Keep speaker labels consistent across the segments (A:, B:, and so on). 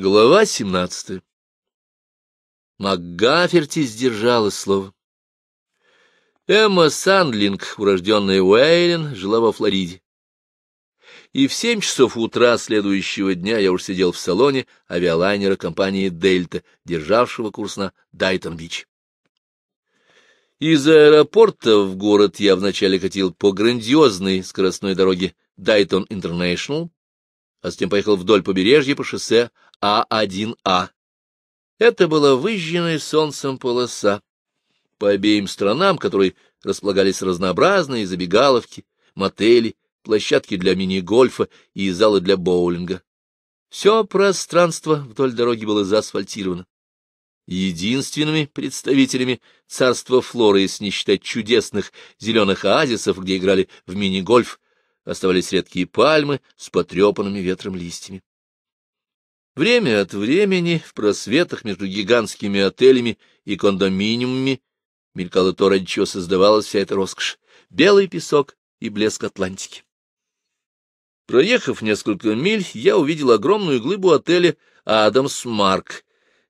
A: Глава 17. МакГаферти сдержала слово. Эмма Сандлинг, урожденная Уэйлен, жила во Флориде. И в семь часов утра следующего дня я уже сидел в салоне авиалайнера компании «Дельта», державшего курс на Дайтон-Бич. Из аэропорта в город я вначале катил по грандиозной скоростной дороге Дайтон Интернешнл, а затем поехал вдоль побережья по шоссе а1А. А. Это была выжженная солнцем полоса, по обеим сторонам которой располагались разнообразные забегаловки, мотели, площадки для мини-гольфа и залы для боулинга. Все пространство вдоль дороги было заасфальтировано. Единственными представителями царства Флоры, если не считать чудесных зеленых оазисов, где играли в мини-гольф, оставались редкие пальмы с потрепанными ветром листьями. Время от времени в просветах между гигантскими отелями и кондоминиумами мелькало то, ради чего создавалась вся эта роскошь — белый песок и блеск Атлантики. Проехав несколько миль, я увидел огромную глыбу отеля «Адамс Марк».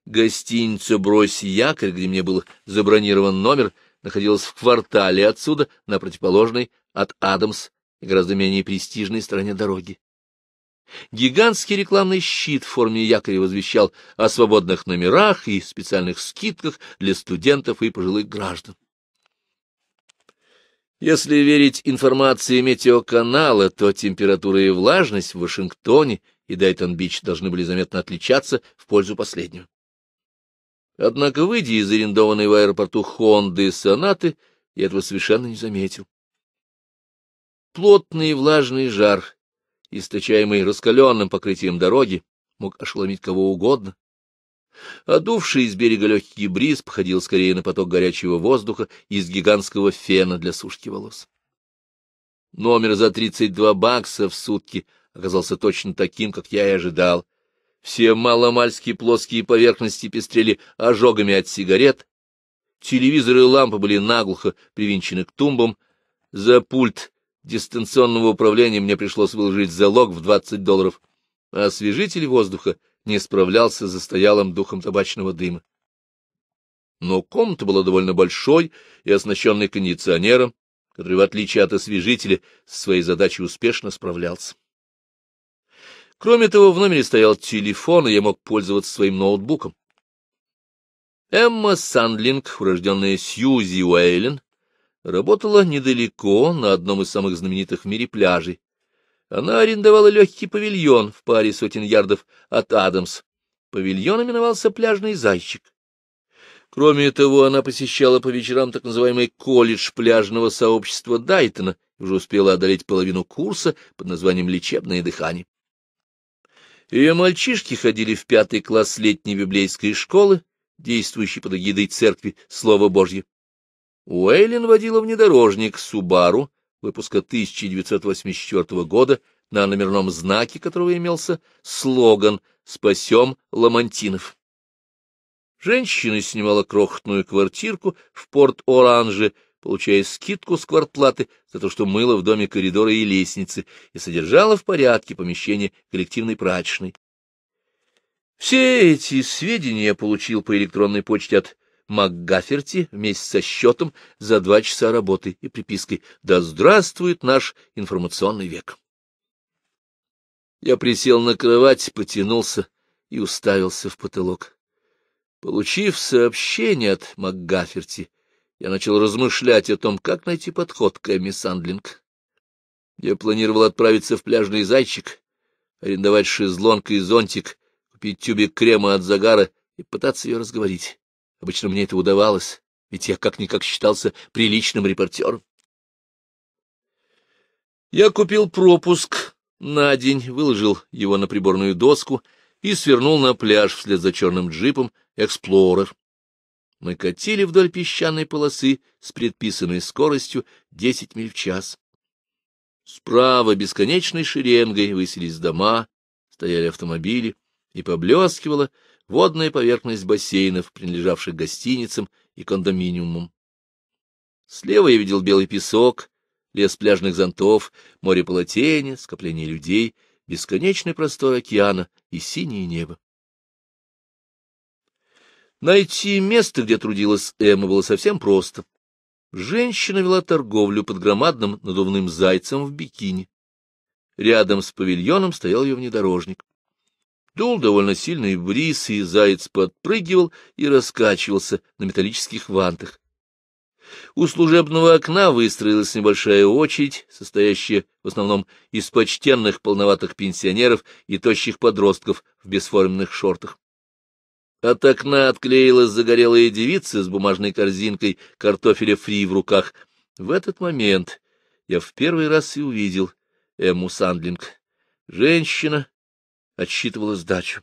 A: Гостиница «Брось якорь», где мне был забронирован номер, находилась в квартале отсюда, на противоположной от «Адамс» и гораздо менее престижной стороне дороги. Гигантский рекламный щит в форме якоря возвещал о свободных номерах и специальных скидках для студентов и пожилых граждан. Если верить информации метеоканала, то температура и влажность в Вашингтоне и Дайтон-Бич должны были заметно отличаться в пользу последнего. Однако, выйдя из арендованной в аэропорту Хонды и Сонаты, я этого совершенно не заметил. Плотный влажный жар источаемый раскаленным покрытием дороги, мог ошеломить кого угодно. Одувший из берега легкий бриз походил скорее на поток горячего воздуха из гигантского фена для сушки волос. Номер за 32 бакса в сутки оказался точно таким, как я и ожидал. Все маломальские плоские поверхности пестрели ожогами от сигарет, телевизоры и лампы были наглухо привинчены к тумбам, за пульт дистанционного управления мне пришлось выложить залог в 20 долларов, а освежитель воздуха не справлялся с застоялым духом табачного дыма. Но комната была довольно большой и оснащенной кондиционером, который, в отличие от освежителя, с своей задачей успешно справлялся. Кроме того, в номере стоял телефон, и я мог пользоваться своим ноутбуком. Эмма Сандлинг, урожденная Сьюзи Уэйлен, работала недалеко, на одном из самых знаменитых в мире пляжей. Она арендовала легкий павильон в паре сотен ярдов от Адамс. Павильон именовался «Пляжный зайчик». Кроме того, она посещала по вечерам так называемый колледж пляжного сообщества Дайтона и уже успела одолеть половину курса под названием «Лечебное дыхание». Ее мальчишки ходили в пятый класс летней библейской школы, действующей под эгидой церкви Слово Божье. Уэйлин водила внедорожник «Субару» выпуска 1984 года, на номерном знаке которого имелся слоган «Спасем Ламантинов». Женщина снимала крохотную квартирку в Порт-Оранже, получая скидку с квартплаты за то, что мыла в доме коридоры и лестницы, и содержала в порядке помещение коллективной прачечной. Все эти сведения я получил по электронной почте от МакГаферти вместе со счетом за два часа работы и припиской «Да здравствует наш информационный век!». Я присел на кровать, потянулся и уставился в потолок. Получив сообщение от МакГаферти, я начал размышлять о том, как найти подход к Эмми Сандлинг. Я планировал отправиться в пляжный зайчик, арендовать шезлонг и зонтик, купить тюбик крема от загара и пытаться ее разговорить. Обычно мне это удавалось, ведь я как-никак считался приличным репортером. Я купил пропуск на день, выложил его на приборную доску и свернул на пляж вслед за черным джипом «Эксплорер». Мы катили вдоль песчаной полосы с предписанной скоростью 10 миль в час. Справа бесконечной шеренгой высились дома, стояли автомобили, и поблескивала водная поверхность бассейнов, принадлежавших гостиницам и кондоминиумам. Слева я видел белый песок, лес пляжных зонтов, море полотенья, скопление людей, бесконечный простор океана и синее небо. Найти место, где трудилась Эмма, было совсем просто. Женщина вела торговлю под громадным надувным зайцем в бикини. Рядом с павильоном стоял ее внедорожник. Дул довольно сильный бриз, и заяц подпрыгивал и раскачивался на металлических вантах. У служебного окна выстроилась небольшая очередь, состоящая в основном из почтенных полноватых пенсионеров и тощих подростков в бесформенных шортах. От окна отклеилась загорелая девица с бумажной корзинкой картофеля фри в руках. В этот момент я в первый раз и увидел Эмму Сандлинг. Женщина отсчитывала сдачу.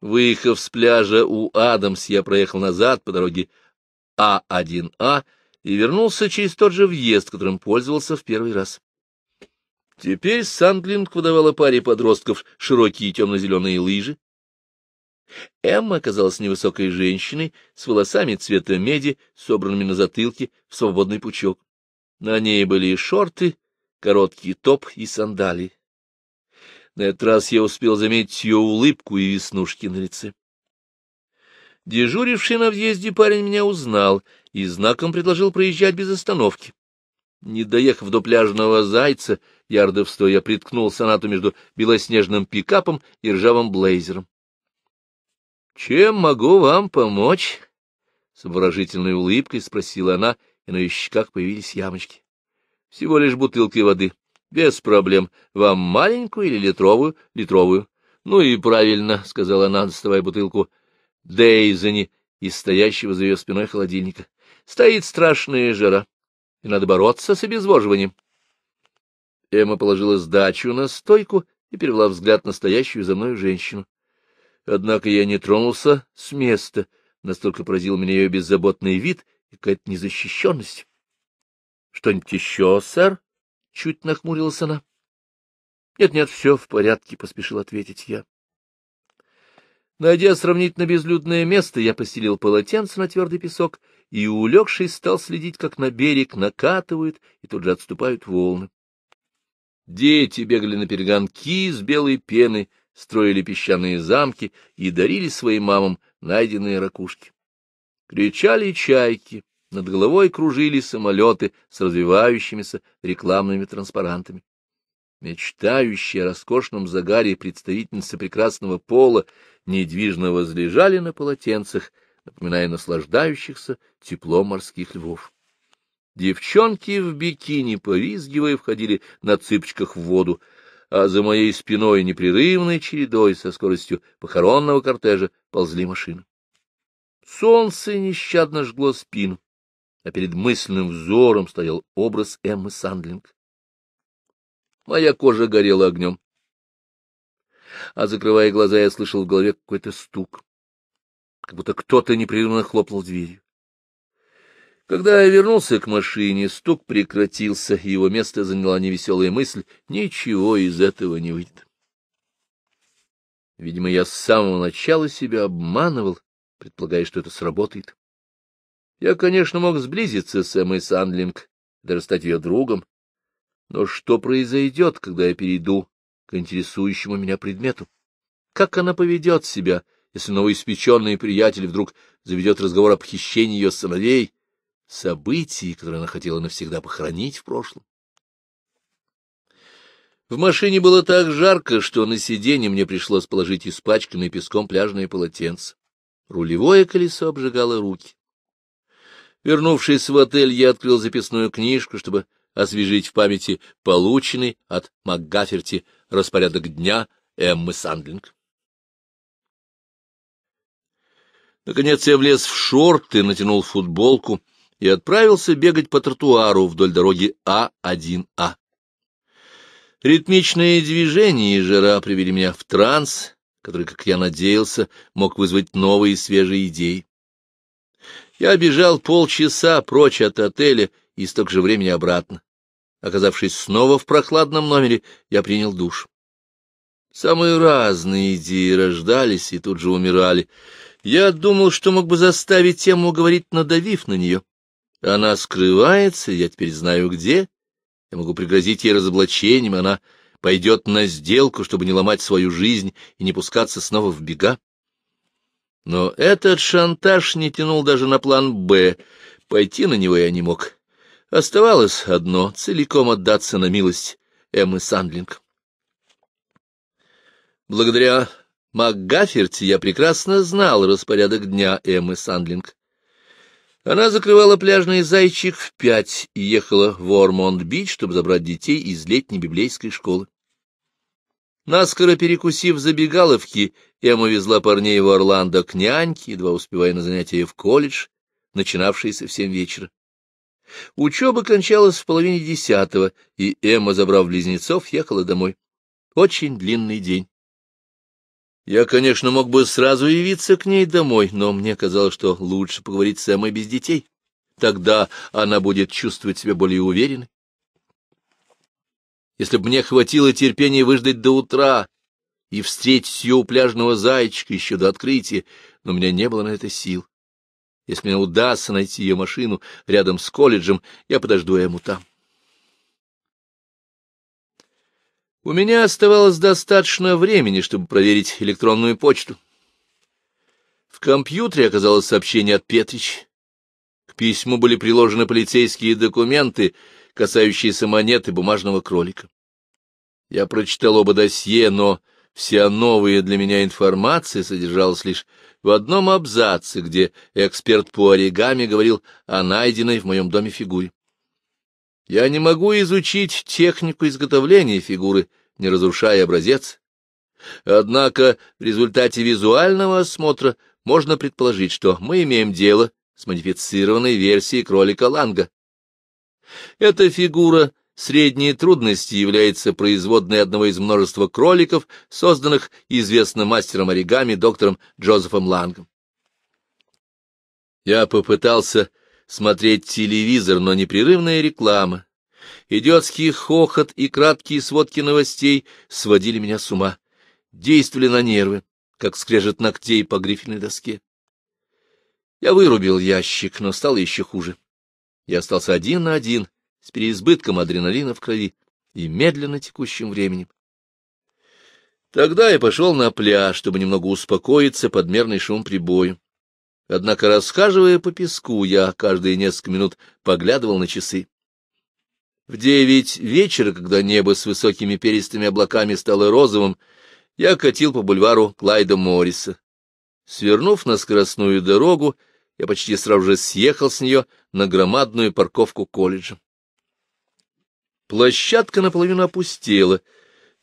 A: Выехав с пляжа у Адамс, я проехал назад по дороге А1А а и вернулся через тот же въезд, которым пользовался в первый раз. Теперь Сандлинг выдавала паре подростков широкие темно-зеленые лыжи. Эмма оказалась невысокой женщиной с волосами цвета меди, собранными на затылке в свободный пучок. На ней были и шорты, короткий топ и сандалии. На этот раз я успел заметить ее улыбку и веснушки на лице. Дежуривший на въезде парень меня узнал и знаком предложил проезжать без остановки. Не доехав до пляжного зайца, ярдов сто, я приткнул сонату между белоснежным пикапом и ржавым блейзером. — Чем могу вам помочь? — с выражительной улыбкой спросила она, и на ее щеках появились ямочки. — Всего лишь бутылкой воды. — Без проблем. Вам маленькую или литровую? — Литровую. — Ну и правильно, — сказала она, доставая бутылку Дейзени из стоящего за ее спиной холодильника. — Стоит страшная жара, и надо бороться с обезвоживанием. Эмма положила сдачу на стойку и перевела взгляд на стоящую за мной женщину. Однако я не тронулся с места, настолько поразил меня ее беззаботный вид и какая-то незащищенность. — Что-нибудь еще, сэр? — чуть нахмурилась она. «Нет-нет, все в порядке», — поспешил ответить я. Найдя сравнительно безлюдное место, я постелил полотенце на твердый песок и, улегшись, стал следить, как на берег накатывают и тут же отступают волны. Дети бегали на перегонки с белой пены, строили песчаные замки и дарили своим мамам найденные ракушки. Кричали чайки, над головой кружили самолеты с развивающимися рекламными транспарантами. Мечтающие о роскошном загаре представительницы прекрасного пола недвижно возлежали на полотенцах, напоминая наслаждающихся теплом морских львов. Девчонки в бикини, повизгивая, входили на цыпочках в воду, а за моей спиной непрерывной чередой со скоростью похоронного кортежа ползли машины. Солнце нещадно жгло спину а перед мысленным взором стоял образ Эммы Сандлинг. Моя кожа горела огнем. А закрывая глаза, я слышал в голове какой-то стук, как будто кто-то непрерывно хлопнул дверью. Когда я вернулся к машине, стук прекратился, и его место заняла невеселая мысль — ничего из этого не выйдет. Видимо, я с самого начала себя обманывал, предполагая, что это сработает. Я, конечно, мог сблизиться с Эммой Сандлинг, даже стать ее другом, но что произойдет, когда я перейду к интересующему меня предмету? Как она поведет себя, если новоиспеченный приятель вдруг заведет разговор о похищении ее сыновей, событий, которые она хотела навсегда похоронить в прошлом? В машине было так жарко, что на сиденье мне пришлось положить испачканное песком пляжное полотенце. Рулевое колесо обжигало руки. Вернувшись в отель, я открыл записную книжку, чтобы освежить в памяти полученный от МакГаферти распорядок дня Эммы Сандлинг. Наконец я влез в шорты, натянул футболку и отправился бегать по тротуару вдоль дороги А1А. А. Ритмичные движения и жара привели меня в транс, который, как я надеялся, мог вызвать новые свежие идеи. Я бежал полчаса прочь от отеля и столько же времени обратно. Оказавшись снова в прохладном номере, я принял душ. Самые разные идеи рождались и тут же умирали. Я думал, что мог бы заставить тему говорить, надавив на нее. Она скрывается, я теперь знаю где. Я могу пригрозить ей разоблачением, она пойдет на сделку, чтобы не ломать свою жизнь и не пускаться снова в бега. Но этот шантаж не тянул даже на план «Б». Пойти на него я не мог. Оставалось одно — целиком отдаться на милость Эммы Сандлинг. Благодаря МакГаферти я прекрасно знал распорядок дня Эммы Сандлинг. Она закрывала пляжный зайчик в пять и ехала в Ормонд-Бич, чтобы забрать детей из летней библейской школы. Наскоро перекусив забегаловки, Эмма везла парней в Орландо к няньке, едва успевая на занятия в колледж, начинавшиеся в семь вечера. Учеба кончалась в половине десятого, и Эмма, забрав близнецов, ехала домой. Очень длинный день. Я, конечно, мог бы сразу явиться к ней домой, но мне казалось, что лучше поговорить с Эммой без детей. Тогда она будет чувствовать себя более уверенной если бы мне хватило терпения выждать до утра и встретить ее у пляжного зайчика еще до открытия, но у меня не было на это сил. Если мне удастся найти ее машину рядом с колледжем, я подожду ему там. У меня оставалось достаточно времени, чтобы проверить электронную почту. В компьютере оказалось сообщение от Петрич. К письму были приложены полицейские документы — касающиеся монеты бумажного кролика. Я прочитал оба досье, но вся новая для меня информация содержалась лишь в одном абзаце, где эксперт по оригами говорил о найденной в моем доме фигуре. Я не могу изучить технику изготовления фигуры, не разрушая образец. Однако в результате визуального осмотра можно предположить, что мы имеем дело с модифицированной версией кролика Ланга, эта фигура средней трудности является производной одного из множества кроликов, созданных известным мастером оригами доктором Джозефом Лангом. Я попытался смотреть телевизор, но непрерывная реклама, идиотский хохот и краткие сводки новостей сводили меня с ума, действовали на нервы, как скрежет ногтей по грифельной доске. Я вырубил ящик, но стало еще хуже. Я остался один на один, с переизбытком адреналина в крови и медленно текущим временем. Тогда я пошел на пляж, чтобы немного успокоиться под мерный шум прибоя. Однако, расхаживая по песку, я каждые несколько минут поглядывал на часы. В девять вечера, когда небо с высокими перистыми облаками стало розовым, я катил по бульвару Клайда Морриса. Свернув на скоростную дорогу, я почти сразу же съехал с нее на громадную парковку колледжа. Площадка наполовину опустела,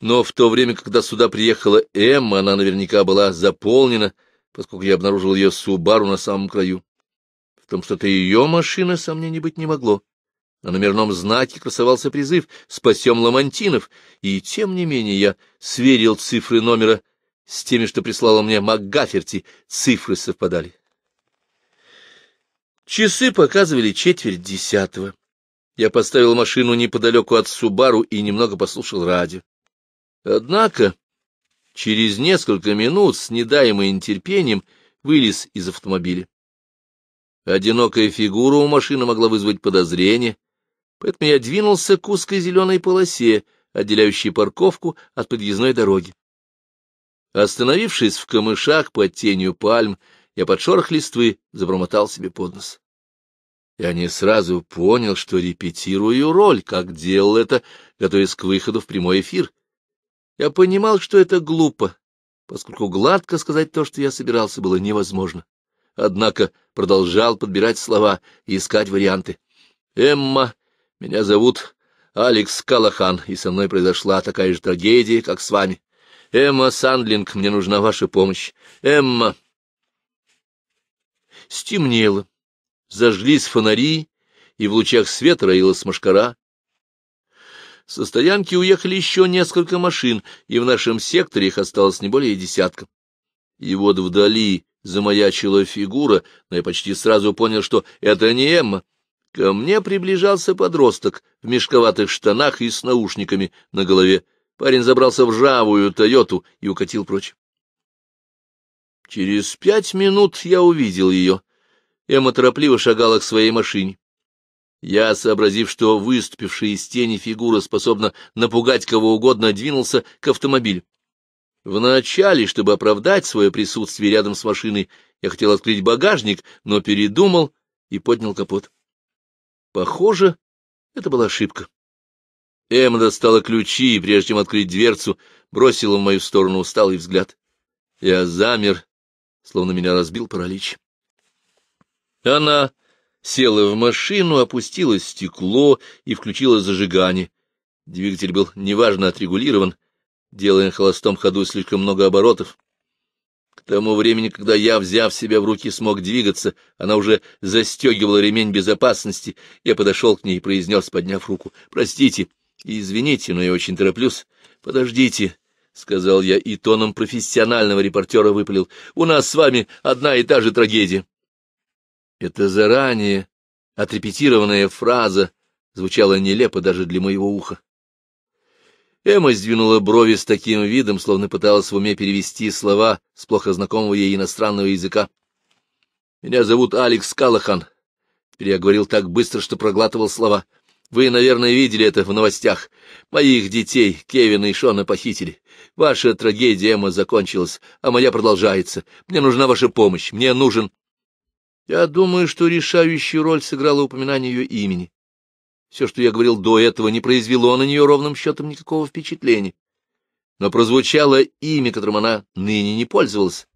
A: но в то время, когда сюда приехала Эмма, она наверняка была заполнена, поскольку я обнаружил ее Субару на самом краю. В том, что это ее машина, сомнений быть не могло. На номерном знаке красовался призыв «Спасем Ламантинов», и, тем не менее, я сверил цифры номера с теми, что прислала мне МакГаферти, цифры совпадали. Часы показывали четверть десятого. Я поставил машину неподалеку от Субару и немного послушал радио. Однако через несколько минут с недаемым терпением вылез из автомобиля. Одинокая фигура у машины могла вызвать подозрение, поэтому я двинулся к узкой зеленой полосе, отделяющей парковку от подъездной дороги. Остановившись в камышах под тенью пальм, я под шорох листвы забормотал себе под нос. Я не сразу понял, что репетирую роль, как делал это, готовясь к выходу в прямой эфир. Я понимал, что это глупо, поскольку гладко сказать то, что я собирался, было невозможно. Однако продолжал подбирать слова и искать варианты. «Эмма, меня зовут Алекс Калахан, и со мной произошла такая же трагедия, как с вами. Эмма Сандлинг, мне нужна ваша помощь. Эмма, Стемнело, зажглись фонари, и в лучах света роилась мошкара. Со стоянки уехали еще несколько машин, и в нашем секторе их осталось не более десятка. И вот вдали замаячила фигура, но я почти сразу понял, что это не Эмма. Ко мне приближался подросток в мешковатых штанах и с наушниками на голове. Парень забрался в ржавую «Тойоту» и укатил прочь. Через пять минут я увидел ее. Эмма торопливо шагала к своей машине. Я, сообразив, что выступившая из тени фигура способна напугать кого угодно, двинулся к автомобилю. Вначале, чтобы оправдать свое присутствие рядом с машиной, я хотел открыть багажник, но передумал и поднял капот. Похоже, это была ошибка. Эмма достала ключи и, прежде чем открыть дверцу, бросила в мою сторону усталый взгляд. Я замер, словно меня разбил паралич. Она села в машину, опустила стекло и включила зажигание. Двигатель был неважно отрегулирован, делая на холостом ходу слишком много оборотов. К тому времени, когда я, взяв себя в руки, смог двигаться, она уже застегивала ремень безопасности. Я подошел к ней и произнес, подняв руку, «Простите извините, но я очень тороплюсь. Подождите — сказал я, и тоном профессионального репортера выпалил. — У нас с вами одна и та же трагедия. Это заранее отрепетированная фраза звучала нелепо даже для моего уха. Эмма сдвинула брови с таким видом, словно пыталась в уме перевести слова с плохо знакомого ей иностранного языка. — Меня зовут Алекс Калахан. Теперь я говорил так быстро, что проглатывал слова. Вы, наверное, видели это в новостях. Моих детей, Кевина и Шона, похитили. Ваша трагедия, Эмма, закончилась, а моя продолжается. Мне нужна ваша помощь, мне нужен... Я думаю, что решающую роль сыграло упоминание ее имени. Все, что я говорил до этого, не произвело на нее ровным счетом никакого впечатления. Но прозвучало имя, которым она ныне не пользовалась.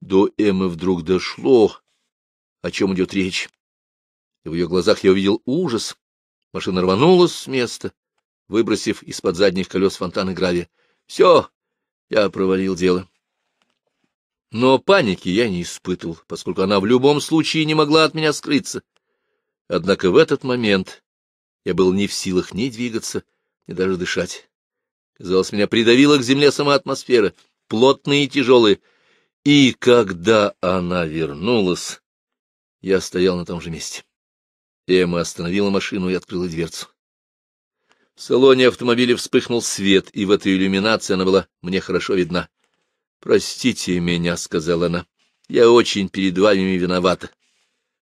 A: До Эммы вдруг дошло, о чем идет речь. И в ее глазах я увидел ужас. Машина рванулась с места, выбросив из-под задних колес фонтаны гравия. Все, я провалил дело. Но паники я не испытывал, поскольку она в любом случае не могла от меня скрыться. Однако в этот момент я был не в силах ни двигаться, ни даже дышать. Казалось, меня придавила к земле сама атмосфера, плотная и тяжелая. И когда она вернулась, я стоял на том же месте. Эмма остановила машину и открыла дверцу. В салоне автомобиля вспыхнул свет, и в этой иллюминации она была мне хорошо видна. «Простите меня», — сказала она, — «я очень перед вами виновата.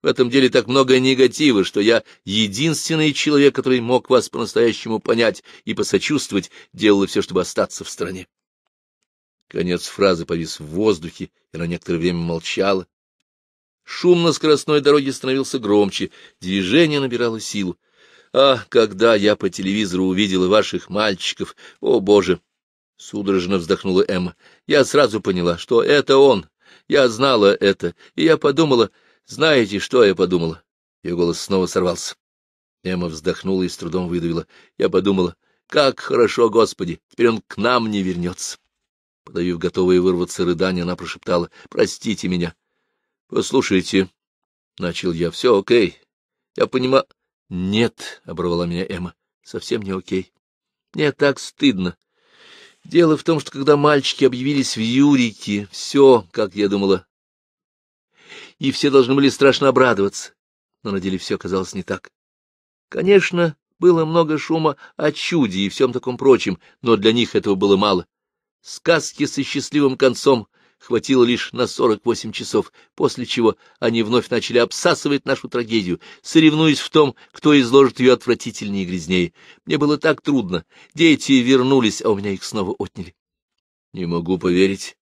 A: В этом деле так много негатива, что я единственный человек, который мог вас по-настоящему понять и посочувствовать, делала все, чтобы остаться в стране». Конец фразы повис в воздухе, и на некоторое время молчала. Шум на скоростной дороге становился громче, движение набирало силу. А когда я по телевизору увидела ваших мальчиков, о, Боже! — судорожно вздохнула Эмма. — Я сразу поняла, что это он. Я знала это, и я подумала... Знаете, что я подумала? Ее голос снова сорвался. Эмма вздохнула и с трудом выдавила. Я подумала, как хорошо, Господи, теперь он к нам не вернется. Подавив готовые вырваться рыдания, она прошептала, простите меня. — Послушайте, — начал я, — все окей. Я понимаю... — Нет, — оборвала меня Эмма, — совсем не окей. Мне так стыдно. Дело в том, что когда мальчики объявились в Юрике, все, как я думала, и все должны были страшно обрадоваться, но на деле все оказалось не так. Конечно, было много шума о чуде и всем таком прочем, но для них этого было мало. Сказки со счастливым концом — хватило лишь на сорок восемь часов, после чего они вновь начали обсасывать нашу трагедию, соревнуясь в том, кто изложит ее отвратительнее и грязнее. Мне было так трудно. Дети вернулись, а у меня их снова отняли. — Не могу поверить.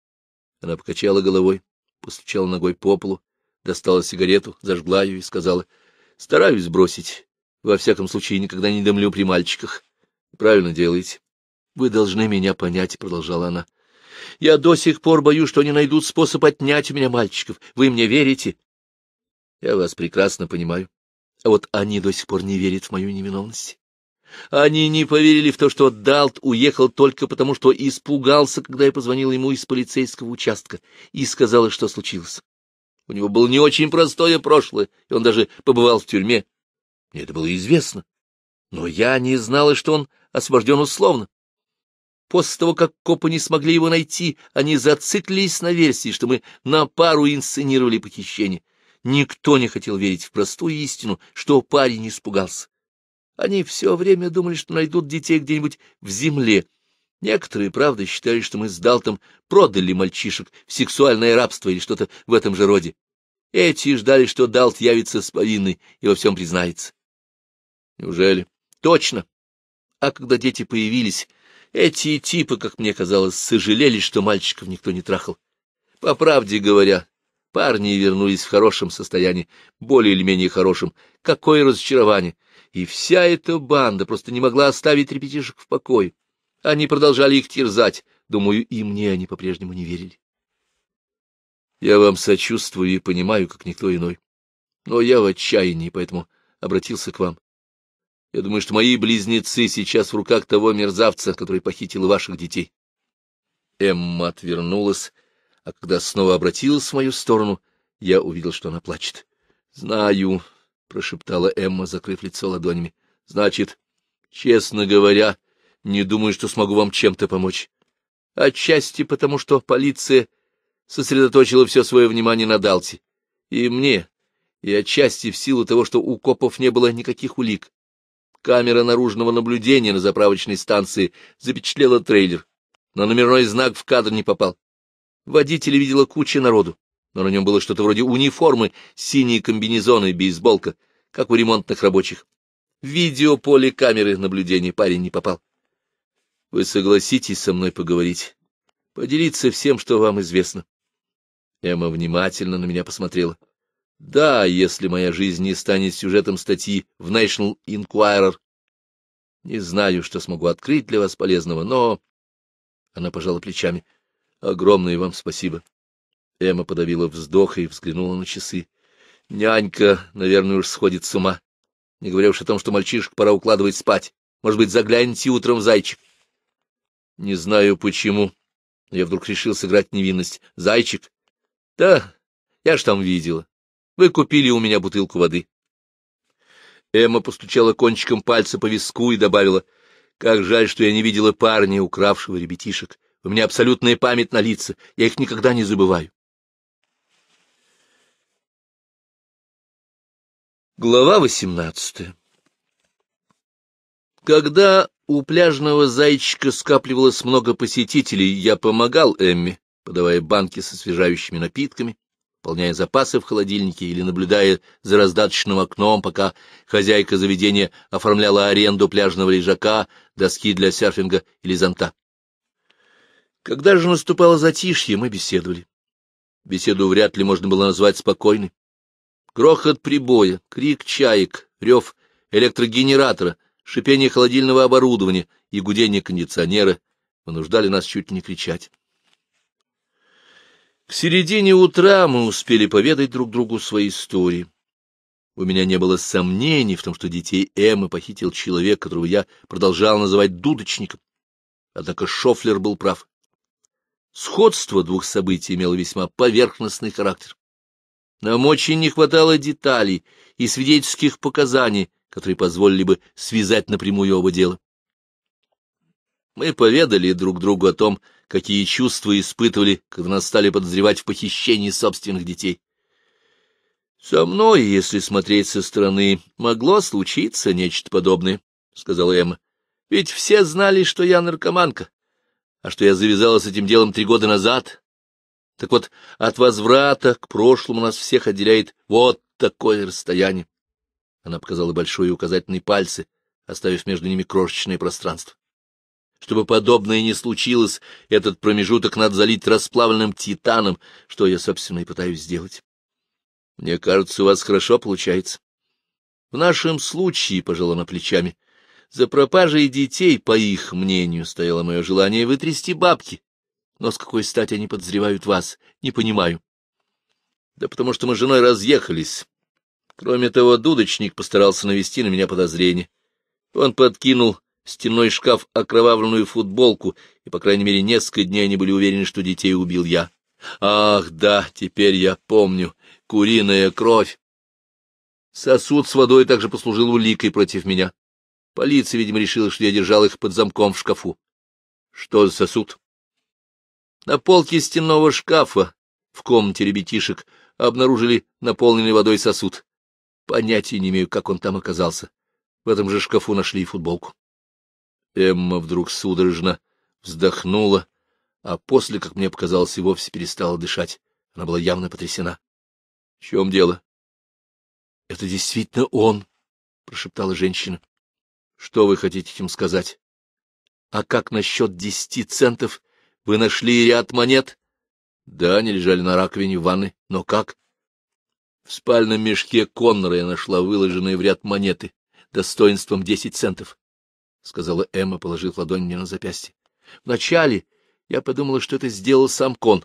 A: Она покачала головой, постучала ногой по полу, достала сигарету, зажгла ее и сказала, — Стараюсь бросить. Во всяком случае, никогда не дымлю при мальчиках. — Правильно делаете. — Вы должны меня понять, — продолжала она. Я до сих пор боюсь, что они найдут способ отнять у меня мальчиков. Вы мне верите? Я вас прекрасно понимаю. А вот они до сих пор не верят в мою невиновность. Они не поверили в то, что Далт уехал только потому, что испугался, когда я позвонил ему из полицейского участка и сказала, что случилось. У него было не очень простое прошлое, и он даже побывал в тюрьме. Мне это было известно. Но я не знала, что он освобожден условно. После того, как копы не смогли его найти, они зациклились на версии, что мы на пару инсценировали похищение. Никто не хотел верить в простую истину, что парень испугался. Они все время думали, что найдут детей где-нибудь в земле. Некоторые, правда, считали, что мы с Далтом продали мальчишек в сексуальное рабство или что-то в этом же роде. Эти ждали, что Далт явится с повинной и во всем признается. Неужели? Точно. А когда дети появились, эти типы, как мне казалось, сожалели, что мальчиков никто не трахал. По правде говоря, парни вернулись в хорошем состоянии, более или менее хорошем. Какое разочарование! И вся эта банда просто не могла оставить репетишек в покое. Они продолжали их терзать. Думаю, и мне они по-прежнему не верили. Я вам сочувствую и понимаю, как никто иной. Но я в отчаянии, поэтому обратился к вам. Я думаю, что мои близнецы сейчас в руках того мерзавца, который похитил ваших детей. Эмма отвернулась, а когда снова обратилась в мою сторону, я увидел, что она плачет. — Знаю, — прошептала Эмма, закрыв лицо ладонями. — Значит, честно говоря, не думаю, что смогу вам чем-то помочь. Отчасти потому, что полиция сосредоточила все свое внимание на Далте. И мне, и отчасти в силу того, что у копов не было никаких улик. Камера наружного наблюдения на заправочной станции запечатлела трейлер. но номерной знак в кадр не попал. Водитель видела кучу народу, но на нем было что-то вроде униформы, синие комбинезоны, бейсболка, как у ремонтных рабочих. В видеополе камеры наблюдения парень не попал. Вы согласитесь со мной поговорить, поделиться всем, что вам известно. Эмма внимательно на меня посмотрела. Да, если моя жизнь не станет сюжетом статьи в National Inquirer. Не знаю, что смогу открыть для вас полезного, но... Она пожала плечами. Огромное вам спасибо. Эмма подавила вздох и взглянула на часы. Нянька, наверное, уж сходит с ума. Не говоря уж о том, что мальчишек пора укладывать спать. Может быть, загляните утром, зайчик. Не знаю почему, я вдруг решил сыграть невинность. Зайчик? Да, я ж там видела. Вы купили у меня бутылку воды. Эмма постучала кончиком пальца по виску и добавила, «Как жаль, что я не видела парня, укравшего ребятишек. У меня абсолютная память на лица, я их никогда не забываю». Глава восемнадцатая Когда у пляжного зайчика скапливалось много посетителей, я помогал Эмме, подавая банки со освежающими напитками, пополняя запасы в холодильнике или наблюдая за раздаточным окном, пока хозяйка заведения оформляла аренду пляжного лежака, доски для серфинга или зонта. Когда же наступало затишье, мы беседовали. Беседу вряд ли можно было назвать спокойной. Грохот прибоя, крик чаек, рев электрогенератора, шипение холодильного оборудования и гудение кондиционера вынуждали нас чуть не кричать. В середине утра мы успели поведать друг другу свои истории. У меня не было сомнений в том, что детей Эммы похитил человек, которого я продолжал называть дудочником. Однако Шофлер был прав. Сходство двух событий имело весьма поверхностный характер. Нам очень не хватало деталей и свидетельских показаний, которые позволили бы связать напрямую оба дела. Мы поведали друг другу о том, какие чувства испытывали, когда нас стали подозревать в похищении собственных детей. «Со мной, если смотреть со стороны, могло случиться нечто подобное», — сказала Эмма. «Ведь все знали, что я наркоманка, а что я завязала с этим делом три года назад. Так вот, от возврата к прошлому нас всех отделяет вот такое расстояние». Она показала большие указательные пальцы, оставив между ними крошечное пространство. Чтобы подобное не случилось, этот промежуток надо залить расплавленным титаном, что я, собственно, и пытаюсь сделать. Мне кажется, у вас хорошо получается. В нашем случае, — пожала на плечами, — за пропажей детей, по их мнению, стояло мое желание вытрясти бабки. Но с какой стати они подозревают вас? Не понимаю. Да потому что мы с женой разъехались. Кроме того, дудочник постарался навести на меня подозрение. Он подкинул стенной шкаф окровавленную футболку, и, по крайней мере, несколько дней они были уверены, что детей убил я. Ах, да, теперь я помню, куриная кровь. Сосуд с водой также послужил уликой против меня. Полиция, видимо, решила, что я держал их под замком в шкафу. Что за сосуд? На полке стенного шкафа в комнате ребятишек обнаружили наполненный водой сосуд. Понятия не имею, как он там оказался. В этом же шкафу нашли и футболку. Эмма вдруг судорожно вздохнула, а после, как мне показалось, и вовсе перестала дышать. Она была явно потрясена. — В чем дело? — Это действительно он, — прошептала женщина. — Что вы хотите этим сказать? — А как насчет десяти центов? Вы нашли ряд монет? — Да, они лежали на раковине в ванной. Но как? — В спальном мешке Коннора я нашла выложенные в ряд монеты достоинством десять центов. — сказала Эмма, положив ладонь мне на запястье. — Вначале я подумала, что это сделал сам кон.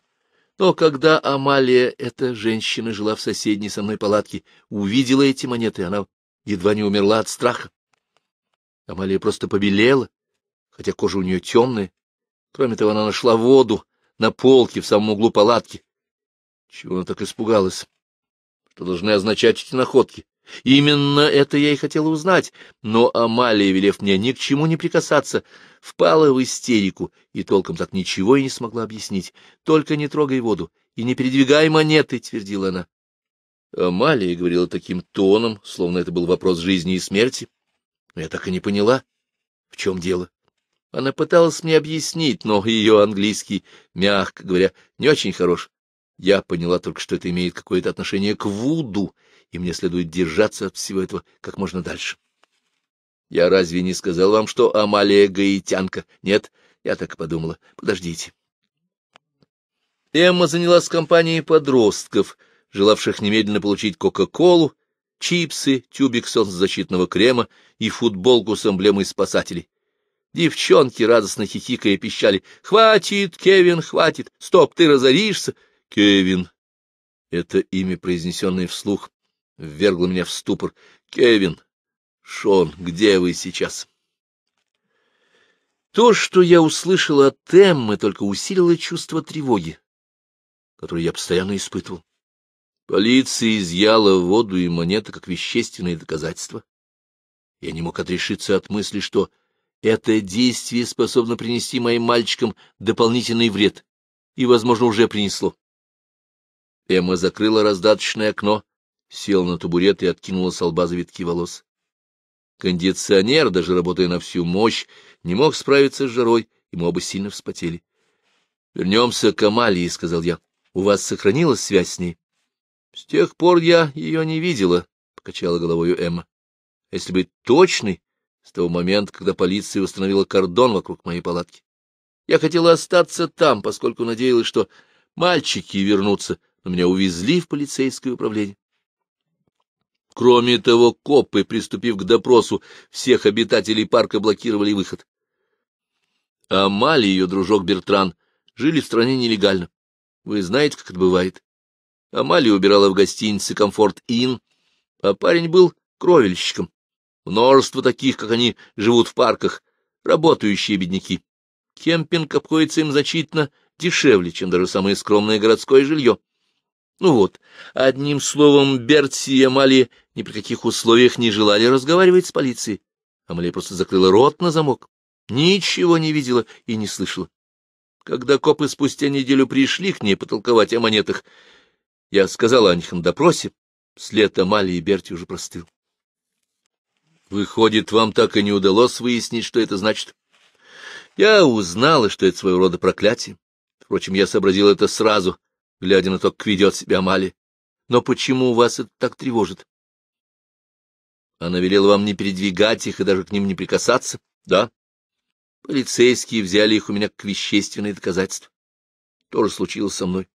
A: Но когда Амалия, эта женщина, жила в соседней со мной палатке, увидела эти монеты, она едва не умерла от страха. Амалия просто побелела, хотя кожа у нее темная. Кроме того, она нашла воду на полке в самом углу палатки. Чего она так испугалась? Что должны означать эти находки? Именно это я и хотела узнать, но Амалия, велев мне ни к чему не прикасаться, впала в истерику и толком так ничего и не смогла объяснить. «Только не трогай воду и не передвигай монеты», — твердила она. Амалия говорила таким тоном, словно это был вопрос жизни и смерти. Но я так и не поняла, в чем дело. Она пыталась мне объяснить, но ее английский, мягко говоря, не очень хорош. Я поняла только, что это имеет какое-то отношение к Вуду — и мне следует держаться от всего этого как можно дальше. Я разве не сказал вам, что Амалия гаитянка? Нет, я так и подумала. Подождите. Эмма занялась компанией подростков, желавших немедленно получить Кока-Колу, чипсы, тюбик солнцезащитного крема и футболку с эмблемой спасателей. Девчонки радостно хихикая пищали. «Хватит, Кевин, хватит! Стоп, ты разоришься!» «Кевин!» Это имя, произнесенное вслух, ввергло меня в ступор. «Кевин! Шон, где вы сейчас?» То, что я услышал от Эммы, только усилило чувство тревоги, которое я постоянно испытывал. Полиция изъяла воду и монеты как вещественные доказательства. Я не мог отрешиться от мысли, что это действие способно принести моим мальчикам дополнительный вред, и, возможно, уже принесло. Эмма закрыла раздаточное окно села на табурет и откинула с лба завитки волос. Кондиционер, даже работая на всю мощь, не мог справиться с жарой, и мы оба сильно вспотели. — Вернемся к Амалии, — сказал я. — У вас сохранилась связь с ней? — С тех пор я ее не видела, — покачала головой Эмма. — Если быть точной, с того момента, когда полиция установила кордон вокруг моей палатки. Я хотела остаться там, поскольку надеялась, что мальчики вернутся, но меня увезли в полицейское управление. Кроме того, копы, приступив к допросу, всех обитателей парка блокировали выход. Амали и ее дружок Бертран жили в стране нелегально. Вы знаете, как это бывает. Амали убирала в гостинице «Комфорт-Инн», а парень был кровельщиком. Множество таких, как они, живут в парках, работающие бедняки. Кемпинг обходится им значительно дешевле, чем даже самое скромное городское жилье. Ну вот, одним словом, Берти и Амалия ни при каких условиях не желали разговаривать с полицией. Амалия просто закрыла рот на замок, ничего не видела и не слышала. Когда копы спустя неделю пришли к ней потолковать о монетах, я сказала о них на допросе, след Амалии и Берти уже простыл. Выходит, вам так и не удалось выяснить, что это значит? Я узнала, что это своего рода проклятие. Впрочем, я сообразил это сразу — глядя на то, как ведет себя Мали. Но почему вас это так тревожит? Она велела вам не передвигать их и даже к ним не прикасаться? Да. Полицейские взяли их у меня как вещественные доказательства. Тоже случилось со мной.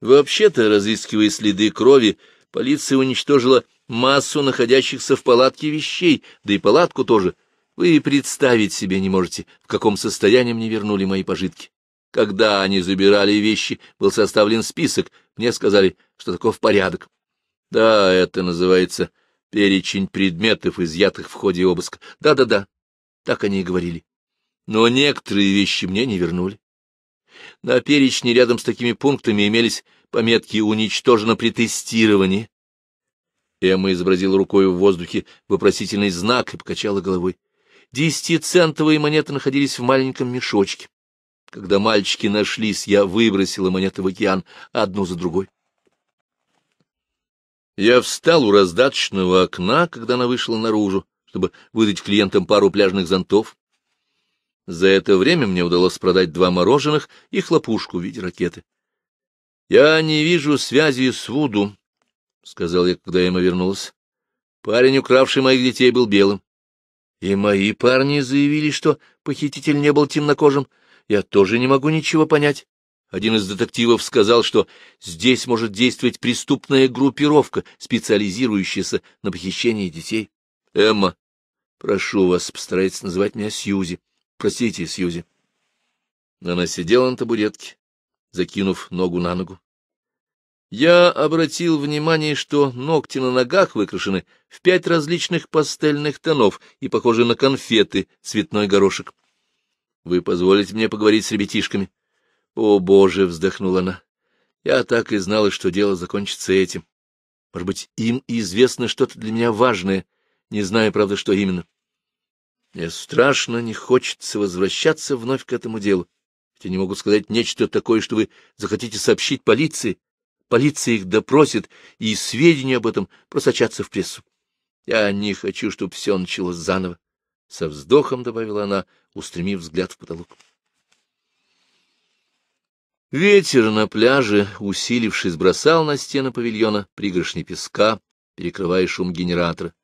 A: Вообще-то, разыскивая следы крови, полиция уничтожила массу находящихся в палатке вещей, да и палатку тоже. Вы и представить себе не можете, в каком состоянии мне вернули мои пожитки когда они забирали вещи, был составлен список. Мне сказали, что таков порядок. Да, это называется перечень предметов, изъятых в ходе обыска. Да-да-да, так они и говорили. Но некоторые вещи мне не вернули. На перечне рядом с такими пунктами имелись пометки «Уничтожено при тестировании». Эмма изобразила рукой в воздухе вопросительный знак и покачала головой. Десятицентовые монеты находились в маленьком мешочке. Когда мальчики нашлись, я выбросила монеты в океан одну за другой. Я встал у раздаточного окна, когда она вышла наружу, чтобы выдать клиентам пару пляжных зонтов. За это время мне удалось продать два мороженых и хлопушку в виде ракеты. — Я не вижу связи с Вуду, — сказал я, когда Эмма вернулась. Парень, укравший моих детей, был белым. И мои парни заявили, что похититель не был темнокожим я тоже не могу ничего понять. Один из детективов сказал, что здесь может действовать преступная группировка, специализирующаяся на похищении детей. Эмма, прошу вас, постарайтесь называть меня Сьюзи. Простите, Сьюзи. Она сидела на табуретке, закинув ногу на ногу. Я обратил внимание, что ногти на ногах выкрашены в пять различных пастельных тонов и похожи на конфеты, цветной горошек. Вы позволите мне поговорить с ребятишками? — О, Боже! — вздохнула она. — Я так и знала, что дело закончится этим. Может быть, им известно что-то для меня важное, не знаю, правда, что именно. Мне страшно не хочется возвращаться вновь к этому делу. Ведь они могут сказать нечто такое, что вы захотите сообщить полиции. Полиция их допросит, и сведения об этом просочатся в прессу. Я не хочу, чтобы все началось заново со вздохом добавила она, устремив взгляд в потолок. Ветер на пляже, усилившись, бросал на стены павильона пригоршни песка, перекрывая шум генератора.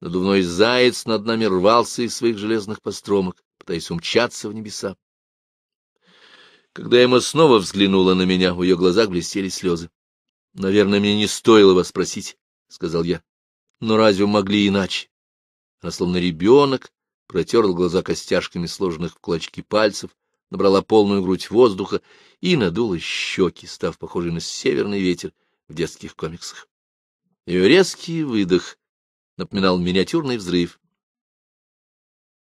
A: Надувной заяц над нами рвался из своих железных постромок, пытаясь умчаться в небеса. Когда Эмма снова взглянула на меня, в ее глазах блестели слезы. — Наверное, мне не стоило вас спросить, сказал я. — Но разве могли иначе? Она словно ребенок протерла глаза костяшками сложенных в кулачки пальцев, набрала полную грудь воздуха и надула щеки, став похожей на северный ветер в детских комиксах. Ее резкий выдох напоминал миниатюрный взрыв.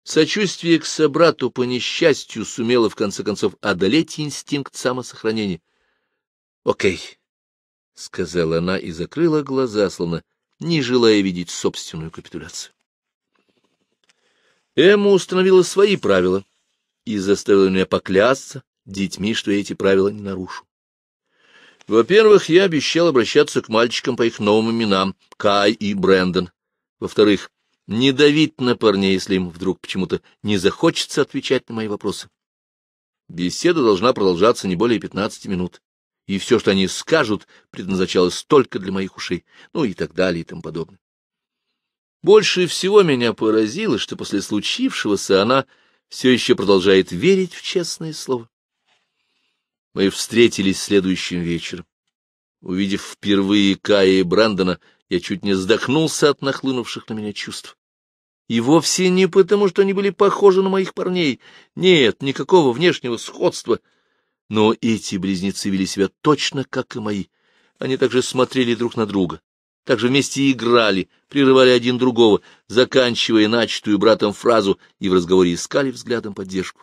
A: Сочувствие к собрату по несчастью сумело, в конце концов, одолеть инстинкт самосохранения. «Окей», — сказала она и закрыла глаза, словно не желая видеть собственную капитуляцию. Эмма установила свои правила и заставила меня поклясться детьми, что я эти правила не нарушу. Во-первых, я обещал обращаться к мальчикам по их новым именам — Кай и Брэндон. Во-вторых, не давить на парней, если им вдруг почему-то не захочется отвечать на мои вопросы. Беседа должна продолжаться не более пятнадцати минут, и все, что они скажут, предназначалось только для моих ушей, ну и так далее и тому подобное. Больше всего меня поразило, что после случившегося она все еще продолжает верить в честное слово. Мы встретились следующим вечером. Увидев впервые Кая и Брандона, я чуть не вздохнулся от нахлынувших на меня чувств. И вовсе не потому, что они были похожи на моих парней. Нет, никакого внешнего сходства. Но эти близнецы вели себя точно, как и мои. Они также смотрели друг на друга, также вместе играли, прерывали один другого, заканчивая начатую братом фразу и в разговоре искали взглядом поддержку.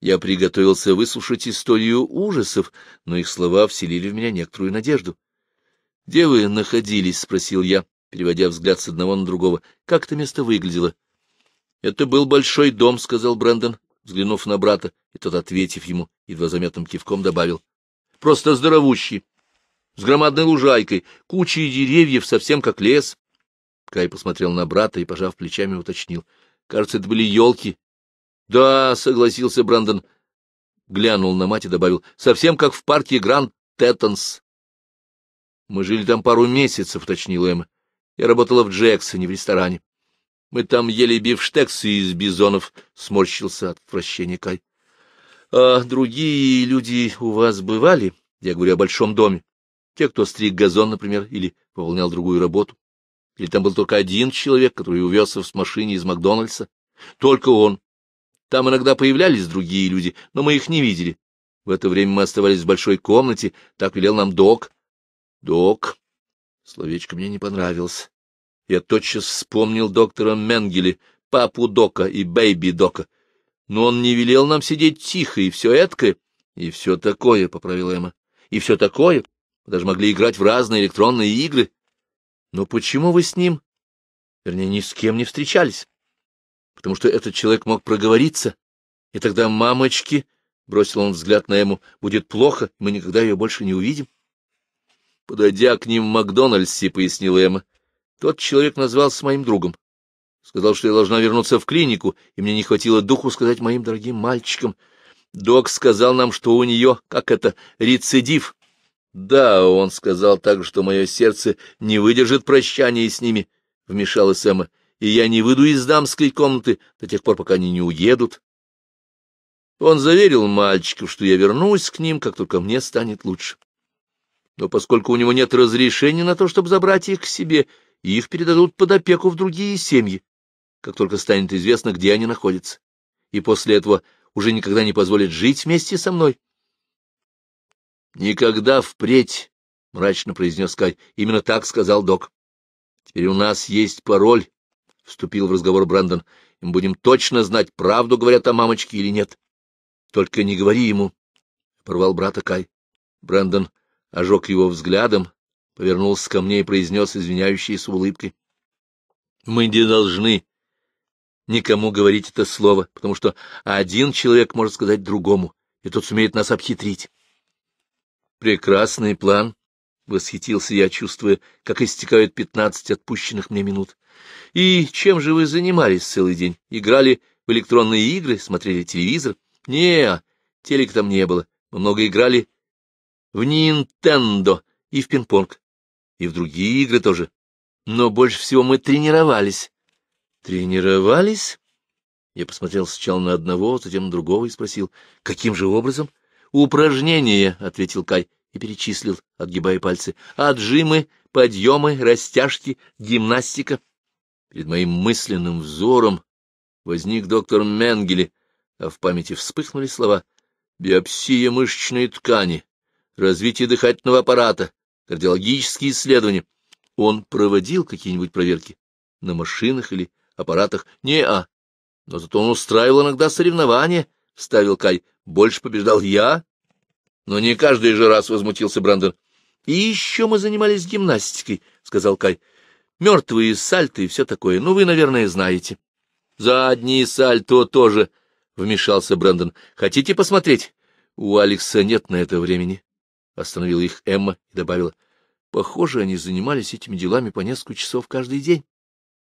A: Я приготовился выслушать историю ужасов, но их слова вселили в меня некоторую надежду. — Где вы находились? — спросил я, переводя взгляд с одного на другого. — Как это место выглядело? — Это был большой дом, — сказал Брэндон, взглянув на брата, и тот, ответив ему, едва заметным кивком добавил. — Просто здоровущий с громадной лужайкой, кучей деревьев, совсем как лес. Кай посмотрел на брата и, пожав плечами, уточнил. Кажется, это были елки. Да, согласился Брандон. Глянул на мать и добавил. Совсем как в парке Гранд Теттонс. Мы жили там пару месяцев, уточнил Эмма. Я работала в Джексоне, в ресторане. Мы там ели бифштексы из бизонов, — сморщился от отвращения Кай. — А другие люди у вас бывали? Я говорю о большом доме. Те, кто стриг газон, например, или выполнял другую работу. Или там был только один человек, который увез в машине из Макдональдса. Только он. Там иногда появлялись другие люди, но мы их не видели. В это время мы оставались в большой комнате, так велел нам док. Док. Словечко мне не понравилось. Я тотчас вспомнил доктора Менгеле, папу Дока и бэйби Дока. Но он не велел нам сидеть тихо и все эткое. И все такое, — поправила Эмма. И все такое. Вы даже могли играть в разные электронные игры. Но почему вы с ним, вернее, ни с кем не встречались? Потому что этот человек мог проговориться, и тогда мамочки, — бросил он взгляд на Эму, — будет плохо, мы никогда ее больше не увидим. Подойдя к ним в Макдональдсе, — пояснила Эмма, — тот человек назвался моим другом. Сказал, что я должна вернуться в клинику, и мне не хватило духу сказать моим дорогим мальчикам. Док сказал нам, что у нее, как это, рецидив, да, он сказал так, что мое сердце не выдержит прощания с ними, — вмешалась Эмма, — и я не выйду из дамской комнаты до тех пор, пока они не уедут. Он заверил мальчиков, что я вернусь к ним, как только мне станет лучше. Но поскольку у него нет разрешения на то, чтобы забрать их к себе, их передадут под опеку в другие семьи, как только станет известно, где они находятся, и после этого уже никогда не позволят жить вместе со мной. Никогда впредь, — мрачно произнес Кай, — именно так сказал док. Теперь у нас есть пароль, — вступил в разговор Брэндон. — Мы будем точно знать, правду говорят о мамочке или нет. — Только не говори ему, — порвал брата Кай. Брэндон ожег его взглядом, повернулся ко мне и произнес извиняющийся улыбкой. — Мы не должны никому говорить это слово, потому что один человек может сказать другому, и тот сумеет нас обхитрить. Прекрасный план, — восхитился я, чувствуя, как истекают пятнадцать отпущенных мне минут. И чем же вы занимались целый день? Играли в электронные игры, смотрели телевизор? Не, телек там не было. Мы много играли в Нинтендо и в пинг-понг, и в другие игры тоже. Но больше всего мы тренировались. Тренировались? Я посмотрел сначала на одного, затем на другого и спросил, каким же образом? — Упражнения, ответил Кай и перечислил, отгибая пальцы. «Отжимы, подъемы, растяжки, гимнастика». Перед моим мысленным взором возник доктор Менгеле, а в памяти вспыхнули слова «биопсия мышечной ткани», «развитие дыхательного аппарата», «кардиологические исследования». Он проводил какие-нибудь проверки на машинах или аппаратах? Не-а. Но зато он устраивал иногда соревнования —— вставил Кай. — Больше побеждал я. Но не каждый же раз возмутился Брандон. — И еще мы занимались гимнастикой, — сказал Кай. — Мертвые сальты и все такое. Ну, вы, наверное, знаете. — за одни сальто тоже, — вмешался Брандон. — Хотите посмотреть? У Алекса нет на это времени. Остановила их Эмма и добавила. — Похоже, они занимались этими делами по несколько часов каждый день.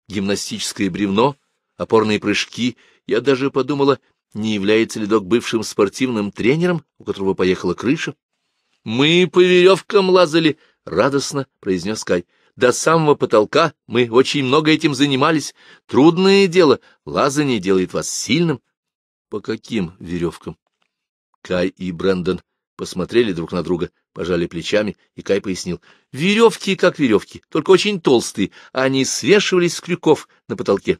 A: Гимнастическое бревно, опорные прыжки. Я даже подумала, не является ли док бывшим спортивным тренером, у которого поехала крыша? — Мы по веревкам лазали, — радостно произнес Кай. — До самого потолка мы очень много этим занимались. Трудное дело, лазание делает вас сильным. — По каким веревкам? Кай и Брэндон посмотрели друг на друга, пожали плечами, и Кай пояснил. — Веревки как веревки, только очень толстые, они свешивались с крюков на потолке.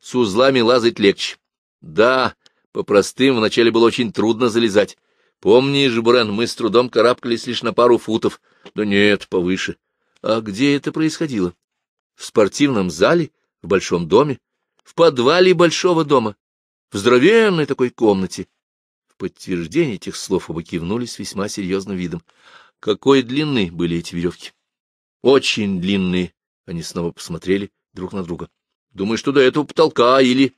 A: С узлами лазать легче. — Да, по простым вначале было очень трудно залезать. Помнишь, Брен, мы с трудом карабкались лишь на пару футов. Да нет, повыше. А где это происходило? В спортивном зале? В большом доме? В подвале большого дома? В здоровенной такой комнате? В подтверждение этих слов оба кивнули с весьма серьезным видом. Какой длины были эти веревки? Очень длинные. Они снова посмотрели друг на друга. Думаешь, что до этого потолка или...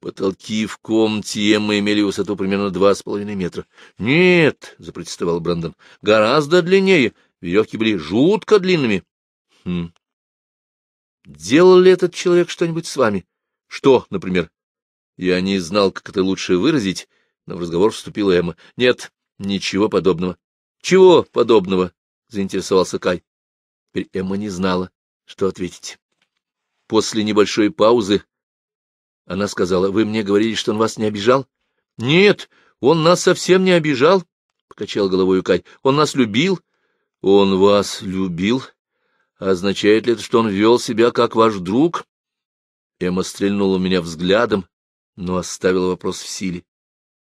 A: Потолки в комнате Эммы имели высоту примерно два с половиной метра. — Нет, — запротестовал Брэндон, — гораздо длиннее. Веревки были жутко длинными. — Хм. — Делал ли этот человек что-нибудь с вами? — Что, например? Я не знал, как это лучше выразить, но в разговор вступила Эмма. — Нет, ничего подобного. — Чего подобного? — заинтересовался Кай. Теперь Эмма не знала, что ответить. После небольшой паузы она сказала, — Вы мне говорили, что он вас не обижал? — Нет, он нас совсем не обижал, — покачал головой Кай. Он нас любил. — Он вас любил? Означает ли это, что он вел себя как ваш друг? Эмма стрельнула меня взглядом, но оставила вопрос в силе.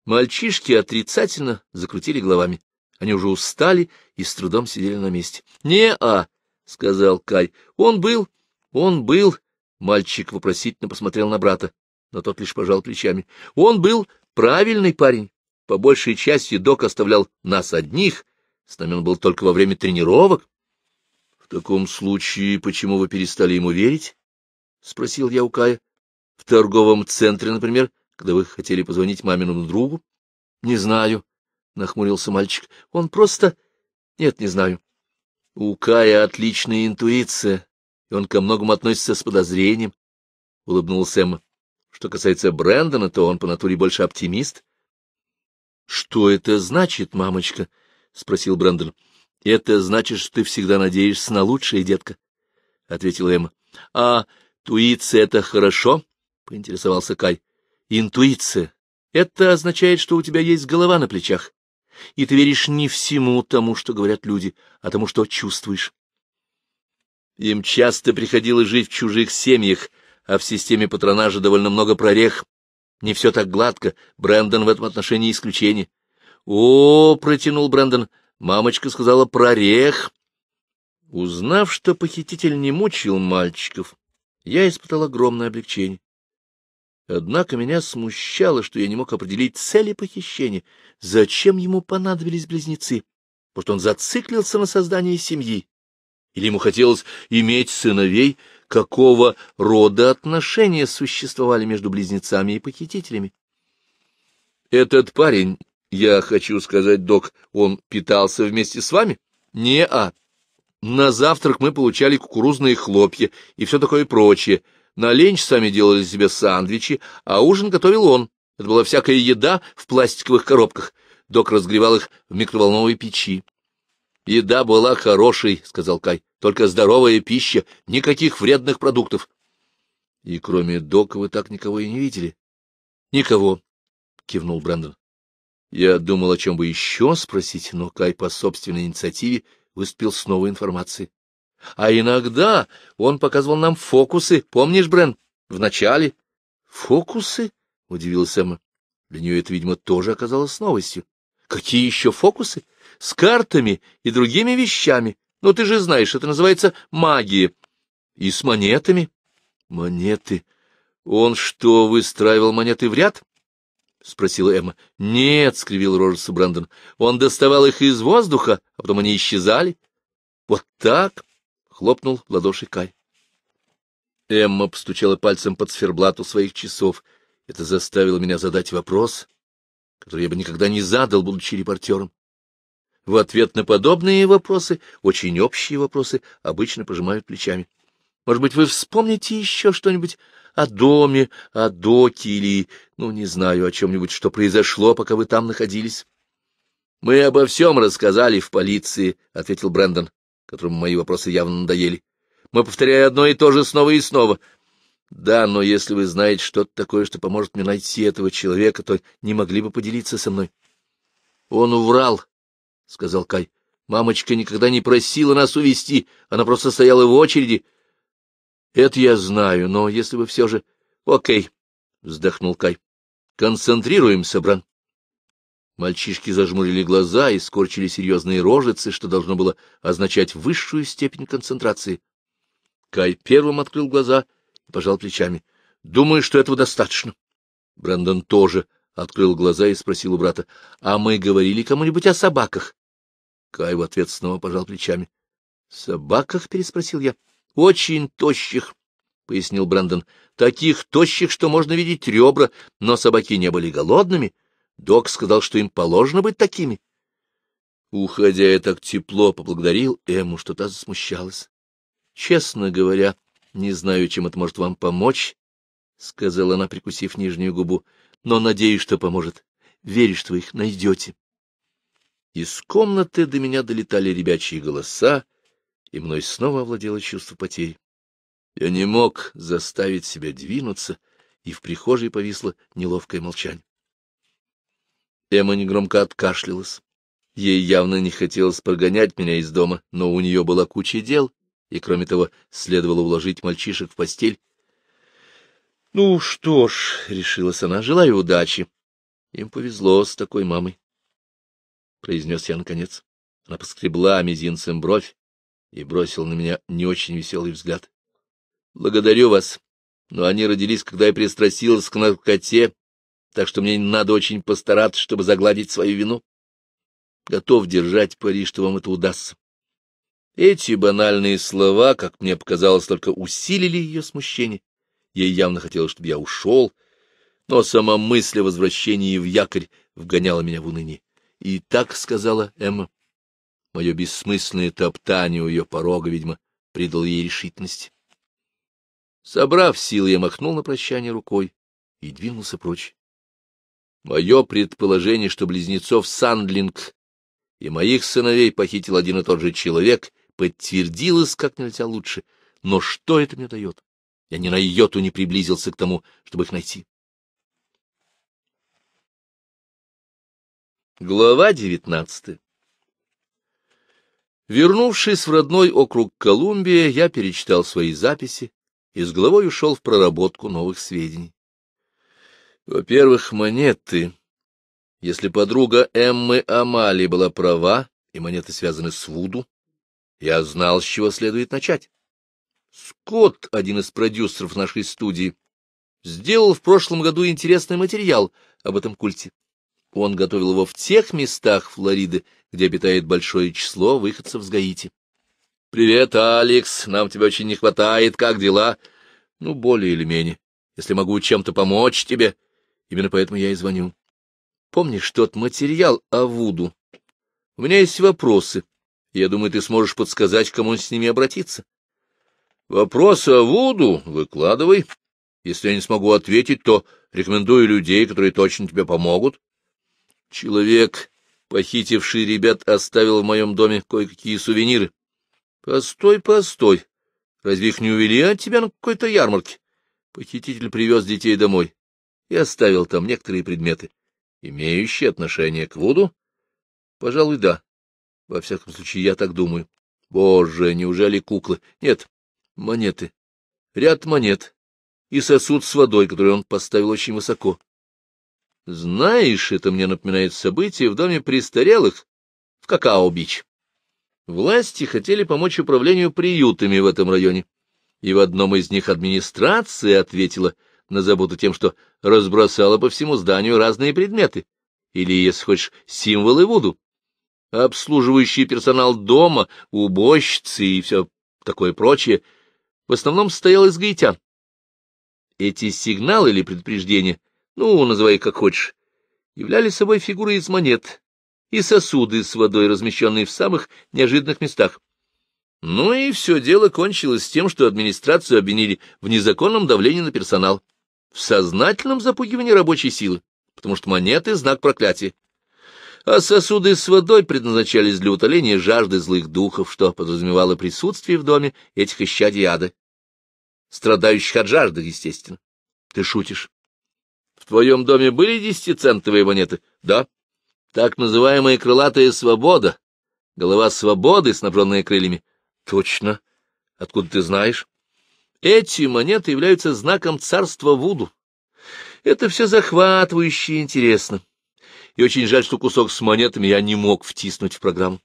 A: Мальчишки отрицательно закрутили головами. Они уже устали и с трудом сидели на месте. — Не-а, — сказал Кай. — Он был, он был. Мальчик вопросительно посмотрел на брата но тот лишь пожал плечами. Он был правильный парень. По большей части док оставлял нас одних, с нами он был только во время тренировок. — В таком случае, почему вы перестали ему верить? — спросил я у Кая. — В торговом центре, например, когда вы хотели позвонить маминому другу? — Не знаю, — нахмурился мальчик. — Он просто... Нет, не знаю. У Кая отличная интуиция, и он ко многому относится с подозрением, — улыбнулся Эмма. Что касается Брэндона, то он по натуре больше оптимист. — Что это значит, мамочка? — спросил Брэндон. — Это значит, что ты всегда надеешься на лучшее, детка, — ответила Эмма. — А интуиция это хорошо? — поинтересовался Кай. — Интуиция. Это означает, что у тебя есть голова на плечах, и ты веришь не всему тому, что говорят люди, а тому, что чувствуешь. Им часто приходилось жить в чужих семьях, а в системе патронажа довольно много прорех. Не все так гладко, Брэндон в этом отношении исключение. — О, — протянул Брэндон, — мамочка сказала прорех. Узнав, что похититель не мучил мальчиков, я испытал огромное облегчение. Однако меня смущало, что я не мог определить цели похищения. Зачем ему понадобились близнецы? Может, он зациклился на создании семьи? Или ему хотелось иметь сыновей? какого рода отношения существовали между близнецами и похитителями. Этот парень, я хочу сказать, док, он питался вместе с вами? Не, а. На завтрак мы получали кукурузные хлопья и все такое прочее. На ленч сами делали себе сандвичи, а ужин готовил он. Это была всякая еда в пластиковых коробках. Док разгревал их в микроволновой печи. — Еда была хорошей, — сказал Кай только здоровая пища, никаких вредных продуктов. И кроме Дока вы так никого и не видели. Никого, кивнул Брэндон. Я думал, о чем бы еще спросить, но Кай по собственной инициативе выступил с новой информацией. А иногда он показывал нам фокусы, помнишь, Брэн, Вначале Фокусы? — удивилась Эмма. Для нее это, видимо, тоже оказалось новостью. Какие еще фокусы? С картами и другими вещами. Но ты же знаешь, это называется магия. И с монетами. Монеты. Он что, выстраивал монеты в ряд? — спросила Эмма. — Нет, — скривил рожица Брэндон. — Он доставал их из воздуха, а потом они исчезали. — Вот так! — хлопнул в ладоши Кай. Эмма постучала пальцем под сферблату своих часов. Это заставило меня задать вопрос, который я бы никогда не задал, будучи репортером в ответ на подобные вопросы, очень общие вопросы, обычно пожимают плечами. Может быть, вы вспомните еще что-нибудь о доме, о доке или, ну, не знаю, о чем-нибудь, что произошло, пока вы там находились? — Мы обо всем рассказали в полиции, — ответил Брэндон, которому мои вопросы явно надоели. — Мы повторяем одно и то же снова и снова. — Да, но если вы знаете что-то такое, что поможет мне найти этого человека, то не могли бы поделиться со мной. — Он врал, — сказал Кай. — Мамочка никогда не просила нас увести, она просто стояла в очереди. — Это я знаю, но если бы все же... — Окей, — вздохнул Кай. — Концентрируемся, Бран. Мальчишки зажмурили глаза и скорчили серьезные рожицы, что должно было означать высшую степень концентрации. Кай первым открыл глаза и пожал плечами. — Думаю, что этого достаточно. Брэндон тоже открыл глаза и спросил у брата, — а мы говорили кому-нибудь о собаках? Кай в ответ снова пожал плечами. — Собаках? — переспросил я. — Очень тощих, — пояснил Брэндон. — Таких тощих, что можно видеть ребра, но собаки не были голодными. Док сказал, что им положено быть такими. Уходя, я так тепло поблагодарил Эму, что та засмущалась. — Честно говоря, не знаю, чем это может вам помочь, — сказала она, прикусив нижнюю губу, — но надеюсь, что поможет. Веришь, что вы их найдете. Из комнаты до меня долетали ребячьи голоса, и мной снова овладело чувство потери. Я не мог заставить себя двинуться, и в прихожей повисло неловкое молчание. Эмма негромко откашлялась. Ей явно не хотелось прогонять меня из дома, но у нее была куча дел, и, кроме того, следовало уложить мальчишек в постель. — Ну что ж, — решилась она, — желаю удачи. Им повезло с такой мамой. — произнес я наконец. Она поскребла мизинцем бровь и бросила на меня не очень веселый взгляд. — Благодарю вас, но они родились, когда я пристрастилась к наркоте, так что мне надо очень постараться, чтобы загладить свою вину. Готов держать пари, что вам это удастся. Эти банальные слова, как мне показалось, только усилили ее смущение. Ей явно хотелось, чтобы я ушел, но сама мысль о возвращении в якорь вгоняла меня в уныние. И так сказала Эмма. Мое бессмысленное топтание у ее порога, видимо, придало ей решительности. Собрав силы, я махнул на прощание рукой и двинулся прочь. Мое предположение, что близнецов Сандлинг и моих сыновей похитил один и тот же человек, подтвердилось как нельзя лучше. Но что это мне дает? Я ни на йоту не приблизился к тому, чтобы их найти. Глава девятнадцатая. Вернувшись в родной округ Колумбия, я перечитал свои записи и с головой ушел в проработку новых сведений. Во-первых, монеты. Если подруга Эммы Амали была права, и монеты связаны с Вуду, я знал, с чего следует начать. Скотт, один из продюсеров нашей студии, сделал в прошлом году интересный материал об этом культе. Он готовил его в тех местах Флориды, где обитает большое число выходцев с Гаити. — Привет, Алекс, нам тебя очень не хватает, как дела? — Ну, более или менее. Если могу чем-то помочь тебе. Именно поэтому я и звоню. Помнишь тот материал о Вуду? У меня есть вопросы. Я думаю, ты сможешь подсказать, к кому с ними обратиться. Вопросы о Вуду выкладывай. Если я не смогу ответить, то рекомендую людей, которые точно тебе помогут. Человек, похитивший ребят, оставил в моем доме кое-какие сувениры. — Постой, постой. Разве их не увели от тебя на какой-то ярмарке? Похититель привез детей домой и оставил там некоторые предметы, имеющие отношение к Вуду. — Пожалуй, да. Во всяком случае, я так думаю. Боже, неужели куклы? Нет, монеты. Ряд монет. И сосуд с водой, который он поставил очень высоко. Знаешь, это мне напоминает события в доме престарелых в Какао-Бич. Власти хотели помочь управлению приютами в этом районе, и в одном из них администрация ответила на заботу тем, что разбросала по всему зданию разные предметы, или, если хочешь, символы Вуду. Обслуживающий персонал дома, уборщицы и все такое прочее, в основном состоял из гаитян. Эти сигналы или предупреждения ну, называй как хочешь, являли собой фигуры из монет и сосуды с водой, размещенные в самых неожиданных местах. Ну и все дело кончилось тем, что администрацию обвинили в незаконном давлении на персонал, в сознательном запугивании рабочей силы, потому что монеты — знак проклятия. А сосуды с водой предназначались для утоления жажды злых духов, что подразумевало присутствие в доме этих исчадий ада, страдающих от жажды, естественно. Ты шутишь твоем доме были десятицентовые монеты? — Да. — Так называемая крылатая свобода. Голова свободы, снабженная крыльями. — Точно. Откуда ты знаешь? — Эти монеты являются знаком царства Вуду. Это все захватывающе и интересно. И очень жаль, что кусок с монетами я не мог втиснуть в программу.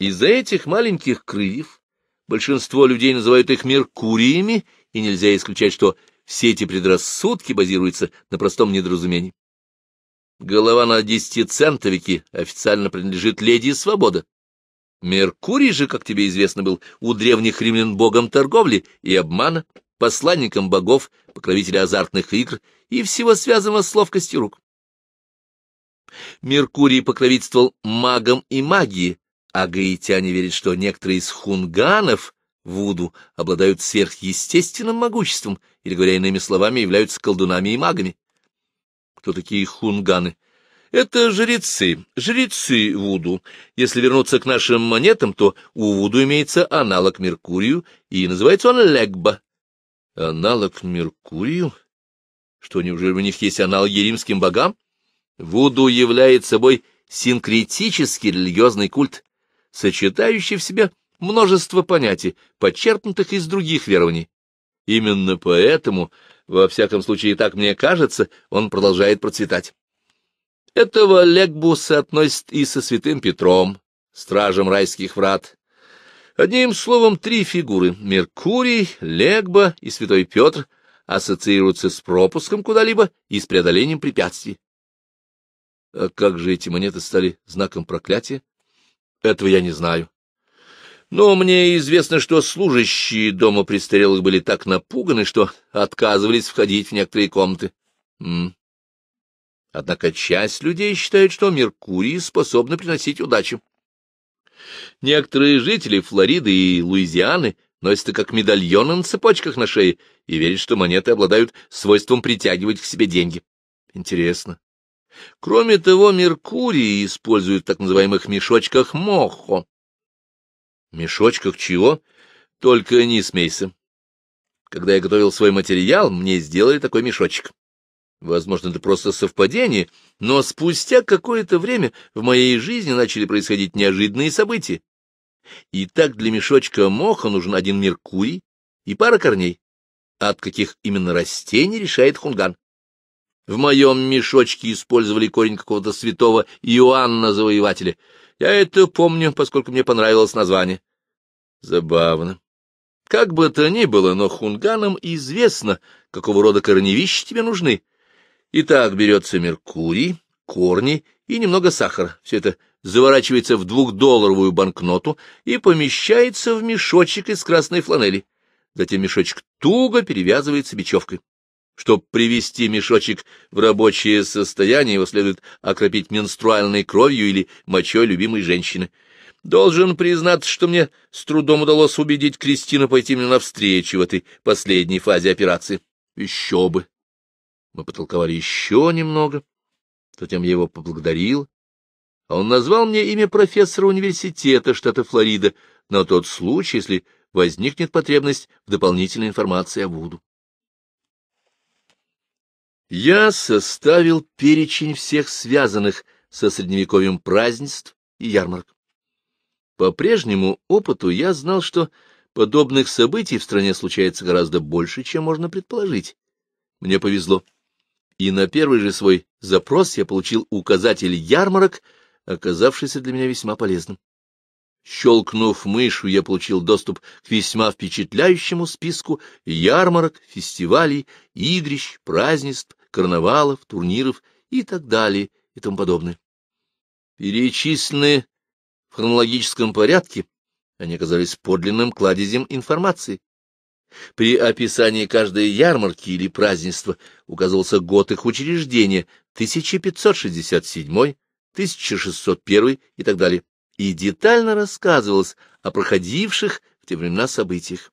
A: Из-за этих маленьких крыльев большинство людей называют их Меркуриями, и нельзя исключать, что все эти предрассудки базируются на простом недоразумении. Голова на десятицентовике официально принадлежит леди Свобода. Меркурий же, как тебе известно, был у древних римлян богом торговли и обмана, посланником богов, покровителя азартных игр и всего связанного с ловкостью рук. Меркурий покровительствовал магам и магии, а гаитяне верят, что некоторые из хунганов Вуду обладают сверхъестественным могуществом, или, говоря иными словами, являются колдунами и магами. Кто такие хунганы? Это жрецы, жрецы Вуду. Если вернуться к нашим монетам, то у Вуду имеется аналог Меркурию, и называется он Легба. Аналог Меркурию? Что, неужели у них есть аналоги римским богам? Вуду является собой синкретический религиозный культ, сочетающий в себе множество понятий, подчеркнутых из других верований. Именно поэтому, во всяком случае так мне кажется, он продолжает процветать. Этого легбуса соотносит и со святым Петром, стражем райских врат. Одним словом, три фигуры — Меркурий, Легба и святой Петр — ассоциируются с пропуском куда-либо и с преодолением препятствий. А как же эти монеты стали знаком проклятия? Этого я не знаю. Но мне известно, что служащие дома престарелых были так напуганы, что отказывались входить в некоторые комнаты. М. Однако часть людей считает, что Меркурий способна приносить удачу. Некоторые жители Флориды и Луизианы носят это как медальоны на цепочках на шее и верят, что монеты обладают свойством притягивать к себе деньги. Интересно. Кроме того, Меркурий используют в так называемых мешочках мохо Мешочках чего? Только не смейся. Когда я готовил свой материал, мне сделали такой мешочек. Возможно, это просто совпадение, но спустя какое-то время в моей жизни начали происходить неожиданные события. И так для мешочка моха нужен один меркурий и пара корней. От каких именно растений решает хунган. В моем мешочке использовали корень какого-то святого Иоанна Завоевателя — я это помню, поскольку мне понравилось название. Забавно. Как бы то ни было, но хунганам известно, какого рода корневища тебе нужны. Итак, берется меркурий, корни и немного сахара. Все это заворачивается в двухдолларовую банкноту и помещается в мешочек из красной фланели. Затем мешочек туго перевязывается бечевкой. Чтобы привести мешочек в рабочее состояние, его следует окропить менструальной кровью или мочой любимой женщины. Должен признаться, что мне с трудом удалось убедить Кристину пойти мне навстречу в этой последней фазе операции. Еще бы! Мы потолковали еще немного. Затем я его поблагодарил. А он назвал мне имя профессора университета штата Флорида на тот случай, если возникнет потребность в дополнительной информации о Вуду. Я составил перечень всех связанных со средневековым празднеств и ярмарок. По прежнему опыту я знал, что подобных событий в стране случается гораздо больше, чем можно предположить. Мне повезло. И на первый же свой запрос я получил указатель ярмарок, оказавшийся для меня весьма полезным. Щелкнув мышью, я получил доступ к весьма впечатляющему списку ярмарок, фестивалей, игрищ, празднеств, карнавалов, турниров и так далее и тому подобное. Перечисленные в хронологическом порядке, они оказались подлинным кладезем информации. При описании каждой ярмарки или празднества указывался год их учреждения 1567, 1601 и так далее, и детально рассказывалось о проходивших в те времена событиях.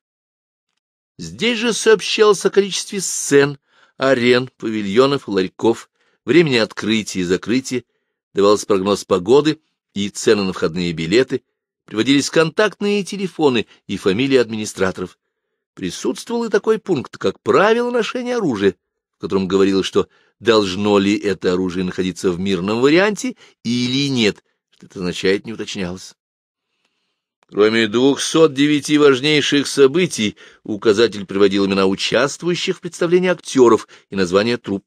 A: Здесь же сообщалось о количестве сцен, арен, павильонов, ларьков, времени открытия и закрытия, давался прогноз погоды и цены на входные билеты, приводились контактные телефоны и фамилии администраторов. Присутствовал и такой пункт, как правило ношения оружия, в котором говорилось, что должно ли это оружие находиться в мирном варианте или нет, что это означает, не уточнялось. Кроме двухсот девяти важнейших событий, указатель приводил имена участвующих в представлении актеров и название труп.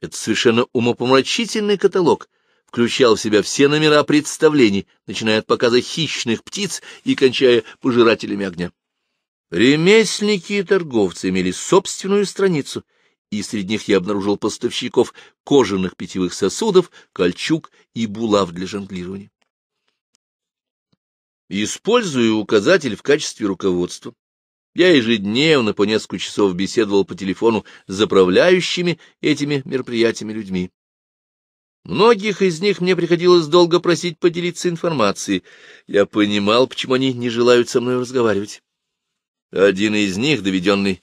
A: Это совершенно умопомрачительный каталог, включал в себя все номера представлений, начиная от показа хищных птиц и кончая пожирателями огня. Ремесленники и торговцы имели собственную страницу, и среди них я обнаружил поставщиков кожаных питьевых сосудов, кольчуг и булав для жонглирования. Используя указатель в качестве руководства, я ежедневно по несколько часов беседовал по телефону с заправляющими этими мероприятиями людьми. Многих из них мне приходилось долго просить поделиться информацией. Я понимал, почему они не желают со мной разговаривать. Один из них, доведенный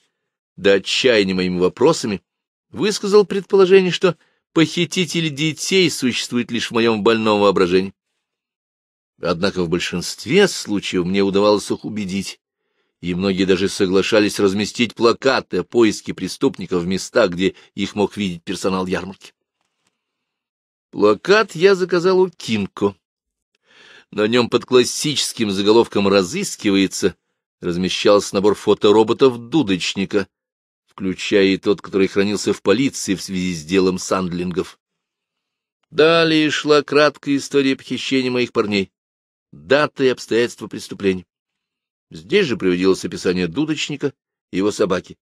A: до отчаяния моими вопросами, высказал предположение, что похититель детей существует лишь в моем больном воображении. Однако в большинстве случаев мне удавалось их убедить, и многие даже соглашались разместить плакаты о поиске преступников в местах, где их мог видеть персонал ярмарки. Плакат я заказал у Кинко. На нем под классическим заголовком «Разыскивается» размещался набор фотороботов дудочника, включая и тот, который хранился в полиции в связи с делом сандлингов. Далее шла краткая история похищения моих парней дата и обстоятельства преступлений. Здесь же приводилось описание дудочника и его собаки.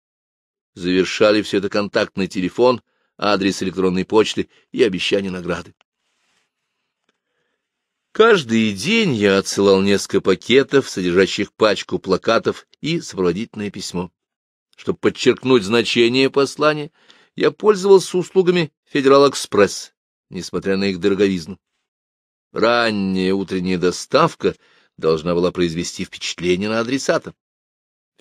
A: Завершали все это контактный телефон, адрес электронной почты и обещание награды. Каждый день я отсылал несколько пакетов, содержащих пачку плакатов и сопроводительное письмо. Чтобы подчеркнуть значение послания, я пользовался услугами «Федерал-экспресс», несмотря на их дороговизну. Ранняя утренняя доставка должна была произвести впечатление на адресата.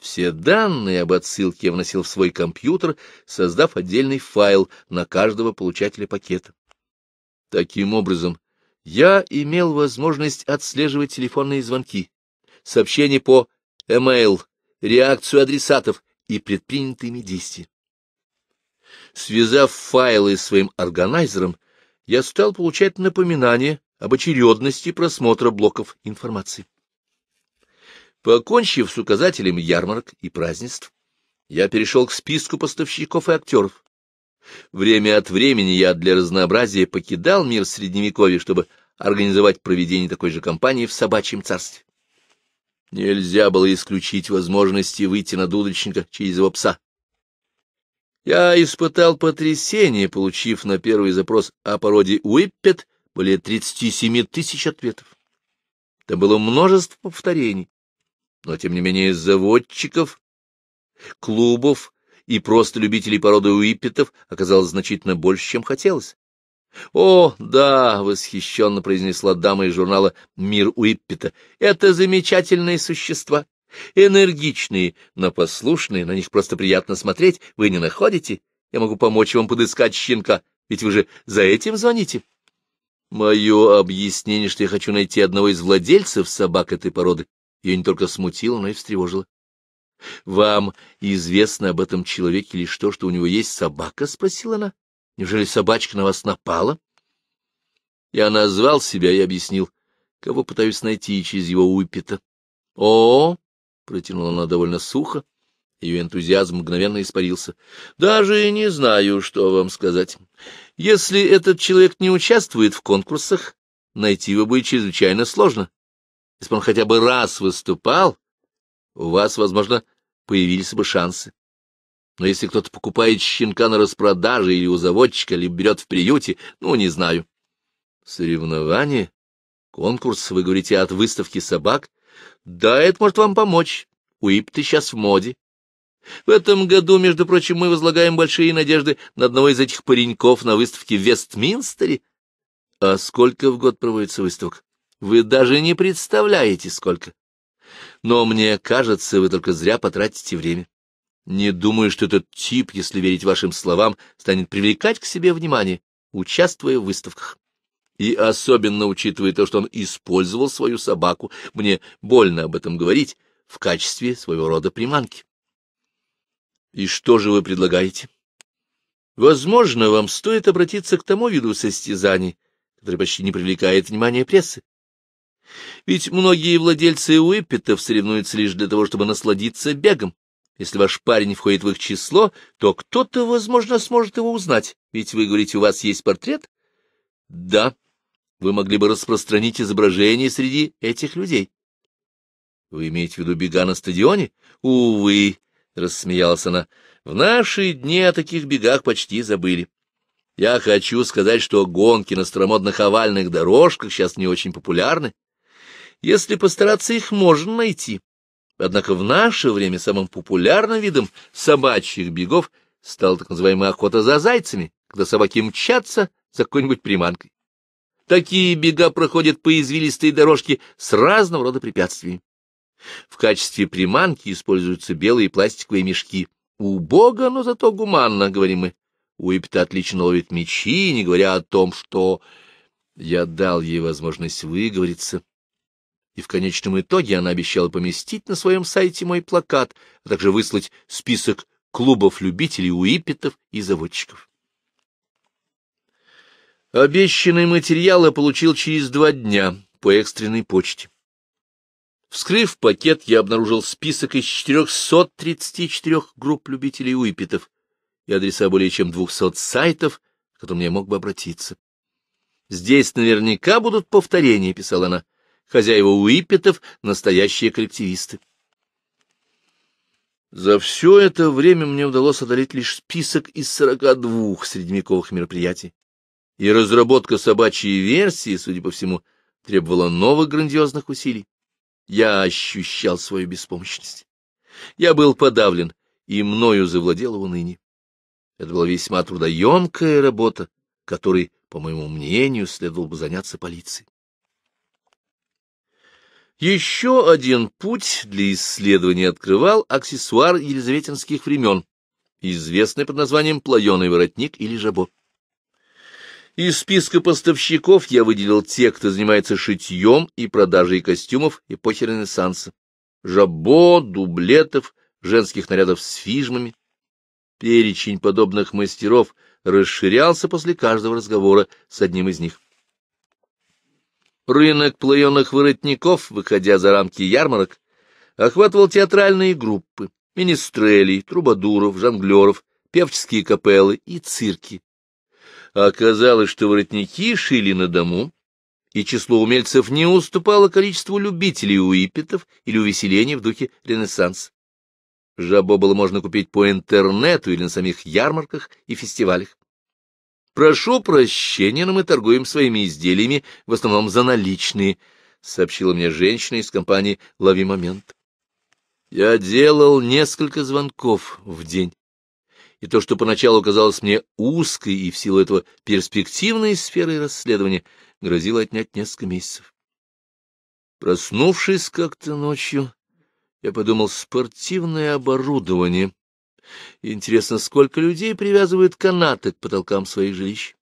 A: Все данные об отсылке я вносил в свой компьютер, создав отдельный файл на каждого получателя пакета. Таким образом, я имел возможность отслеживать телефонные звонки, сообщения по email, реакцию адресатов и предпринятыми действия. Связав файлы с своим органайзером, я стал получать напоминания об очередности просмотра блоков информации. Покончив с указателем ярмарок и празднеств, я перешел к списку поставщиков и актеров. Время от времени я для разнообразия покидал мир Средневековья, чтобы организовать проведение такой же кампании в собачьем царстве. Нельзя было исключить возможности выйти на дудочника через его пса. Я испытал потрясение, получив на первый запрос о породе «Уиппет» более 37 тысяч ответов. Там было множество повторений, но, тем не менее, из заводчиков, клубов и просто любителей породы уиппетов оказалось значительно больше, чем хотелось. «О, да!» — восхищенно произнесла дама из журнала «Мир Уиппета». «Это замечательные существа, энергичные, но послушные, на них просто приятно смотреть, вы не находите? Я могу помочь вам подыскать щенка, ведь вы же за этим звоните». Мое объяснение, что я хочу найти одного из владельцев собак этой породы, ее не только смутило, но и встревожило. — Вам известно об этом человеке лишь то, что у него есть собака? — спросила она. — Неужели собачка на вас напала? Я назвал себя и объяснил, кого пытаюсь найти через его уйпита. — О! — протянула она довольно сухо ее энтузиазм мгновенно испарился. «Даже не знаю, что вам сказать. Если этот человек не участвует в конкурсах, найти его будет чрезвычайно сложно. Если бы он хотя бы раз выступал, у вас, возможно, появились бы шансы. Но если кто-то покупает щенка на распродаже или у заводчика, либо берет в приюте, ну, не знаю. Соревнование? Конкурс, вы говорите, от выставки собак? Да, это может вам помочь. Уип ты сейчас в моде. В этом году, между прочим, мы возлагаем большие надежды на одного из этих пареньков на выставке в Вестминстере. А сколько в год проводится выставок? Вы даже не представляете, сколько. Но мне кажется, вы только зря потратите время. Не думаю, что этот тип, если верить вашим словам, станет привлекать к себе внимание, участвуя в выставках. И особенно учитывая то, что он использовал свою собаку, мне больно об этом говорить, в качестве своего рода приманки. И что же вы предлагаете? Возможно, вам стоит обратиться к тому виду состязаний, который почти не привлекает внимания прессы. Ведь многие владельцы уипетов соревнуются лишь для того, чтобы насладиться бегом. Если ваш парень входит в их число, то кто-то, возможно, сможет его узнать. Ведь вы говорите, у вас есть портрет? Да. Вы могли бы распространить изображение среди этих людей. Вы имеете в виду бега на стадионе? Увы, — рассмеялась она, — в наши дни о таких бегах почти забыли. Я хочу сказать, что гонки на старомодных овальных дорожках сейчас не очень популярны. Если постараться, их можно найти. Однако в наше время самым популярным видом собачьих бегов стала так называемая охота за зайцами, когда собаки мчатся за какой-нибудь приманкой. Такие бега проходят по извилистой дорожке с разного рода препятствиями. В качестве приманки используются белые пластиковые мешки. Убого, но зато гуманно, говорим мы. Уиппет отлично ловит мечи, не говоря о том, что я дал ей возможность выговориться. И в конечном итоге она обещала поместить на своем сайте мой плакат, а также выслать список клубов любителей уиппетов и заводчиков. Обещанные материалы получил через два дня по экстренной почте. Вскрыв пакет, я обнаружил список из 434 групп любителей уипетов и адреса более чем 200 сайтов, к которым я мог бы обратиться. «Здесь наверняка будут повторения», — писала она. «Хозяева уипетов — настоящие коллективисты». За все это время мне удалось одолеть лишь список из 42 средневековых мероприятий. И разработка собачьей версии, судя по всему, требовала новых грандиозных усилий. Я ощущал свою беспомощность. Я был подавлен, и мною завладело уныние. Это была весьма трудоемкая работа, которой, по моему мнению, следовало бы заняться полицией. Еще один путь для исследования открывал аксессуар елизаветинских времен, известный под названием плаеный воротник или жабо. Из списка поставщиков я выделил тех, кто занимается шитьем и продажей костюмов эпохи Ренессанса. Жабо, дублетов, женских нарядов с фижмами. Перечень подобных мастеров расширялся после каждого разговора с одним из них. Рынок плаеных воротников, выходя за рамки ярмарок, охватывал театральные группы, министрелей, трубадуров, жонглеров, певческие капеллы и цирки, а оказалось, что воротники шили на дому, и число умельцев не уступало количеству любителей уипетов или увеселений в духе ренессанс. Жабо было можно купить по интернету или на самих ярмарках и фестивалях. «Прошу прощения, но мы торгуем своими изделиями в основном за наличные», — сообщила мне женщина из компании «Лови момент». Я делал несколько звонков в день и то, что поначалу казалось мне узкой и в силу этого перспективной сферой расследования, грозило отнять несколько месяцев. Проснувшись как-то ночью, я подумал, спортивное оборудование. Интересно, сколько людей привязывают канаты к потолкам своих жилищ?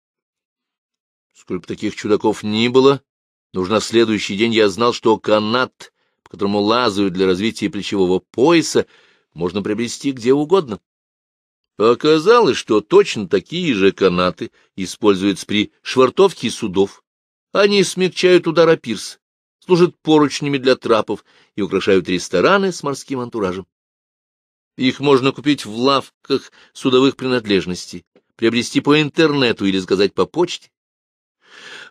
A: Сколько таких чудаков ни было, Нужно. уже следующий день я знал, что канат, по которому лазают для развития плечевого пояса, можно приобрести где угодно. Оказалось, что точно такие же канаты используются при швартовке судов. Они смягчают удар о пирс, служат поручнями для трапов и украшают рестораны с морским антуражем. Их можно купить в лавках судовых принадлежностей, приобрести по интернету или заказать по почте.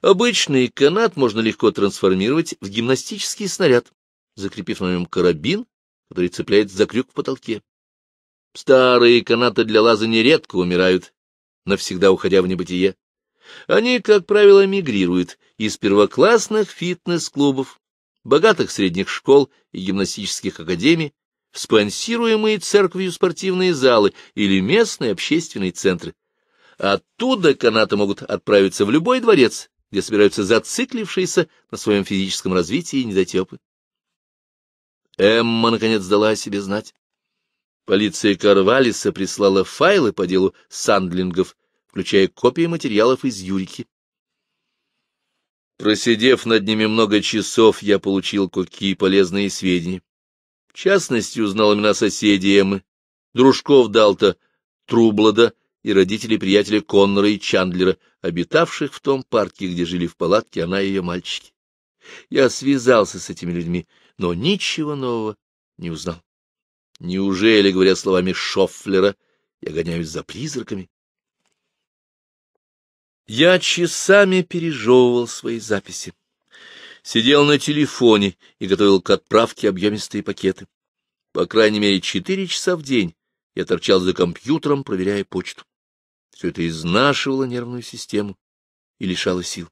A: Обычный канат можно легко трансформировать в гимнастический снаряд, закрепив на нем карабин, который цепляется за крюк в потолке. Старые канаты для лазания редко умирают, навсегда уходя в небытие. Они, как правило, мигрируют из первоклассных фитнес-клубов, богатых средних школ и гимнастических академий в спонсируемые церковью спортивные залы или местные общественные центры. Оттуда канаты могут отправиться в любой дворец, где собираются зациклившиеся на своем физическом развитии недотепы. Эмма, наконец, дала о себе знать. Полиция Карвалиса прислала файлы по делу Сандлингов, включая копии материалов из Юрики. Просидев над ними много часов, я получил кое-какие полезные сведения. В частности, узнал имена соседей Эммы, дружков Далта, Трублада и родителей приятеля Коннора и Чандлера, обитавших в том парке, где жили в палатке она и ее мальчики. Я связался с этими людьми, но ничего нового не узнал. Неужели, говоря словами Шофлера, я гоняюсь за призраками? Я часами пережевывал свои записи. Сидел на телефоне и готовил к отправке объемистые пакеты. По крайней мере, четыре часа в день я торчал за компьютером, проверяя почту. Все это изнашивало нервную систему и лишало сил.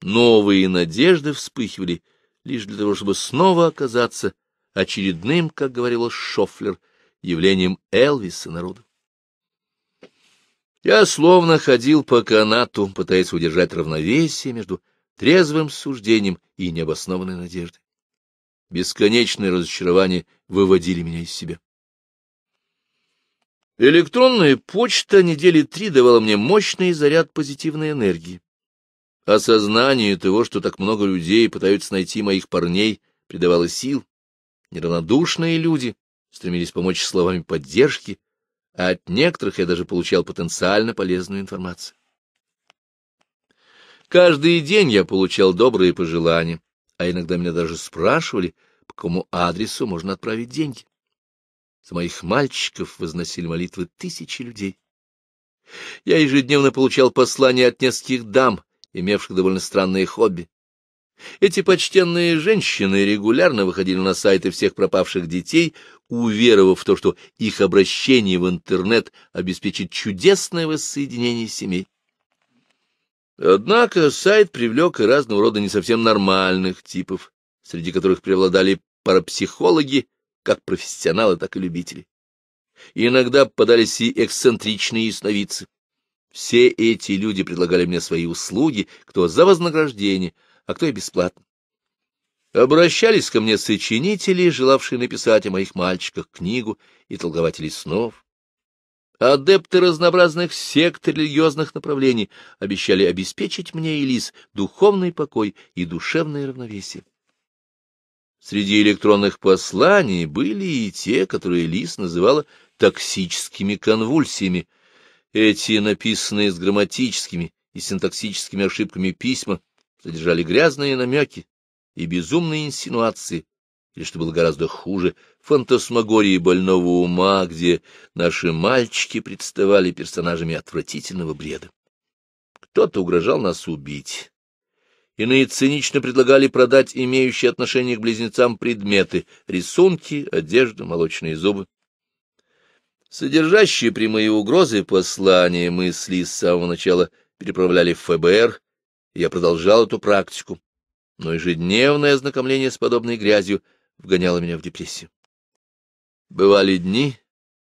A: Новые надежды вспыхивали лишь для того, чтобы снова оказаться очередным, как говорил Шофлер, явлением Элвиса народа. Я словно ходил по канату, пытаясь удержать равновесие между трезвым суждением и необоснованной надеждой. Бесконечные разочарования выводили меня из себя. Электронная почта недели три давала мне мощный заряд позитивной энергии. Осознание того, что так много людей пытаются найти моих парней, придавало сил неравнодушные люди стремились помочь словами поддержки, а от некоторых я даже получал потенциально полезную информацию. Каждый день я получал добрые пожелания, а иногда меня даже спрашивали, по какому адресу можно отправить деньги. С моих мальчиков возносили молитвы тысячи людей. Я ежедневно получал послания от нескольких дам, имевших довольно странные хобби. Эти почтенные женщины регулярно выходили на сайты всех пропавших детей, уверовав в то, что их обращение в интернет обеспечит чудесное воссоединение семей. Однако сайт привлек и разного рода не совсем нормальных типов, среди которых преобладали парапсихологи, как профессионалы, так и любители. Иногда подались и эксцентричные ясновидцы. Все эти люди предлагали мне свои услуги, кто за вознаграждение — а кто и бесплатно. Обращались ко мне сочинители, желавшие написать о моих мальчиках книгу, и толкователи снов. Адепты разнообразных сект религиозных направлений обещали обеспечить мне и Лис духовный покой и душевное равновесие. Среди электронных посланий были и те, которые Лис называла токсическими конвульсиями. Эти, написанные с грамматическими и синтаксическими ошибками письма, содержали грязные намеки и безумные инсинуации, или, что было гораздо хуже, фантасмагории больного ума, где наши мальчики представали персонажами отвратительного бреда. Кто-то угрожал нас убить. Иные цинично предлагали продать имеющие отношение к близнецам предметы — рисунки, одежду, молочные зубы. Содержащие прямые угрозы послания мысли с самого начала переправляли в ФБР, я продолжал эту практику, но ежедневное ознакомление с подобной грязью вгоняло меня в депрессию. Бывали дни,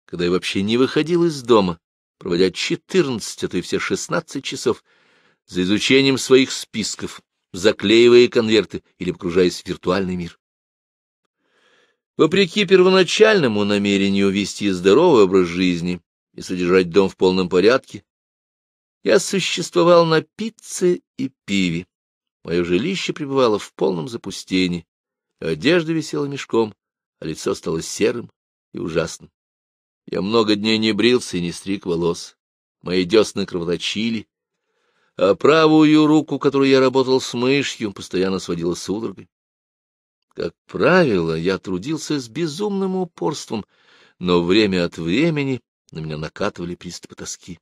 A: когда я вообще не выходил из дома, проводя четырнадцать, а то и все шестнадцать часов за изучением своих списков, заклеивая конверты или погружаясь в виртуальный мир. Вопреки первоначальному намерению вести здоровый образ жизни и содержать дом в полном порядке, я существовал на пицце и пиве. Мое жилище пребывало в полном запустении. Одежда висела мешком, а лицо стало серым и ужасным. Я много дней не брился и не стриг волос. Мои десны кровоточили, а правую руку, которую я работал с мышью, постоянно сводила судорогой. Как правило, я трудился с безумным упорством, но время от времени на меня накатывали приступы тоски.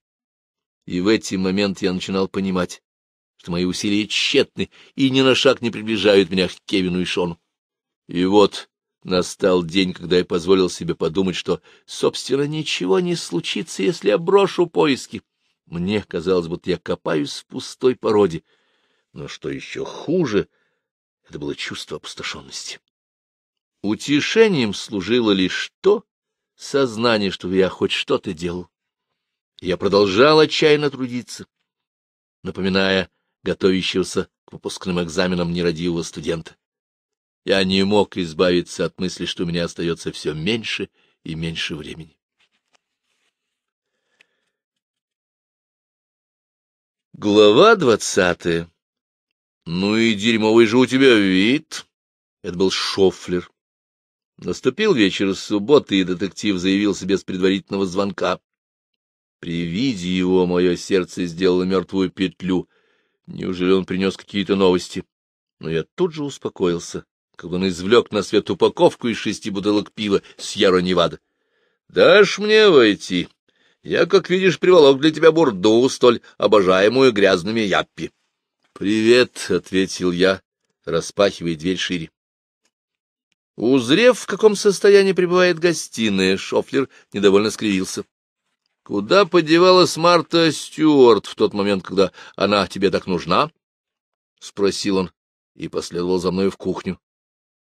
A: И в эти моменты я начинал понимать, что мои усилия тщетны и ни на шаг не приближают меня к Кевину и Шону. И вот настал день, когда я позволил себе подумать, что, собственно, ничего не случится, если я брошу поиски. Мне казалось, будто я копаюсь в пустой породе. Но что еще хуже, это было чувство опустошенности. Утешением служило лишь то сознание, что я хоть что-то делал я продолжал отчаянно трудиться, напоминая готовящегося к выпускным экзаменам нерадивого студента. Я не мог избавиться от мысли, что у меня остается все меньше и меньше времени. Глава двадцатая. «Ну и дерьмовый же у тебя вид!» Это был Шофлер. Наступил вечер субботы, и детектив заявил себе с предварительного звонка. При виде его мое сердце сделало мертвую петлю. Неужели он принес какие-то новости? Но я тут же успокоился, когда он извлек на свет упаковку из шести бутылок пива с Яро-Невада. — Дашь мне войти? Я, как видишь, приволок для тебя бурду, столь обожаемую грязными яппи. — Привет, — ответил я, распахивая дверь шире. Узрев, в каком состоянии пребывает гостиная, Шофлер недовольно скривился. Куда подевалась Марта Стюарт в тот момент, когда она тебе так нужна? — спросил он и последовал за мной в кухню.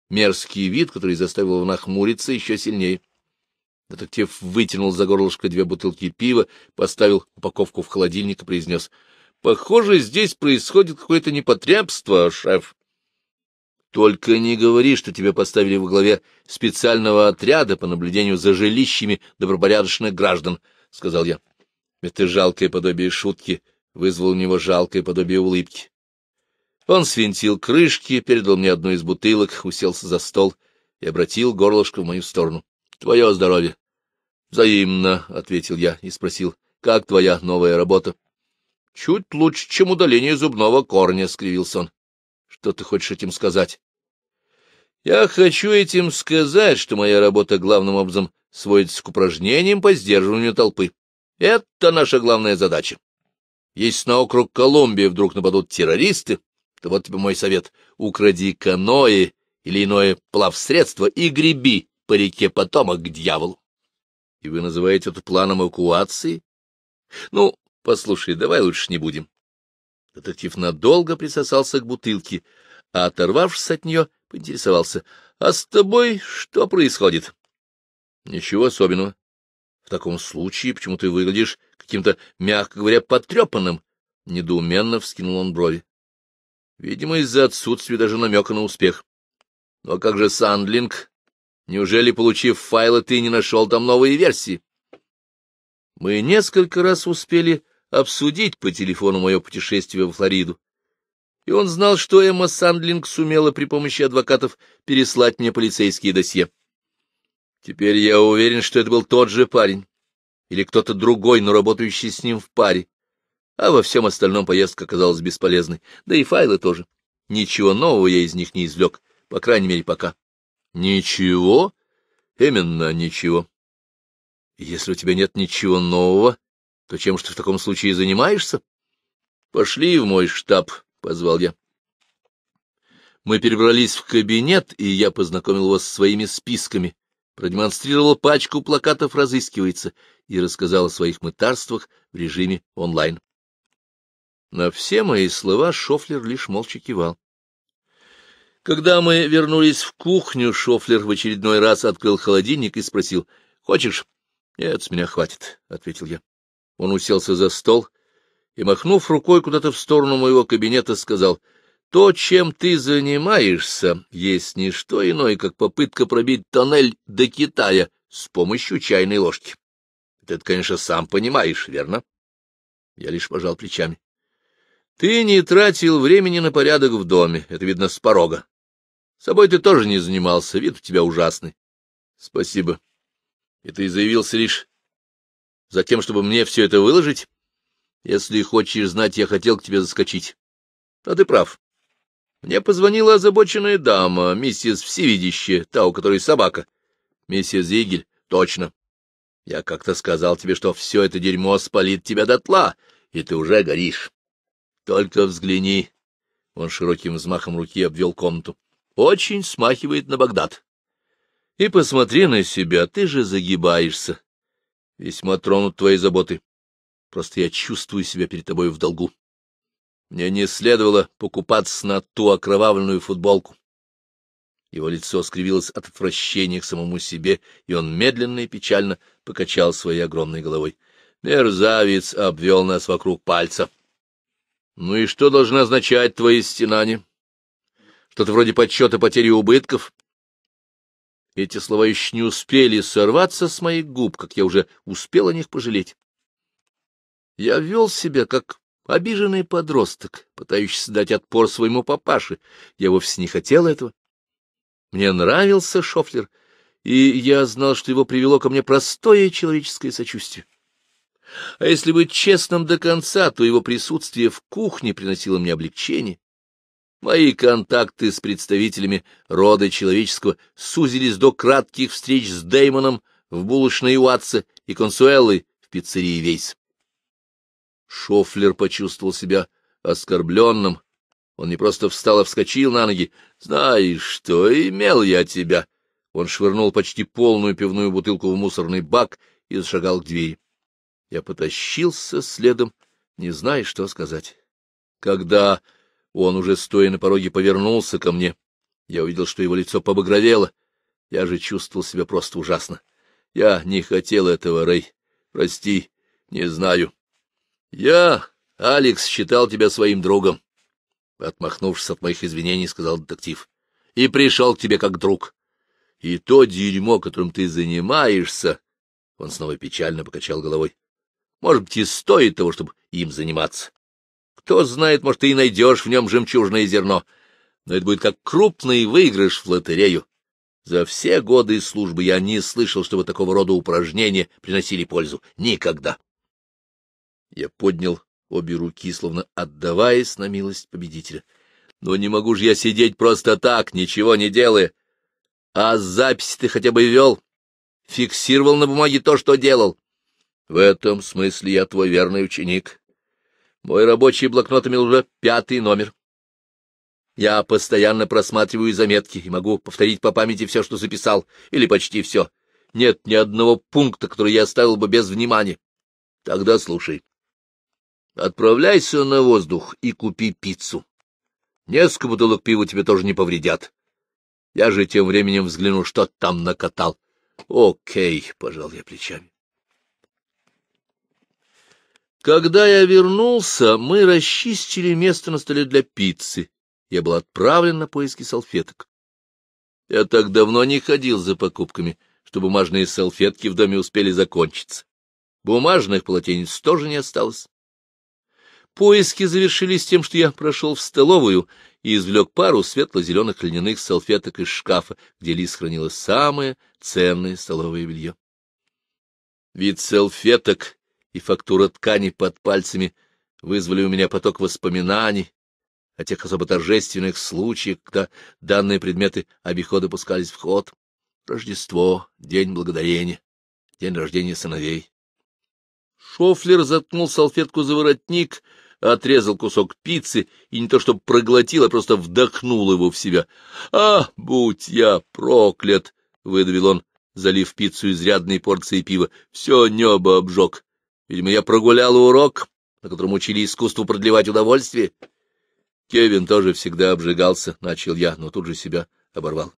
A: Мерзкий вид, который заставил его нахмуриться еще сильнее. Детектив вытянул за горлышко две бутылки пива, поставил упаковку в холодильник и произнес. — Похоже, здесь происходит какое-то непотребство, шеф. — Только не говори, что тебя поставили во главе специального отряда по наблюдению за жилищами добропорядочных граждан, — сказал я. Это жалкое подобие шутки вызвало у него жалкое подобие улыбки. Он свинтил крышки, передал мне одну из бутылок, уселся за стол и обратил горлышко в мою сторону. — Твое здоровье. — Взаимно, — ответил я и спросил, — как твоя новая работа? — Чуть лучше, чем удаление зубного корня, — скривился он. — Что ты хочешь этим сказать? — Я хочу этим сказать, что моя работа главным образом сводится к упражнениям по сдерживанию толпы. Это наша главная задача. Если на округ Колумбии вдруг нападут террористы, то вот тебе мой совет — укради каноэ или иное плавсредство и греби по реке Потомок к дьяволу. И вы называете это планом эвакуации? Ну, послушай, давай лучше не будем. Детектив надолго присосался к бутылке, а, оторвавшись от нее, поинтересовался. — А с тобой что происходит? Ничего особенного. В таком случае почему ты выглядишь каким-то, мягко говоря, потрепанным? Недоуменно вскинул он брови. Видимо, из-за отсутствия даже намека на успех. Но как же Сандлинг? Неужели, получив файлы, ты не нашел там новые версии? Мы несколько раз успели обсудить по телефону мое путешествие в Флориду. И он знал, что Эмма Сандлинг сумела при помощи адвокатов переслать мне полицейские досье. Теперь я уверен, что это был тот же парень или кто-то другой, но работающий с ним в паре. А во всем остальном поездка оказалась бесполезной, да и файлы тоже. Ничего нового я из них не извлек, по крайней мере, пока. Ничего? Именно ничего. Если у тебя нет ничего нового, то чем же ты в таком случае занимаешься? Пошли в мой штаб, — позвал я. Мы перебрались в кабинет, и я познакомил вас с своими списками, продемонстрировала пачку плакатов «Разыскивается» и рассказала о своих мытарствах в режиме онлайн. На все мои слова Шофлер лишь молча кивал. Когда мы вернулись в кухню, Шофлер в очередной раз открыл холодильник и спросил, «Хочешь?» «Нет, с меня хватит», — ответил я. Он уселся за стол и, махнув рукой куда-то в сторону моего кабинета, сказал — то, чем ты занимаешься, есть не что иное, как попытка пробить тоннель до Китая с помощью чайной ложки. Ты это, конечно, сам понимаешь, верно? Я лишь пожал плечами. Ты не тратил времени на порядок в доме, это видно с порога. С Собой ты тоже не занимался, вид у тебя ужасный. Спасибо. И ты заявился лишь за тем, чтобы мне все это выложить? Если хочешь знать, я хотел к тебе заскочить. А ты прав. Мне позвонила озабоченная дама, миссис Всевидище, та, у которой собака. Миссис Зигель, точно. Я как-то сказал тебе, что все это дерьмо спалит тебя дотла, и ты уже горишь. Только взгляни. Он широким взмахом руки обвел комнату. Очень смахивает на Багдад. И посмотри на себя, ты же загибаешься. Весьма тронут твои заботы. Просто я чувствую себя перед тобой в долгу. Мне не следовало покупаться на ту окровавленную футболку. Его лицо скривилось от отвращения к самому себе, и он медленно и печально покачал своей огромной головой. Мерзавец обвел нас вокруг пальца. — Ну и что должны означать твои стенания? Что-то вроде подсчета потери убытков? Эти слова еще не успели сорваться с моих губ, как я уже успел о них пожалеть. Я вел себя как Обиженный подросток, пытающийся дать отпор своему папаше. Я вовсе не хотел этого. Мне нравился Шофлер, и я знал, что его привело ко мне простое человеческое сочувствие. А если быть честным до конца, то его присутствие в кухне приносило мне облегчение. Мои контакты с представителями рода человеческого сузились до кратких встреч с Деймоном в булочной Уатсе и Консуэллой в пиццерии Вейс. Шофлер почувствовал себя оскорбленным. Он не просто встал, а вскочил на ноги. «Знаешь что, имел я тебя!» Он швырнул почти полную пивную бутылку в мусорный бак и зашагал к двери. Я потащился следом, не зная, что сказать. Когда он уже, стоя на пороге, повернулся ко мне, я увидел, что его лицо побагровело. Я же чувствовал себя просто ужасно. Я не хотел этого, Рэй. Прости, не знаю. Я, Алекс, считал тебя своим другом. Отмахнувшись от моих извинений, сказал детектив. И пришел к тебе как друг. И то дерьмо, которым ты занимаешься... Он снова печально покачал головой. Может быть, и стоит того, чтобы им заниматься. Кто знает, может, ты и найдешь в нем жемчужное зерно. Но это будет как крупный выигрыш в лотерею. За все годы службы я не слышал, чтобы такого рода упражнения приносили пользу. Никогда. Я поднял обе руки, словно отдаваясь на милость победителя. Но не могу же я сидеть просто так, ничего не делая. А записи ты хотя бы вел, фиксировал на бумаге то, что делал. В этом смысле я твой верный ученик. Мой рабочий блокнот имел уже пятый номер. Я постоянно просматриваю заметки и могу повторить по памяти все, что записал, или почти все. Нет ни одного пункта, который я оставил бы без внимания. Тогда слушай. Отправляйся на воздух и купи пиццу. Несколько бутылок пива тебе тоже не повредят. Я же тем временем взгляну, что там накатал. Окей, — пожал я плечами. Когда я вернулся, мы расчистили место на столе для пиццы. Я был отправлен на поиски салфеток. Я так давно не ходил за покупками, что бумажные салфетки в доме успели закончиться. Бумажных полотенец тоже не осталось. Поиски завершились тем, что я прошел в столовую и извлек пару светло-зеленых льняных салфеток из шкафа, где Лис хранила самое ценное столовое белье. Вид салфеток и фактура ткани под пальцами вызвали у меня поток воспоминаний о тех особо торжественных случаях, когда данные предметы обихода пускались в ход. Рождество, День Благодарения, День рождения сыновей. Шофлер заткнул салфетку за воротник — отрезал кусок пиццы и не то чтобы проглотил, а просто вдохнул его в себя. «А, будь я проклят!» — выдавил он, залив пиццу изрядной порцией пива. «Все небо обжег. Видимо, я прогулял урок, на котором учили искусству продлевать удовольствие». Кевин тоже всегда обжигался, — начал я, но тут же себя оборвал.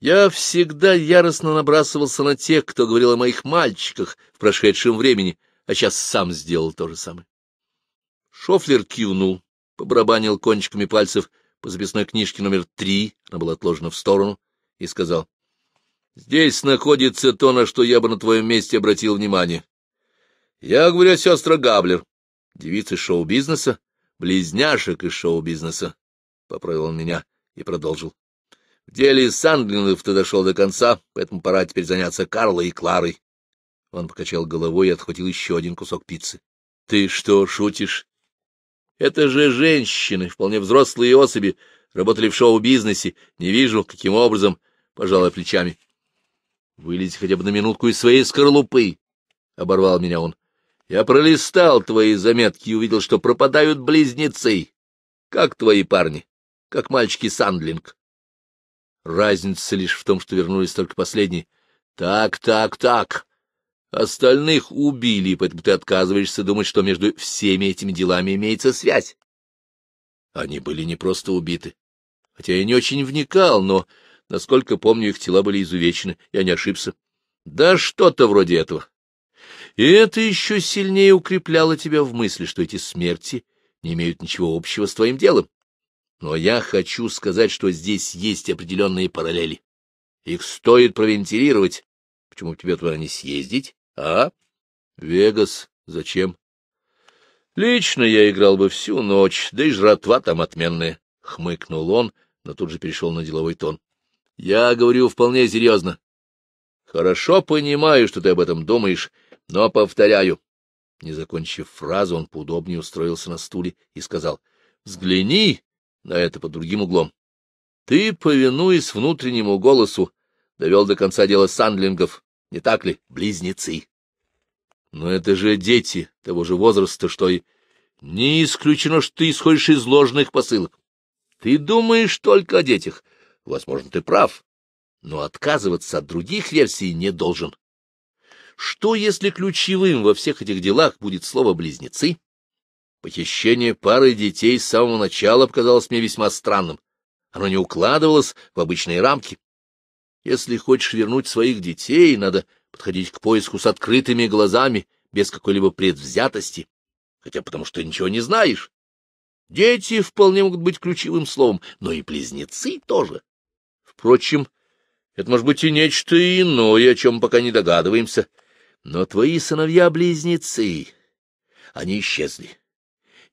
A: Я всегда яростно набрасывался на тех, кто говорил о моих мальчиках в прошедшем времени, а сейчас сам сделал то же самое. Шофлер кивнул, побрабанил кончиками пальцев по записной книжке номер три, она была отложена в сторону, и сказал, — Здесь находится то, на что я бы на твоем месте обратил внимание. Я говорю, сестра Габлер, девица шоу-бизнеса, близняшек из шоу-бизнеса, — поправил он меня и продолжил. В деле Сандлинов ты дошел до конца, поэтому пора теперь заняться Карлой и Кларой. Он покачал головой и отхватил еще один кусок пиццы. — Ты что, шутишь? Это же женщины, вполне взрослые особи, работали в шоу-бизнесе. Не вижу, каким образом, пожалуй, плечами. Вылези хотя бы на минутку из своей скорлупы, — оборвал меня он. Я пролистал твои заметки и увидел, что пропадают близнецы. Как твои парни, как мальчики Сандлинг. Разница лишь в том, что вернулись только последние. Так, так, так. Остальных убили, поэтому ты отказываешься думать, что между всеми этими делами имеется связь. Они были не просто убиты. Хотя я не очень вникал, но, насколько помню, их тела были изувечены. Я не ошибся. Да что-то вроде этого. И это еще сильнее укрепляло тебя в мысли, что эти смерти не имеют ничего общего с твоим делом. Но я хочу сказать, что здесь есть определенные параллели. Их стоит провентилировать. Почему тебе туда не съездить? А? Вегас. Зачем? Лично я играл бы всю ночь, да и жратва там отменная. Хмыкнул он, но тут же перешел на деловой тон. Я говорю вполне серьезно. Хорошо понимаю, что ты об этом думаешь, но повторяю. Не закончив фразу, он поудобнее устроился на стуле и сказал, «Взгляни на это под другим углом. Ты, повинуясь внутреннему голосу, довел до конца дела сандлингов, не так ли, близнецы? Но это же дети того же возраста, что и... Не исключено, что ты исходишь из ложных посылок. Ты думаешь только о детях. Возможно, ты прав, но отказываться от других версий не должен. Что, если ключевым во всех этих делах будет слово «близнецы»? Похищение пары детей с самого начала показалось мне весьма странным. Оно не укладывалось в обычные рамки. Если хочешь вернуть своих детей, надо подходить к поиску с открытыми глазами, без какой-либо предвзятости, хотя потому что ничего не знаешь. Дети вполне могут быть ключевым словом, но и близнецы тоже. Впрочем, это может быть и нечто иное, о чем пока не догадываемся. Но твои сыновья-близнецы, они исчезли.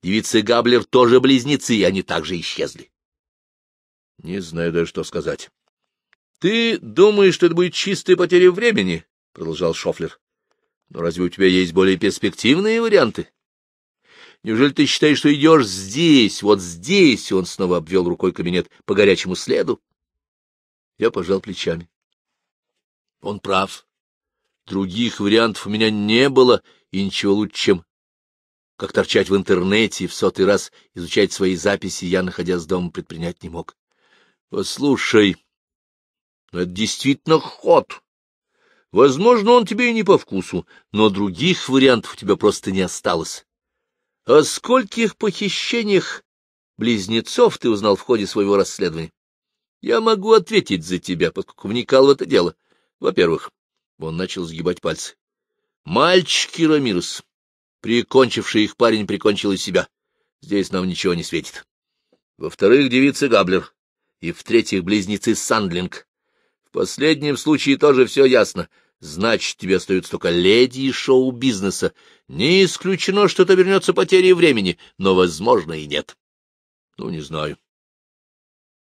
A: Девицы Габлер тоже близнецы, и они также исчезли. Не знаю даже, что сказать. Ты думаешь, что это будет чистая потеря времени? — продолжал Шофлер. — Но разве у тебя есть более перспективные варианты? Неужели ты считаешь, что идешь здесь, вот здесь? Он снова обвел рукой кабинет по горячему следу. Я пожал плечами. Он прав. Других вариантов у меня не было, и ничего лучше, чем как торчать в интернете и в сотый раз изучать свои записи, я, находясь дома, предпринять не мог. — Послушай, но ну, это действительно ход. Возможно, он тебе и не по вкусу, но других вариантов у тебя просто не осталось. О скольких похищениях близнецов ты узнал в ходе своего расследования? Я могу ответить за тебя, поскольку вникал в это дело. Во-первых, он начал сгибать пальцы. Мальчики Рамирес. Прикончивший их парень прикончил и себя. Здесь нам ничего не светит. Во-вторых, девица Габлер. И в-третьих, близнецы Сандлинг последнем случае тоже все ясно. Значит, тебе остаются только леди и шоу-бизнеса. Не исключено, что это вернется потерей времени, но, возможно, и нет. Ну, не знаю.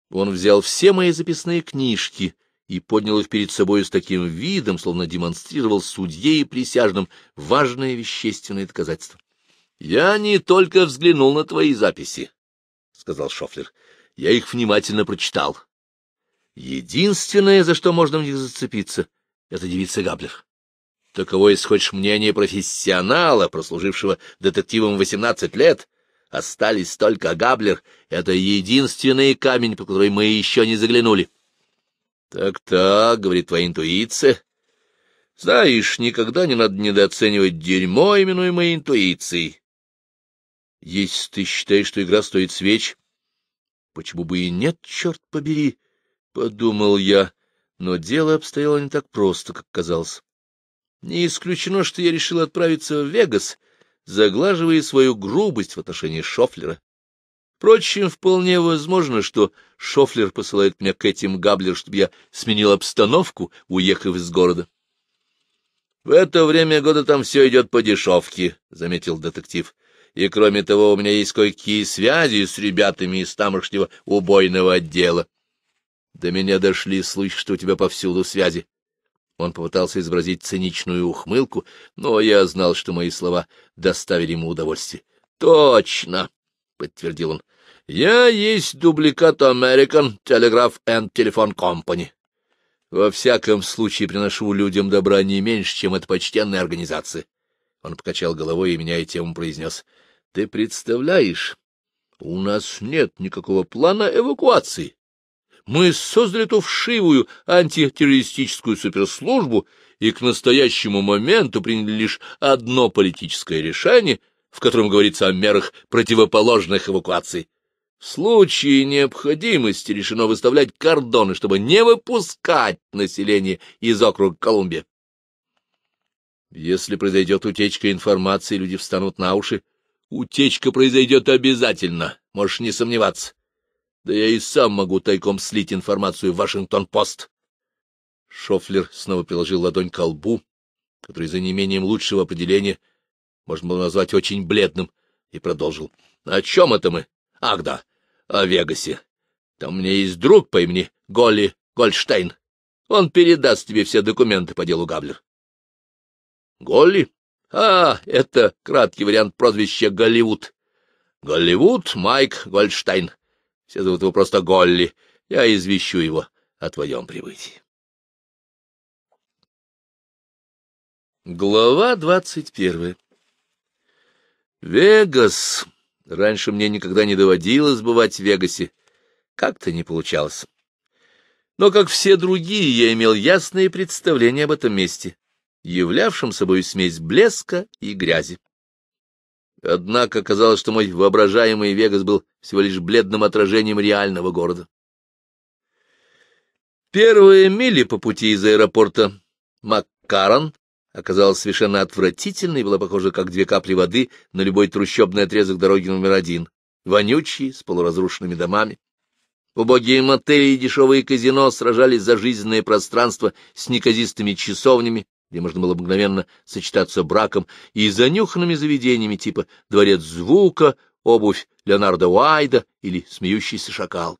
A: Он взял все мои записные книжки и поднял их перед собой с таким видом, словно демонстрировал судье и присяжным важное вещественное доказательство. — Я не только взглянул на твои записи, — сказал Шофлер. — Я их внимательно прочитал. Единственное, за что можно в них зацепиться, — это девица Габлер. Таково, если хочешь, мнение профессионала, прослужившего детективом 18 лет. Остались только Габлер. Это единственный камень, по который мы еще не заглянули. Так-так, — говорит твоя интуиция. Знаешь, никогда не надо недооценивать дерьмо, именуемое интуицией. Если ты считаешь, что игра стоит свеч, почему бы и нет, черт побери? Подумал я, но дело обстояло не так просто, как казалось. Не исключено, что я решил отправиться в Вегас, заглаживая свою грубость в отношении Шофлера. Впрочем, вполне возможно, что Шофлер посылает меня к этим Габлер, чтобы я сменил обстановку, уехав из города. — В это время года там все идет по дешевке, — заметил детектив. — И, кроме того, у меня есть кое-какие связи с ребятами из тамошнего убойного отдела. До меня дошли слухи, что у тебя повсюду связи. Он попытался изобразить циничную ухмылку, но я знал, что мои слова доставили ему удовольствие. «Точно!» — подтвердил он. «Я есть дубликат American Telegraph and Telephone Company. Во всяком случае приношу людям добра не меньше, чем эта почтенная организация». Он покачал головой и, меняя тему, произнес. «Ты представляешь, у нас нет никакого плана эвакуации. Мы создали ту вшивую антитеррористическую суперслужбу и к настоящему моменту приняли лишь одно политическое решение, в котором говорится о мерах противоположных эвакуаций. В случае необходимости решено выставлять кордоны, чтобы не выпускать население из округа Колумбия. Если произойдет утечка информации, люди встанут на уши. Утечка произойдет обязательно, можешь не сомневаться. Да я и сам могу тайком слить информацию в Вашингтон-Пост. Шофлер снова приложил ладонь к лбу, который за неимением лучшего определения можно было назвать очень бледным, и продолжил. — О чем это мы? Ах да, о Вегасе. Там у меня есть друг по имени Голли Гольштейн. Он передаст тебе все документы по делу Габлер. Голли? А, это краткий вариант прозвища Голливуд. Голливуд Майк Гольштейн. Все зовут его просто Голли. Я извещу его о твоем прибытии. Глава двадцать первая. Вегас. Раньше мне никогда не доводилось бывать в Вегасе. Как-то не получалось. Но, как все другие, я имел ясные представления об этом месте, являвшем собой смесь блеска и грязи. Однако казалось, что мой воображаемый Вегас был всего лишь бледным отражением реального города. Первые мили по пути из аэропорта Маккарон оказалась совершенно отвратительной и была похожа как две капли воды на любой трущобный отрезок дороги номер один, вонючий, с полуразрушенными домами. Убогие мотели и дешевые казино сражались за жизненное пространство с неказистыми часовнями, где можно было мгновенно сочетаться браком, и занюханными заведениями типа «Дворец звука», «Обувь Леонардо Уайда» или «Смеющийся шакал».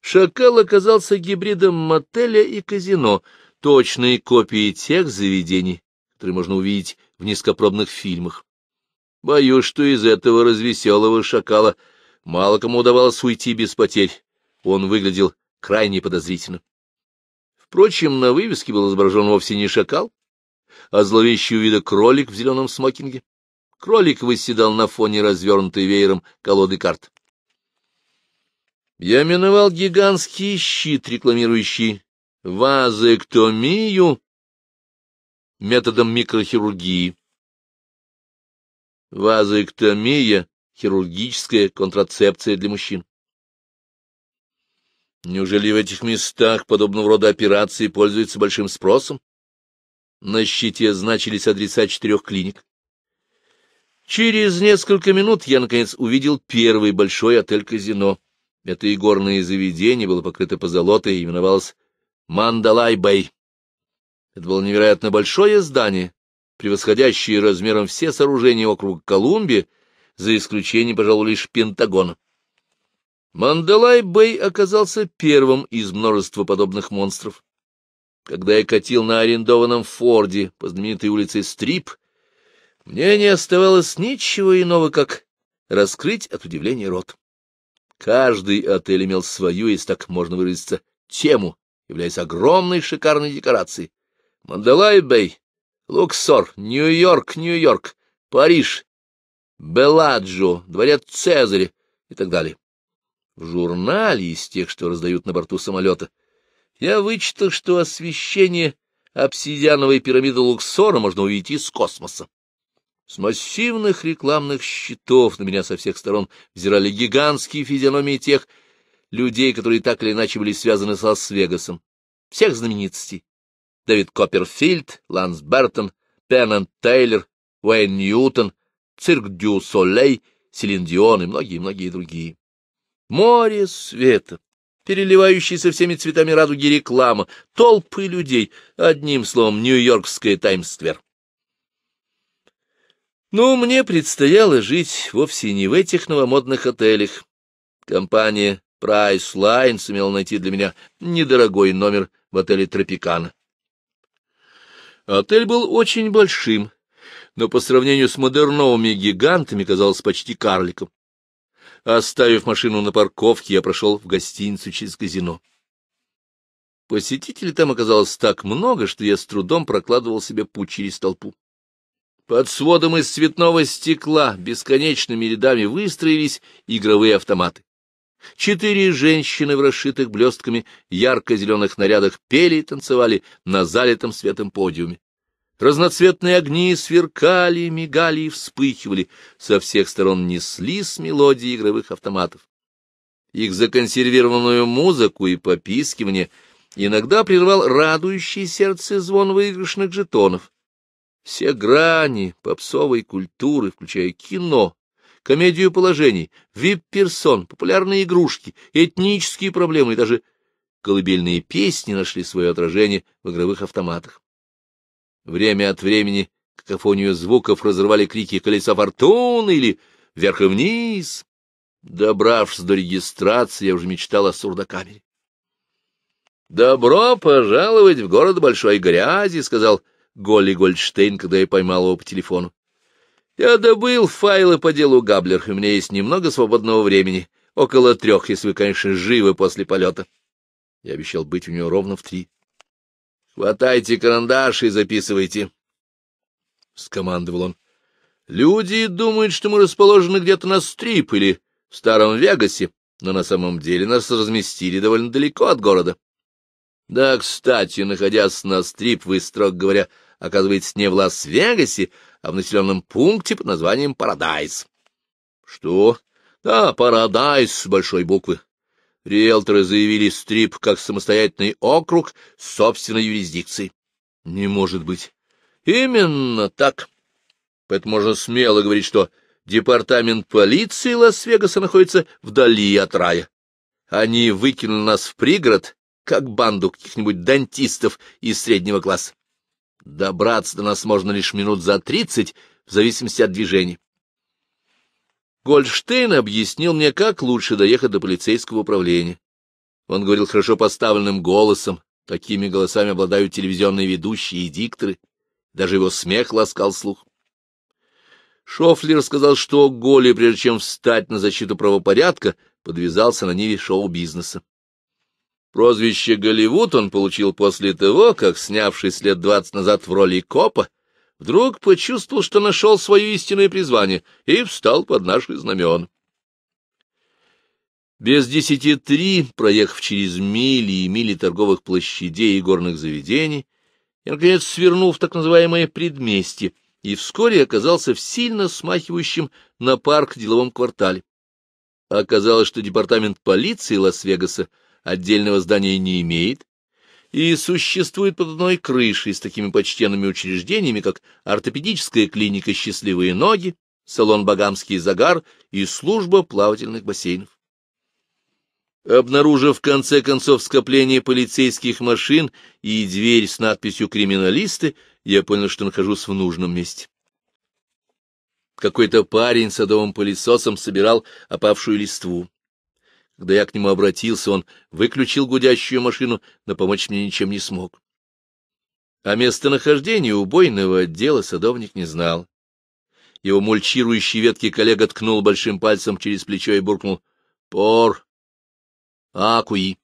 A: Шакал оказался гибридом мотеля и казино, точной копией тех заведений, которые можно увидеть в низкопробных фильмах. Боюсь, что из этого развеселого шакала мало кому удавалось уйти без потерь. Он выглядел крайне подозрительно. Впрочем, на вывеске был изображен вовсе не шакал, а зловещий вида кролик в зеленом смокинге. Кролик выседал на фоне развернутой веером колоды карт. Я миновал гигантский щит, рекламирующий вазэктомию методом микрохирургии. Вазоэктомия — хирургическая контрацепция для мужчин. Неужели в этих местах подобного рода операции пользуются большим спросом? На щите значились адреса четырех клиник. Через несколько минут я, наконец, увидел первый большой отель «Казино». Это игорное заведение было покрыто позолотой и именовалось «Мандалай-бэй». Это было невероятно большое здание, превосходящее размером все сооружения округа Колумбия, за исключением, пожалуй, лишь Пентагона. Мандалай-бэй оказался первым из множества подобных монстров. Когда я катил на арендованном Форде по знаменитой улице Стрип, мне не оставалось ничего иного, как раскрыть от удивления рот. Каждый отель имел свою, если так можно выразиться, тему, являясь огромной шикарной декорацией. Мандалай-бэй, Луксор, Нью-Йорк, Нью-Йорк, Париж, Белладжо, дворец Цезаря и так далее в журнале из тех, что раздают на борту самолета, я вычитал, что освещение обсидиановой пирамиды Луксора можно увидеть из космоса. С массивных рекламных щитов на меня со всех сторон взирали гигантские физиономии тех людей, которые так или иначе были связаны с Лас-Вегасом, всех знаменитостей. Дэвид Копперфильд, Ланс Бертон, Пеннон Тейлор, Уэйн Ньютон, Цирк Дю Солей, Селин Дион и многие-многие другие. Море света, переливающиеся всеми цветами радуги реклама, толпы людей, одним словом, Нью-Йоркская Таймс-сквер. Но ну, мне предстояло жить вовсе не в этих новомодных отелях. Компания Price Line сумела найти для меня недорогой номер в отеле Тропикана. Отель был очень большим, но по сравнению с модерновыми гигантами казался почти карликом. Оставив машину на парковке, я прошел в гостиницу через казино. Посетителей там оказалось так много, что я с трудом прокладывал себе путь через толпу. Под сводом из цветного стекла бесконечными рядами выстроились игровые автоматы. Четыре женщины в расшитых блестками ярко-зеленых нарядах пели и танцевали на залитом светом подиуме. Разноцветные огни сверкали, мигали и вспыхивали. Со всех сторон неслись мелодии игровых автоматов. Их законсервированную музыку и попискивание иногда прервал радующий сердце звон выигрышных жетонов. Все грани попсовой культуры, включая кино, комедию положений, вип-персон, популярные игрушки, этнические проблемы и даже колыбельные песни нашли свое отражение в игровых автоматах. Время от времени какофонию звуков разрывали крики «Колеса фортуны» или «Вверх и вниз». Добравшись до регистрации, я уже мечтал о сурдокамере. «Добро пожаловать в город большой грязи», — сказал Голли Гольдштейн, когда я поймал его по телефону. «Я добыл файлы по делу Габлер, и у меня есть немного свободного времени, около трех, если вы, конечно, живы после полета». Я обещал быть у него ровно в три. «Хватайте карандаш и записывайте», — скомандовал он. «Люди думают, что мы расположены где-то на Стрип или в Старом Вегасе, но на самом деле нас разместили довольно далеко от города. Да, кстати, находясь на Стрип, вы, строго говоря, оказываетесь не в Лас-Вегасе, а в населенном пункте под названием Парадайз». «Что?» «Да, Парадайз с большой буквы риэлторы заявили Стрип как самостоятельный округ собственной юрисдикции. Не может быть. Именно так. Поэтому можно смело говорить, что департамент полиции Лас-Вегаса находится вдали от рая. Они выкинули нас в пригород, как банду каких-нибудь дантистов из среднего класса. Добраться до нас можно лишь минут за тридцать, в зависимости от движений. Гольштейн объяснил мне, как лучше доехать до полицейского управления. Он говорил хорошо поставленным голосом, такими голосами обладают телевизионные ведущие и дикторы. Даже его смех ласкал слух. Шофлер сказал, что Голи, прежде чем встать на защиту правопорядка, подвязался на ниве шоу-бизнеса. Прозвище «Голливуд» он получил после того, как, снявшись лет двадцать назад в роли копа, вдруг почувствовал, что нашел свое истинное призвание, и встал под наши знамен. Без десяти три, проехав через мили и мили торговых площадей и горных заведений, я, наконец, свернул в так называемое предместье и вскоре оказался в сильно смахивающем на парк деловом квартале. Оказалось, что департамент полиции Лас-Вегаса отдельного здания не имеет, и существует под одной крышей с такими почтенными учреждениями, как ортопедическая клиника «Счастливые ноги», салон «Багамский загар» и служба плавательных бассейнов. Обнаружив в конце концов скопление полицейских машин и дверь с надписью «Криминалисты», я понял, что нахожусь в нужном месте. Какой-то парень садовым пылесосом собирал опавшую листву. Когда я к нему обратился, он выключил гудящую машину, но помочь мне ничем не смог. О местонахождении убойного отдела садовник не знал. Его мульчирующий ветки коллега ткнул большим пальцем через плечо и буркнул «Пор! Акуи!»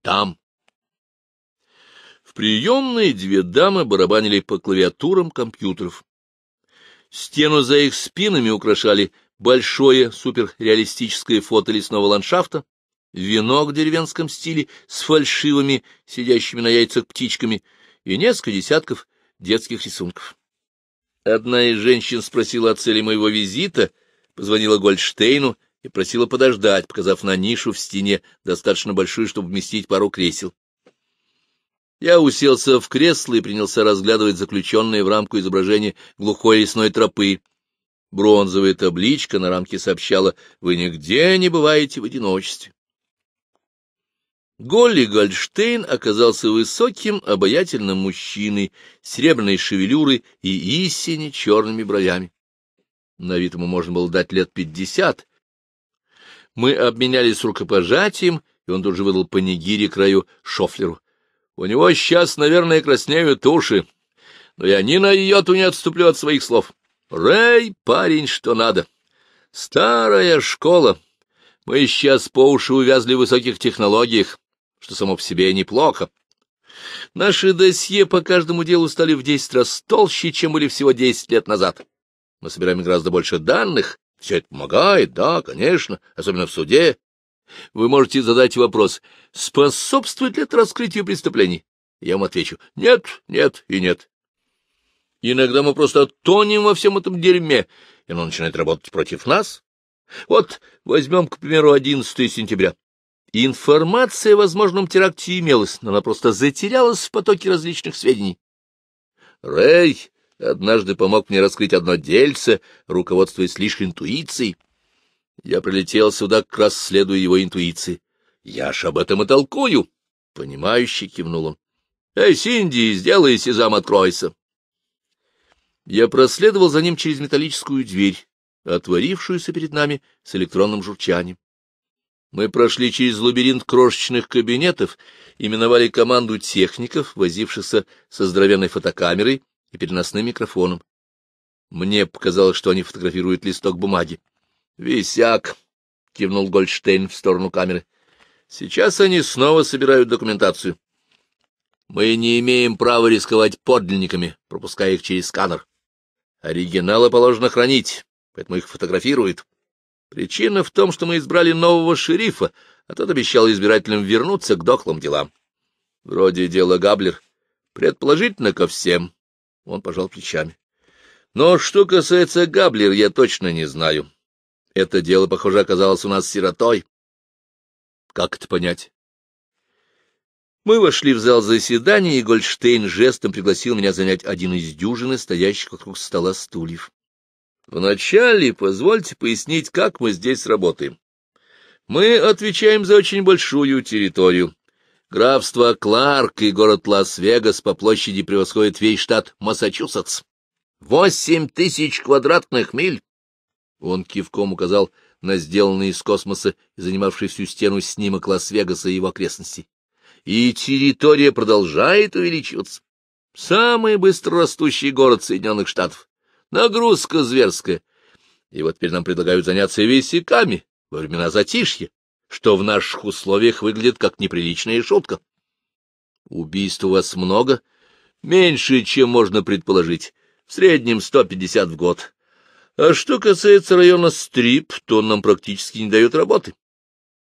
A: «Там!» В приемной две дамы барабанили по клавиатурам компьютеров. Стену за их спинами украшали большое суперреалистическое фото лесного ландшафта, вино в деревенском стиле с фальшивыми, сидящими на яйцах птичками, и несколько десятков детских рисунков. Одна из женщин спросила о цели моего визита, позвонила Гольдштейну и просила подождать, показав на нишу в стене, достаточно большую, чтобы вместить пару кресел. Я уселся в кресло и принялся разглядывать заключенные в рамку изображение глухой лесной тропы, Бронзовая табличка на рамке сообщала «Вы нигде не бываете в одиночестве». Голли Гольдштейн оказался высоким, обаятельным мужчиной, серебряной шевелюрой и истине черными бровями. На вид ему можно было дать лет пятьдесят. Мы обменялись рукопожатием, и он тут же выдал по панигири краю Шофлеру. «У него сейчас, наверное, краснеют уши, но я ни на йоту не отступлю от своих слов. Рэй парень что надо. Старая школа. Мы сейчас по уши увязли в высоких технологиях, что само по себе неплохо. Наши досье по каждому делу стали в десять раз толще, чем были всего десять лет назад. Мы собираем гораздо больше данных. Все это помогает, да, конечно, особенно в суде. Вы можете задать вопрос, способствует ли это раскрытию преступлений? Я вам отвечу, нет, нет и нет. Иногда мы просто тонем во всем этом дерьме, и оно начинает работать против нас. Вот возьмем, к примеру, 11 сентября. Информация о возможном теракте имелась, но она просто затерялась в потоке различных сведений. Рэй однажды помог мне раскрыть одно дельце, руководствуясь лишь интуицией. Я прилетел сюда, как раз следуя его интуиции. Я ж об этом и толкую. Понимающий кивнул он. — Эй, Синди, сделай сезам, откройся. Я проследовал за ним через металлическую дверь, отворившуюся перед нами с электронным журчанием. Мы прошли через лабиринт крошечных кабинетов, именовали команду техников, возившихся со здоровенной фотокамерой и переносным микрофоном. Мне показалось, что они фотографируют листок бумаги. «Висяк!» — кивнул Гольдштейн в сторону камеры. «Сейчас они снова собирают документацию. Мы не имеем права рисковать подлинниками, пропуская их через сканер. Оригиналы положено хранить, поэтому их фотографируют. Причина в том, что мы избрали нового шерифа, а тот обещал избирателям вернуться к дохлым делам. Вроде дела Габлер. Предположительно, ко всем. Он пожал плечами. Но что касается Габлер, я точно не знаю. Это дело, похоже, оказалось у нас сиротой. Как это понять? Мы вошли в зал заседания, и Гольштейн жестом пригласил меня занять один из дюжины стоящих вокруг стола стульев. Вначале позвольте пояснить, как мы здесь работаем. Мы отвечаем за очень большую территорию. Графство Кларк и город Лас-Вегас по площади превосходят весь штат Массачусетс. Восемь тысяч квадратных миль! Он кивком указал на сделанный из космоса и занимавший всю стену снимок Лас-Вегаса и его окрестностей и территория продолжает увеличиваться. Самый быстрорастущий город Соединенных Штатов. Нагрузка зверская. И вот теперь нам предлагают заняться висяками во времена затишья, что в наших условиях выглядит как неприличная шутка. Убийств у вас много? Меньше, чем можно предположить. В среднем 150 в год. А что касается района Стрип, то он нам практически не дает работы.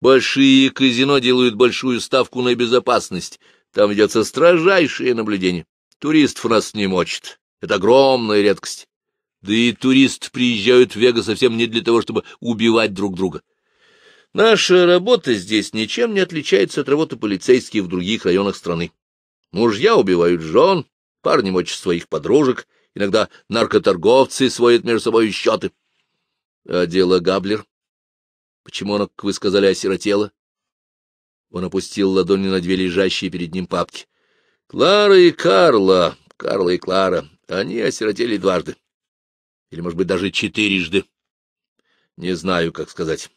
A: Большие казино делают большую ставку на безопасность. Там ведется строжайшее наблюдение. Туристов у нас не мочит. Это огромная редкость. Да и туристы приезжают в Вега совсем не для того, чтобы убивать друг друга. Наша работа здесь ничем не отличается от работы полицейских в других районах страны. Мужья убивают жен, парни мочат своих подружек, иногда наркоторговцы сводят между собой счеты. А дело Габлер Почему оно, как вы сказали, осиротело? Он опустил ладони на две лежащие перед ним папки. Клара и Карла, Карла и Клара, они осиротели дважды. Или, может быть, даже четырежды. Не знаю, как сказать.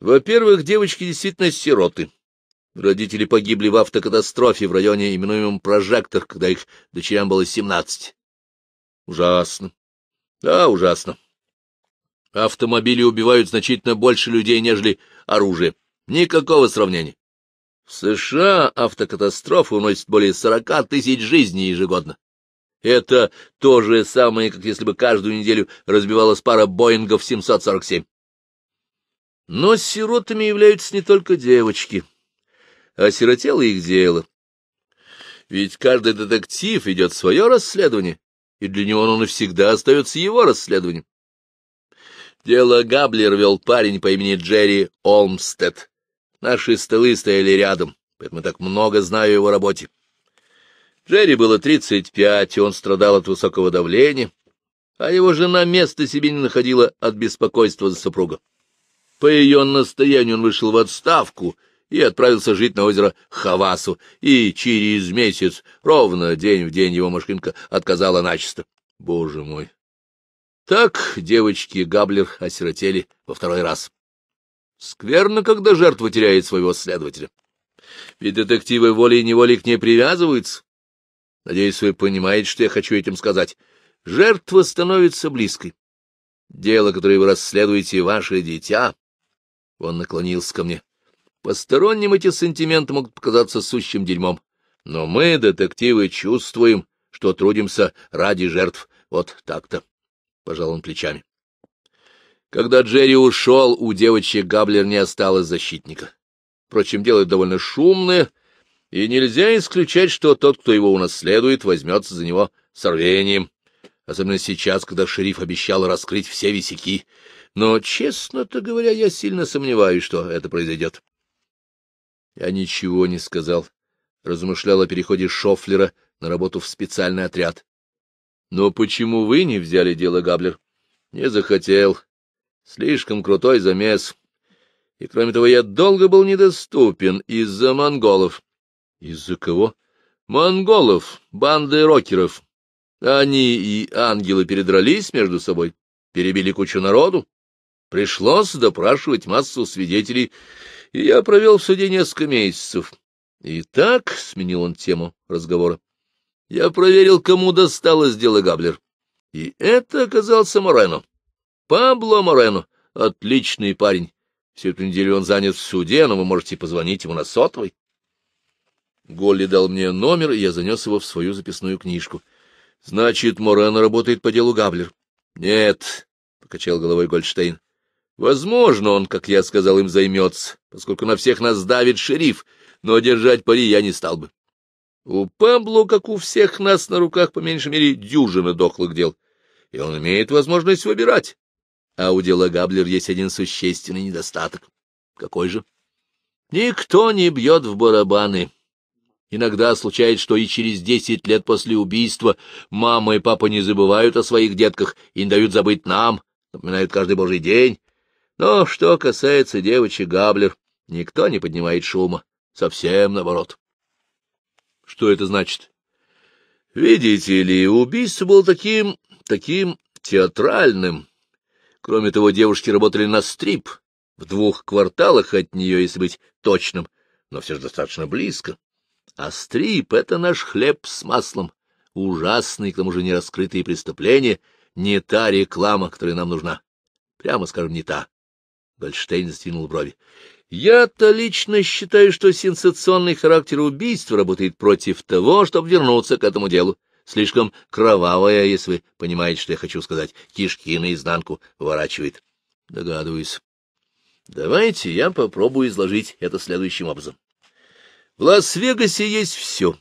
A: Во-первых, девочки действительно сироты. Родители погибли в автокатастрофе в районе, именуемом Прожектор, когда их дочерям было семнадцать. Ужасно. Да, ужасно. Автомобили убивают значительно больше людей, нежели оружие. Никакого сравнения. В США автокатастрофы уносят более 40 тысяч жизней ежегодно. Это то же самое, как если бы каждую неделю разбивалась пара Боингов 747. Но сиротами являются не только девочки. Осиротело а их дело. Ведь каждый детектив ведет свое расследование, и для него оно навсегда остается его расследованием. Дело Габлер вел парень по имени Джерри Олмстед. Наши столы стояли рядом, поэтому так много знаю о его работе. Джерри было 35, и он страдал от высокого давления, а его жена места себе не находила от беспокойства за супруга. По ее настоянию он вышел в отставку и отправился жить на озеро Хавасу, и через месяц, ровно день в день, его машинка отказала начисто. Боже мой! Так девочки Габлер осиротели во второй раз. Скверно, когда жертва теряет своего следователя. Ведь детективы волей-неволей к ней привязываются. Надеюсь, вы понимаете, что я хочу этим сказать. Жертва становится близкой. Дело, которое вы расследуете, ваше дитя. Он наклонился ко мне. Посторонним эти сантименты могут показаться сущим дерьмом. Но мы, детективы, чувствуем, что трудимся ради жертв. Вот так-то. — пожал он плечами. Когда Джерри ушел, у девочки Габлер не осталось защитника. Впрочем, дело довольно шумное, и нельзя исключать, что тот, кто его унаследует, возьмется за него сорвением, особенно сейчас, когда шериф обещал раскрыть все висяки. Но, честно-то говоря, я сильно сомневаюсь, что это произойдет. Я ничего не сказал, размышлял о переходе Шофлера на работу в специальный отряд. Но почему вы не взяли дело, Габлер? Не захотел. Слишком крутой замес. И, кроме того, я долго был недоступен из-за монголов. Из-за кого? Монголов, банды рокеров. Они и ангелы передрались между собой, перебили кучу народу. Пришлось допрашивать массу свидетелей, и я провел в суде несколько месяцев. И так сменил он тему разговора. Я проверил, кому досталось дело Габлер. И это оказался Морено. Пабло Морено. Отличный парень. Всю эту неделю он занят в суде, но вы можете позвонить ему на сотовый. Голли дал мне номер, и я занес его в свою записную книжку. — Значит, Морено работает по делу Габлер. — Нет, — покачал головой Гольдштейн. — Возможно, он, как я сказал, им займется, поскольку на всех нас давит шериф, но держать пари я не стал бы. У Пэмблу, как у всех нас, на руках по меньшей мере дюжина дохлых дел, и он имеет возможность выбирать. А у дела Габлер есть один существенный недостаток. Какой же? Никто не бьет в барабаны. Иногда случается, что и через десять лет после убийства мама и папа не забывают о своих детках и не дают забыть нам, напоминают каждый божий день. Но что касается девочек Габлер, никто не поднимает шума, совсем наоборот. Что это значит? Видите ли, убийство было таким, таким театральным. Кроме того, девушки работали на стрип, в двух кварталах от нее, если быть точным, но все же достаточно близко. А стрип — это наш хлеб с маслом, ужасные, к тому же не раскрытые преступления, не та реклама, которая нам нужна. Прямо скажем, не та. Гольштейн сдвинул брови. Я-то лично считаю, что сенсационный характер убийства работает против того, чтобы вернуться к этому делу. Слишком кровавая, если вы понимаете, что я хочу сказать, кишки наизнанку выворачивает. Догадываюсь. Давайте я попробую изложить это следующим образом. В Лас-Вегасе есть все.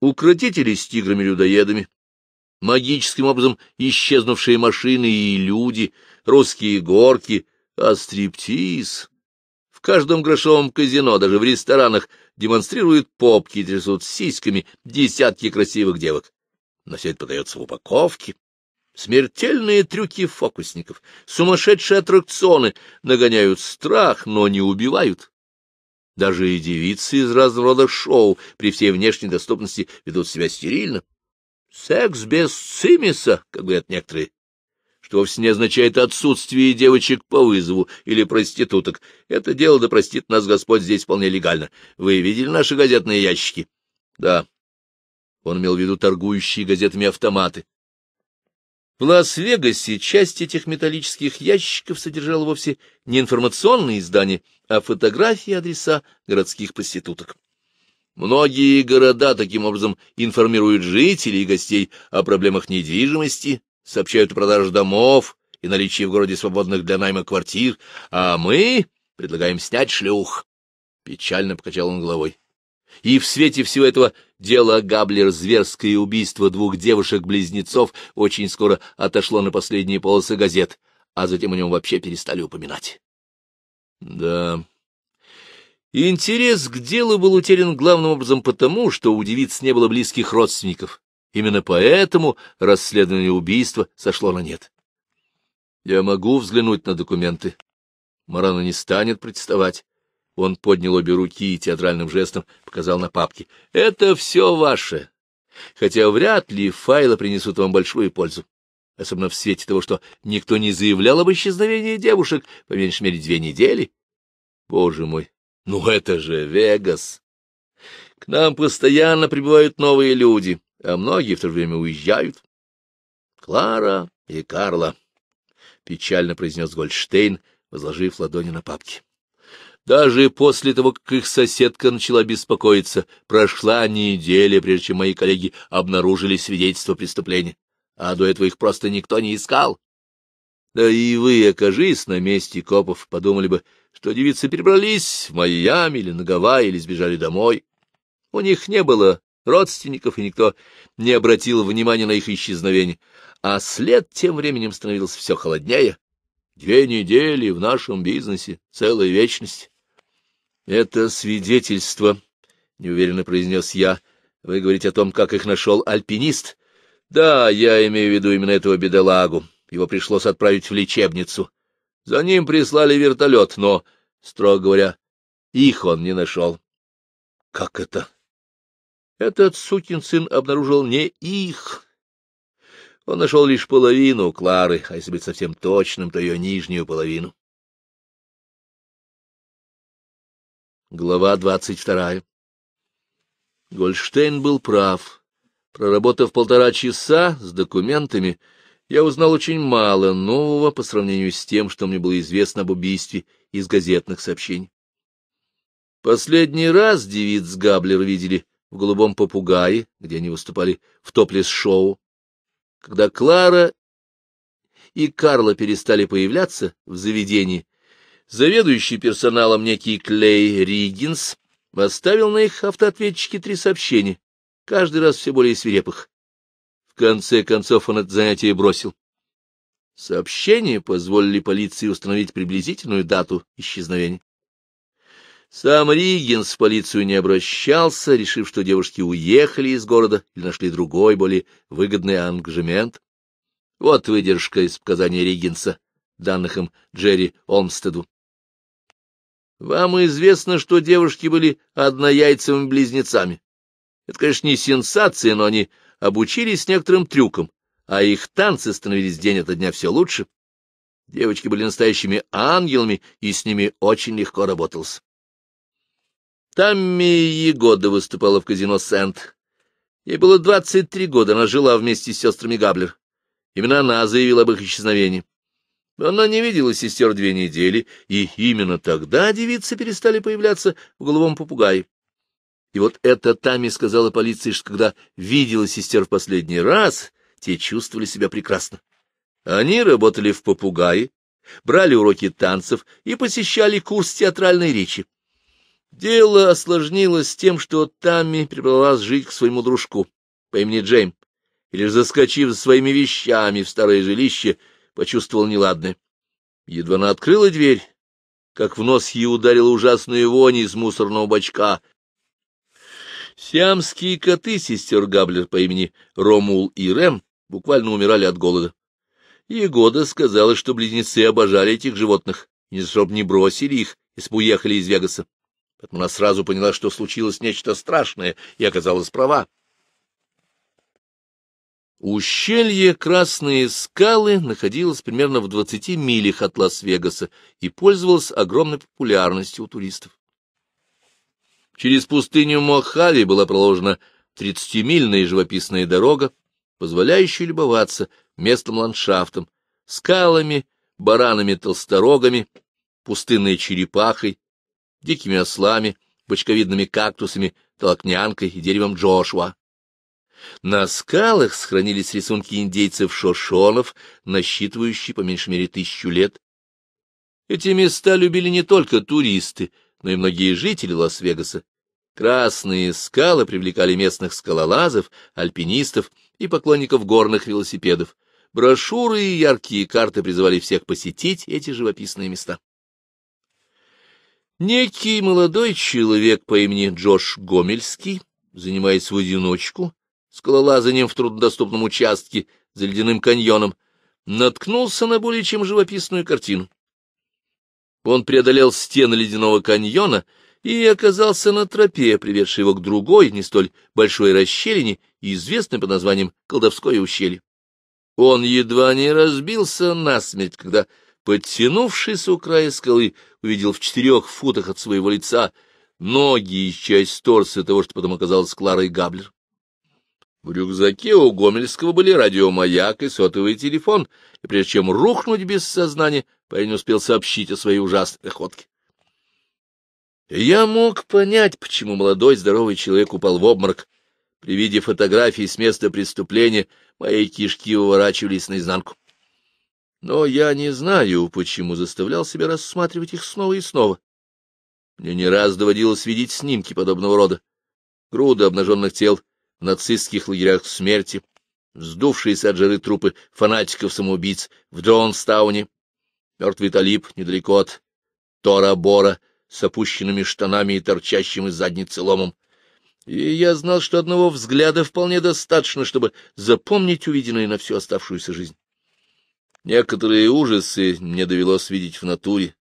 A: Укротители с тиграми-людоедами, магическим образом исчезнувшие машины и люди, русские горки, а стриптиз в каждом грошовом казино, даже в ресторанах, демонстрируют попки и трясут сиськами десятки красивых девок. Но все это подается в упаковке. Смертельные трюки фокусников, сумасшедшие аттракционы нагоняют страх, но не убивают. Даже и девицы из разного рода шоу при всей внешней доступности ведут себя стерильно. Секс без цимиса, как говорят некоторые, что вовсе не означает отсутствие девочек по вызову или проституток. Это дело, да простит нас Господь, здесь вполне легально. Вы видели наши газетные ящики? Да. Он имел в виду торгующие газетами автоматы. В Лас-Вегасе часть этих металлических ящиков содержала вовсе не информационные издания, а фотографии адреса городских проституток. Многие города таким образом информируют жителей и гостей о проблемах недвижимости, сообщают о продаже домов и наличии в городе свободных для найма квартир, а мы предлагаем снять шлюх. Печально покачал он головой. И в свете всего этого дело Габлер, зверское убийство двух девушек-близнецов, очень скоро отошло на последние полосы газет, а затем о нем вообще перестали упоминать. Да. Интерес к делу был утерян главным образом потому, что у девиц не было близких родственников, Именно поэтому расследование убийства сошло на нет. Я могу взглянуть на документы. Марана не станет протестовать. Он поднял обе руки и театральным жестом показал на папки. Это все ваше. Хотя вряд ли файлы принесут вам большую пользу. Особенно в свете того, что никто не заявлял об исчезновении девушек по меньшей мере две недели. Боже мой, ну это же Вегас! К нам постоянно прибывают новые люди а многие в то же время уезжают. Клара и Карла, — печально произнес Гольштейн, возложив ладони на папки. Даже после того, как их соседка начала беспокоиться, прошла неделя, прежде чем мои коллеги обнаружили свидетельство преступления, а до этого их просто никто не искал. Да и вы, окажись на месте копов, подумали бы, что девицы перебрались в Майами или на Гавайи, или сбежали домой. У них не было родственников, и никто не обратил внимания на их исчезновение. А след тем временем становился все холоднее. Две недели в нашем бизнесе, целая вечность. — Это свидетельство, — неуверенно произнес я. — Вы говорите о том, как их нашел альпинист? — Да, я имею в виду именно этого бедолагу. Его пришлось отправить в лечебницу. За ним прислали вертолет, но, строго говоря, их он не нашел. — Как это? Этот сукин сын обнаружил не их. Он нашел лишь половину Клары, а если быть совсем точным, то ее нижнюю половину. Глава двадцать вторая Гольштейн был прав. Проработав полтора часа с документами, я узнал очень мало нового по сравнению с тем, что мне было известно об убийстве из газетных сообщений. Последний раз девиц Габлер видели в «Голубом попугае», где они выступали в топлес-шоу. Когда Клара и Карла перестали появляться в заведении, заведующий персоналом некий Клей Риггинс оставил на их автоответчике три сообщения, каждый раз все более свирепых. В конце концов он это занятие бросил. Сообщения позволили полиции установить приблизительную дату исчезновения. Сам Риггинс в полицию не обращался, решив, что девушки уехали из города или нашли другой, более выгодный ангажемент. Вот выдержка из показаний Риггинса, данных им Джерри Олмстеду. Вам известно, что девушки были однояйцевыми близнецами. Это, конечно, не сенсация, но они обучились некоторым трюкам, а их танцы становились день ото дня все лучше. Девочки были настоящими ангелами, и с ними очень легко работалось. Тамми Егода выступала в казино «Сент». Ей было 23 года, она жила вместе с сестрами Габлер. Именно она заявила об их исчезновении. Она не видела сестер две недели, и именно тогда девицы перестали появляться в головом попугае. И вот эта Тами сказала полиции, что когда видела сестер в последний раз, те чувствовали себя прекрасно. Они работали в попугае, брали уроки танцев и посещали курс театральной речи. Дело осложнилось тем, что Тамми перебралась жить к своему дружку по имени Джейм, и лишь заскочив за своими вещами в старое жилище, почувствовал неладное. Едва она открыла дверь, как в нос ей ударила ужасная вонь из мусорного бачка. Сиамские коты сестер Габлер по имени Ромул и Рэм буквально умирали от голода. Егода сказала, что близнецы обожали этих животных, и чтобы не бросили их, если бы уехали из Вегаса. Поэтому она сразу поняла, что случилось нечто страшное, и оказалась права. Ущелье Красные Скалы находилось примерно в 20 милях от Лас-Вегаса и пользовалось огромной популярностью у туристов. Через пустыню Мохали была проложена 30-мильная живописная дорога, позволяющая любоваться местным ландшафтом, скалами, баранами-толсторогами, пустынной черепахой, дикими ослами, бочковидными кактусами, толокнянкой и деревом Джошуа. На скалах сохранились рисунки индейцев-шошонов, насчитывающие по меньшей мере тысячу лет. Эти места любили не только туристы, но и многие жители Лас-Вегаса. Красные скалы привлекали местных скалолазов, альпинистов и поклонников горных велосипедов. Брошюры и яркие карты призывали всех посетить эти живописные места. Некий молодой человек по имени Джош Гомельский, занимаясь в одиночку, скалолазанием в труднодоступном участке за ледяным каньоном, наткнулся на более чем живописную картину. Он преодолел стены ледяного каньона и оказался на тропе, приведшей его к другой, не столь большой расщелине, известной под названием Колдовское ущелье. Он едва не разбился насмерть, когда, подтянувшись у края скалы, увидел в четырех футах от своего лица ноги и часть торса того, что потом оказалось Кларой Габлер. В рюкзаке у Гомельского были радиомаяк и сотовый телефон, и прежде чем рухнуть без сознания, парень успел сообщить о своей ужасной находке. Я мог понять, почему молодой здоровый человек упал в обморок. При виде фотографии с места преступления мои кишки уворачивались наизнанку. Но я не знаю, почему заставлял себя рассматривать их снова и снова. Мне не раз доводилось видеть снимки подобного рода. Груды обнаженных тел в нацистских лагерях смерти, вздувшиеся от жары трупы фанатиков-самоубийц в Дронстауне, мертвый талиб недалеко от Тора-Бора с опущенными штанами и торчащим из задницы ломом. И я знал, что одного взгляда вполне достаточно, чтобы запомнить увиденное на всю оставшуюся жизнь. Некоторые ужасы мне довелось видеть в натуре,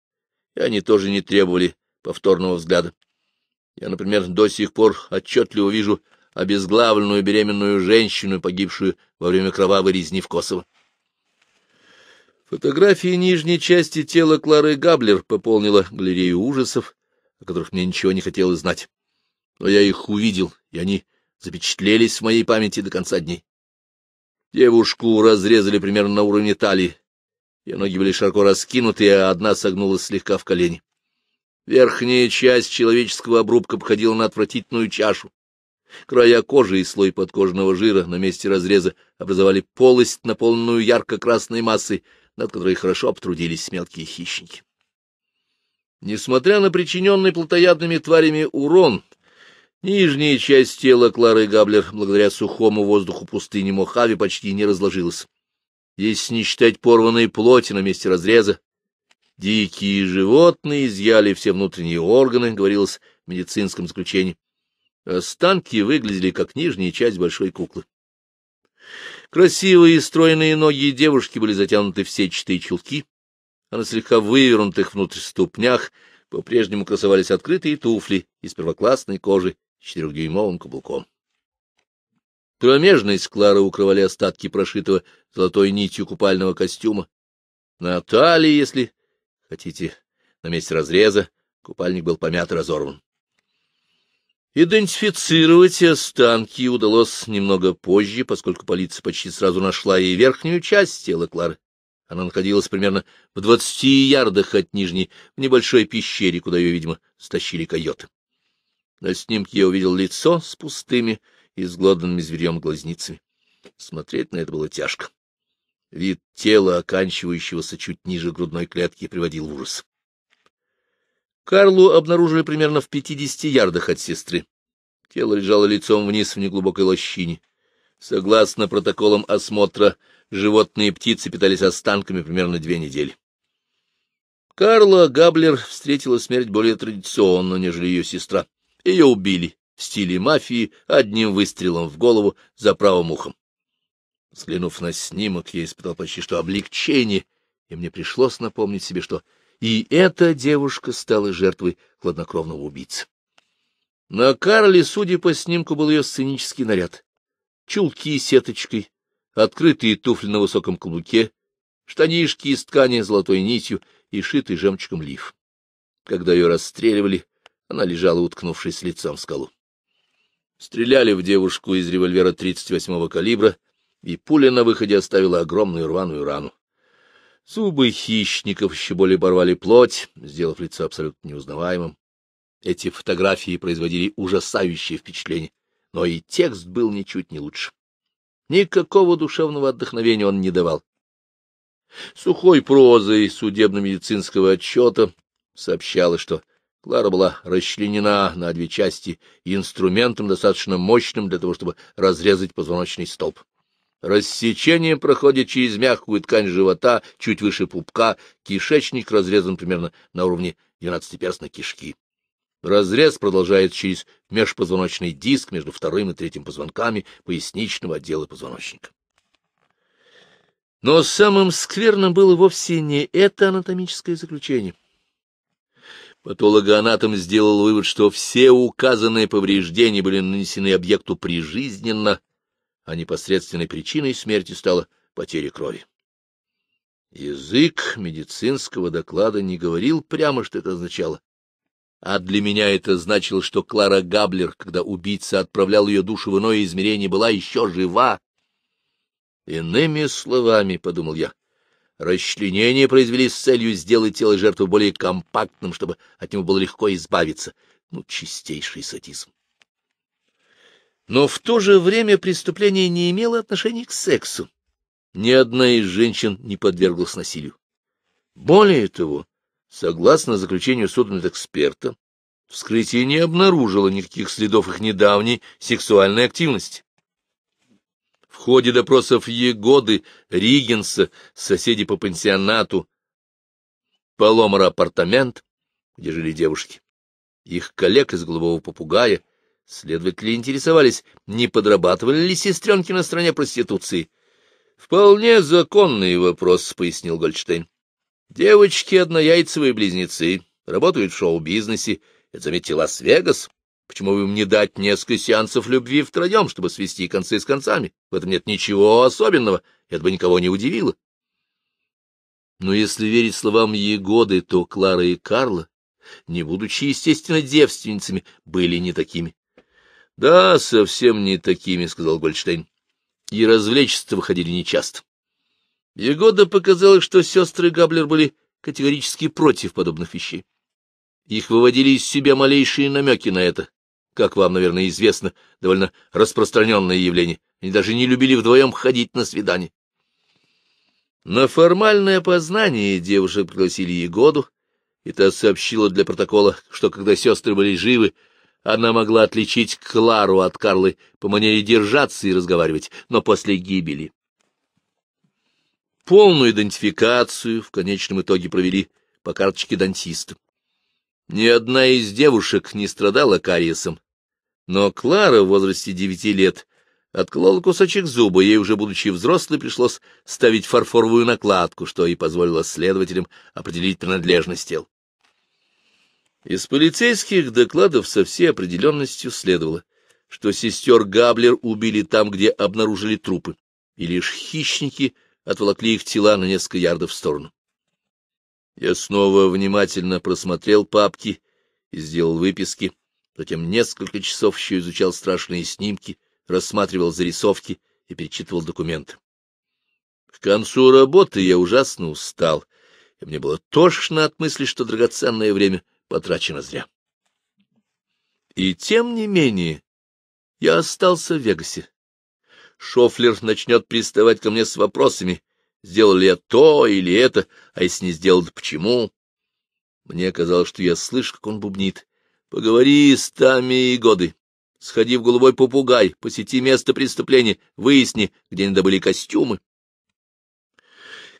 A: и они тоже не требовали повторного взгляда. Я, например, до сих пор отчетливо вижу обезглавленную беременную женщину, погибшую во время кровавой резни в Косово. Фотографии нижней части тела Клары Габлер пополнила галерею ужасов, о которых мне ничего не хотелось знать. Но я их увидел, и они запечатлелись в моей памяти до конца дней. Девушку разрезали примерно на уровне талии. Ее ноги были широко раскинуты, а одна согнулась слегка в колени. Верхняя часть человеческого обрубка походила на отвратительную чашу. Края кожи и слой подкожного жира на месте разреза образовали полость, наполненную ярко-красной массой, над которой хорошо обтрудились мелкие хищники. Несмотря на причиненный плотоядными тварями урон, Нижняя часть тела Клары Габлер, благодаря сухому воздуху пустыни Мохаве, почти не разложилась. Если не считать порванной плоти на месте разреза, дикие животные изъяли все внутренние органы, говорилось в медицинском заключении. Останки выглядели как нижняя часть большой куклы. Красивые и стройные ноги девушки были затянуты в сетчатые чулки, а на слегка вывернутых внутрь ступнях по-прежнему красовались открытые туфли из первоклассной кожи четырехдюймовым каблуком. Промежность Клары укрывали остатки прошитого золотой нитью купального костюма. На талии, если хотите, на месте разреза, купальник был помят и разорван. Идентифицировать останки удалось немного позже, поскольку полиция почти сразу нашла и верхнюю часть тела Клары. Она находилась примерно в двадцати ярдах от нижней, в небольшой пещере, куда ее, видимо, стащили койоты. На снимке я увидел лицо с пустыми и сглоданными зверем глазницами. Смотреть на это было тяжко. Вид тела, оканчивающегося чуть ниже грудной клетки, приводил в ужас. Карлу обнаружили примерно в пятидесяти ярдах от сестры. Тело лежало лицом вниз в неглубокой лощине. Согласно протоколам осмотра, животные и птицы питались останками примерно две недели. Карла Габлер встретила смерть более традиционно, нежели ее сестра. Ее убили в стиле мафии одним выстрелом в голову за правым ухом. Взглянув на снимок, я испытал почти что облегчение, и мне пришлось напомнить себе, что и эта девушка стала жертвой хладнокровного убийцы. На Карле, судя по снимку, был ее сценический наряд. Чулки с сеточкой, открытые туфли на высоком каблуке, штанишки из ткани золотой нитью и шитый жемчугом лиф. Когда ее расстреливали, она лежала, уткнувшись лицом в скалу. Стреляли в девушку из револьвера 38-го калибра, и пуля на выходе оставила огромную рваную рану. Зубы хищников еще более порвали плоть, сделав лицо абсолютно неузнаваемым. Эти фотографии производили ужасающее впечатление, но и текст был ничуть не лучше. Никакого душевного отдохновения он не давал. Сухой прозой судебно-медицинского отчета сообщалось, что Клара была расчленена на две части инструментом, достаточно мощным для того, чтобы разрезать позвоночный столб. Рассечение проходит через мягкую ткань живота, чуть выше пупка, кишечник разрезан примерно на уровне двенадцатиперстной кишки. Разрез продолжается через межпозвоночный диск между вторым и третьим позвонками поясничного отдела позвоночника. Но самым скверным было вовсе не это анатомическое заключение. Патологоанатом сделал вывод, что все указанные повреждения были нанесены объекту прижизненно, а непосредственной причиной смерти стала потеря крови. Язык медицинского доклада не говорил прямо, что это означало. А для меня это значило, что Клара Габлер, когда убийца отправлял ее душу в иное измерение, была еще жива. Иными словами, — подумал я, — Расчленение произвели с целью сделать тело жертвы более компактным, чтобы от него было легко избавиться. Ну, чистейший садизм. Но в то же время преступление не имело отношения к сексу. Ни одна из женщин не подверглась насилию. Более того, согласно заключению судмедэксперта, вскрытие не обнаружило никаких следов их недавней сексуальной активности. В ходе допросов Егоды, Ригенса, соседи по пансионату, Паломара апартамент, где жили девушки. Их коллег из голубого попугая, следователи интересовались, не подрабатывали ли сестренки на стороне проституции. «Вполне законный вопрос», — пояснил Гольдштейн. «Девочки однояйцевые близнецы, работают в шоу-бизнесе, это, заметьте, Лас-Вегас, Почему бы им не дать несколько сеансов любви втроем, чтобы свести концы с концами? В этом нет ничего особенного, это бы никого не удивило. Но если верить словам Егоды, то Клара и Карла, не будучи, естественно, девственницами, были не такими. — Да, совсем не такими, — сказал Гольштейн. И развлечься выходили нечасто. Егода показала, что сестры Габлер были категорически против подобных вещей. Их выводили из себя малейшие намеки на это, как вам, наверное, известно, довольно распространенное явление. Они даже не любили вдвоем ходить на свидание. На формальное познание девушек пригласили Егоду, и та сообщила для протокола, что когда сестры были живы, она могла отличить Клару от Карлы по манере держаться и разговаривать, но после гибели. Полную идентификацию в конечном итоге провели по карточке дантиста. Ни одна из девушек не страдала кариесом, но Клара в возрасте девяти лет отколола кусочек зуба, ей уже будучи взрослой пришлось ставить фарфоровую накладку, что и позволило следователям определить принадлежность тел. Из полицейских докладов со всей определенностью следовало, что сестер Габлер убили там, где обнаружили трупы, и лишь хищники отволокли их тела на несколько ярдов в сторону. Я снова внимательно просмотрел папки и сделал выписки — Затем несколько часов еще изучал страшные снимки, рассматривал зарисовки и перечитывал документы. К концу работы я ужасно устал, и мне было тошно от мысли, что драгоценное время потрачено зря. И тем не менее я остался в Вегасе. Шофлер начнет приставать ко мне с вопросами, сделал ли я то или это, а если не сделал, то почему? Мне казалось, что я слышу, как он бубнит. Поговори с Тами и Годы. Сходи в голубой попугай, посети место преступления, выясни, где они костюмы.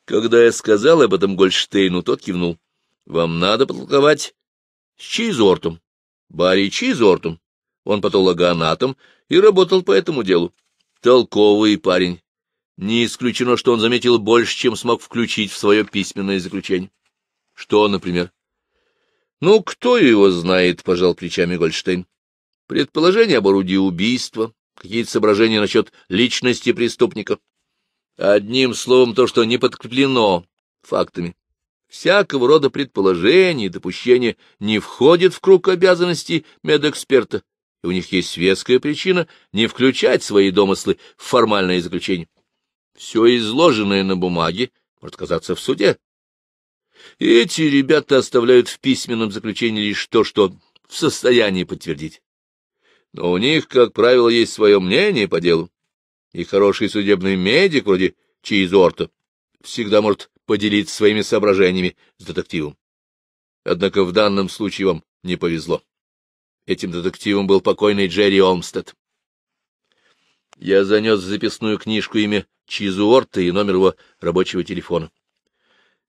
A: Когда я сказал об этом Гольштейну, тот кивнул. Вам надо потолковать с Чизортом, Барри Чизортом. Он патологоанатом и работал по этому делу. Толковый парень. Не исключено, что он заметил больше, чем смог включить в свое письменное заключение. Что, например? Ну, кто его знает, — пожал плечами Гольштейн. Предположение об орудии убийства, какие-то соображения насчет личности преступника. Одним словом, то, что не подкреплено фактами. Всякого рода предположения и допущения не входят в круг обязанностей медэксперта, и у них есть веская причина не включать свои домыслы в формальное заключение. Все изложенное на бумаге может казаться в суде эти ребята оставляют в письменном заключении лишь то, что в состоянии подтвердить. Но у них, как правило, есть свое мнение по делу, и хороший судебный медик, вроде Чейзорта, всегда может поделиться своими соображениями с детективом. Однако в данном случае вам не повезло. Этим детективом был покойный Джерри Олмстед. Я занес записную книжку имя Чизуорта и номер его рабочего телефона.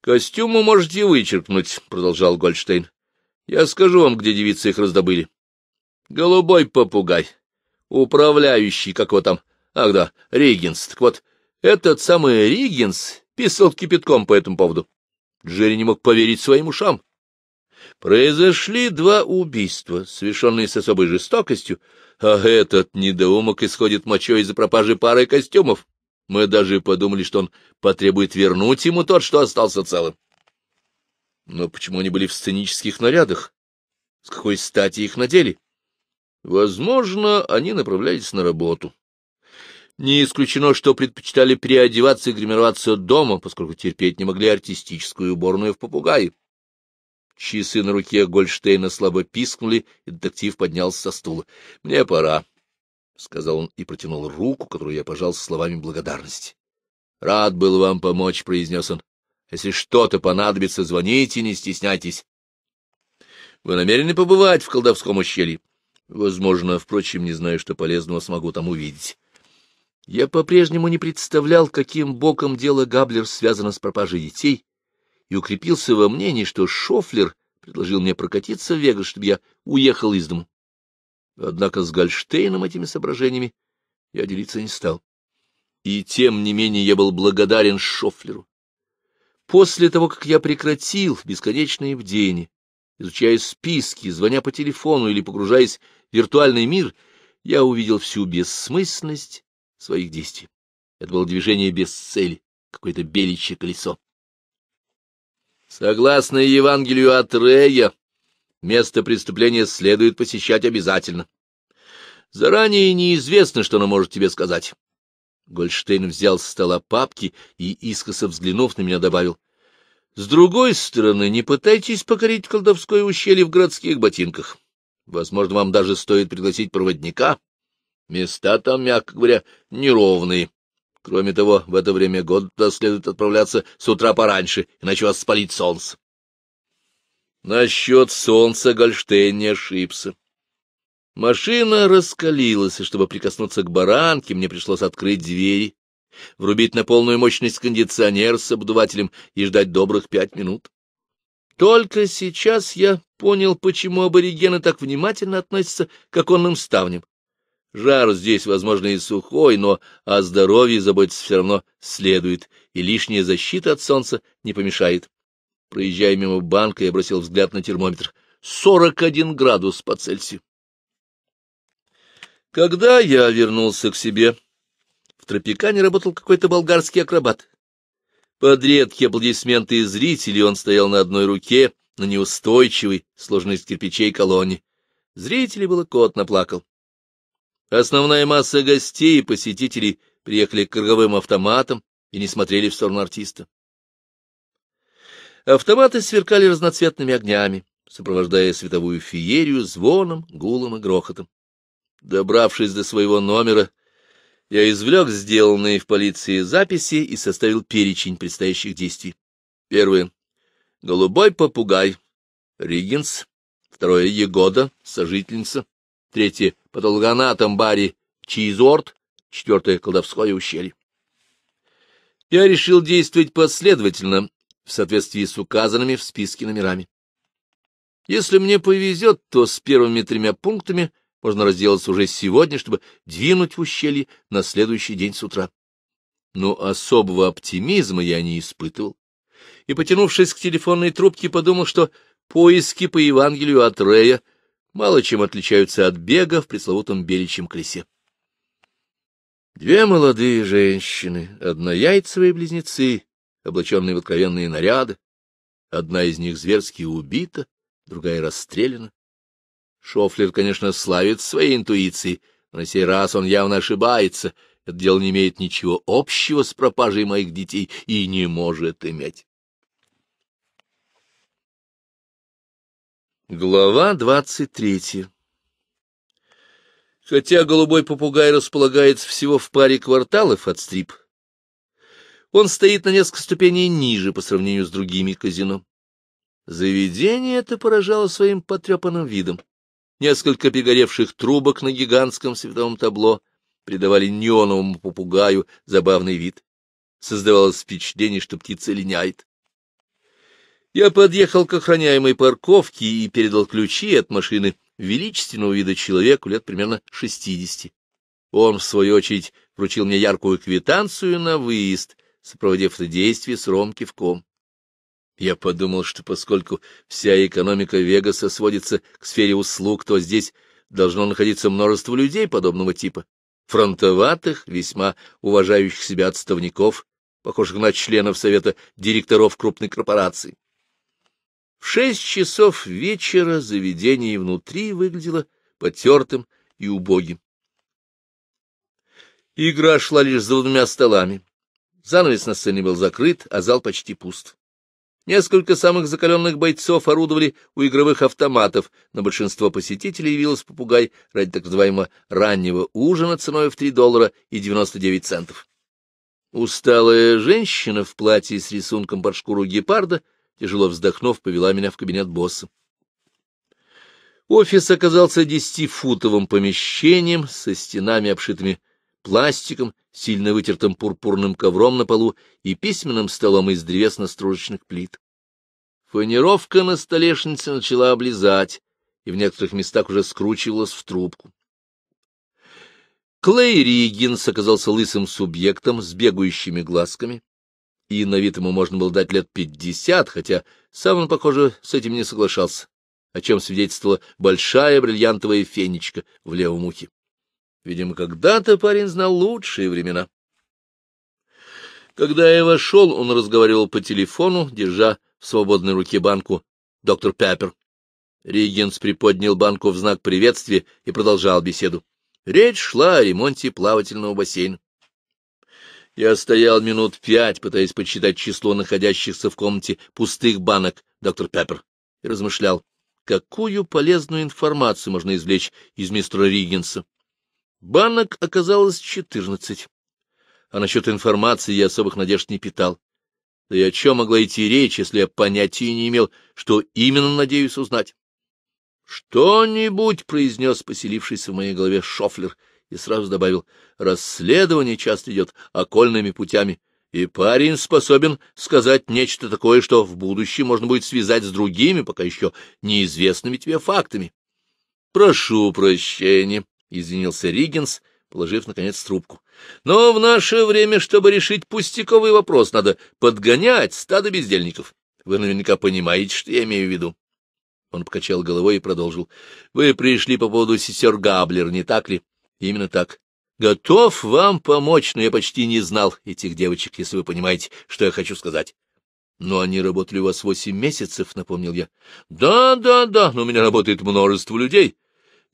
A: Костюмы можете вычеркнуть, — продолжал Гольдштейн. — Я скажу вам, где девицы их раздобыли. — Голубой попугай. Управляющий, как его там. Ах да, Риггинс. Так вот, этот самый Риггинс писал кипятком по этому поводу. Джерри не мог поверить своим ушам. Произошли два убийства, совершенные с особой жестокостью, а этот недоумок исходит мочой из-за пропажи пары костюмов. Мы даже подумали, что он потребует вернуть ему тот, что остался целым. Но почему они были в сценических нарядах? С какой стати их надели? Возможно, они направлялись на работу. Не исключено, что предпочитали переодеваться и гримироваться дома, поскольку терпеть не могли артистическую уборную в попугае. Часы на руке Гольштейна слабо пискнули, и детектив поднялся со стула. — Мне пора. — сказал он и протянул руку, которую я пожал со словами благодарности. — Рад был вам помочь, — произнес он. — Если что-то понадобится, звоните, не стесняйтесь. — Вы намерены побывать в колдовском ущелье? — Возможно, впрочем, не знаю, что полезного смогу там увидеть. Я по-прежнему не представлял, каким боком дело Габлер связано с пропажей детей, и укрепился во мнении, что Шофлер предложил мне прокатиться в Вегас, чтобы я уехал из дому. Однако с Гольштейном этими соображениями я делиться не стал. И тем не менее я был благодарен Шофлеру. После того, как я прекратил бесконечные бдения, изучая списки, звоня по телефону или погружаясь в виртуальный мир, я увидел всю бессмысленность своих действий. Это было движение без цели, какое-то беличье колесо. Согласно Евангелию от Рея, Место преступления следует посещать обязательно. Заранее неизвестно, что она может тебе сказать. Гольштейн взял с стола папки и, искоса взглянув на меня, добавил. — С другой стороны, не пытайтесь покорить колдовское ущелье в городских ботинках. Возможно, вам даже стоит пригласить проводника. Места там, мягко говоря, неровные. Кроме того, в это время года следует отправляться с утра пораньше, иначе вас спалит солнце. Насчет солнца Гольштейн не ошибся. Машина раскалилась, и чтобы прикоснуться к баранке, мне пришлось открыть двери, врубить на полную мощность кондиционер с обдувателем и ждать добрых пять минут. Только сейчас я понял, почему аборигены так внимательно относятся к оконным ставням. Жар здесь, возможно, и сухой, но о здоровье заботиться все равно следует, и лишняя защита от солнца не помешает. Проезжая мимо банка, я бросил взгляд на термометр. сорок один градус по Цельсию. Когда я вернулся к себе, в Тропикане работал какой-то болгарский акробат. Под редкие аплодисменты зрителей он стоял на одной руке, на неустойчивой, сложной из кирпичей колонне. Зрителей было кот наплакал. Основная масса гостей и посетителей приехали к роговым автоматам и не смотрели в сторону артиста. Автоматы сверкали разноцветными огнями, сопровождая световую феерию звоном, гулом и грохотом. Добравшись до своего номера, я извлек сделанные в полиции записи и составил перечень предстоящих действий. Первое. Голубой попугай. Риггинс. Второе. Егода. Сожительница. Третье. Патологоанатом Барри Чизорт. Четвертое. Колдовское ущелье. Я решил действовать последовательно в соответствии с указанными в списке номерами. Если мне повезет, то с первыми тремя пунктами можно разделаться уже сегодня, чтобы двинуть в ущелье на следующий день с утра. Но особого оптимизма я не испытывал, и, потянувшись к телефонной трубке, подумал, что поиски по Евангелию от Рея мало чем отличаются от бега в пресловутом беличьем кресе. Две молодые женщины, однояйцевые близнецы, облаченные в откровенные наряды. Одна из них зверски убита, другая расстреляна. Шофлер, конечно, славит своей интуицией, но на сей раз он явно ошибается. Это дело не имеет ничего общего с пропажей моих детей и не может иметь. Глава двадцать третья Хотя голубой попугай располагается всего в паре кварталов от стрип, он стоит на несколько ступеней ниже по сравнению с другими казино. Заведение это поражало своим потрепанным видом. Несколько перегоревших трубок на гигантском световом табло придавали неоновому попугаю забавный вид. Создавалось впечатление, что птица линяет. Я подъехал к охраняемой парковке и передал ключи от машины величественного вида человеку лет примерно шестидесяти. Он, в свою очередь, вручил мне яркую квитанцию на выезд, сопроводив это действие сыром кивком. Я подумал, что поскольку вся экономика Вегаса сводится к сфере услуг, то здесь должно находиться множество людей подобного типа, фронтоватых, весьма уважающих себя отставников, похожих на членов совета директоров крупной корпорации. В шесть часов вечера заведение внутри выглядело потертым и убогим. Игра шла лишь за двумя столами. Занавес на сцене был закрыт, а зал почти пуст. Несколько самых закаленных бойцов орудовали у игровых автоматов, но большинство посетителей явилось попугай ради так называемого раннего ужина ценой в 3 доллара и 99 центов. Усталая женщина в платье с рисунком под шкуру гепарда, тяжело вздохнув, повела меня в кабинет босса. Офис оказался десятифутовым помещением со стенами, обшитыми пластиком, сильно вытертым пурпурным ковром на полу и письменным столом из древесно-стружечных плит. Фанировка на столешнице начала облизать и в некоторых местах уже скручивалась в трубку. Клей Риггинс оказался лысым субъектом с бегающими глазками, и на вид ему можно было дать лет пятьдесят, хотя сам он, похоже, с этим не соглашался, о чем свидетельствовала большая бриллиантовая фенечка в левом ухе. Видимо, когда-то парень знал лучшие времена. Когда я вошел, он разговаривал по телефону, держа в свободной руке банку «Доктор Пеппер». ригенс приподнял банку в знак приветствия и продолжал беседу. Речь шла о ремонте плавательного бассейна. Я стоял минут пять, пытаясь подсчитать число находящихся в комнате пустых банок «Доктор Пеппер» и размышлял, какую полезную информацию можно извлечь из мистера Риггинса. Банок оказалось четырнадцать. А насчет информации я особых надежд не питал. Да и о чем могла идти речь, если я понятия не имел, что именно надеюсь узнать? «Что-нибудь», — произнес поселившийся в моей голове Шофлер, и сразу добавил, «расследование часто идет окольными путями, и парень способен сказать нечто такое, что в будущем можно будет связать с другими, пока еще неизвестными тебе фактами». «Прошу прощения», — извинился Риггинс, положив, наконец, трубку. «Но в наше время, чтобы решить пустяковый вопрос, надо подгонять стадо бездельников. Вы наверняка понимаете, что я имею в виду». Он покачал головой и продолжил. «Вы пришли по поводу сестер Габлер, не так ли?» «Именно так. Готов вам помочь, но я почти не знал этих девочек, если вы понимаете, что я хочу сказать». «Но они работали у вас восемь месяцев», — напомнил я. «Да, да, да, но у меня работает множество людей.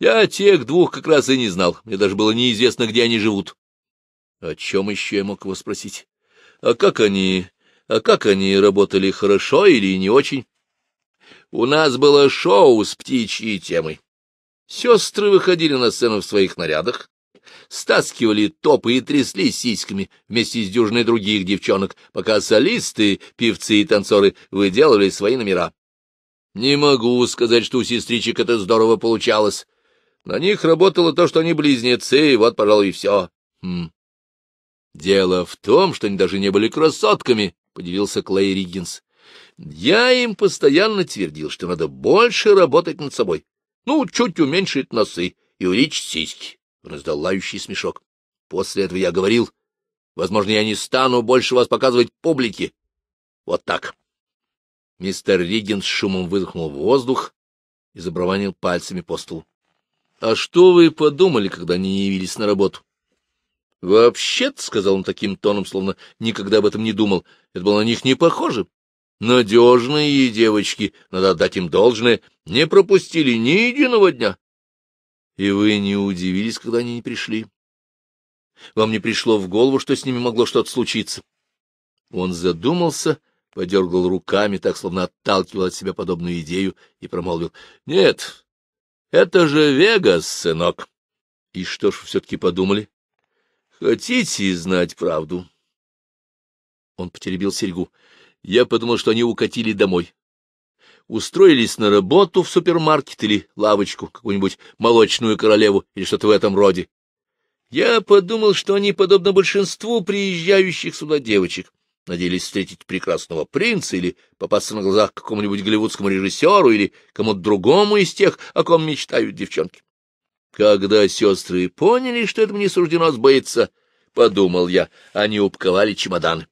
A: Я тех двух как раз и не знал. Мне даже было неизвестно, где они живут. О чем еще я мог его спросить? А как они... А как они работали, хорошо или не очень? У нас было шоу с птичьей темой. Сестры выходили на сцену в своих нарядах, стаскивали топы и трясли сиськами вместе с дюжиной других девчонок, пока солисты, певцы и танцоры выделывали свои номера. Не могу сказать, что у сестричек это здорово получалось. На них работало то, что они близнецы, и вот, пожалуй, и все. Хм. Дело в том, что они даже не были красотками, — поделился Клей Риггинс. Я им постоянно твердил, что надо больше работать над собой. Ну, чуть уменьшить носы и увеличить сиськи. Он издал лающий смешок. После этого я говорил, возможно, я не стану больше вас показывать публике. Вот так. Мистер Риггинс шумом выдохнул воздух и заброванил пальцами по столу. А что вы подумали, когда они не явились на работу? — Вообще-то, — сказал он таким тоном, словно никогда об этом не думал, — это было на них не похоже. Надежные девочки, надо отдать им должное, не пропустили ни единого дня. И вы не удивились, когда они не пришли? Вам не пришло в голову, что с ними могло что-то случиться? Он задумался, подергал руками, так словно отталкивал от себя подобную идею, и промолвил. — Нет, это же Вегас, сынок. И что ж все-таки подумали? Хотите знать правду? Он потеребил серьгу. Я подумал, что они укатили домой. Устроились на работу в супермаркет или лавочку, какую-нибудь молочную королеву или что-то в этом роде. Я подумал, что они, подобно большинству приезжающих сюда девочек, надеялись встретить прекрасного принца или попасться на глазах какому-нибудь голливудскому режиссеру или кому-то другому из тех, о ком мечтают девчонки. Когда сестры поняли, что это мне суждено сбыться, подумал я, они упаковали чемоданы.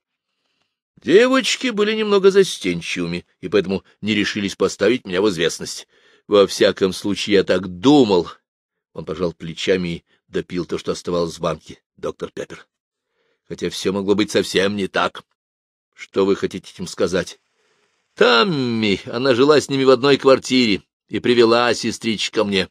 A: Девочки были немного застенчивыми, и поэтому не решились поставить меня в известность. Во всяком случае, я так думал. Он пожал плечами и допил то, что оставалось в банке, доктор Пеппер. Хотя все могло быть совсем не так. Что вы хотите этим сказать? Тамми, она жила с ними в одной квартире и привела сестрич ко мне.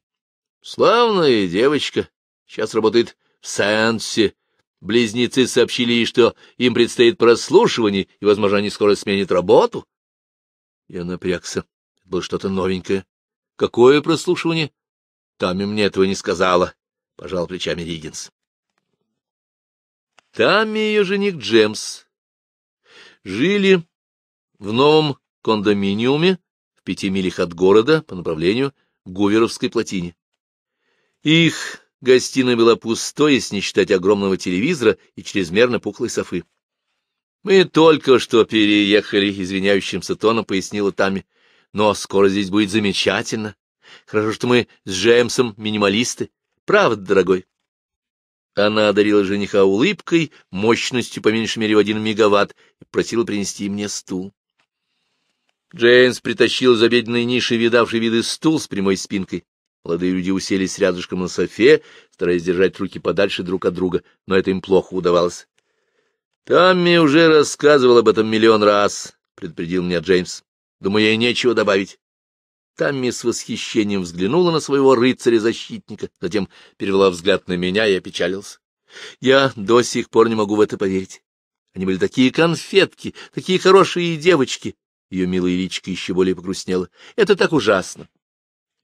A: Славная девочка, сейчас работает в Сэнсе. Близнецы сообщили ей, что им предстоит прослушивание, и, возможно, они скоро сменят работу. Я напрягся. Это было что-то новенькое. Какое прослушивание? Тамми мне этого не сказала, — пожал плечами Риггинс. Тамми ее жених Джемс жили в новом кондоминиуме в пяти милях от города по направлению к Гуверовской плотине. Их гостиная была пустой, если не считать огромного телевизора и чрезмерно пухлой софы. «Мы только что переехали», — извиняющимся тоном пояснила Тами. «Но скоро здесь будет замечательно. Хорошо, что мы с Джеймсом минималисты. Правда, дорогой?» Она одарила жениха улыбкой, мощностью по меньшей мере в один мегаватт, и просила принести мне стул. Джеймс притащил из обеденной ниши видавший виды стул с прямой спинкой. Молодые люди уселись рядышком на софе, стараясь держать руки подальше друг от друга, но это им плохо удавалось. «Тамми уже рассказывал об этом миллион раз», — предупредил меня Джеймс. «Думаю, ей нечего добавить. Тамми с восхищением взглянула на своего рыцаря-защитника, затем перевела взгляд на меня и опечалился. Я до сих пор не могу в это поверить. Они были такие конфетки, такие хорошие девочки. Ее милая личка еще более погрустнела. Это так ужасно.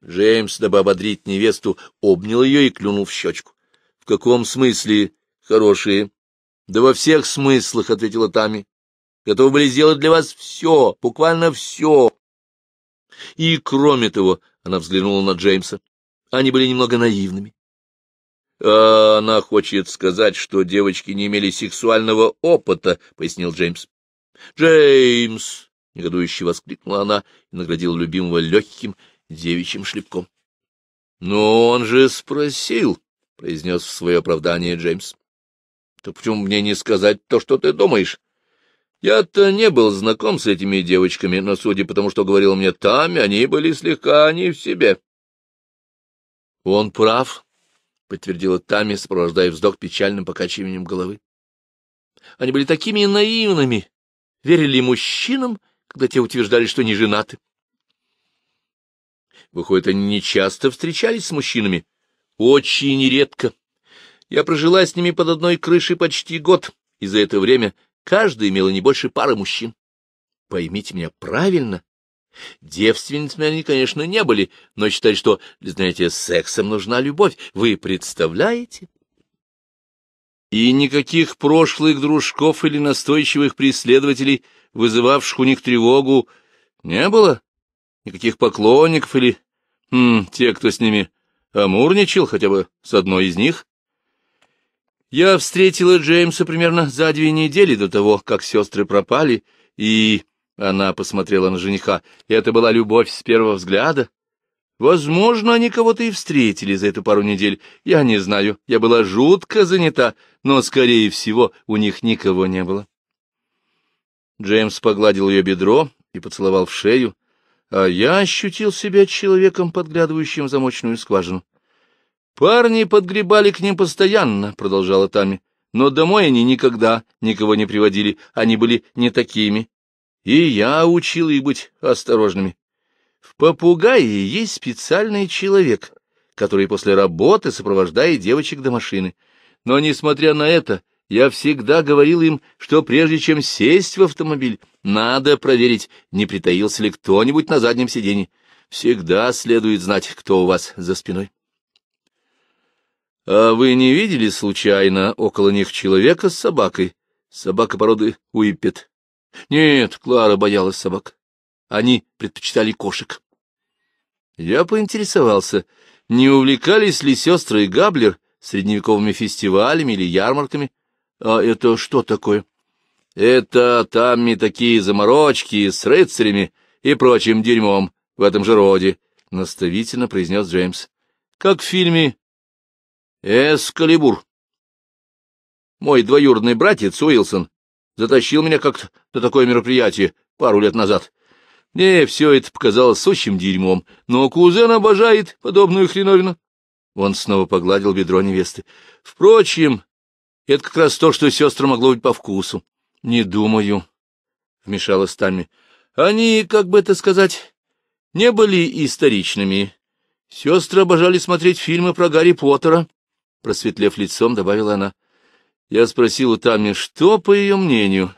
A: Джеймс, дабы ободрить невесту, обнял ее и клюнул в щечку. — В каком смысле хорошие? — Да во всех смыслах, — ответила Тами. — Готовы были сделать для вас все, буквально все. И, кроме того, она взглянула на Джеймса, они были немного наивными. — А она хочет сказать, что девочки не имели сексуального опыта, — пояснил Джеймс. — Джеймс! — негодующе воскликнула она и наградила любимого легким девичьим шлепком. — Но он же спросил, — произнес в свое оправдание Джеймс. — То почему мне не сказать то, что ты думаешь? Я-то не был знаком с этими девочками, но, судя по тому, что говорил мне Тами, они были слегка не в себе. — Он прав, — подтвердила Тами, сопровождая вздох печальным покачиванием головы. Они были такими наивными, верили мужчинам, когда те утверждали, что не женаты. Выходит, они не часто встречались с мужчинами? Очень редко. Я прожила с ними под одной крышей почти год, и за это время Каждая имела не больше пары мужчин. Поймите меня правильно. Девственницами они, конечно, не были, но считали, что, знаете, сексом нужна любовь. Вы представляете? И никаких прошлых дружков или настойчивых преследователей, вызывавших у них тревогу, не было? Никаких поклонников или... М, хм, те, кто с ними амурничал, хотя бы с одной из них? Я встретила Джеймса примерно за две недели до того, как сестры пропали, и... Она посмотрела на жениха. и Это была любовь с первого взгляда. Возможно, они кого-то и встретили за эту пару недель. Я не знаю, я была жутко занята, но, скорее всего, у них никого не было. Джеймс погладил ее бедро и поцеловал в шею, а я ощутил себя человеком, подглядывающим в замочную скважину. Парни подгребали к ним постоянно, — продолжала Тами, — но домой они никогда никого не приводили, они были не такими. И я учила их быть осторожными. В попугае есть специальный человек, который после работы сопровождает девочек до машины. Но, несмотря на это, я всегда говорил им, что прежде чем сесть в автомобиль, надо проверить, не притаился ли кто-нибудь на заднем сиденье. Всегда следует знать, кто у вас за спиной. — А вы не видели случайно около них человека с собакой? Собака породы уипет. Нет, Клара боялась собак. Они предпочитали кошек. Я поинтересовался, не увлекались ли сестры и Габлер средневековыми фестивалями или ярмарками? А это что такое? Это там и такие заморочки с рыцарями и прочим дерьмом в этом же роде, — наставительно произнес Джеймс. Как в фильме Эскалибур. Мой двоюродный братец Уилсон затащил меня как-то на такое мероприятие пару лет назад. Мне все это показалось сущим дерьмом, но кузен обожает подобную хреновину. Он снова погладил бедро невесты. Впрочем, это как раз то, что сестра могло быть по вкусу. — Не думаю, — вмешалась Тамми. — Они, как бы это сказать, не были историчными. Сестры обожали смотреть фильмы про Гарри Поттера, Просветлев лицом, добавила она. Я спросила Тами, что, по ее мнению,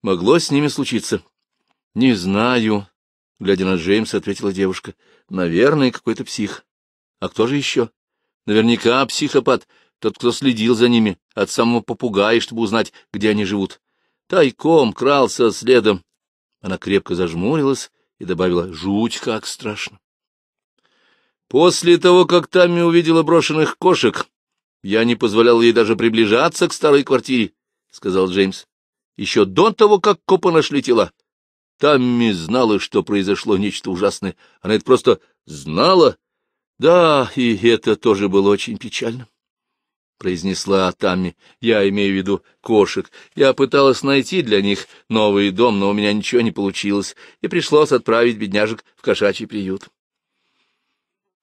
A: могло с ними случиться. — Не знаю, — глядя на Джеймса, ответила девушка. — Наверное, какой-то псих. — А кто же еще? — Наверняка психопат, тот, кто следил за ними, от самого попугая, чтобы узнать, где они живут. Тайком крался следом. Она крепко зажмурилась и добавила, — жуть, как страшно. После того, как Тами увидела брошенных кошек, я не позволял ей даже приближаться к старой квартире, — сказал Джеймс. — Еще до того, как копы нашли тела. Тамми знала, что произошло нечто ужасное. Она это просто знала. Да, и это тоже было очень печально, — произнесла Тамми. Я имею в виду кошек. Я пыталась найти для них новый дом, но у меня ничего не получилось, и пришлось отправить бедняжек в кошачий приют.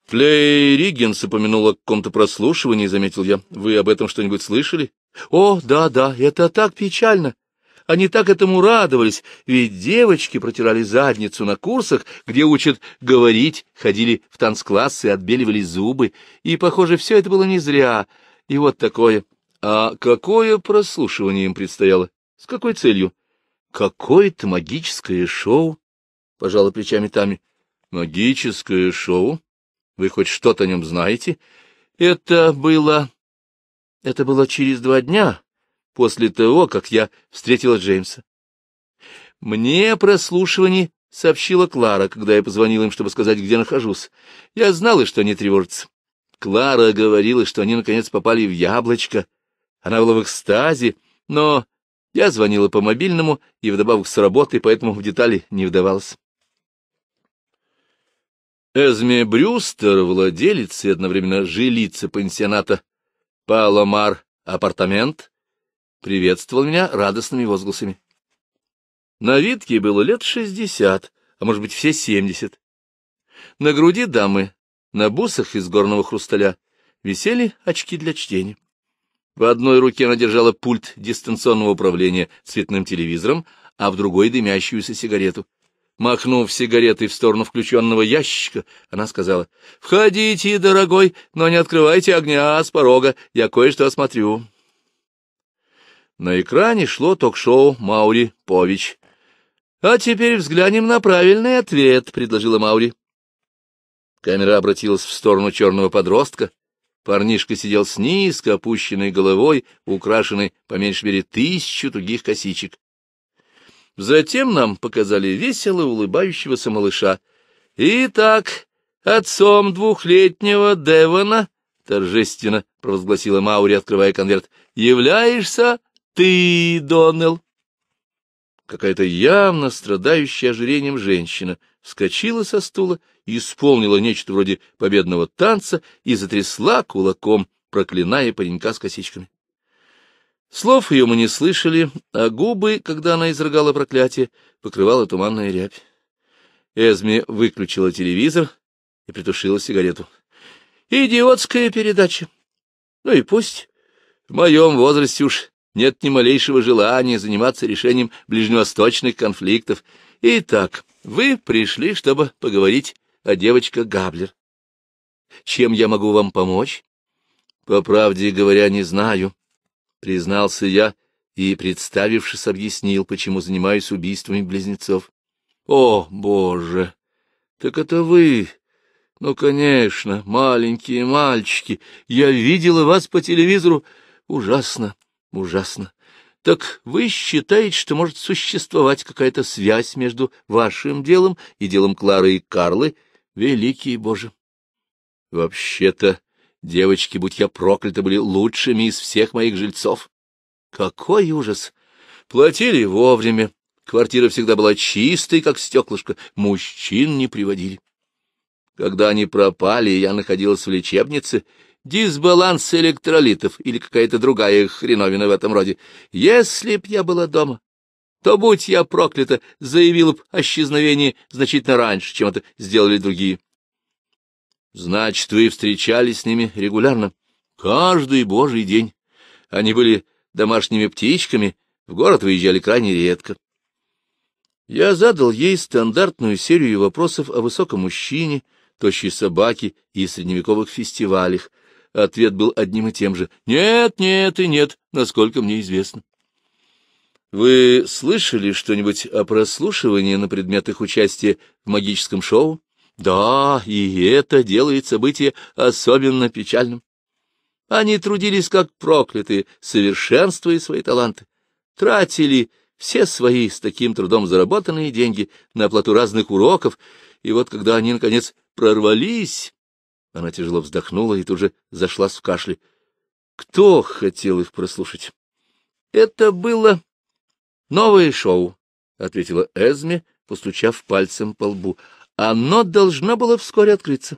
A: Флейригенс упомянул о каком-то прослушивании, заметил я. Вы об этом что-нибудь слышали? О, да-да, это так печально. Они так этому радовались, ведь девочки протирали задницу на курсах, где учат говорить, ходили в танцклассы, отбеливали зубы, и, похоже, все это было не зря. И вот такое. А какое прослушивание им предстояло? С какой целью? Какое-то магическое шоу, — пожала плечами Тами. Магическое шоу? Вы хоть что-то о нем знаете? Это было... Это было через два дня после того, как я встретила Джеймса. Мне прослушивание сообщила Клара, когда я позвонил им, чтобы сказать, где нахожусь. Я знала, что они тревожатся. Клара говорила, что они, наконец, попали в яблочко. Она была в экстазе, но я звонила по мобильному и вдобавок с работы, поэтому в детали не вдавалась. Эзме Брюстер, владелец и одновременно жилица пансионата Паломар Апартамент, приветствовал меня радостными возгласами. На Витке было лет шестьдесят, а может быть все семьдесят. На груди дамы, на бусах из горного хрусталя, висели очки для чтения. В одной руке она держала пульт дистанционного управления цветным телевизором, а в другой — дымящуюся сигарету. Махнув сигаретой в сторону включенного ящика, она сказала, — Входите, дорогой, но не открывайте огня с порога, я кое-что осмотрю. На экране шло ток-шоу Маури Пович. — А теперь взглянем на правильный ответ, — предложила Маури. Камера обратилась в сторону черного подростка. Парнишка сидел с низко опущенной головой, украшенной по меньшей мере тысячу других косичек. Затем нам показали весело улыбающегося малыша. «Итак, отцом двухлетнего Девона, — торжественно провозгласила Маури, открывая конверт, — являешься ты, Доннелл. Какая-то явно страдающая ожирением женщина вскочила со стула, и исполнила нечто вроде победного танца и затрясла кулаком, проклиная паренька с косичками. Слов ее мы не слышали, а губы, когда она изрыгала проклятие, покрывала туманная рябь. Эзми выключила телевизор и притушила сигарету. «Идиотская передача! Ну и пусть. В моем возрасте уж нет ни малейшего желания заниматься решением ближневосточных конфликтов. Итак, вы пришли, чтобы поговорить о девочке Габлер. Чем я могу вам помочь?» «По правде говоря, не знаю». — признался я и, представившись, объяснил, почему занимаюсь убийствами близнецов. — О, Боже! Так это вы! Ну, конечно, маленькие мальчики! Я видела вас по телевизору! Ужасно, ужасно! Так вы считаете, что может существовать какая-то связь между вашим делом и делом Клары и Карлы? Великий Боже! Вообще-то... Девочки, будь я прокляты, были лучшими из всех моих жильцов. Какой ужас! Платили вовремя. Квартира всегда была чистой, как стеклышко. Мужчин не приводили. Когда они пропали, я находилась в лечебнице. Дисбаланс электролитов или какая-то другая хреновина в этом роде. Если б я была дома, то, будь я проклята, заявила б о исчезновении значительно раньше, чем это сделали другие. Значит, вы встречались с ними регулярно? Каждый божий день. Они были домашними птичками, в город выезжали крайне редко. Я задал ей стандартную серию вопросов о высоком мужчине, тощей собаке и средневековых фестивалях. Ответ был одним и тем же. Нет, нет и нет, насколько мне известно. Вы слышали что-нибудь о прослушивании на предмет их участия в магическом шоу? Да, и это делает событие особенно печальным. Они трудились как проклятые, совершенствуя свои таланты, тратили все свои с таким трудом заработанные деньги на оплату разных уроков, и вот когда они, наконец, прорвались... Она тяжело вздохнула и тут же зашла в кашле. Кто хотел их прослушать? — Это было новое шоу, — ответила Эзме, постучав пальцем по лбу оно должно было вскоре открыться.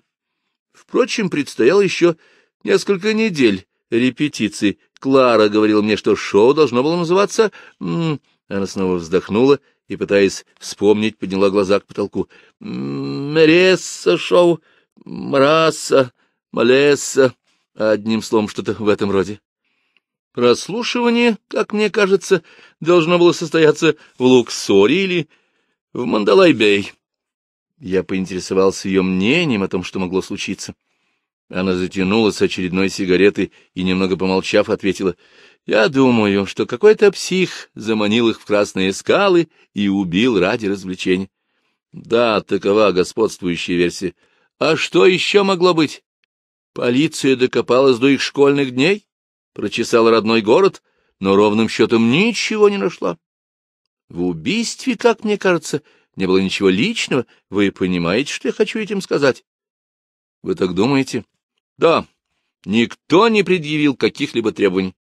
A: Впрочем, предстояло еще несколько недель репетиций. Клара говорила мне, что шоу должно было называться... Она снова вздохнула и, пытаясь вспомнить, подняла глаза к потолку. «Мересса шоу, мраса, малесса...» Одним словом, что-то в этом роде. Прослушивание, как мне кажется, должно было состояться в Луксоре или в Мандалайбей. Я поинтересовался ее мнением о том, что могло случиться. Она затянулась очередной сигаретой и, немного помолчав, ответила, «Я думаю, что какой-то псих заманил их в красные скалы и убил ради развлечений. «Да, такова господствующая версия. А что еще могло быть? Полиция докопалась до их школьных дней, прочесала родной город, но ровным счетом ничего не нашла. В убийстве, как мне кажется, — не было ничего личного. Вы понимаете, что я хочу этим сказать? — Вы так думаете? — Да. Никто не предъявил каких-либо требований.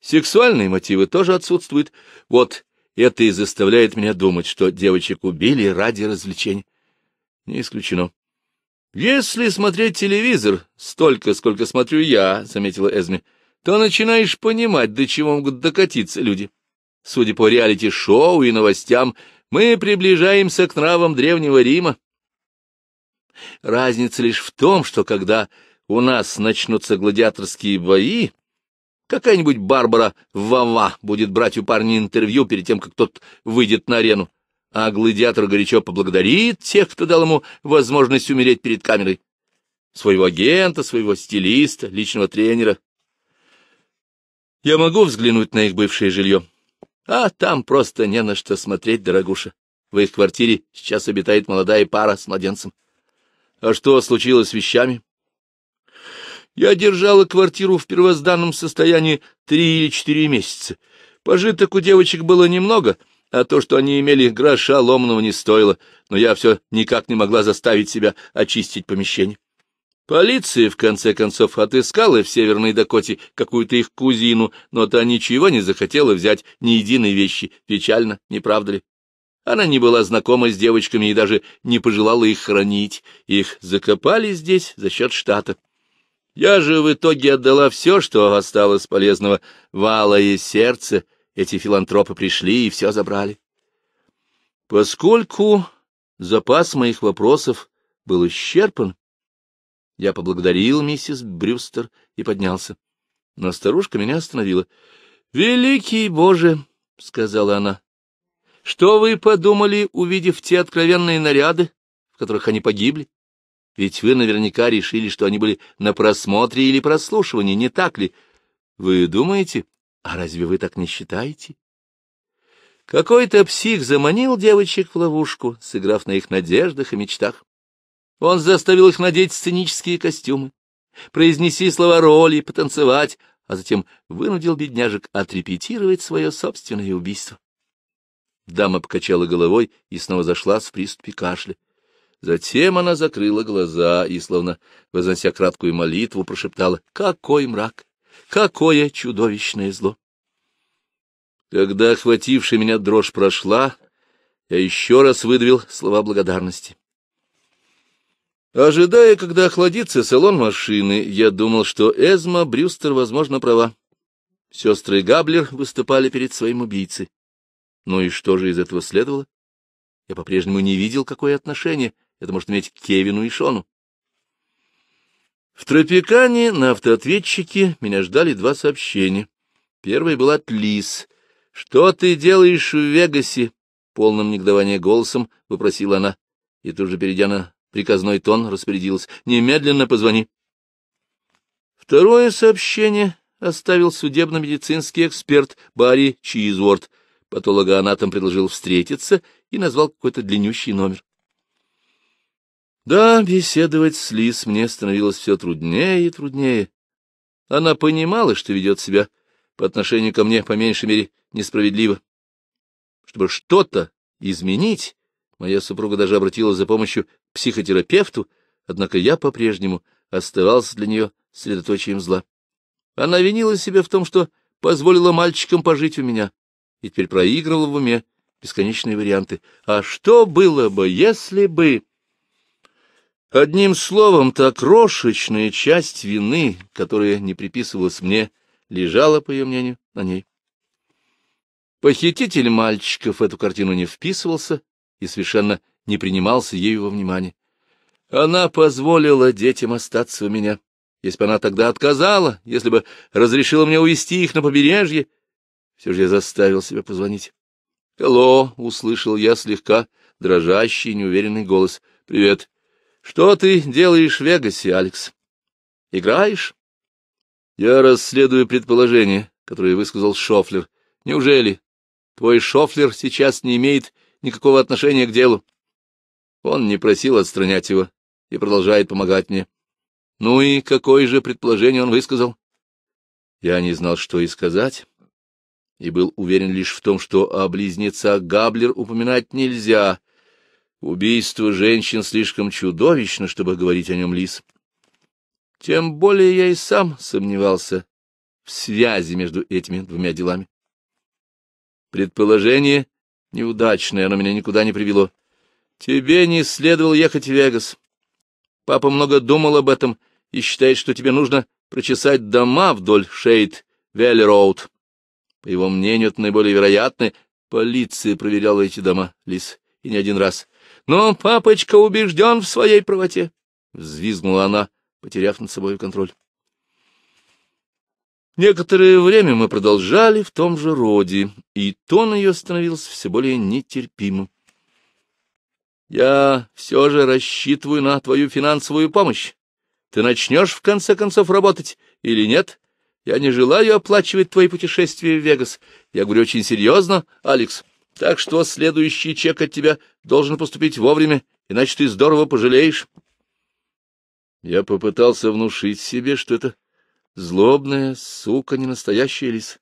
A: Сексуальные мотивы тоже отсутствуют. Вот это и заставляет меня думать, что девочек убили ради развлечений. Не исключено. «Если смотреть телевизор столько, сколько смотрю я», — заметила Эзми, — «то начинаешь понимать, до чего могут докатиться люди. Судя по реалити-шоу и новостям, мы приближаемся к нравам Древнего Рима. Разница лишь в том, что когда у нас начнутся гладиаторские бои, какая-нибудь Барбара Вава будет брать у парня интервью перед тем, как тот выйдет на арену, а гладиатор горячо поблагодарит тех, кто дал ему возможность умереть перед камерой. Своего агента, своего стилиста, личного тренера. Я могу взглянуть на их бывшее жилье? А там просто не на что смотреть, дорогуша. В их квартире сейчас обитает молодая пара с младенцем. А что случилось с вещами? Я держала квартиру в первозданном состоянии три или четыре месяца. Пожиток у девочек было немного, а то, что они имели гроша ломаного не стоило, но я все никак не могла заставить себя очистить помещение. Полиция, в конце концов, отыскала в Северной Дакоте какую-то их кузину, но та ничего не захотела взять, ни единой вещи. Печально, не правда ли? Она не была знакома с девочками и даже не пожелала их хранить. Их закопали здесь за счет штата. Я же в итоге отдала все, что осталось полезного. Вала и сердце. Эти филантропы пришли и все забрали. Поскольку запас моих вопросов был исчерпан, я поблагодарил миссис Брюстер и поднялся. Но старушка меня остановила. — Великий Боже! — сказала она. — Что вы подумали, увидев те откровенные наряды, в которых они погибли? Ведь вы наверняка решили, что они были на просмотре или прослушивании, не так ли? Вы думаете? А разве вы так не считаете? Какой-то псих заманил девочек в ловушку, сыграв на их надеждах и мечтах. Он заставил их надеть сценические костюмы, произнести слова роли, потанцевать, а затем вынудил бедняжек отрепетировать свое собственное убийство. Дама покачала головой и снова зашла в приступе кашля. Затем она закрыла глаза и, словно вознося краткую молитву, прошептала «Какой мрак! Какое чудовищное зло!» Когда охватившая меня дрожь прошла, я еще раз выдавил слова благодарности. Ожидая, когда охладится салон машины, я думал, что Эзма Брюстер, возможно, права. Сестры Габлер выступали перед своим убийцей. Ну и что же из этого следовало? Я по-прежнему не видел, какое отношение это может иметь к Кевину и Шону. В Тропикане на автоответчике меня ждали два сообщения. Первое было от Лис. «Что ты делаешь в Вегасе?» Полным негодования голосом вопросила она. И тут же, перейдя на приказной тон распорядилась. «Немедленно позвони». Второе сообщение оставил судебно-медицинский эксперт Барри Чизворд. Патологоанатом предложил встретиться и назвал какой-то длиннющий номер. Да, беседовать с Лиз мне становилось все труднее и труднее. Она понимала, что ведет себя по отношению ко мне, по меньшей мере, несправедливо. Чтобы что-то изменить, моя супруга даже обратилась за помощью психотерапевту, однако я по-прежнему оставался для нее средоточием зла. Она винила себя в том, что позволила мальчикам пожить у меня, и теперь проигрывала в уме бесконечные варианты. А что было бы, если бы... Одним словом, та крошечная часть вины, которая не приписывалась мне, лежала, по ее мнению, на ней. Похититель мальчиков в эту картину не вписывался и совершенно не принимался ею во внимание. Она позволила детям остаться у меня. Если бы она тогда отказала, если бы разрешила мне увести их на побережье, все же я заставил себя позвонить. Алло, услышал я слегка дрожащий, неуверенный голос. «Привет! Что ты делаешь в Вегасе, Алекс? Играешь?» «Я расследую предположение, которое высказал Шофлер. Неужели твой Шофлер сейчас не имеет никакого отношения к делу?» Он не просил отстранять его и продолжает помогать мне. Ну и какое же предположение он высказал? Я не знал, что и сказать, и был уверен лишь в том, что о близнецах Габлер упоминать нельзя. Убийство женщин слишком чудовищно, чтобы говорить о нем лис. Тем более я и сам сомневался в связи между этими двумя делами. Предположение неудачное, оно меня никуда не привело. Тебе не следовало ехать в Вегас. Папа много думал об этом и считает, что тебе нужно прочесать дома вдоль Шейд Вэлли Роуд. По его мнению, это наиболее вероятно. Полиция проверяла эти дома, Лис, и не один раз. Но папочка убежден в своей правоте, — взвизгнула она, потеряв над собой контроль. Некоторое время мы продолжали в том же роде, и тон ее становился все более нетерпимым. Я все же рассчитываю на твою финансовую помощь. Ты начнешь, в конце концов, работать или нет? Я не желаю оплачивать твои путешествия в Вегас. Я говорю очень серьезно, Алекс. Так что следующий чек от тебя должен поступить вовремя, иначе ты здорово пожалеешь. Я попытался внушить себе, что это злобная, сука, не настоящая лис.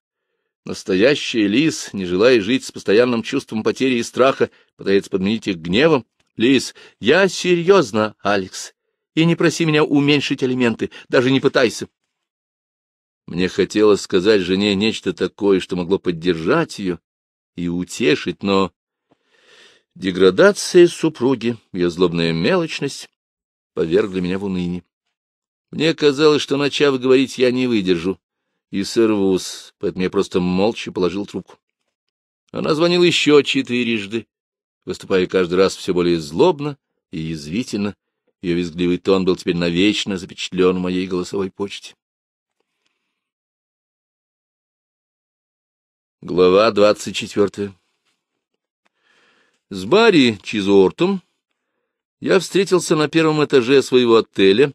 A: Настоящий лис, не желая жить с постоянным чувством потери и страха, пытается подменить их гневом, Лис, я серьезно, Алекс, и не проси меня уменьшить элементы, даже не пытайся. Мне хотелось сказать жене нечто такое, что могло поддержать ее и утешить, но деградация супруги, ее злобная мелочность повергли меня в уныние. Мне казалось, что, начав говорить, я не выдержу и сорвусь, поэтому я просто молча положил трубку. Она звонила еще четырежды выступая каждый раз все более злобно и язвительно. Ее визгливый тон был теперь навечно запечатлен в моей голосовой почте. Глава двадцать четвертая С Барри Чизортом я встретился на первом этаже своего отеля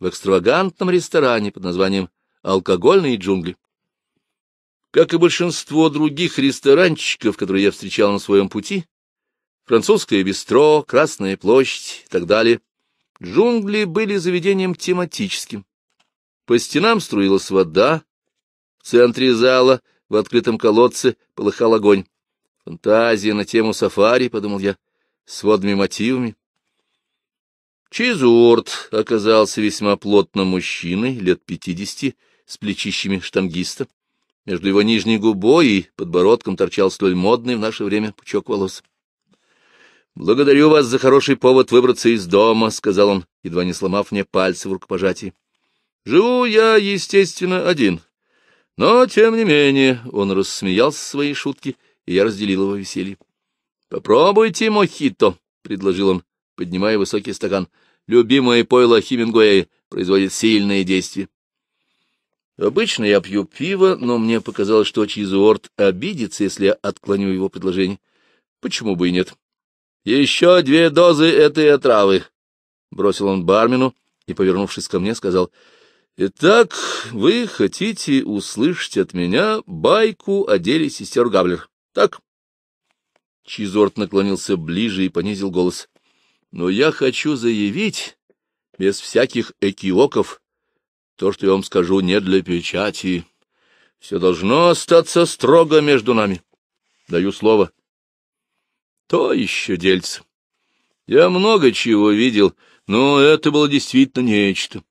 A: в экстравагантном ресторане под названием «Алкогольные джунгли». Как и большинство других ресторанчиков, которые я встречал на своем пути, французское бистро, Красная площадь и так далее. Джунгли были заведением тематическим. По стенам струилась вода, в центре зала, в открытом колодце, полыхал огонь. Фантазия на тему сафари, — подумал я, — с водными мотивами. Чизуорт оказался весьма плотно мужчиной, лет пятидесяти, с плечищами штангиста. Между его нижней губой и подбородком торчал столь модный в наше время пучок волос. «Благодарю вас за хороший повод выбраться из дома», — сказал он, едва не сломав мне пальцы в рукопожатии. «Живу я, естественно, один. Но, тем не менее, он рассмеялся своей шутки, и я разделил его веселье. «Попробуйте мохито», — предложил он, поднимая высокий стакан. «Любимое пойло Хемингуэя производит сильные действия. Обычно я пью пиво, но мне показалось, что Чизуорт обидится, если я отклоню его предложение. Почему бы и нет? «Еще две дозы этой отравы!» — бросил он бармену и, повернувшись ко мне, сказал. «Итак, вы хотите услышать от меня байку о деле сестер Габлер, так?» Чизорт наклонился ближе и понизил голос. «Но я хочу заявить, без всяких экиоков, то, что я вам скажу, не для печати. Все должно остаться строго между нами. Даю слово». То еще дельце. Я много чего видел, но это было действительно нечто.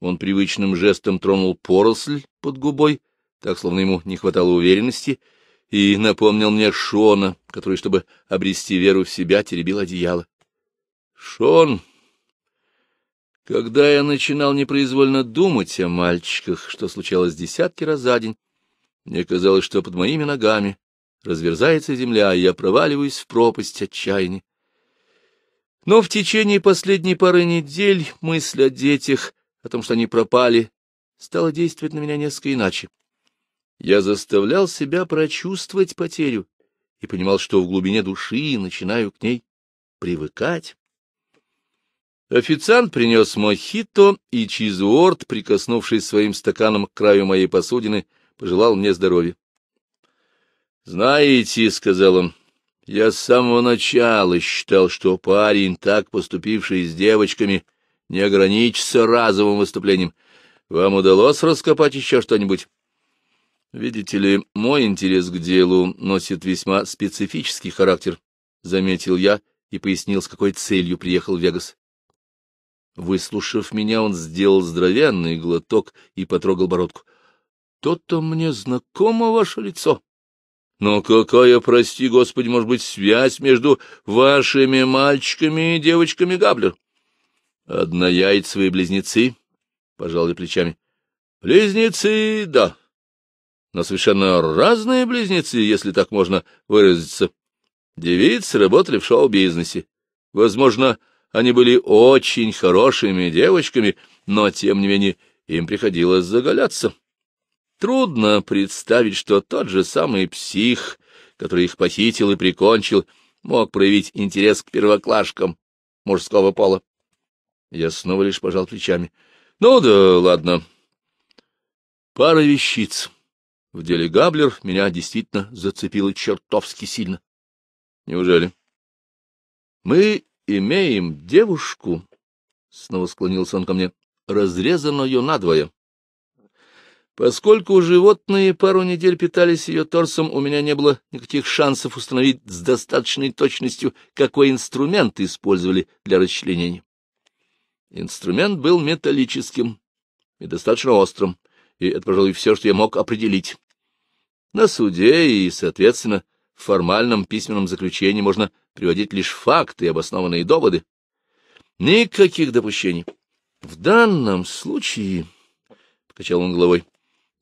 A: Он привычным жестом тронул поросль под губой, так, словно ему не хватало уверенности, и напомнил мне Шона, который, чтобы обрести веру в себя, теребил одеяло. Шон, когда я начинал непроизвольно думать о мальчиках, что случалось десятки раз за день, мне казалось, что под моими ногами разверзается земля, и я проваливаюсь в пропасть отчаяния. Но в течение последней пары недель мысль о детях, о том, что они пропали, стала действовать на меня несколько иначе. Я заставлял себя прочувствовать потерю и понимал, что в глубине души начинаю к ней привыкать. Официант принес мохито, и Чизуорт, прикоснувшись своим стаканом к краю моей посудины, пожелал мне здоровья. «Знаете, — сказал он, — я с самого начала считал, что парень, так поступивший с девочками, не ограничится разовым выступлением. Вам удалось раскопать еще что-нибудь?» «Видите ли, мой интерес к делу носит весьма специфический характер», — заметил я и пояснил, с какой целью приехал в Вегас. Выслушав меня, он сделал здоровенный глоток и потрогал бородку. «То-то мне знакомо ваше лицо», но какая, прости господи, может быть, связь между вашими мальчиками и девочками Габлер? Однояйцевые близнецы, — пожал плечами. Близнецы, да. Но совершенно разные близнецы, если так можно выразиться. Девицы работали в шоу-бизнесе. Возможно, они были очень хорошими девочками, но, тем не менее, им приходилось заголяться. Трудно представить, что тот же самый псих, который их похитил и прикончил, мог проявить интерес к первоклашкам мужского пола. Я снова лишь пожал плечами. Ну да ладно. Пара вещиц. В деле Габлер меня действительно зацепило чертовски сильно. Неужели? Мы имеем девушку, — снова склонился он ко мне, — разрезанную надвое. Поскольку животные пару недель питались ее торсом, у меня не было никаких шансов установить с достаточной точностью, какой инструмент использовали для расчленения. Инструмент был металлическим и достаточно острым, и это, пожалуй, все, что я мог определить. На суде и, соответственно, в формальном письменном заключении можно приводить лишь факты и обоснованные доводы. Никаких допущений. В данном случае, — покачал он головой, —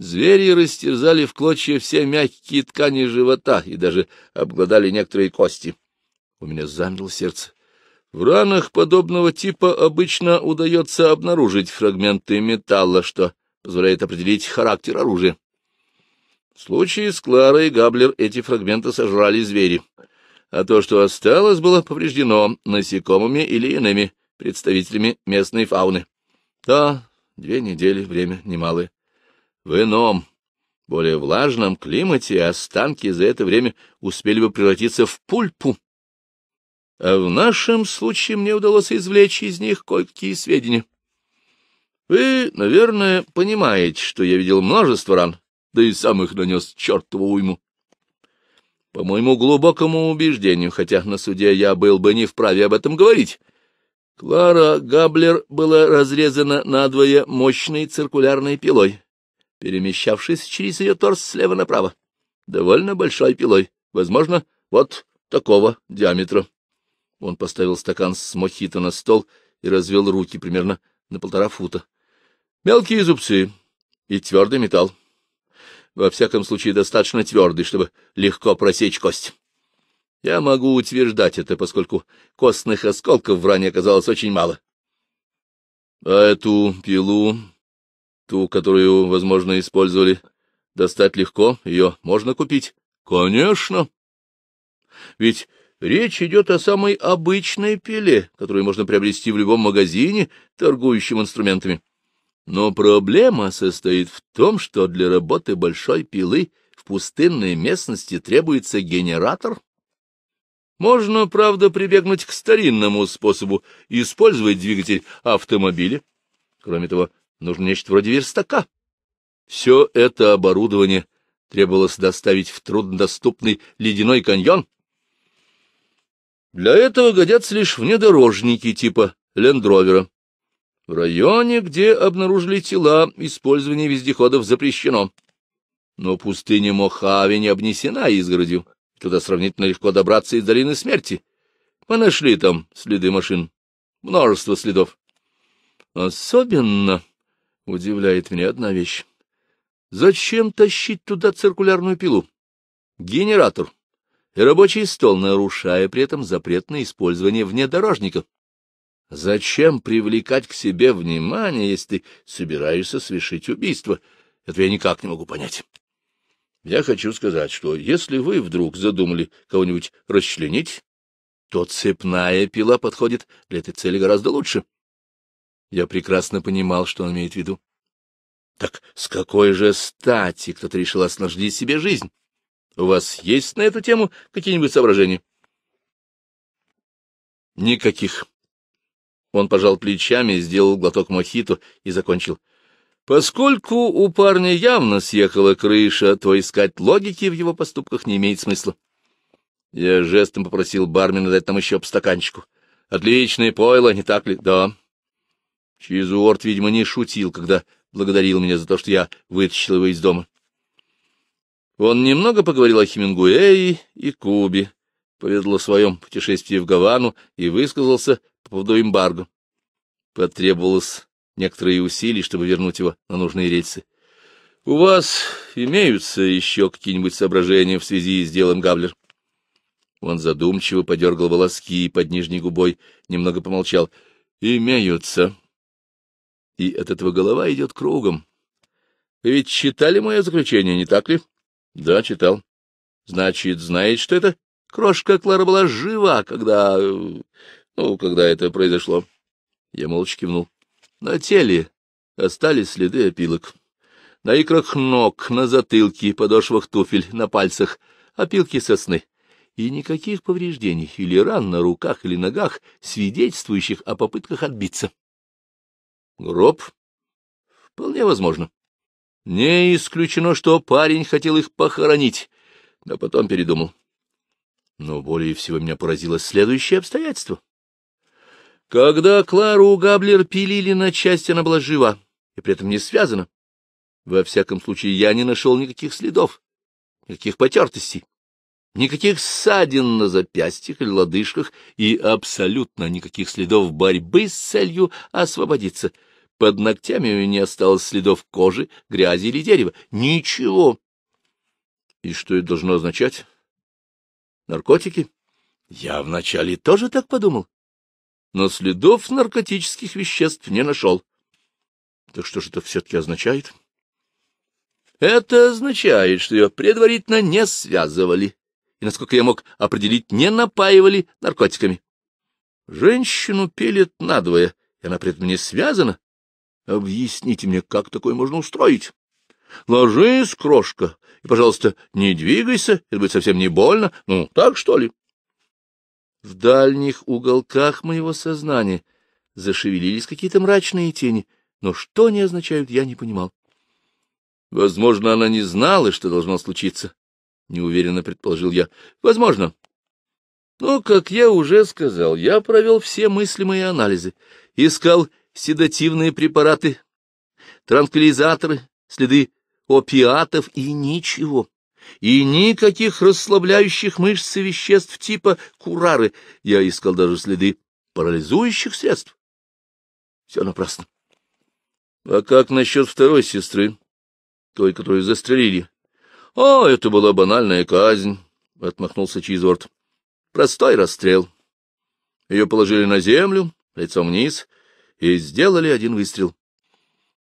A: Звери растерзали в клочья все мягкие ткани живота и даже обглодали некоторые кости. У меня замерло сердце. В ранах подобного типа обычно удается обнаружить фрагменты металла, что позволяет определить характер оружия. В случае с Кларой и Габлер эти фрагменты сожрали звери, а то, что осталось, было повреждено насекомыми или иными представителями местной фауны. Да, две недели, время немалое. В ином, более влажном климате останки за это время успели бы превратиться в пульпу. А в нашем случае мне удалось извлечь из них кое-какие сведения. Вы, наверное, понимаете, что я видел множество ран, да и сам их нанес чертову уйму. По моему глубокому убеждению, хотя на суде я был бы не вправе об этом говорить, Клара Габлер была разрезана надвое мощной циркулярной пилой, перемещавшись через ее торс слева направо, довольно большой пилой, возможно, вот такого диаметра. Он поставил стакан с мохито на стол и развел руки примерно на полтора фута. Мелкие зубцы и твердый металл. Во всяком случае, достаточно твердый, чтобы легко просечь кость. Я могу утверждать это, поскольку костных осколков в ране оказалось очень мало. А эту пилу Ту, которую, возможно, использовали, достать легко, ее можно купить? Конечно. Ведь речь идет о самой обычной пиле, которую можно приобрести в любом магазине, торгующем инструментами. Но проблема состоит в том, что для работы большой пилы в пустынной местности требуется генератор. Можно, правда, прибегнуть к старинному способу использовать двигатель автомобиля. Кроме того, нужно нечто вроде верстака. Все это оборудование требовалось доставить в труднодоступный ледяной каньон. Для этого годятся лишь внедорожники типа лендровера. В районе, где обнаружили тела, использование вездеходов запрещено. Но пустыня Мохаве не обнесена изгородью. Туда сравнительно легко добраться из долины смерти. Мы нашли там следы машин. Множество следов. Особенно Удивляет меня одна вещь. Зачем тащить туда циркулярную пилу? Генератор и рабочий стол, нарушая при этом запрет на использование внедорожника. Зачем привлекать к себе внимание, если ты собираешься совершить убийство? Это я никак не могу понять. Я хочу сказать, что если вы вдруг задумали кого-нибудь расчленить, то цепная пила подходит для этой цели гораздо лучше. Я прекрасно понимал, что он имеет в виду. Так с какой же стати кто-то решил осложнить себе жизнь? У вас есть на эту тему какие-нибудь соображения? Никаких. Он пожал плечами, сделал глоток мохито и закончил. Поскольку у парня явно съехала крыша, то искать логики в его поступках не имеет смысла. Я жестом попросил бармена дать нам еще по стаканчику. Отличное пойло, не так ли? Да. Чизуорт, видимо, не шутил, когда благодарил меня за то, что я вытащил его из дома. Он немного поговорил о Хемингуэе и Кубе, поведал о своем путешествии в Гавану и высказался по поводу эмбарго. Потребовалось некоторые усилия, чтобы вернуть его на нужные рельсы. — У вас имеются еще какие-нибудь соображения в связи с делом Габлер? Он задумчиво подергал волоски под нижней губой, немного помолчал. — Имеются, и от этого голова идет кругом. Вы ведь читали мое заключение, не так ли? Да, читал. Значит, знаете, что это? Крошка Клара была жива, когда... Ну, когда это произошло. Я молча кивнул. На теле остались следы опилок. На икрах ног, на затылке, подошвах туфель, на пальцах. Опилки сосны. И никаких повреждений или ран на руках или ногах, свидетельствующих о попытках отбиться. Гроб? Вполне возможно. Не исключено, что парень хотел их похоронить, но потом передумал. Но более всего меня поразило следующее обстоятельство. Когда Клару Габлер пилили на части, она была жива и при этом не связана. Во всяком случае, я не нашел никаких следов, никаких потертостей, никаких ссадин на запястьях или лодыжках и абсолютно никаких следов борьбы с целью освободиться — под ногтями у меня осталось следов кожи, грязи или дерева. Ничего. И что это должно означать? Наркотики? Я вначале тоже так подумал. Но следов наркотических веществ не нашел. Так что же это все-таки означает? Это означает, что ее предварительно не связывали и, насколько я мог определить, не напаивали наркотиками. Женщину пилит надвое, и она при этом не связана, Объясните мне, как такое можно устроить? Ложись, крошка, и, пожалуйста, не двигайся, это будет совсем не больно. Ну, так что ли? В дальних уголках моего сознания зашевелились какие-то мрачные тени, но что они означают, я не понимал. Возможно, она не знала, что должно случиться, — неуверенно предположил я. Возможно. Но, как я уже сказал, я провел все мыслимые анализы, искал седативные препараты, транквилизаторы, следы опиатов и ничего. И никаких расслабляющих мышц и веществ типа курары. Я искал даже следы парализующих средств. Все напрасно. А как насчет второй сестры, той, которую застрелили? — О, это была банальная казнь, — отмахнулся Чизворд. — Простой расстрел. Ее положили на землю, лицом вниз, и сделали один выстрел.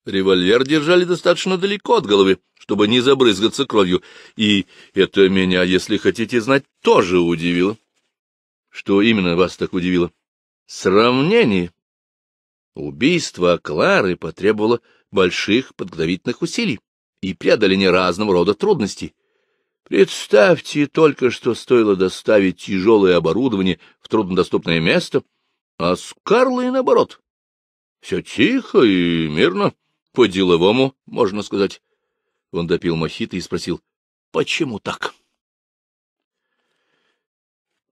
A: Револьвер держали достаточно далеко от головы, чтобы не забрызгаться кровью, и это меня, если хотите знать, тоже удивило. Что именно вас так удивило? Сравнение. Убийство Клары потребовало больших подготовительных усилий и преодоления разного рода трудностей. Представьте только, что стоило доставить тяжелое оборудование в труднодоступное место, а с Карлой наоборот. Все тихо и мирно, по-деловому, можно сказать. Он допил мохито и спросил, почему так?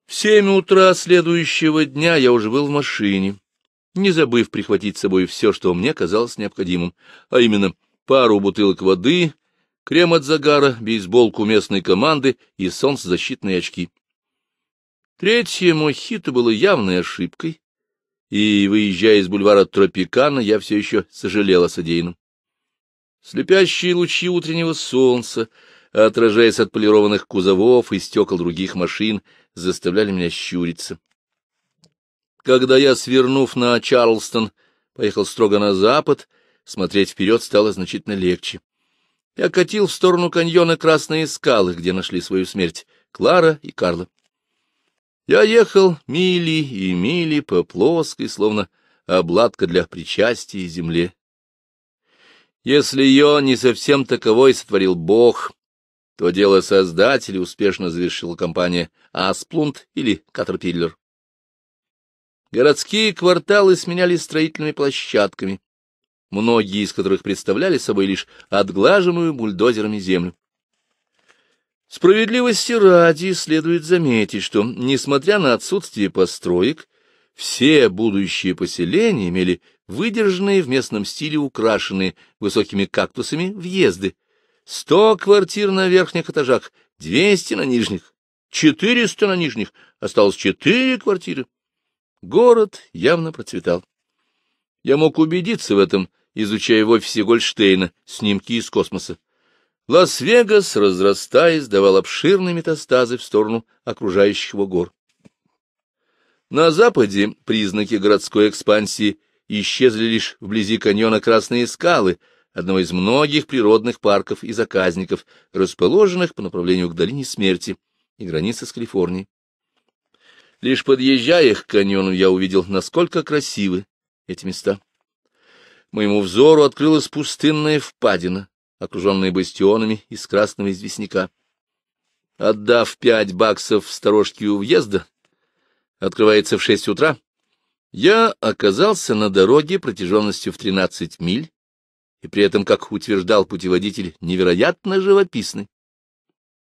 A: В семь утра следующего дня я уже был в машине, не забыв прихватить с собой все, что мне казалось необходимым, а именно пару бутылок воды, крем от загара, бейсболку местной команды и солнцезащитные очки. Третье мохито было явной ошибкой, и, выезжая из бульвара Тропикана, я все еще сожалела о содеянном. Слепящие лучи утреннего солнца, отражаясь от полированных кузовов и стекол других машин, заставляли меня щуриться. Когда я, свернув на Чарлстон, поехал строго на запад, смотреть вперед стало значительно легче. Я катил в сторону каньона Красные скалы, где нашли свою смерть Клара и Карла. Я ехал мили и мили по плоской, словно обладка для причастия земле. Если ее не совсем таковой сотворил Бог, то дело создателя успешно завершила компания Асплунд или «Катерпиллер». Городские кварталы сменялись строительными площадками, многие из которых представляли собой лишь отглаженную бульдозерами землю. Справедливости ради следует заметить, что, несмотря на отсутствие построек, все будущие поселения имели выдержанные в местном стиле украшенные высокими кактусами въезды. Сто квартир на верхних этажах, двести на нижних, четыреста на нижних, осталось четыре квартиры. Город явно процветал. Я мог убедиться в этом, изучая в офисе Гольштейна снимки из космоса. Лас-Вегас, разрастаясь, давал обширные метастазы в сторону окружающих его гор. На западе признаки городской экспансии исчезли лишь вблизи каньона Красные скалы, одного из многих природных парков и заказников, расположенных по направлению к долине смерти и границе с Калифорнией. Лишь подъезжая к каньону, я увидел, насколько красивы эти места. Моему взору открылась пустынная впадина, окруженные бастионами из красного известняка. Отдав пять баксов в сторожке у въезда, открывается в шесть утра, я оказался на дороге протяженностью в тринадцать миль, и при этом, как утверждал путеводитель, невероятно живописный.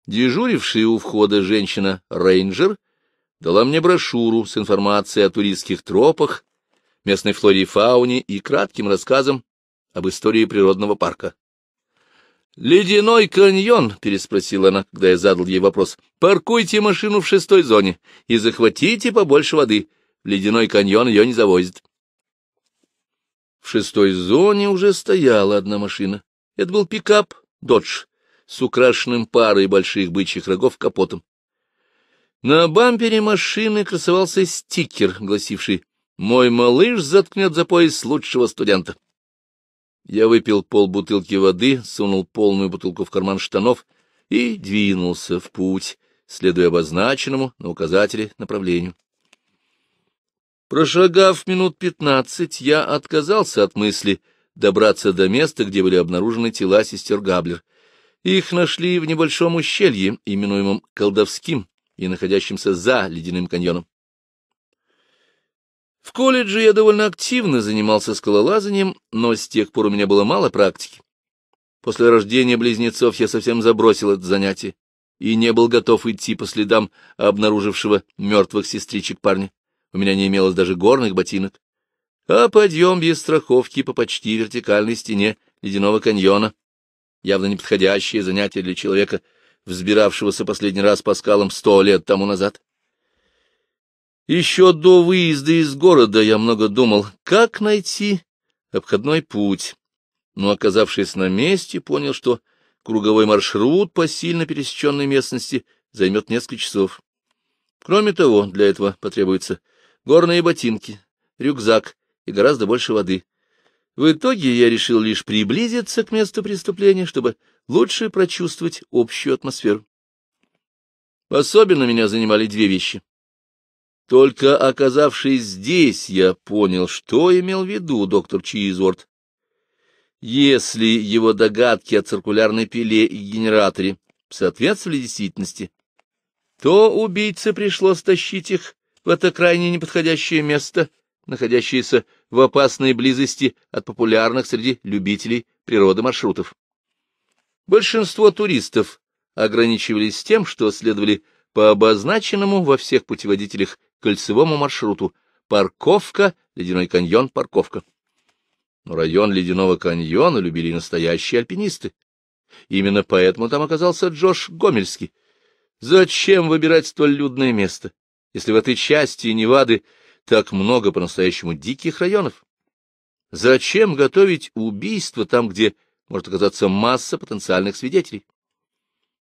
A: Дежурившая у входа женщина-рейнджер дала мне брошюру с информацией о туристских тропах, местной флоре и фауне и кратким рассказом об истории природного парка. «Ледяной каньон?» — переспросила она, когда я задал ей вопрос. «Паркуйте машину в шестой зоне и захватите побольше воды. ледяной каньон ее не завозит. В шестой зоне уже стояла одна машина. Это был пикап «Додж» с украшенным парой больших бычьих рогов капотом. На бампере машины красовался стикер, гласивший «Мой малыш заткнет за пояс лучшего студента». Я выпил полбутылки воды, сунул полную бутылку в карман штанов и двинулся в путь, следуя обозначенному на указателе направлению. Прошагав минут пятнадцать, я отказался от мысли добраться до места, где были обнаружены тела сестер Габлер. Их нашли в небольшом ущелье, именуемом Колдовским и находящемся за Ледяным каньоном. В колледже я довольно активно занимался скалолазанием, но с тех пор у меня было мало практики. После рождения близнецов я совсем забросил это занятие и не был готов идти по следам обнаружившего мертвых сестричек парня. У меня не имелось даже горных ботинок. А подъем без страховки по почти вертикальной стене ледяного каньона, явно неподходящее занятие для человека, взбиравшегося последний раз по скалам сто лет тому назад. Еще до выезда из города я много думал, как найти обходной путь, но, оказавшись на месте, понял, что круговой маршрут по сильно пересеченной местности займет несколько часов. Кроме того, для этого потребуются горные ботинки, рюкзак и гораздо больше воды. В итоге я решил лишь приблизиться к месту преступления, чтобы лучше прочувствовать общую атмосферу. Особенно меня занимали две вещи. Только оказавшись здесь, я понял, что имел в виду доктор Чизворд. Если его догадки о циркулярной пиле и генераторе соответствовали действительности, то убийце пришлось тащить их в это крайне неподходящее место, находящееся в опасной близости от популярных среди любителей природы маршрутов. Большинство туристов ограничивались тем, что следовали по обозначенному во всех путеводителях кольцевому маршруту. Парковка, ледяной каньон, парковка. Но район ледяного каньона любили настоящие альпинисты. Именно поэтому там оказался Джош Гомельский. Зачем выбирать столь людное место, если в этой части Невады так много по-настоящему диких районов? Зачем готовить убийство там, где может оказаться масса потенциальных свидетелей?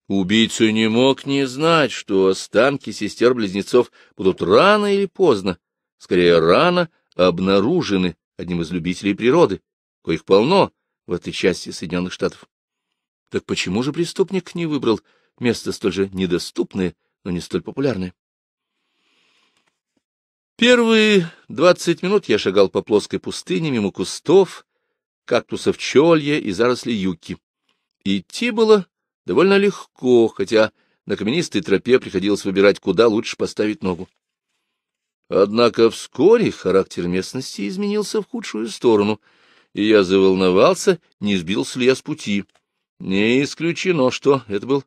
A: Убийца не мог не знать, что останки сестер-близнецов будут рано или поздно, скорее рано, обнаружены одним из любителей природы, коих полно в этой части Соединенных Штатов. Так почему же преступник не выбрал место столь же недоступное, но не столь популярное? Первые двадцать минут я шагал по плоской пустыне мимо кустов, кактусов чолья и зарослей юки. Идти было довольно легко, хотя на каменистой тропе приходилось выбирать, куда лучше поставить ногу. Однако вскоре характер местности изменился в худшую сторону, и я заволновался, не сбился ли я с пути. Не исключено, что это был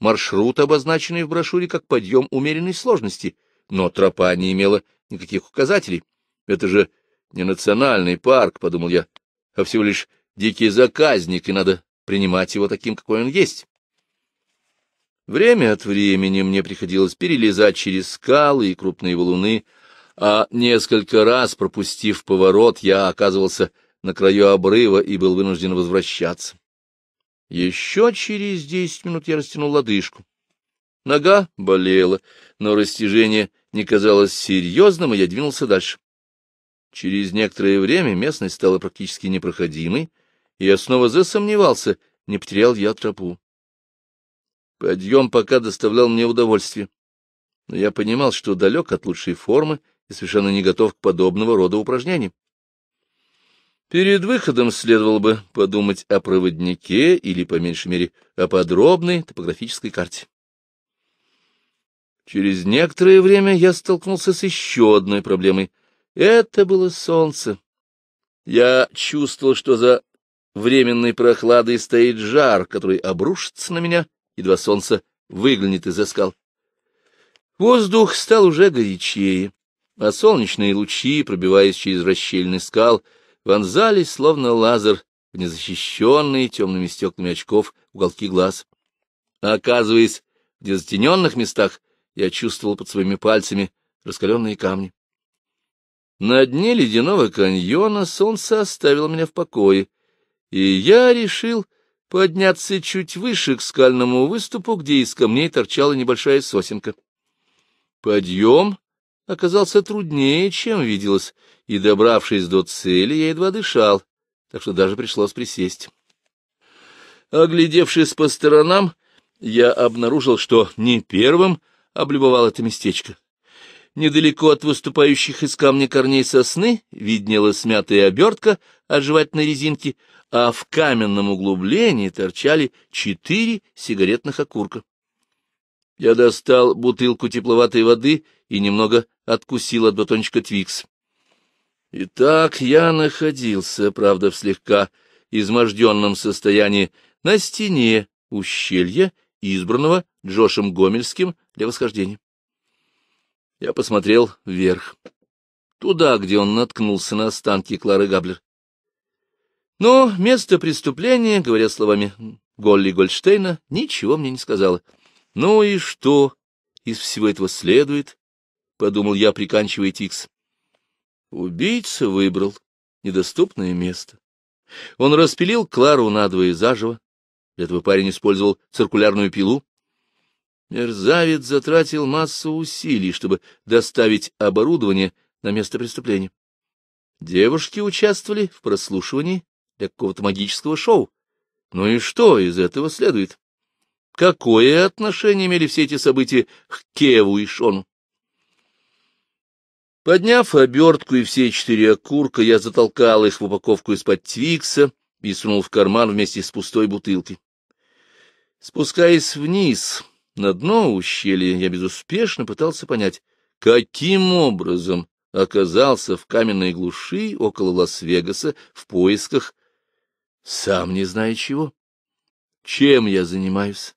A: маршрут, обозначенный в брошюре как подъем умеренной сложности, но тропа не имела никаких указателей. Это же не национальный парк, — подумал я, — а всего лишь дикий заказник, и надо принимать его таким, какой он есть. Время от времени мне приходилось перелезать через скалы и крупные валуны, а несколько раз, пропустив поворот, я оказывался на краю обрыва и был вынужден возвращаться. Еще через десять минут я растянул лодыжку. Нога болела, но растяжение не казалось серьезным, и я двинулся дальше. Через некоторое время местность стала практически непроходимой, и я снова засомневался, не потерял я тропу. Подъем пока доставлял мне удовольствие, но я понимал, что далек от лучшей формы и совершенно не готов к подобного рода упражнениям. Перед выходом следовало бы подумать о проводнике или, по меньшей мере, о подробной топографической карте. Через некоторое время я столкнулся с еще одной проблемой. Это было солнце. Я чувствовал, что за временной прохладой стоит жар, который обрушится на меня, едва солнце выглянет из-за скал. Воздух стал уже горячее, а солнечные лучи, пробиваясь через расщельный скал, вонзались, словно лазер, в незащищенные темными стеклами очков уголки глаз. А оказываясь в незатененных местах, я чувствовал под своими пальцами раскаленные камни. На дне ледяного каньона солнце оставило меня в покое, и я решил подняться чуть выше к скальному выступу, где из камней торчала небольшая сосенка. Подъем оказался труднее, чем виделось, и, добравшись до цели, я едва дышал, так что даже пришлось присесть. Оглядевшись по сторонам, я обнаружил, что не первым облюбовал это местечко. Недалеко от выступающих из камня корней сосны виднелась смятая обертка от жевательной резинки, а в каменном углублении торчали четыре сигаретных окурка. Я достал бутылку тепловатой воды и немного откусил от батончика Твикс. Итак, я находился, правда, в слегка изможденном состоянии, на стене ущелья, избранного Джошем Гомельским для восхождения. Я посмотрел вверх, туда, где он наткнулся на останки Клары Габлер. Но место преступления, говоря словами Голли Гольштейна, ничего мне не сказала. Ну и что из всего этого следует? — подумал я, приканчивая Тикс. Убийца выбрал недоступное место. Он распилил Клару надвое заживо. Для этого парень использовал циркулярную пилу. Мерзавец затратил массу усилий, чтобы доставить оборудование на место преступления. Девушки участвовали в прослушивании для какого-то магического шоу. Ну и что из этого следует? Какое отношение имели все эти события к Кеву и Шону? Подняв обертку и все четыре окурка, я затолкал их в упаковку из-под твикса и сунул в карман вместе с пустой бутылкой. Спускаясь вниз, на дно ущелья я безуспешно пытался понять, каким образом оказался в каменной глуши около Лас-Вегаса в поисках, сам не зная чего. Чем я занимаюсь?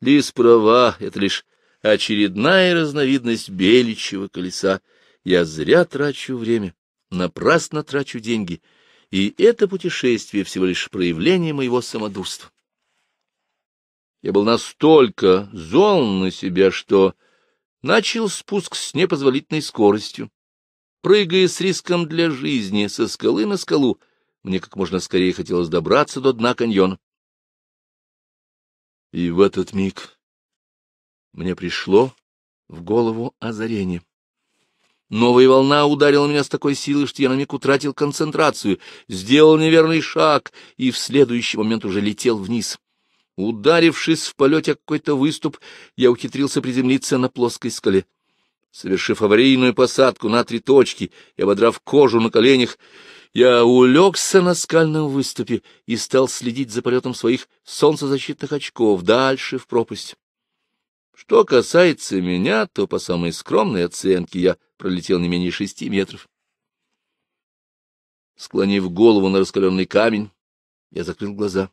A: Лис права, это лишь очередная разновидность беличьего колеса. Я зря трачу время, напрасно трачу деньги, и это путешествие всего лишь проявление моего самодурства. Я был настолько зол на себя, что начал спуск с непозволительной скоростью. Прыгая с риском для жизни со скалы на скалу, мне как можно скорее хотелось добраться до дна каньона. И в этот миг мне пришло в голову озарение. Новая волна ударила меня с такой силой, что я на миг утратил концентрацию, сделал неверный шаг и в следующий момент уже летел вниз — Ударившись в полете какой-то выступ, я ухитрился приземлиться на плоской скале. Совершив аварийную посадку на три точки и ободрав кожу на коленях, я улегся на скальном выступе и стал следить за полетом своих солнцезащитных очков дальше в пропасть. Что касается меня, то по самой скромной оценке я пролетел не менее шести метров. Склонив голову на раскаленный камень, я закрыл глаза.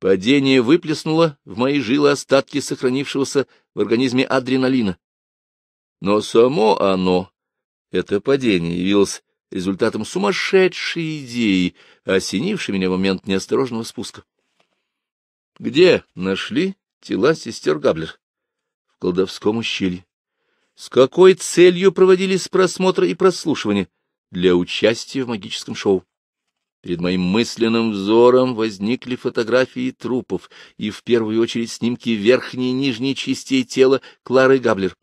A: Падение выплеснуло в мои жилы остатки сохранившегося в организме адреналина. Но само оно, это падение, явилось результатом сумасшедшей идеи, осенившей меня в момент неосторожного спуска. Где нашли тела сестер Габлер? В колдовском ущелье. С какой целью проводились просмотры и прослушивания для участия в магическом шоу? Перед моим мысленным взором возникли фотографии трупов и, в первую очередь, снимки верхней и нижней частей тела Клары Габлер.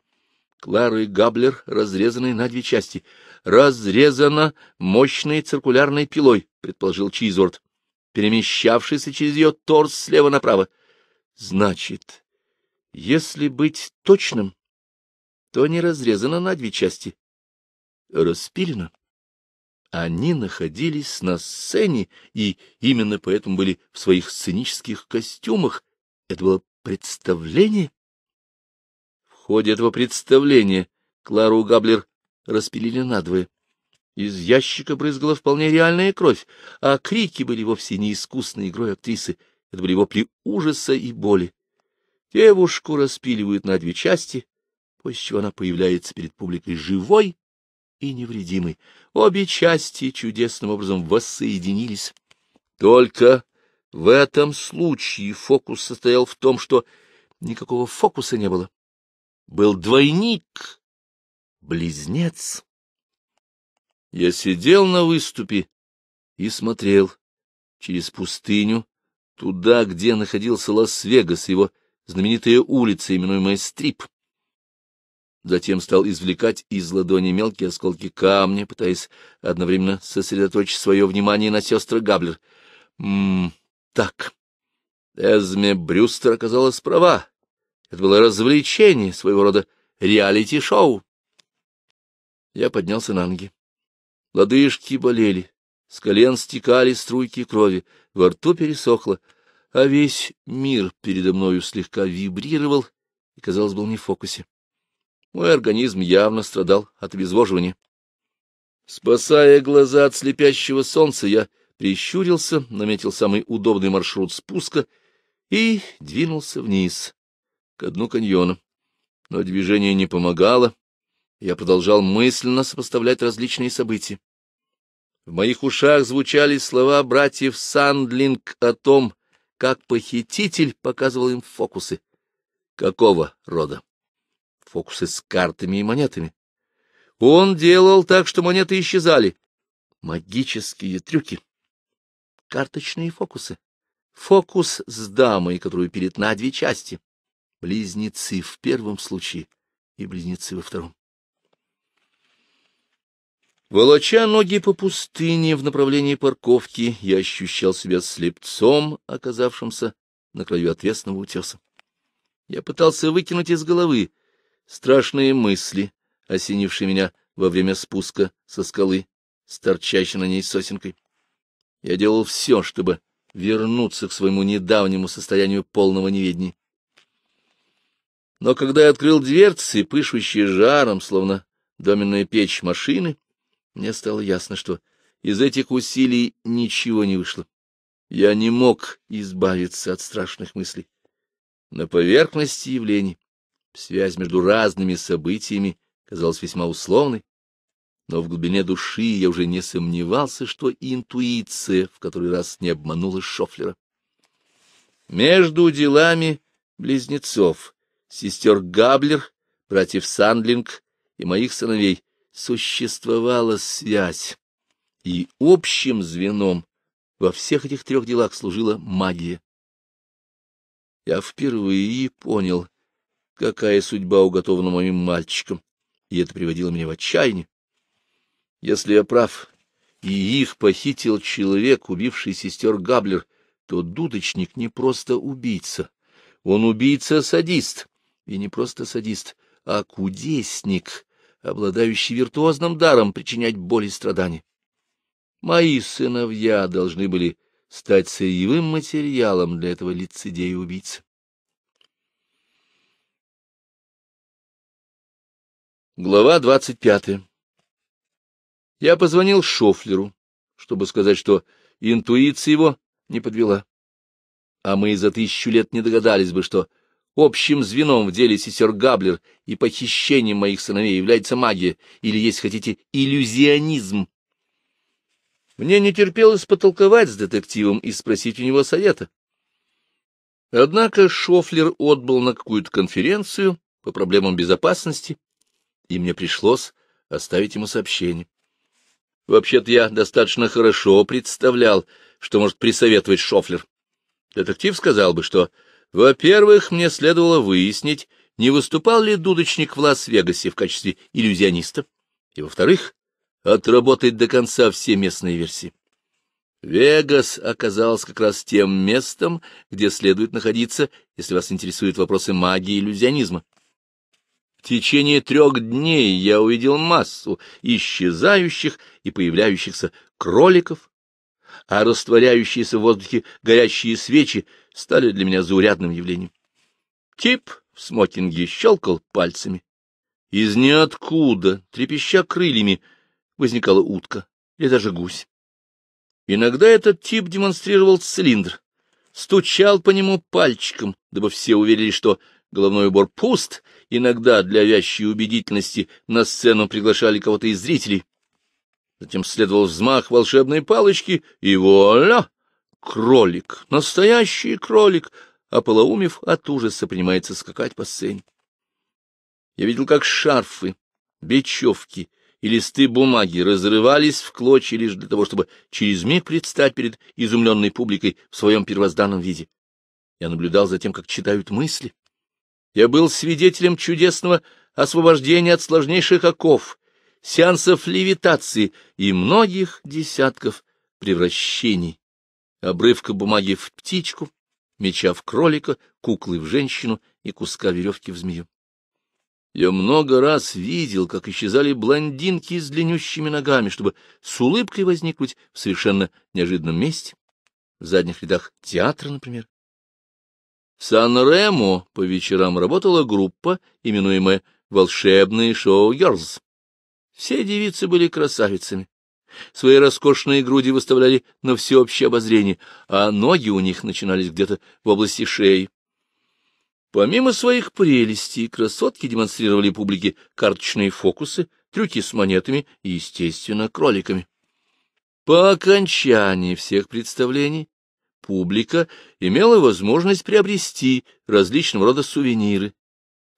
A: Клары Габлер, разрезанной на две части. Разрезана мощной циркулярной пилой, предположил Чизорд, перемещавшийся через ее торс слева направо. Значит, если быть точным, то не разрезана на две части. Распилена. Они находились на сцене и именно поэтому были в своих сценических костюмах. Это было представление. В ходе этого представления Клару Габлер распилили надвое. Из ящика брызгала вполне реальная кровь, а крики были вовсе не искусной игрой актрисы. Это были вопли ужаса и боли. Девушку распиливают на две части, после чего она появляется перед публикой живой и невредимый. Обе части чудесным образом воссоединились. Только в этом случае фокус состоял в том, что никакого фокуса не было. Был двойник, близнец. Я сидел на выступе и смотрел через пустыню, туда, где находился Лас-Вегас, его знаменитая улица, именуемая Стрип затем стал извлекать из ладони мелкие осколки камня, пытаясь одновременно сосредоточить свое внимание на сестры Габлер. Мм, так, Эзме Брюстер оказалась права. Это было развлечение, своего рода реалити-шоу. Я поднялся на ноги. Лодыжки болели, с колен стекали струйки крови, во рту пересохло, а весь мир передо мною слегка вибрировал и, казалось, был не в фокусе. Мой организм явно страдал от обезвоживания. Спасая глаза от слепящего солнца, я прищурился, наметил самый удобный маршрут спуска и двинулся вниз, к дну каньона. Но движение не помогало, я продолжал мысленно сопоставлять различные события. В моих ушах звучали слова братьев Сандлинг о том, как похититель показывал им фокусы. Какого рода? фокусы с картами и монетами. Он делал так, что монеты исчезали. Магические трюки. Карточные фокусы. Фокус с дамой, которую перед на две части. Близнецы в первом случае и близнецы во втором. Волоча ноги по пустыне в направлении парковки, я ощущал себя слепцом, оказавшимся на краю отвесного утеса. Я пытался выкинуть из головы Страшные мысли, осенившие меня во время спуска со скалы, с торчащей на ней сосенкой. Я делал все, чтобы вернуться к своему недавнему состоянию полного неведения. Но когда я открыл дверцы, пышущие жаром, словно доменная печь машины, мне стало ясно, что из этих усилий ничего не вышло. Я не мог избавиться от страшных мыслей. На поверхности явлений Связь между разными событиями казалась весьма условной, но в глубине души я уже не сомневался, что интуиция в который раз не обманула Шофлера. Между делами близнецов, сестер Габлер, братьев Сандлинг и моих сыновей существовала связь, и общим звеном во всех этих трех делах служила магия. Я впервые понял, какая судьба уготована моим мальчикам, и это приводило меня в отчаяние. Если я прав, и их похитил человек, убивший сестер Габлер, то дудочник не просто убийца. Он убийца-садист, и не просто садист, а кудесник, обладающий виртуозным даром причинять боль и страдания. Мои сыновья должны были стать сырьевым материалом для этого лицедея-убийцы. Глава двадцать пятая. Я позвонил Шофлеру, чтобы сказать, что интуиция его не подвела. А мы за тысячу лет не догадались бы, что общим звеном в деле сестер Габлер и похищением моих сыновей является магия, или, если хотите, иллюзионизм. Мне не терпелось потолковать с детективом и спросить у него совета. Однако Шофлер отбыл на какую-то конференцию по проблемам безопасности, и мне пришлось оставить ему сообщение. Вообще-то я достаточно хорошо представлял, что может присоветовать Шофлер. Детектив сказал бы, что, во-первых, мне следовало выяснить, не выступал ли дудочник в Лас-Вегасе в качестве иллюзиониста, и, во-вторых, отработать до конца все местные версии. Вегас оказался как раз тем местом, где следует находиться, если вас интересуют вопросы магии и иллюзионизма. В течение трех дней я увидел массу исчезающих и появляющихся кроликов, а растворяющиеся в воздухе горящие свечи стали для меня заурядным явлением. Тип в смокинге щелкал пальцами. Из ниоткуда, трепеща крыльями, возникала утка или даже гусь. Иногда этот тип демонстрировал цилиндр, стучал по нему пальчиком, дабы все уверили, что головной убор пуст, Иногда для вящей убедительности на сцену приглашали кого-то из зрителей. Затем следовал взмах волшебной палочки, и вуаля! Кролик, настоящий кролик, а полоумев от ужаса принимается скакать по сцене. Я видел, как шарфы, бечевки и листы бумаги разрывались в клочья лишь для того, чтобы через миг предстать перед изумленной публикой в своем первозданном виде. Я наблюдал за тем, как читают мысли, я был свидетелем чудесного освобождения от сложнейших оков, сеансов левитации и многих десятков превращений. Обрывка бумаги в птичку, меча в кролика, куклы в женщину и куска веревки в змею. Я много раз видел, как исчезали блондинки с длиннющими ногами, чтобы с улыбкой возникнуть в совершенно неожиданном месте, в задних рядах театра, например. В Сан-Ремо по вечерам работала группа, именуемая «Волшебные шоу-герз». Все девицы были красавицами. Свои роскошные груди выставляли на всеобщее обозрение, а ноги у них начинались где-то в области шеи. Помимо своих прелестей, красотки демонстрировали публике карточные фокусы, трюки с монетами и, естественно, кроликами. По окончании всех представлений публика имела возможность приобрести различного рода сувениры,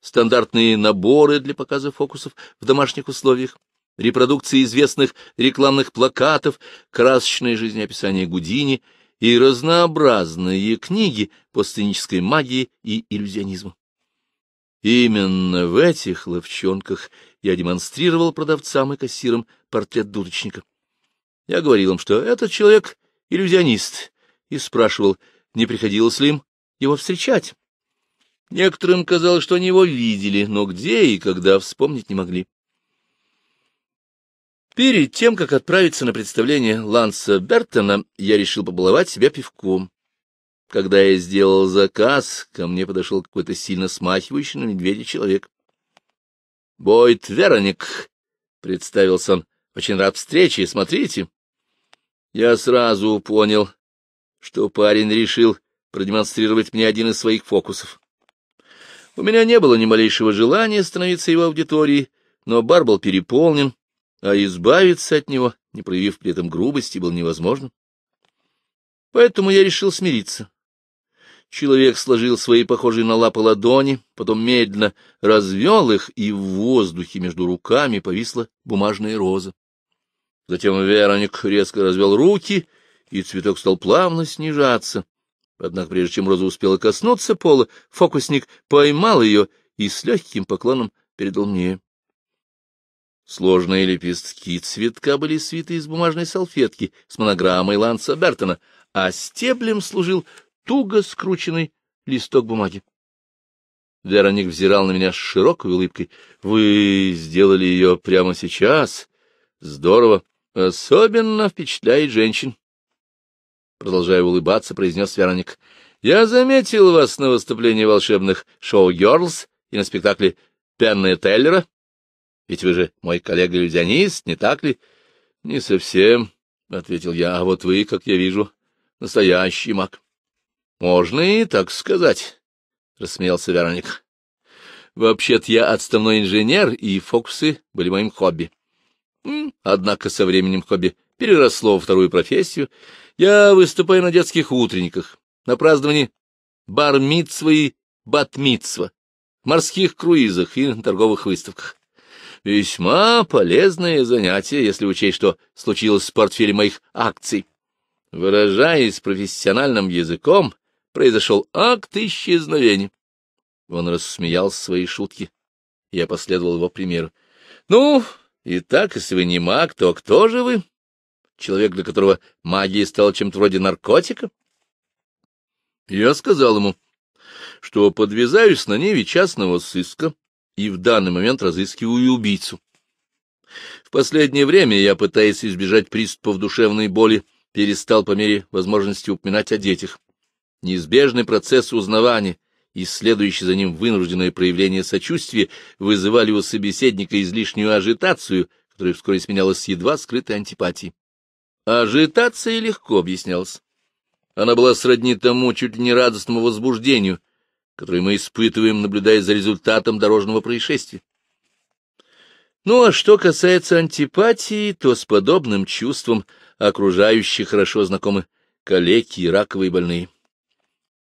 A: стандартные наборы для показа фокусов в домашних условиях, репродукции известных рекламных плакатов, красочное жизнеописание Гудини и разнообразные книги по сценической магии и иллюзионизму. Именно в этих ловчонках я демонстрировал продавцам и кассирам портрет дудочника. Я говорил им, что этот человек — иллюзионист, и спрашивал, не приходилось ли им его встречать. Некоторым казалось, что они его видели, но где и когда вспомнить не могли. Перед тем, как отправиться на представление Ланса Бертона, я решил побаловать себя пивком. Когда я сделал заказ, ко мне подошел какой-то сильно смахивающий на медведя человек. — Бойт Вероник, — представился он, — очень рад встрече, смотрите. Я сразу понял, что парень решил продемонстрировать мне один из своих фокусов. У меня не было ни малейшего желания становиться его аудиторией, но бар был переполнен, а избавиться от него, не проявив при этом грубости, было невозможно. Поэтому я решил смириться. Человек сложил свои похожие на лапы ладони, потом медленно развел их, и в воздухе между руками повисла бумажная роза. Затем Вероник резко развел руки и цветок стал плавно снижаться. Однако прежде чем Роза успела коснуться пола, фокусник поймал ее и с легким поклоном передал мне. Сложные лепестки цветка были свиты из бумажной салфетки с монограммой Ланса Бертона, а стеблем служил туго скрученный листок бумаги. Вероник взирал на меня с широкой улыбкой. — Вы сделали ее прямо сейчас. Здорово. Особенно впечатляет женщин продолжая улыбаться, произнес Вероник. Я заметил вас на выступлении волшебных шоу «Герлз» и на спектакле «Пенная Теллера». Ведь вы же мой коллега-иллюзионист, не так ли? — Не совсем, — ответил я, — а вот вы, как я вижу, настоящий маг. — Можно и так сказать, — рассмеялся Вероник. — Вообще-то я отставной инженер, и фокусы были моим хобби. Однако со временем хобби переросло во вторую профессию. Я выступаю на детских утренниках, на праздновании бар-митсва и бат морских круизах и торговых выставках. Весьма полезное занятие, если учесть, что случилось в портфеле моих акций. Выражаясь профессиональным языком, произошел акт исчезновения. Он рассмеялся своей шутки. Я последовал его примеру. — Ну, и так, если вы не маг, то кто же вы? человек, для которого магия стала чем-то вроде наркотика? Я сказал ему, что подвязаюсь на ней частного сыска и в данный момент разыскиваю убийцу. В последнее время я, пытаясь избежать приступов душевной боли, перестал по мере возможности упоминать о детях. Неизбежный процесс узнавания и следующее за ним вынужденное проявление сочувствия вызывали у собеседника излишнюю ажитацию, которая вскоре сменялась едва скрытой антипатией. Ажитация легко объяснялась. Она была сродни тому чуть ли не радостному возбуждению, которое мы испытываем, наблюдая за результатом дорожного происшествия. Ну а что касается антипатии, то с подобным чувством окружающих хорошо знакомы калеки и раковые больные.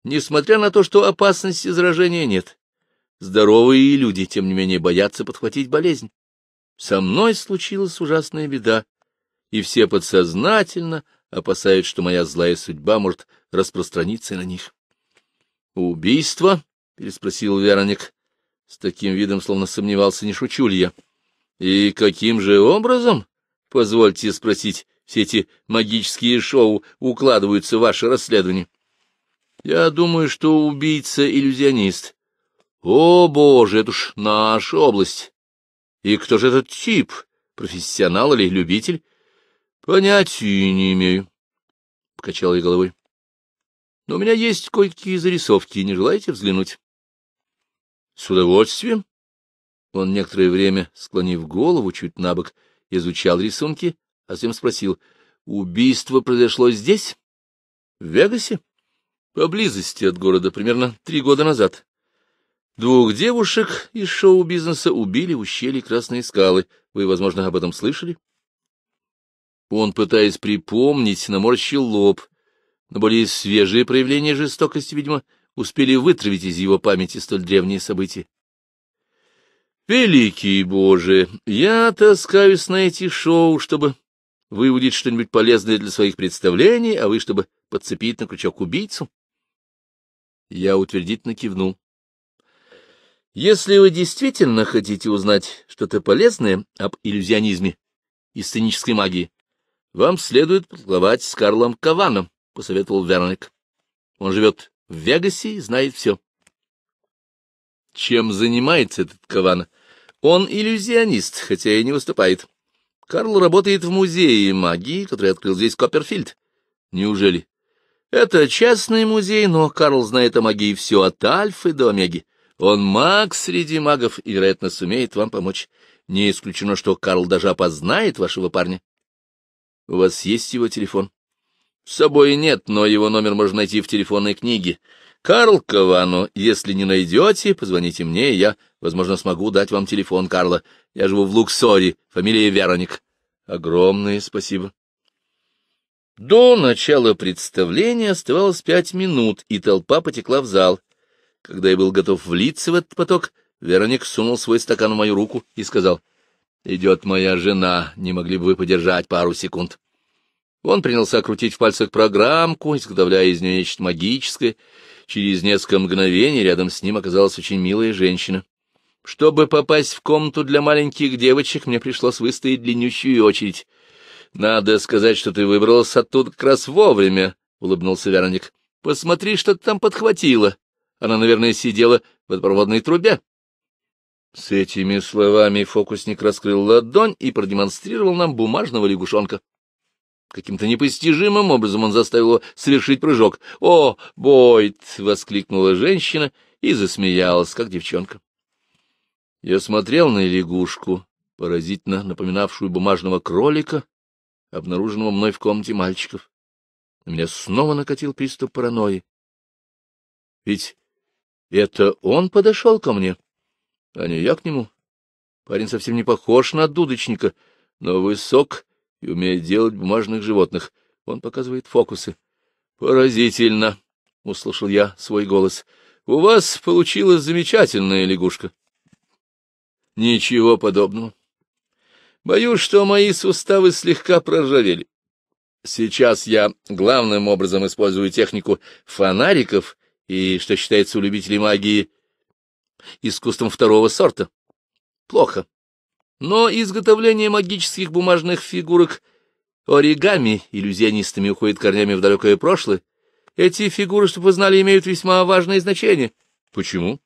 A: Несмотря на то, что опасности заражения нет, здоровые люди, тем не менее, боятся подхватить болезнь. Со мной случилась ужасная беда, и все подсознательно опасаясь, что моя злая судьба может распространиться на них. «Убийство?» — переспросил Вероник. С таким видом, словно сомневался, не шучу ли я. «И каким же образом, позвольте спросить, все эти магические шоу укладываются в ваше расследование?» «Я думаю, что убийца — иллюзионист». «О, боже, это уж наша область!» «И кто же этот тип? Профессионал или любитель?» Понятия не имею, — покачал я головой. Но у меня есть кое-какие зарисовки, не желаете взглянуть? С удовольствием. Он некоторое время, склонив голову чуть на бок, изучал рисунки, а затем спросил, убийство произошло здесь, в Вегасе, поблизости от города, примерно три года назад. Двух девушек из шоу-бизнеса убили в ущелье Красные Скалы. Вы, возможно, об этом слышали? Он, пытаясь припомнить, наморщил лоб, но более свежие проявления жестокости, видимо, успели вытравить из его памяти столь древние события. «Великий Боже, я таскаюсь на эти шоу, чтобы выудить что-нибудь полезное для своих представлений, а вы, чтобы подцепить на крючок убийцу?» Я утвердительно кивнул. «Если вы действительно хотите узнать что-то полезное об иллюзионизме и сценической магии, вам следует поцеловать с Карлом Каваном, — посоветовал Верник. Он живет в Вегасе и знает все. Чем занимается этот Каван? Он иллюзионист, хотя и не выступает. Карл работает в музее магии, который открыл здесь Копперфильд. Неужели? Это частный музей, но Карл знает о магии все от Альфы до Омеги. Он маг среди магов и, вероятно, сумеет вам помочь. Не исключено, что Карл даже опознает вашего парня у вас есть его телефон? С собой нет, но его номер можно найти в телефонной книге. Карл Кавану, если не найдете, позвоните мне, и я, возможно, смогу дать вам телефон Карла. Я живу в Луксоре, фамилия Вероник. Огромное спасибо. До начала представления оставалось пять минут, и толпа потекла в зал. Когда я был готов влиться в этот поток, Вероник сунул свой стакан в мою руку и сказал — Идет моя жена, не могли бы вы подержать пару секунд? Он принялся крутить в пальцах программку, изготовляя из нее нечто магическое. Через несколько мгновений рядом с ним оказалась очень милая женщина. Чтобы попасть в комнату для маленьких девочек, мне пришлось выстоять длиннющую очередь. — Надо сказать, что ты выбралась оттуда как раз вовремя, — улыбнулся Вероник. — Посмотри, что ты там подхватила. Она, наверное, сидела в водопроводной трубе. С этими словами фокусник раскрыл ладонь и продемонстрировал нам бумажного лягушонка. Каким-то непостижимым образом он заставил его совершить прыжок. «О, Бойт!» — воскликнула женщина и засмеялась, как девчонка. Я смотрел на лягушку, поразительно напоминавшую бумажного кролика, обнаруженного мной в комнате мальчиков. На меня снова накатил приступ паранойи. Ведь это он подошел ко мне а не я к нему. Парень совсем не похож на дудочника, но высок и умеет делать бумажных животных. Он показывает фокусы. — Поразительно! — услышал я свой голос. — У вас получилась замечательная лягушка. — Ничего подобного. Боюсь, что мои суставы слегка проржавели. Сейчас я главным образом использую технику фонариков и, что считается у любителей магии, искусством второго сорта. Плохо. Но изготовление магических бумажных фигурок оригами иллюзионистами уходит корнями в далекое прошлое. Эти фигуры, чтобы вы знали, имеют весьма важное значение. Почему?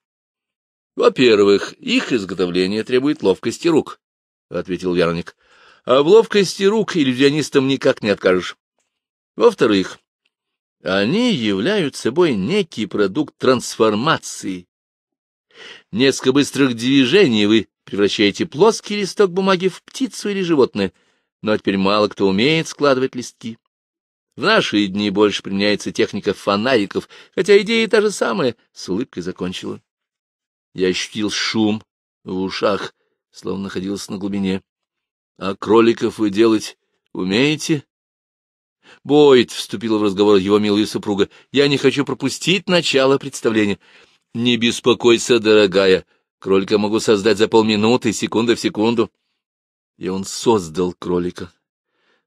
A: Во-первых, их изготовление требует ловкости рук, — ответил Верник. А в ловкости рук иллюзионистам никак не откажешь. Во-вторых, они являются собой некий продукт трансформации Несколько быстрых движений вы превращаете плоский листок бумаги в птицу или животное, но ну, а теперь мало кто умеет складывать листки. В наши дни больше применяется техника фонариков, хотя идея та же самая, — с улыбкой закончила. Я ощутил шум в ушах, словно находился на глубине. — А кроликов вы делать умеете? — Бойт вступила в разговор его милая супруга. — Я не хочу пропустить начало представления. Не беспокойся, дорогая, кролика могу создать за полминуты, секунда в секунду. И он создал кролика.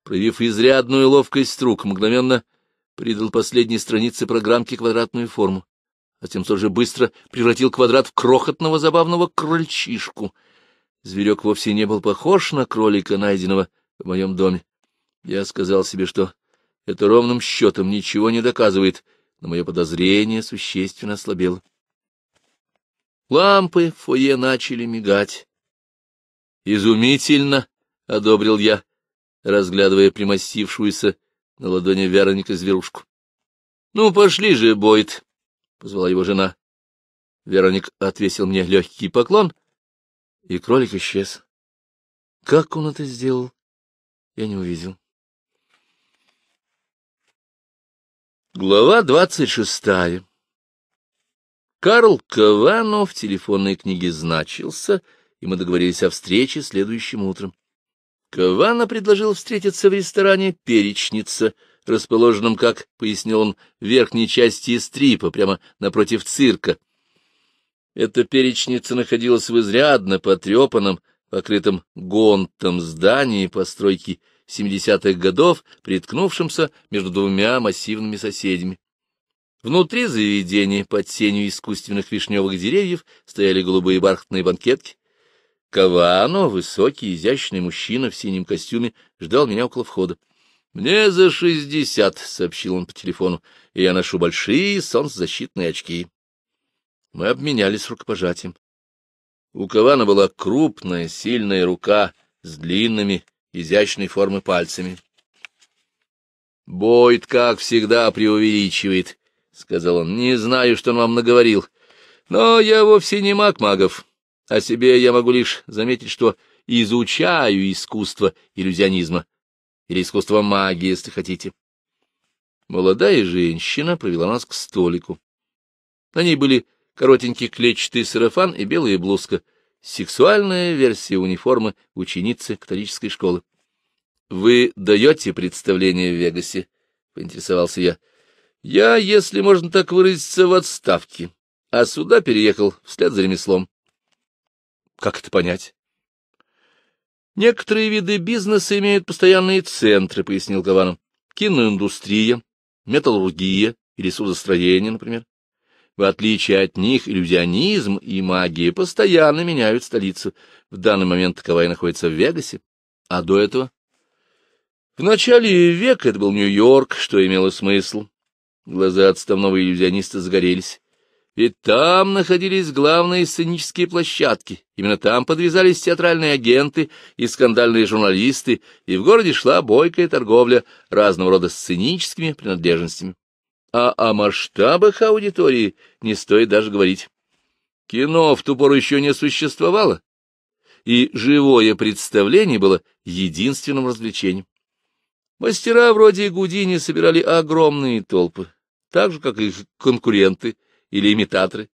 A: Проявив изрядную ловкость рук, мгновенно придал последней странице программки квадратную форму, а тем тоже быстро превратил квадрат в крохотного забавного крольчишку. Зверек вовсе не был похож на кролика, найденного в моем доме. Я сказал себе, что это ровным счетом ничего не доказывает, но мое подозрение существенно ослабело. Лампы в фойе начали мигать. «Изумительно!» — одобрил я, разглядывая примостившуюся на ладони Вероника зверушку. «Ну, пошли же, Бойд!» — позвала его жена. Вероник отвесил мне легкий поклон, и кролик исчез. Как он это сделал, я не увидел. Глава двадцать шестая Карл Кавану в телефонной книге значился, и мы договорились о встрече следующим утром. Кавано предложил встретиться в ресторане «Перечница», расположенном, как пояснил он, в верхней части стрипа, прямо напротив цирка. Эта перечница находилась в изрядно потрепанном, покрытом гонтом здании постройки 70-х годов, приткнувшемся между двумя массивными соседями. Внутри заведения, под сенью искусственных вишневых деревьев, стояли голубые бархатные банкетки. Кавано, высокий, изящный мужчина в синем костюме, ждал меня около входа. «Мне за шестьдесят», — сообщил он по телефону, — «и я ношу большие солнцезащитные очки». Мы обменялись рукопожатием. У Кавана была крупная, сильная рука с длинными, изящной формы пальцами. Бойд, как всегда, преувеличивает — сказал он, — не знаю, что он вам наговорил. Но я вовсе не маг магов. О себе я могу лишь заметить, что изучаю искусство иллюзионизма, или искусство магии, если хотите. Молодая женщина провела нас к столику. На ней были коротенький клетчатый сарафан и белая блузка, сексуальная версия униформы ученицы католической школы. — Вы даете представление в Вегасе? — поинтересовался я. Я, если можно так выразиться, в отставке, а сюда переехал вслед за ремеслом. Как это понять? Некоторые виды бизнеса имеют постоянные центры, пояснил Кованов. Киноиндустрия, металлургия или судостроение, например. В отличие от них, иллюзионизм и магия постоянно меняют столицу. В данный момент таковая находится в Вегасе, а до этого... В начале века это был Нью-Йорк, что имело смысл. Глаза отставного иллюзиониста загорелись. Ведь там находились главные сценические площадки. Именно там подвязались театральные агенты и скандальные журналисты, и в городе шла бойкая торговля разного рода сценическими принадлежностями. А о масштабах аудитории не стоит даже говорить. Кино в ту пору еще не существовало, и живое представление было единственным развлечением. Мастера вроде Гудини собирали огромные толпы так же, как и конкуренты или имитаторы.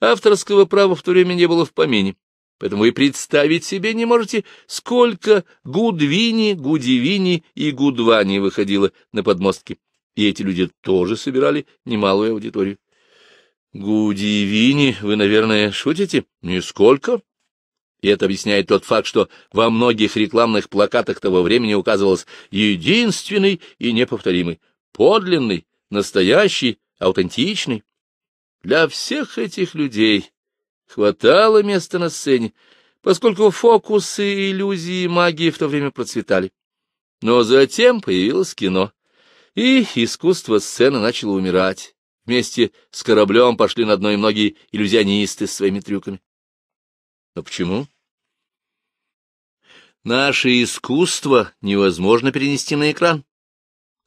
A: Авторского права в то время не было в помине, поэтому и представить себе не можете, сколько Гудвини, Гудивини и Гудвани выходило на подмостки. И эти люди тоже собирали немалую аудиторию. Гудивини, вы, наверное, шутите? Нисколько. И это объясняет тот факт, что во многих рекламных плакатах того времени указывалось единственный и неповторимый, подлинный настоящий, аутентичный. Для всех этих людей хватало места на сцене, поскольку фокусы, иллюзии и магии в то время процветали. Но затем появилось кино, и искусство сцены начало умирать. Вместе с кораблем пошли на дно и многие иллюзионисты с своими трюками. Но почему? Наше искусство невозможно перенести на экран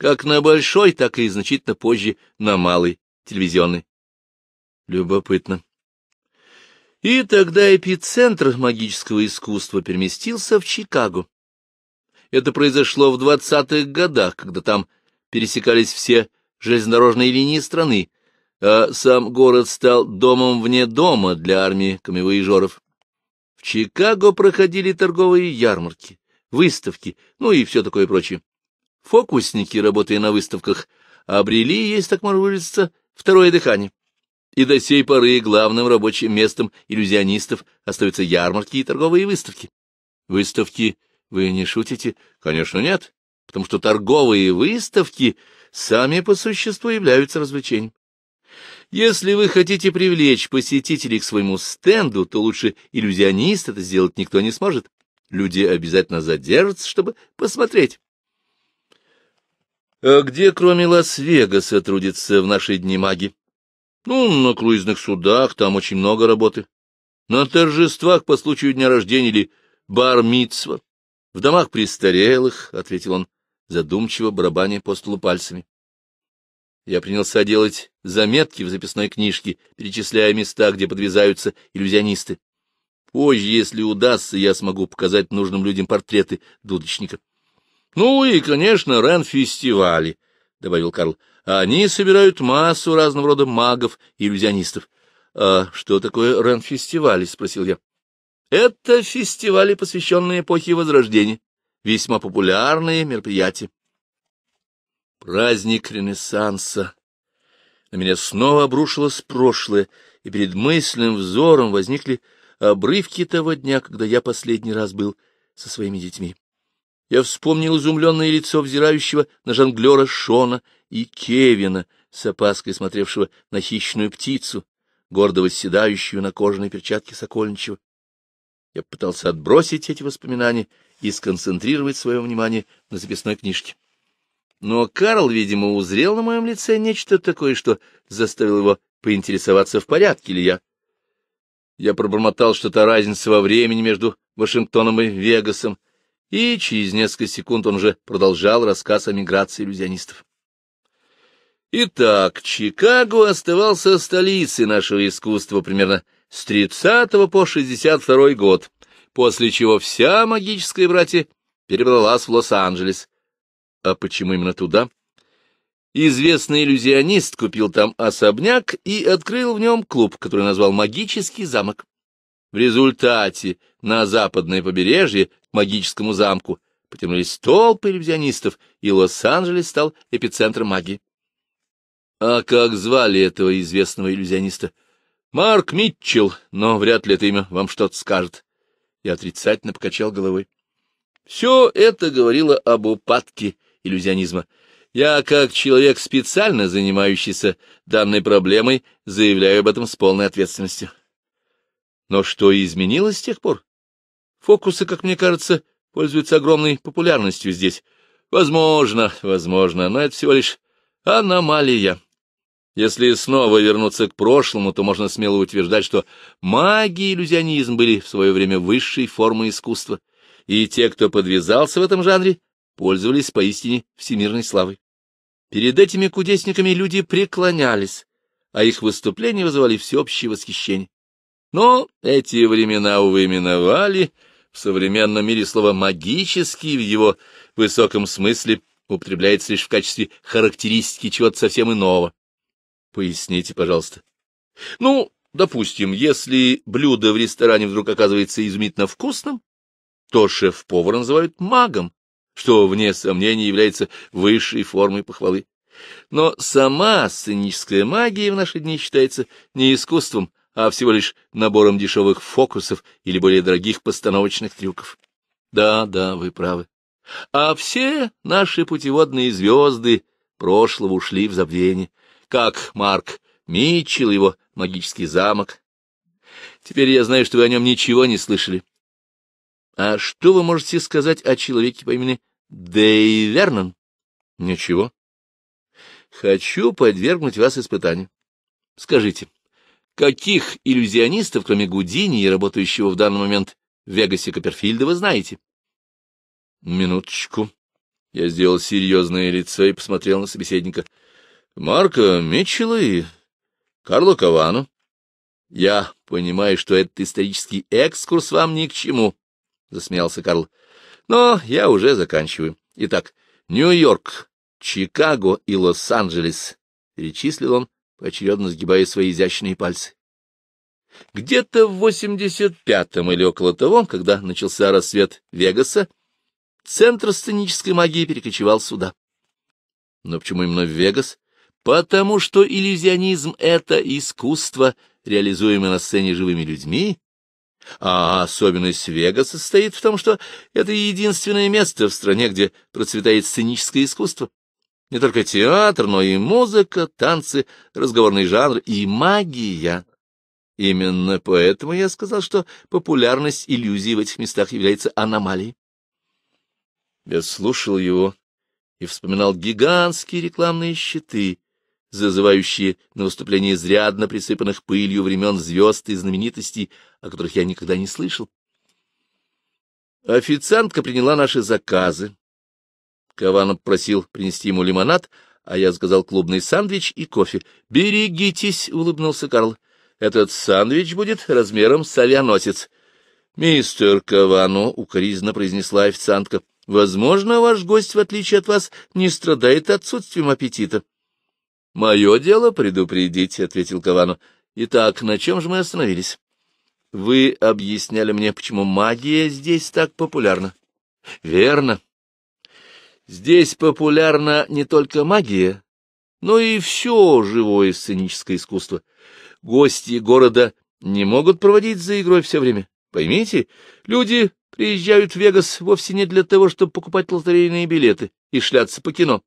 A: как на большой, так и значительно позже на малый телевизионный. Любопытно. И тогда эпицентр магического искусства переместился в Чикаго. Это произошло в 20-х годах, когда там пересекались все железнодорожные линии страны, а сам город стал домом вне дома для армии камевоежоров. В Чикаго проходили торговые ярмарки, выставки, ну и все такое прочее. Фокусники, работая на выставках, обрели, если так можно выразиться, второе дыхание. И до сей поры главным рабочим местом иллюзионистов остаются ярмарки и торговые выставки. Выставки, вы не шутите? Конечно, нет, потому что торговые выставки сами по существу являются развлечением. Если вы хотите привлечь посетителей к своему стенду, то лучше иллюзионист это сделать никто не сможет. Люди обязательно задержатся, чтобы посмотреть. А где, кроме Лас-Вегаса, трудится в наши дни маги? Ну, на круизных судах, там очень много работы. На торжествах по случаю дня рождения или бар-митсва. В домах престарелых, — ответил он, задумчиво барабаня по столу пальцами. Я принялся делать заметки в записной книжке, перечисляя места, где подвязаются иллюзионисты. Позже, если удастся, я смогу показать нужным людям портреты дудочника. Ну и, конечно, Рен-фестивали, — добавил Карл. Они собирают массу разного рода магов и иллюзионистов. — А что такое Рен-фестивали? — спросил я. — Это фестивали, посвященные эпохе Возрождения. Весьма популярные мероприятия. Праздник Ренессанса. На меня снова обрушилось прошлое, и перед мысленным взором возникли обрывки того дня, когда я последний раз был со своими детьми. Я вспомнил изумленное лицо взирающего на жонглера Шона и Кевина, с опаской смотревшего на хищную птицу, гордо восседающую на кожаной перчатке Сокольничева. Я пытался отбросить эти воспоминания и сконцентрировать свое внимание на записной книжке. Но Карл, видимо, узрел на моем лице нечто такое, что заставил его поинтересоваться, в порядке ли я. Я пробормотал что-то разница во времени между Вашингтоном и Вегасом, и через несколько секунд он же продолжал рассказ о миграции иллюзионистов. Итак, Чикаго оставался столицей нашего искусства примерно с 30 по 62 год, после чего вся магическая братья перебралась в Лос-Анджелес. А почему именно туда? Известный иллюзионист купил там особняк и открыл в нем клуб, который назвал «Магический замок». В результате на западное побережье магическому замку, потянулись толпы иллюзионистов, и Лос-Анджелес стал эпицентром магии. А как звали этого известного иллюзиониста? Марк Митчелл, но вряд ли это имя вам что-то скажет. Я отрицательно покачал головой. Все это говорило об упадке иллюзионизма. Я, как человек, специально занимающийся данной проблемой, заявляю об этом с полной ответственностью. Но что изменилось с тех пор? Фокусы, как мне кажется, пользуются огромной популярностью здесь. Возможно, возможно, но это всего лишь аномалия. Если снова вернуться к прошлому, то можно смело утверждать, что магия и иллюзионизм были в свое время высшей формой искусства, и те, кто подвязался в этом жанре, пользовались поистине всемирной славой. Перед этими кудесниками люди преклонялись, а их выступления вызывали всеобщее восхищение. Но эти времена, увы, миновали, в современном мире слово «магический» в его высоком смысле употребляется лишь в качестве характеристики чего-то совсем иного. Поясните, пожалуйста. Ну, допустим, если блюдо в ресторане вдруг оказывается изумительно вкусным, то шеф повар называют магом, что, вне сомнения, является высшей формой похвалы. Но сама сценическая магия в наши дни считается не искусством, а всего лишь набором дешевых фокусов или более дорогих постановочных трюков. Да, да, вы правы. А все наши путеводные звезды прошлого ушли в забвение, как Марк Митчелл его магический замок. Теперь я знаю, что вы о нем ничего не слышали. А что вы можете сказать о человеке по имени Дэй Вернон? Ничего. Хочу подвергнуть вас испытанию. Скажите, Каких иллюзионистов, кроме Гудини и работающего в данный момент в Вегасе Копперфильда, вы знаете? Минуточку. Я сделал серьезное лицо и посмотрел на собеседника. Марка Митчелла и Карло Кавану. Я понимаю, что этот исторический экскурс вам ни к чему, — засмеялся Карл. Но я уже заканчиваю. Итак, Нью-Йорк, Чикаго и Лос-Анджелес, — перечислил он поочередно сгибая свои изящные пальцы. Где-то в восемьдесят пятом или около того, когда начался рассвет Вегаса, центр сценической магии перекочевал сюда. Но почему именно в Вегас? Потому что иллюзионизм — это искусство, реализуемое на сцене живыми людьми, а особенность Вегаса состоит в том, что это единственное место в стране, где процветает сценическое искусство. Не только театр, но и музыка, танцы, разговорный жанр и магия. Именно поэтому я сказал, что популярность иллюзий в этих местах является аномалией. Я слушал его и вспоминал гигантские рекламные щиты, зазывающие на выступление изрядно присыпанных пылью времен звезд и знаменитостей, о которых я никогда не слышал. Официантка приняла наши заказы, Каванов просил принести ему лимонад, а я сказал клубный сандвич и кофе. «Берегитесь!» — улыбнулся Карл. «Этот сандвич будет размером с авианосец». «Мистер Кавано», — укоризненно произнесла официантка, — «возможно, ваш гость, в отличие от вас, не страдает отсутствием аппетита». «Мое дело предупредить», — ответил Кавано. «Итак, на чем же мы остановились?» «Вы объясняли мне, почему магия здесь так популярна». «Верно», Здесь популярна не только магия, но и все живое сценическое искусство. Гости города не могут проводить за игрой все время. Поймите, люди приезжают в Вегас вовсе не для того, чтобы покупать лотерейные билеты и шляться по кино.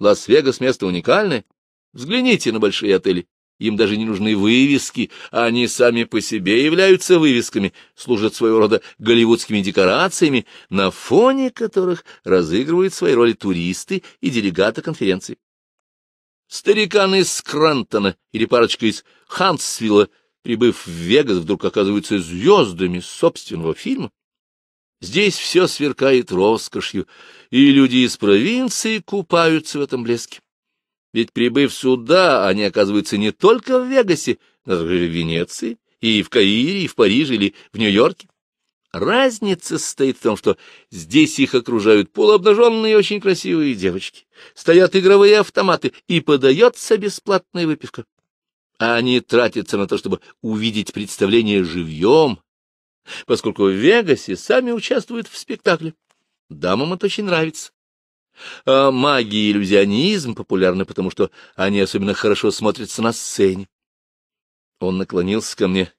A: Лас-Вегас — место уникальное. Взгляните на большие отели им даже не нужны вывески, а они сами по себе являются вывесками, служат своего рода голливудскими декорациями, на фоне которых разыгрывают свои роли туристы и делегаты конференции. Старикан из Скрантона или парочка из Хансвилла, прибыв в Вегас, вдруг оказываются звездами собственного фильма. Здесь все сверкает роскошью, и люди из провинции купаются в этом блеске. Ведь, прибыв сюда, они оказываются не только в Вегасе, но также в Венеции, и в Каире, и в Париже, или в Нью-Йорке. Разница состоит в том, что здесь их окружают полуобнаженные очень красивые девочки, стоят игровые автоматы, и подается бесплатная выпивка. А они тратятся на то, чтобы увидеть представление живьем, поскольку в Вегасе сами участвуют в спектакле. Дамам это очень нравится. А магия и иллюзионизм популярны, потому что они особенно хорошо смотрятся на сцене. Он наклонился ко мне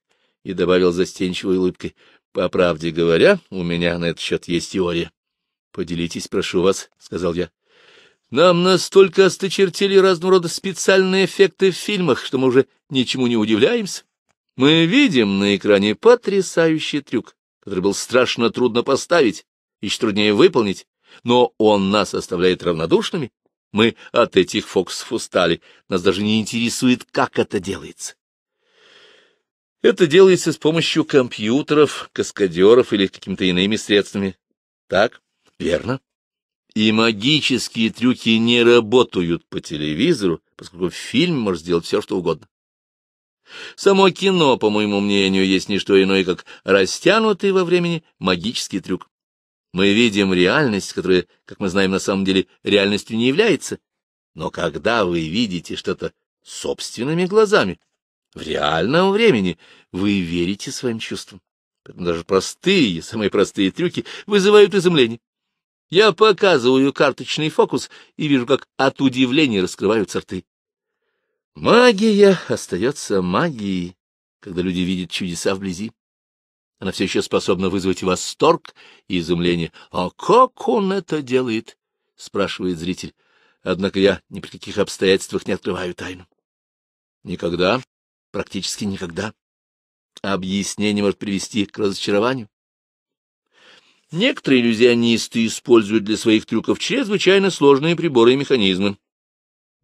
A: и добавил застенчивой улыбкой. — По правде говоря, у меня на этот счет есть теория. — Поделитесь, прошу вас, — сказал я. — Нам настолько осточертели разного рода специальные эффекты в фильмах, что мы уже ничему не удивляемся. Мы видим на экране потрясающий трюк, который был страшно трудно поставить, еще труднее выполнить, но он нас оставляет равнодушными. Мы от этих фокусов устали, нас даже не интересует, как это делается. Это делается с помощью компьютеров, каскадеров или какими-то иными средствами. Так? Верно. И магические трюки не работают по телевизору, поскольку в фильме можно сделать все, что угодно. Само кино, по моему мнению, есть не что иное, как растянутый во времени магический трюк мы видим реальность, которая, как мы знаем, на самом деле реальностью не является. Но когда вы видите что-то собственными глазами, в реальном времени, вы верите своим чувствам. даже простые, самые простые трюки вызывают изумление. Я показываю карточный фокус и вижу, как от удивления раскрываются рты. Магия остается магией, когда люди видят чудеса вблизи. Она все еще способна вызвать восторг и изумление. «А как он это делает?» — спрашивает зритель. «Однако я ни при каких обстоятельствах не открываю тайну». «Никогда? Практически никогда. Объяснение может привести к разочарованию». Некоторые иллюзионисты используют для своих трюков чрезвычайно сложные приборы и механизмы.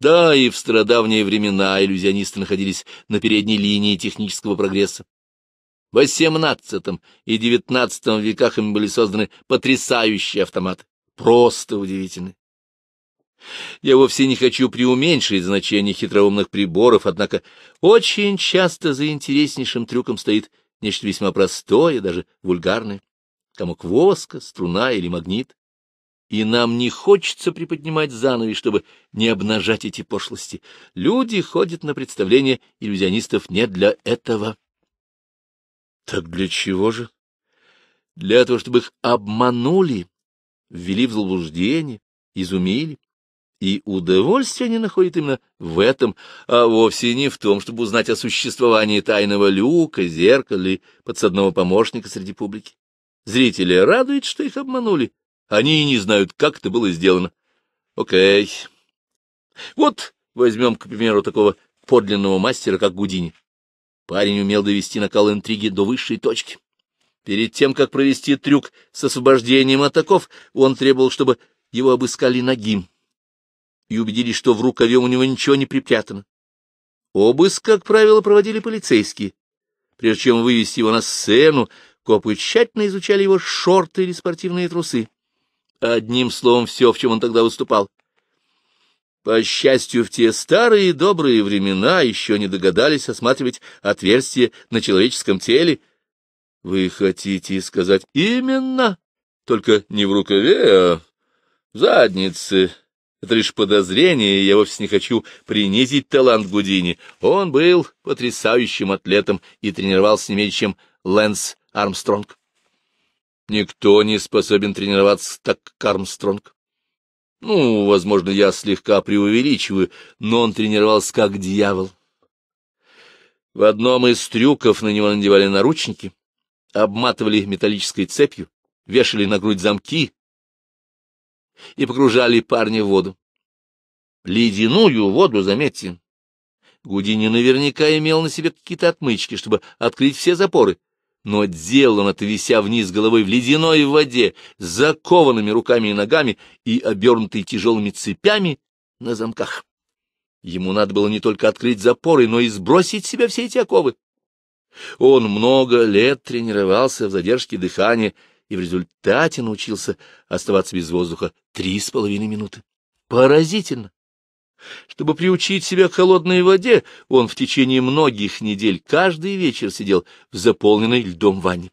A: Да, и в стародавние времена иллюзионисты находились на передней линии технического прогресса. XVIII и XIX веках им были созданы потрясающие автоматы, просто удивительны. Я вовсе не хочу преуменьшить значение хитроумных приборов, однако очень часто за интереснейшим трюком стоит нечто весьма простое, даже вульгарное, комок воска, струна или магнит. И нам не хочется приподнимать занавес, чтобы не обнажать эти пошлости. Люди ходят на представления иллюзионистов не для этого. Так для чего же? Для того, чтобы их обманули, ввели в заблуждение, изумили. И удовольствие они находят именно в этом, а вовсе не в том, чтобы узнать о существовании тайного люка, зеркала и подсадного помощника среди публики. Зрители радуют, что их обманули. Они и не знают, как это было сделано. Окей. Вот возьмем, к примеру, такого подлинного мастера, как Гудини. Парень умел довести накал интриги до высшей точки. Перед тем, как провести трюк с освобождением атаков, он требовал, чтобы его обыскали ногим и убедились, что в рукаве у него ничего не припрятано. Обыск, как правило, проводили полицейские. Прежде чем вывести его на сцену, копы тщательно изучали его шорты или спортивные трусы. Одним словом, все, в чем он тогда выступал. По счастью, в те старые добрые времена еще не догадались осматривать отверстие на человеческом теле. Вы хотите сказать именно, только не в рукаве, а в заднице. Это лишь подозрение, я вовсе не хочу принизить талант Гудини. Он был потрясающим атлетом и тренировался не меньше, чем Лэнс Армстронг. Никто не способен тренироваться так, как Армстронг. Ну, возможно, я слегка преувеличиваю, но он тренировался как дьявол. В одном из трюков на него надевали наручники, обматывали металлической цепью, вешали на грудь замки и погружали парня в воду. Ледяную воду, заметьте. Гудини наверняка имел на себе какие-то отмычки, чтобы открыть все запоры но делал он это, вися вниз головой в ледяной воде, закованными руками и ногами и обернутый тяжелыми цепями на замках. Ему надо было не только открыть запоры, но и сбросить с себя все эти оковы. Он много лет тренировался в задержке дыхания и в результате научился оставаться без воздуха три с половиной минуты. Поразительно! Чтобы приучить себя к холодной воде, он в течение многих недель каждый вечер сидел в заполненной льдом ванне.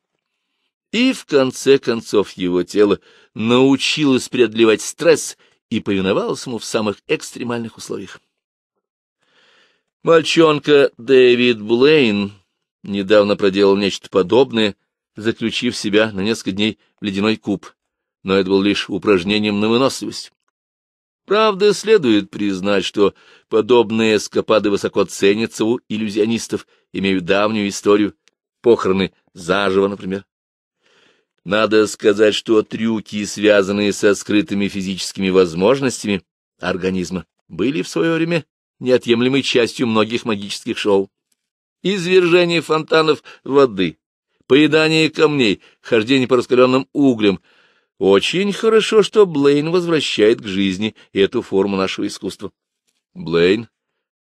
A: И в конце концов его тело научилось преодолевать стресс и повиновалось ему в самых экстремальных условиях. Мальчонка Дэвид Блейн недавно проделал нечто подобное, заключив себя на несколько дней в ледяной куб, но это было лишь упражнением на выносливость. Правда, следует признать, что подобные эскапады высоко ценятся у иллюзионистов, имея давнюю историю, похороны заживо, например. Надо сказать, что трюки, связанные со скрытыми физическими возможностями организма, были в свое время неотъемлемой частью многих магических шоу. Извержение фонтанов воды, поедание камней, хождение по раскаленным углям — очень хорошо, что Блейн возвращает к жизни эту форму нашего искусства. Блейн,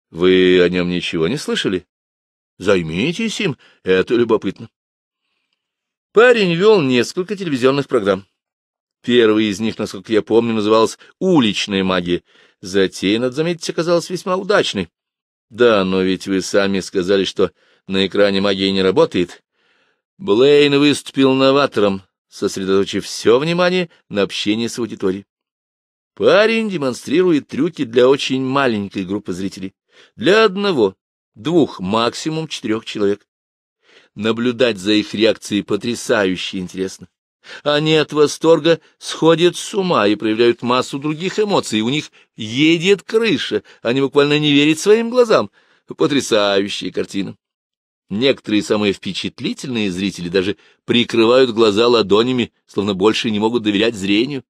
A: вы о нем ничего не слышали? Займитесь им, это любопытно. Парень вел несколько телевизионных программ. Первый из них, насколько я помню, назывался «Уличная магия». Затея, надо заметить, оказалась весьма удачной. Да, но ведь вы сами сказали, что на экране магия не работает. Блейн выступил новатором, сосредоточив все внимание на общении с аудиторией. Парень демонстрирует трюки для очень маленькой группы зрителей, для одного, двух, максимум четырех человек. Наблюдать за их реакцией потрясающе интересно. Они от восторга сходят с ума и проявляют массу других эмоций. У них едет крыша, они буквально не верят своим глазам. Потрясающая картина. Некоторые самые впечатлительные зрители даже прикрывают глаза ладонями, словно больше не могут доверять зрению.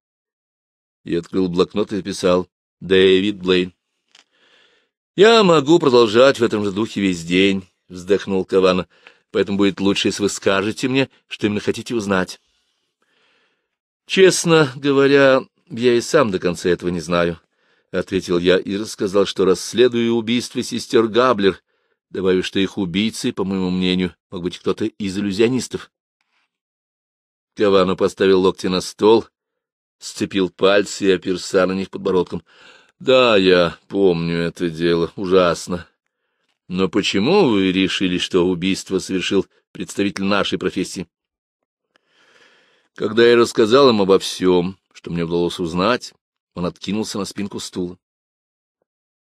A: Я открыл блокнот и писал: «Дэвид Блейн». «Я могу продолжать в этом же духе весь день», — вздохнул Кавана, — «поэтому будет лучше, если вы скажете мне, что именно хотите узнать». «Честно говоря, я и сам до конца этого не знаю», — ответил я и рассказал, что расследую убийство сестер Габлер — Добавив, что их убийцей, по моему мнению, мог быть кто-то из иллюзионистов. Кавану поставил локти на стол, сцепил пальцы и оперся на них подбородком. Да, я помню это дело. Ужасно. Но почему вы решили, что убийство совершил представитель нашей профессии? Когда я рассказал им обо всем, что мне удалось узнать, он откинулся на спинку стула.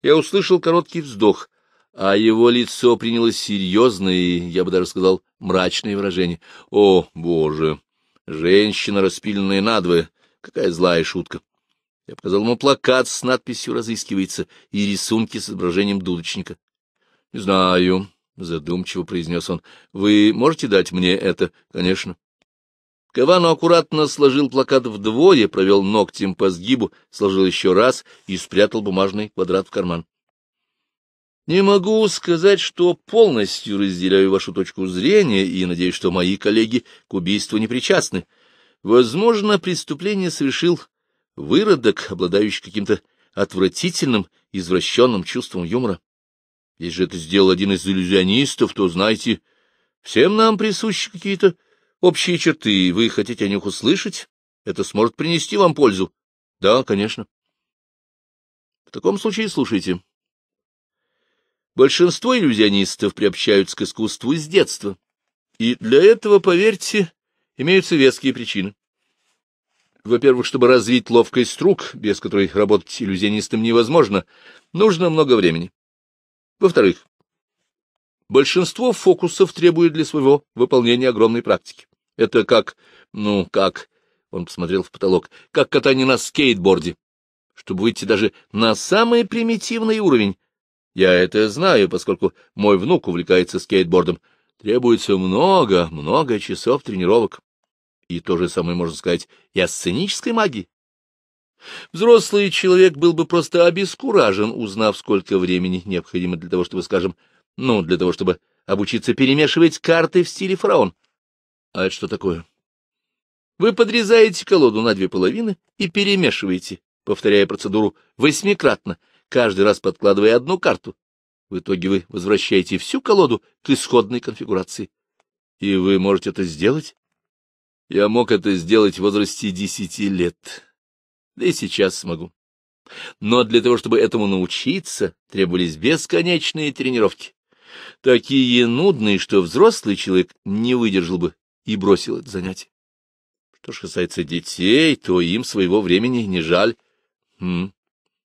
A: Я услышал короткий вздох, а его лицо приняло серьезное и, я бы даже сказал, мрачное выражение. «О, Боже! Женщина, распиленная надвое! Какая злая шутка!» Я показал ему ну, плакат с надписью «Разыскивается» и рисунки с изображением дудочника. — Не знаю, — задумчиво произнес он. — Вы можете дать мне это? — Конечно. Кавано аккуратно сложил плакат вдвое, провел ногтем по сгибу, сложил еще раз и спрятал бумажный квадрат в карман. Не могу сказать, что полностью разделяю вашу точку зрения и надеюсь, что мои коллеги к убийству не причастны. Возможно, преступление совершил выродок, обладающий каким-то отвратительным, извращенным чувством юмора. Если же это сделал один из иллюзионистов, то, знаете, всем нам присущи какие-то общие черты, вы хотите о них услышать? Это сможет принести вам пользу. Да, конечно. В таком случае слушайте. Большинство иллюзионистов приобщаются к искусству с детства. И для этого, поверьте, имеются веские причины. Во-первых, чтобы развить ловкость рук, без которой работать иллюзионистом невозможно, нужно много времени. Во-вторых, большинство фокусов требует для своего выполнения огромной практики. Это как, ну, как, он посмотрел в потолок, как катание на скейтборде. Чтобы выйти даже на самый примитивный уровень, я это знаю, поскольку мой внук увлекается скейтбордом. Требуется много, много часов тренировок. И то же самое можно сказать и о сценической магии. Взрослый человек был бы просто обескуражен, узнав, сколько времени необходимо для того, чтобы, скажем, ну, для того, чтобы обучиться перемешивать карты в стиле фараон. А это что такое? Вы подрезаете колоду на две половины и перемешиваете, повторяя процедуру восьмикратно, каждый раз подкладывая одну карту. В итоге вы возвращаете всю колоду к исходной конфигурации. И вы можете это сделать? Я мог это сделать в возрасте десяти лет. Да и сейчас смогу. Но для того, чтобы этому научиться, требовались бесконечные тренировки. Такие нудные, что взрослый человек не выдержал бы и бросил это занятие. Что же касается детей, то им своего времени не жаль. Хм.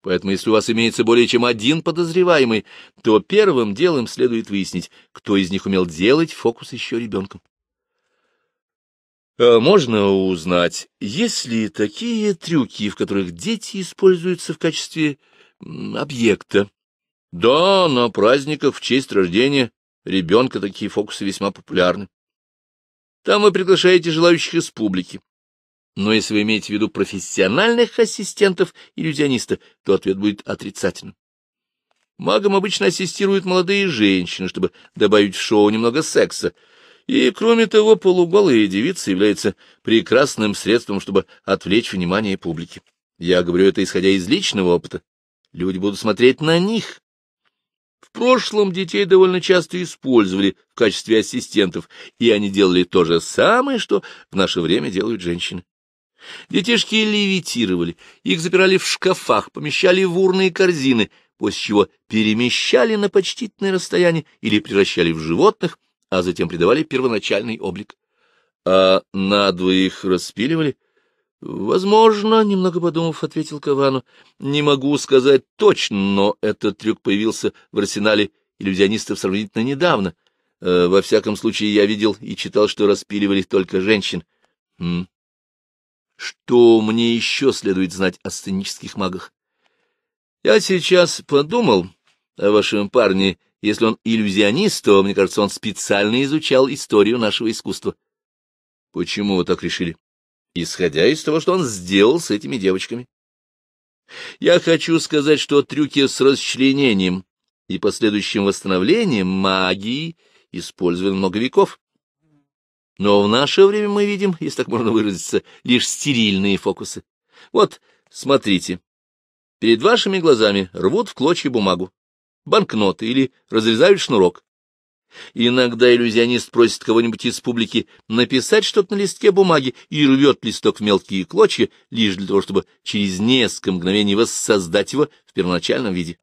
A: Поэтому, если у вас имеется более чем один подозреваемый, то первым делом следует выяснить, кто из них умел делать фокус еще ребенком. А можно узнать, есть ли такие трюки, в которых дети используются в качестве объекта? Да, на праздниках в честь рождения ребенка такие фокусы весьма популярны. Там вы приглашаете желающих из публики. Но если вы имеете в виду профессиональных ассистентов иллюзиониста, то ответ будет отрицательным. Магам обычно ассистируют молодые женщины, чтобы добавить в шоу немного секса. И, кроме того, полуголые девицы являются прекрасным средством, чтобы отвлечь внимание публики. Я говорю это, исходя из личного опыта. Люди будут смотреть на них. В прошлом детей довольно часто использовали в качестве ассистентов, и они делали то же самое, что в наше время делают женщины. Детишки левитировали, их запирали в шкафах, помещали в урные корзины, после чего перемещали на почтительное расстояние или превращали в животных, а затем придавали первоначальный облик. А надвое их распиливали? Возможно, немного подумав, ответил Кавану. Не могу сказать точно, но этот трюк появился в арсенале иллюзионистов сравнительно недавно. Э, во всяком случае, я видел и читал, что распиливали только женщин. Хм. Что мне еще следует знать о сценических магах? Я сейчас подумал о вашем парне. Если он иллюзионист, то, мне кажется, он специально изучал историю нашего искусства. Почему вы так решили? Исходя из того, что он сделал с этими девочками. Я хочу сказать, что трюки с расчленением и последующим восстановлением магии использованы много веков. Но в наше время мы видим, если так можно выразиться, лишь стерильные фокусы. Вот, смотрите, перед вашими глазами рвут в клочья бумагу, банкноты или разрезают шнурок. Иногда иллюзионист просит кого-нибудь из публики написать что-то на листке бумаги и рвет листок в мелкие клочья, лишь для того, чтобы через несколько мгновений воссоздать его в первоначальном виде.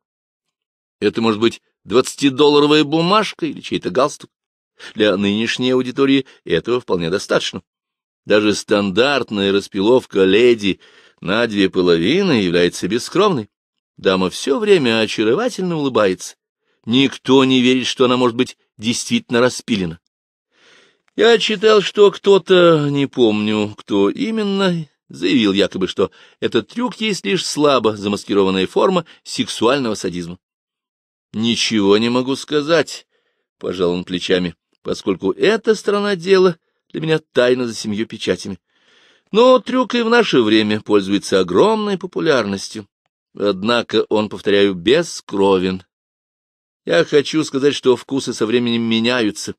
A: Это может быть двадцатидолларовая бумажка или чей-то галстук. Для нынешней аудитории этого вполне достаточно. Даже стандартная распиловка леди на две половины является бескровной. Дама все время очаровательно улыбается. Никто не верит, что она может быть действительно распилена. Я читал, что кто-то, не помню, кто именно, заявил якобы, что этот трюк есть лишь слабо замаскированная форма сексуального садизма. «Ничего не могу сказать», — пожал он плечами поскольку эта сторона дела для меня тайна за семью печатями. Но трюк и в наше время пользуется огромной популярностью. Однако он, повторяю, бескровен. Я хочу сказать, что вкусы со временем меняются.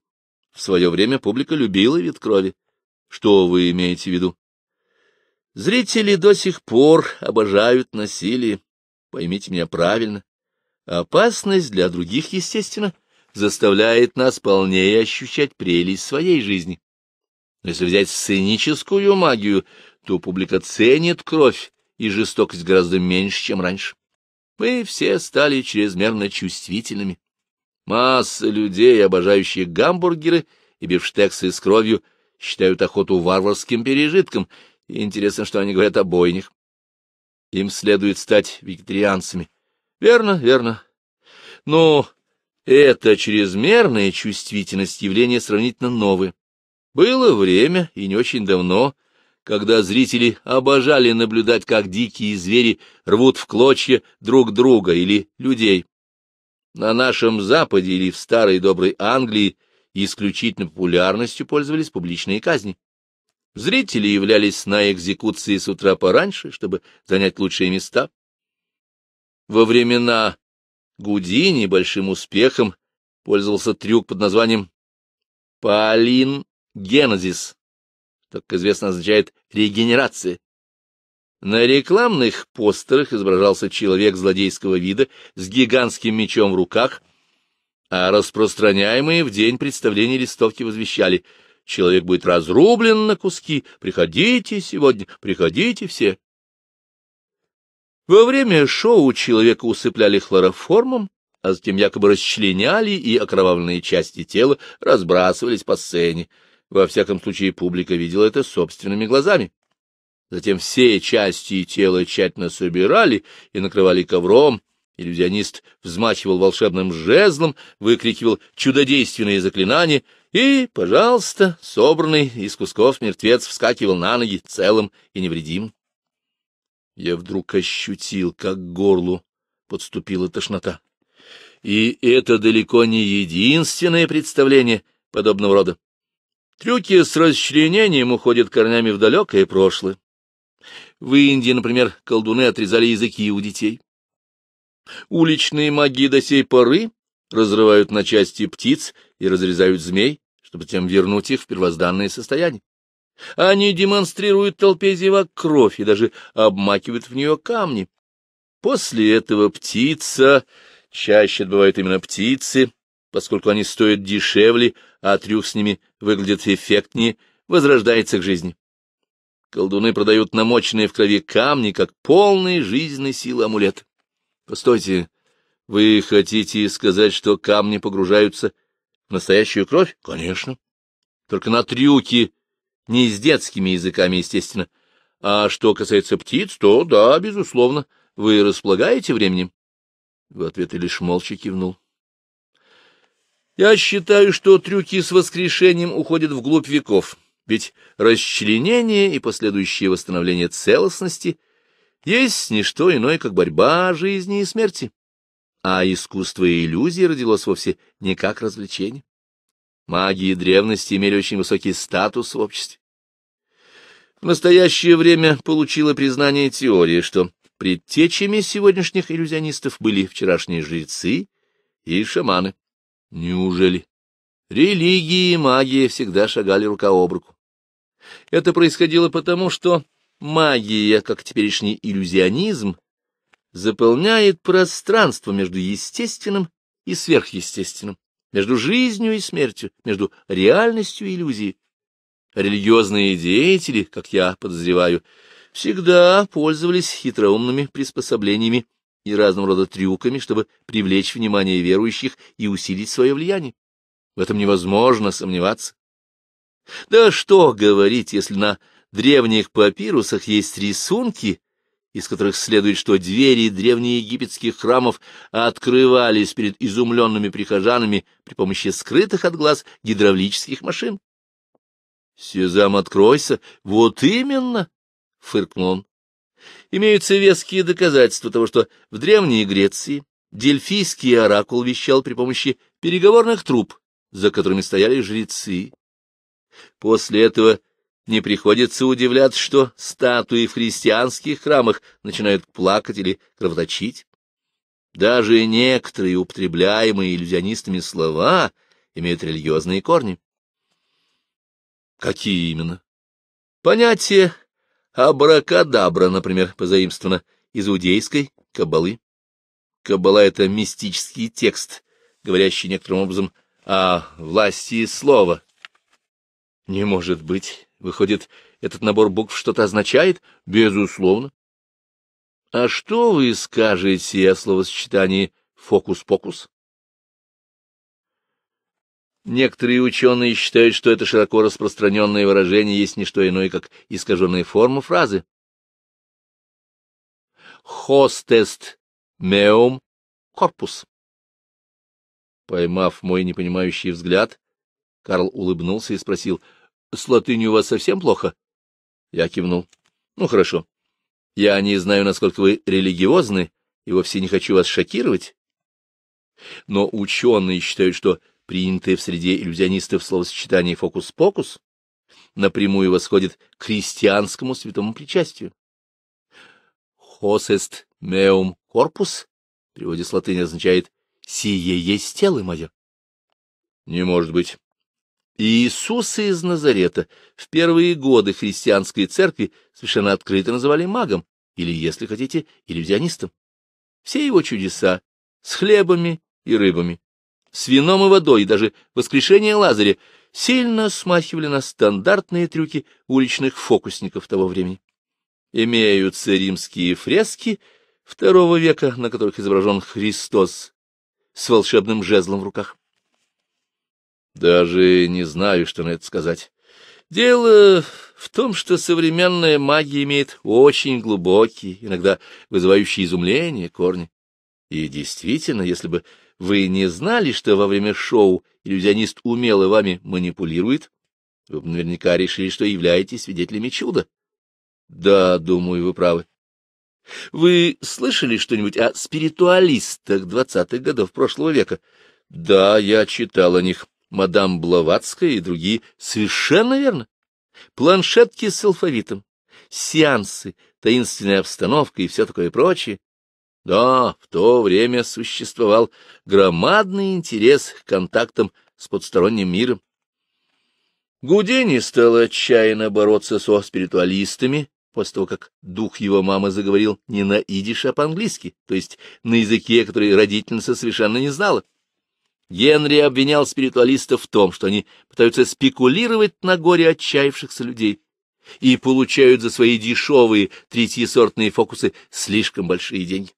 A: В свое время публика любила вид крови. Что вы имеете в виду? Зрители до сих пор обожают насилие. Поймите меня правильно. Опасность для других, естественно, — заставляет нас полнее ощущать прелесть своей жизни. Но если взять сценическую магию, то публика ценит кровь и жестокость гораздо меньше, чем раньше. Мы все стали чрезмерно чувствительными. Масса людей, обожающих гамбургеры и бифштексы с кровью, считают охоту варварским пережитком, и интересно, что они говорят о бойнях. Им следует стать вегетарианцами. Верно, верно. Но эта чрезмерная чувствительность явления сравнительно новое. Было время, и не очень давно, когда зрители обожали наблюдать, как дикие звери рвут в клочья друг друга или людей. На нашем Западе или в старой доброй Англии исключительно популярностью пользовались публичные казни. Зрители являлись на экзекуции с утра пораньше, чтобы занять лучшие места. Во времена Гудини большим успехом пользовался трюк под названием «Паолин генезис», что, как известно, означает «регенерация». На рекламных постерах изображался человек злодейского вида с гигантским мечом в руках, а распространяемые в день представления листовки возвещали «Человек будет разрублен на куски, приходите сегодня, приходите все». Во время шоу человека усыпляли хлороформом, а затем якобы расчленяли, и окровавленные части тела разбрасывались по сцене. Во всяком случае, публика видела это собственными глазами. Затем все части тела тщательно собирали и накрывали ковром. Иллюзионист взмахивал волшебным жезлом, выкрикивал чудодейственные заклинания, и, пожалуйста, собранный из кусков мертвец вскакивал на ноги целым и невредимым я вдруг ощутил, как к горлу подступила тошнота. И это далеко не единственное представление подобного рода. Трюки с расчленением уходят корнями в далекое прошлое. В Индии, например, колдуны отрезали языки у детей. Уличные маги до сей поры разрывают на части птиц и разрезают змей, чтобы тем вернуть их в первозданное состояние. Они демонстрируют толпе зевак кровь и даже обмакивают в нее камни. После этого птица, чаще бывают именно птицы, поскольку они стоят дешевле, а трюк с ними выглядит эффектнее, возрождается к жизни. Колдуны продают намоченные в крови камни, как полные жизненной силы амулет. Постойте, вы хотите сказать, что камни погружаются в настоящую кровь? Конечно. Только на трюке не с детскими языками, естественно. А что касается птиц, то да, безусловно. Вы располагаете временем? В ответ лишь молча кивнул. Я считаю, что трюки с воскрешением уходят вглубь веков, ведь расчленение и последующее восстановление целостности есть не что иное, как борьба жизни и смерти. А искусство и иллюзии родилось вовсе не как развлечение. Магии древности имели очень высокий статус в обществе. В настоящее время получила признание теория, что предтечами сегодняшних иллюзионистов были вчерашние жрецы и шаманы. Неужели? Религии и магия всегда шагали рука об руку. Это происходило потому, что магия, как теперешний иллюзионизм, заполняет пространство между естественным и сверхъестественным, между жизнью и смертью, между реальностью и иллюзией. Религиозные деятели, как я подозреваю, всегда пользовались хитроумными приспособлениями и разного рода трюками, чтобы привлечь внимание верующих и усилить свое влияние. В этом невозможно сомневаться. Да что говорить, если на древних папирусах есть рисунки, из которых следует, что двери древнеегипетских храмов открывались перед изумленными прихожанами при помощи скрытых от глаз гидравлических машин. Сезам, откройся. Вот именно, — фыркнул он. Имеются веские доказательства того, что в Древней Греции дельфийский оракул вещал при помощи переговорных труб, за которыми стояли жрецы. После этого не приходится удивляться, что статуи в христианских храмах начинают плакать или кровоточить. Даже некоторые употребляемые иллюзионистами слова имеют религиозные корни. Какие именно? Понятие абракадабра, например, позаимствовано из иудейской каббалы. Каббала — это мистический текст, говорящий некоторым образом о власти слова. Не может быть. Выходит, этот набор букв что-то означает? Безусловно. А что вы скажете о словосочетании «фокус-покус»? Некоторые ученые считают, что это широко распространенное выражение есть не что иное, как искаженная форма фразы. «Хостест меум корпус». Поймав мой непонимающий взгляд, Карл улыбнулся и спросил, «С латынью у вас совсем плохо?» Я кивнул. «Ну, хорошо. Я не знаю, насколько вы религиозны, и вовсе не хочу вас шокировать. Но ученые считают, что принятое в среде иллюзионистов словосочетание «фокус-покус», напрямую восходит к христианскому святому причастию. «Хосест меум корпус» в переводе с латыни означает «сие есть тело мое». Не может быть. Иисус из Назарета в первые годы христианской церкви совершенно открыто называли магом, или, если хотите, иллюзионистом. Все его чудеса с хлебами и рыбами, с вином и водой, и даже воскрешение Лазаря сильно смахивали на стандартные трюки уличных фокусников того времени. Имеются римские фрески II века, на которых изображен Христос с волшебным жезлом в руках. Даже не знаю, что на это сказать. Дело в том, что современная магия имеет очень глубокие, иногда вызывающие изумление корни. И действительно, если бы вы не знали, что во время шоу иллюзионист умело вами манипулирует? Вы наверняка решили, что являетесь свидетелями чуда. Да, думаю, вы правы. Вы слышали что-нибудь о спиритуалистах двадцатых годов прошлого века? Да, я читал о них. Мадам Блаватская и другие. Совершенно верно. Планшетки с алфавитом, сеансы, таинственная обстановка и все такое прочее. Да, в то время существовал громадный интерес к контактам с подсторонним миром. Гудини стал отчаянно бороться со спиритуалистами, после того, как дух его мамы заговорил не на идиш, а по-английски, то есть на языке, который родительница совершенно не знала. Генри обвинял спиритуалистов в том, что они пытаются спекулировать на горе отчаявшихся людей и получают за свои дешевые третьесортные фокусы слишком большие деньги.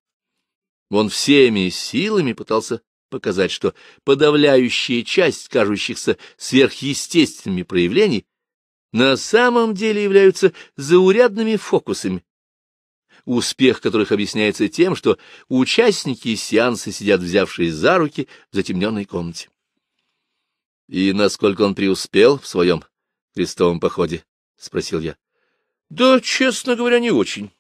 A: Он всеми силами пытался показать, что подавляющая часть кажущихся сверхъестественными проявлений на самом деле являются заурядными фокусами, успех которых объясняется тем, что участники сеанса сидят, взявшись за руки, в затемненной комнате. «И насколько он преуспел в своем крестовом походе?» — спросил я. — Да, честно говоря, не очень.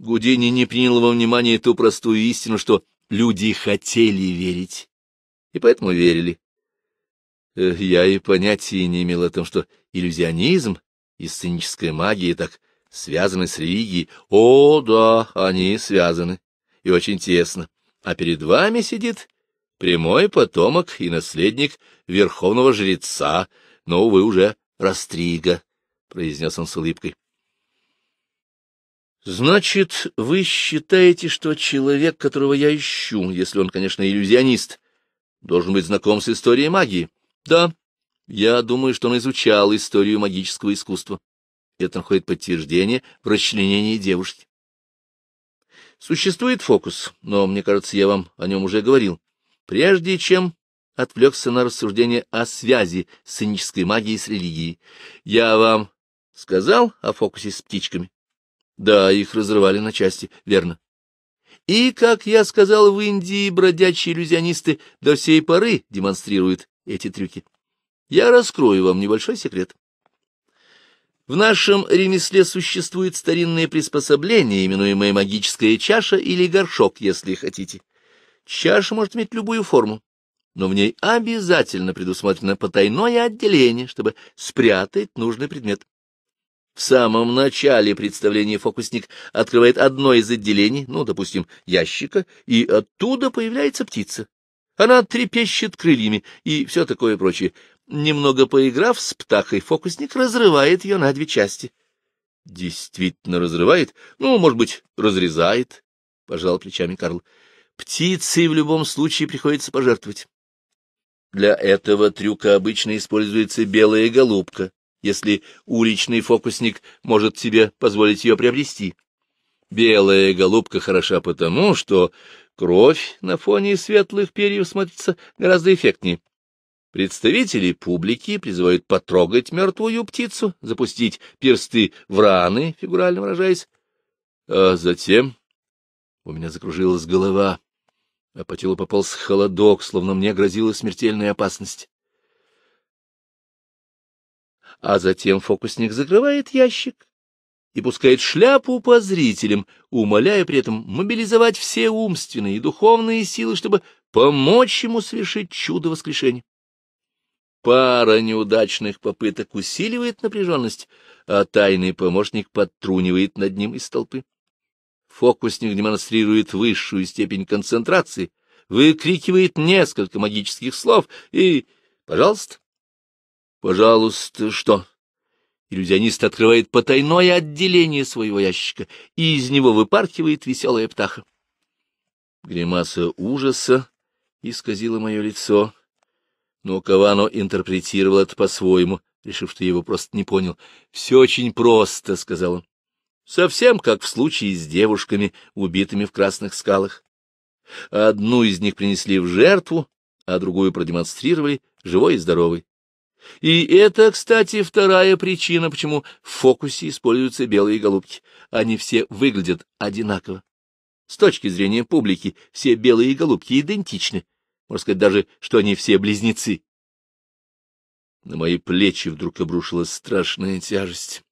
A: Гудини не принял во внимание ту простую истину, что люди хотели верить, и поэтому верили. Я и понятия не имел о том, что иллюзионизм и сценическая магия так связаны с религией. О, да, они связаны, и очень тесно. А перед вами сидит прямой потомок и наследник верховного жреца, но, увы, уже Растрига, — произнес он с улыбкой. Значит, вы считаете, что человек, которого я ищу, если он, конечно, иллюзионист, должен быть знаком с историей магии? Да. Я думаю, что он изучал историю магического искусства. Это находит подтверждение в расчленении девушки. Существует фокус, но, мне кажется, я вам о нем уже говорил. Прежде чем отвлекся на рассуждение о связи сценической магии с религией, я вам сказал о фокусе с птичками? Да, их разрывали на части, верно. И, как я сказал, в Индии бродячие иллюзионисты до сей поры демонстрируют эти трюки. Я раскрою вам небольшой секрет. В нашем ремесле существует старинное приспособление, именуемое магическая чаша или горшок, если хотите. Чаша может иметь любую форму, но в ней обязательно предусмотрено потайное отделение, чтобы спрятать нужный предмет. В самом начале представления фокусник открывает одно из отделений, ну, допустим, ящика, и оттуда появляется птица. Она трепещет крыльями и все такое прочее. Немного поиграв с птахой, фокусник разрывает ее на две части. — Действительно разрывает? Ну, может быть, разрезает? — пожал плечами Карл. — Птицы в любом случае приходится пожертвовать. Для этого трюка обычно используется белая голубка, если уличный фокусник может себе позволить ее приобрести. Белая голубка хороша потому, что кровь на фоне светлых перьев смотрится гораздо эффектнее. Представители публики призывают потрогать мертвую птицу, запустить персты в раны, фигурально выражаясь. А затем у меня закружилась голова, а по телу пополз холодок, словно мне грозила смертельная опасность а затем фокусник закрывает ящик и пускает шляпу по зрителям, умоляя при этом мобилизовать все умственные и духовные силы, чтобы помочь ему совершить чудо воскрешения. Пара неудачных попыток усиливает напряженность, а тайный помощник подтрунивает над ним из толпы. Фокусник демонстрирует высшую степень концентрации, выкрикивает несколько магических слов и, пожалуйста, Пожалуйста, что? Иллюзионист открывает потайное отделение своего ящика, и из него выпархивает веселая птаха. Гримаса ужаса исказила мое лицо, но Кавано интерпретировал это по-своему, решив, что я его просто не понял. «Все очень просто», — сказал он. «Совсем как в случае с девушками, убитыми в красных скалах. Одну из них принесли в жертву, а другую продемонстрировали, живой и здоровой. И это, кстати, вторая причина, почему в фокусе используются белые голубки. Они все выглядят одинаково. С точки зрения публики все белые голубки идентичны. Можно сказать даже, что они все близнецы. На мои плечи вдруг обрушилась страшная тяжесть.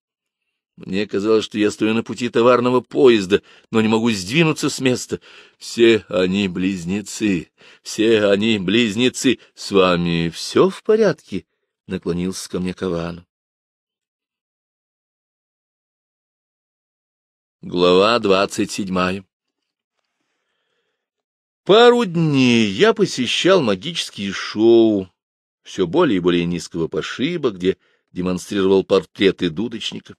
A: Мне казалось, что я стою на пути товарного поезда, но не могу сдвинуться с места. Все они близнецы, все они близнецы. С вами все в порядке? наклонился ко мне Кавану. Глава двадцать седьмая Пару дней я посещал магические шоу все более и более низкого пошиба, где демонстрировал портреты дудочника.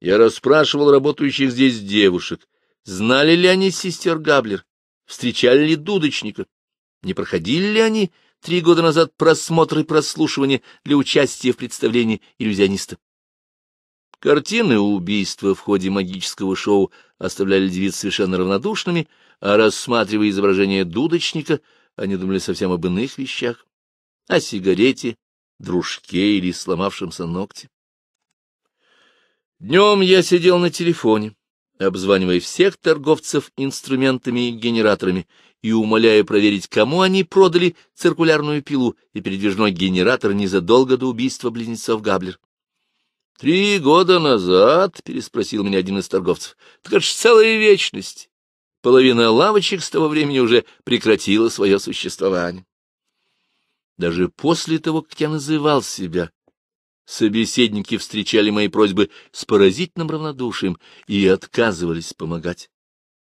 A: Я расспрашивал работающих здесь девушек, знали ли они сестер Габлер, встречали ли дудочника, не проходили ли они три года назад просмотр и прослушивание для участия в представлении иллюзиониста. Картины убийства в ходе магического шоу оставляли девиц совершенно равнодушными, а рассматривая изображение дудочника, они думали совсем об иных вещах, о сигарете, дружке или сломавшемся ногте. Днем я сидел на телефоне, обзванивая всех торговцев инструментами и генераторами, и умоляя проверить, кому они продали циркулярную пилу и передвижной генератор незадолго до убийства близнецов Габлер. — Три года назад? — переспросил меня один из торговцев. — Так это ж целая вечность. Половина лавочек с того времени уже прекратила свое существование. Даже после того, как я называл себя Собеседники встречали мои просьбы с поразительным равнодушием и отказывались помогать,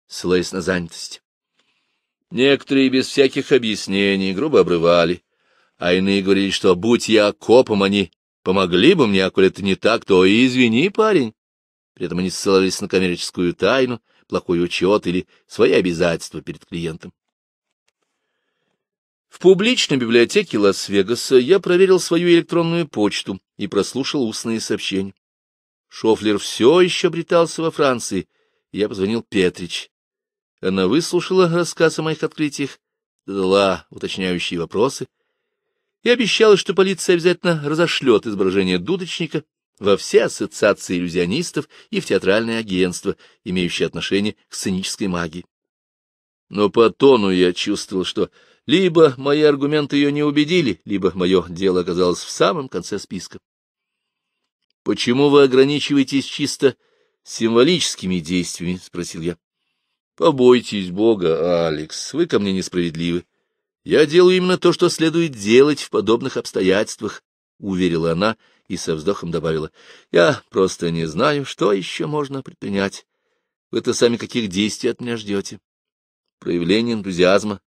A: ссылаясь на занятость. Некоторые без всяких объяснений грубо обрывали, а иные говорили, что, будь я копом, они помогли бы мне, а коли это не так, то и извини, парень. При этом они ссылались на коммерческую тайну, плохой учет или свои обязательства перед клиентом. В публичной библиотеке Лас-Вегаса я проверил свою электронную почту и прослушал устные сообщения. Шофлер все еще обретался во Франции, и я позвонил Петрич. Она выслушала рассказ о моих открытиях, задала уточняющие вопросы и обещала, что полиция обязательно разошлет изображение дудочника во все ассоциации иллюзионистов и в театральное агентство, имеющее отношение к сценической магии. Но по тону я чувствовал, что либо мои аргументы ее не убедили, либо мое дело оказалось в самом конце списка. — Почему вы ограничиваетесь чисто символическими действиями? — спросил я. Побойтесь Бога, Алекс, вы ко мне несправедливы. Я делаю именно то, что следует делать в подобных обстоятельствах, — уверила она и со вздохом добавила. Я просто не знаю, что еще можно предпринять. Вы-то сами каких действий от меня ждете? Проявление энтузиазма.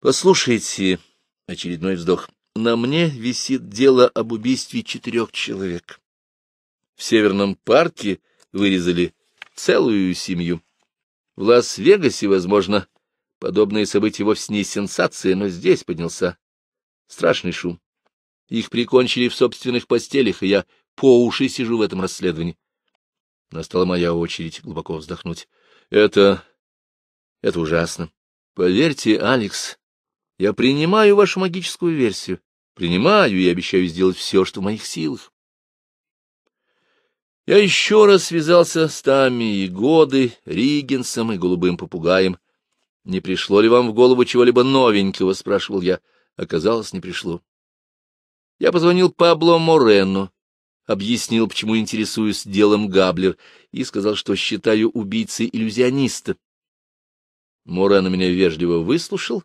A: Послушайте, — очередной вздох, — на мне висит дело об убийстве четырех человек. В Северном парке вырезали целую семью. В Лас-Вегасе, возможно, подобные события вовсе не сенсации, но здесь поднялся страшный шум. Их прикончили в собственных постелях, и я по уши сижу в этом расследовании. Настала моя очередь глубоко вздохнуть. Это... это ужасно. Поверьте, Алекс, я принимаю вашу магическую версию. Принимаю и обещаю сделать все, что в моих силах. Я еще раз связался с Тами и Годы, Ригенсом и Голубым Попугаем. «Не пришло ли вам в голову чего-либо новенького?» — спрашивал я. Оказалось, не пришло. Я позвонил Пабло Морену, объяснил, почему интересуюсь делом Габлер, и сказал, что считаю убийцей иллюзиониста. Морено меня вежливо выслушал,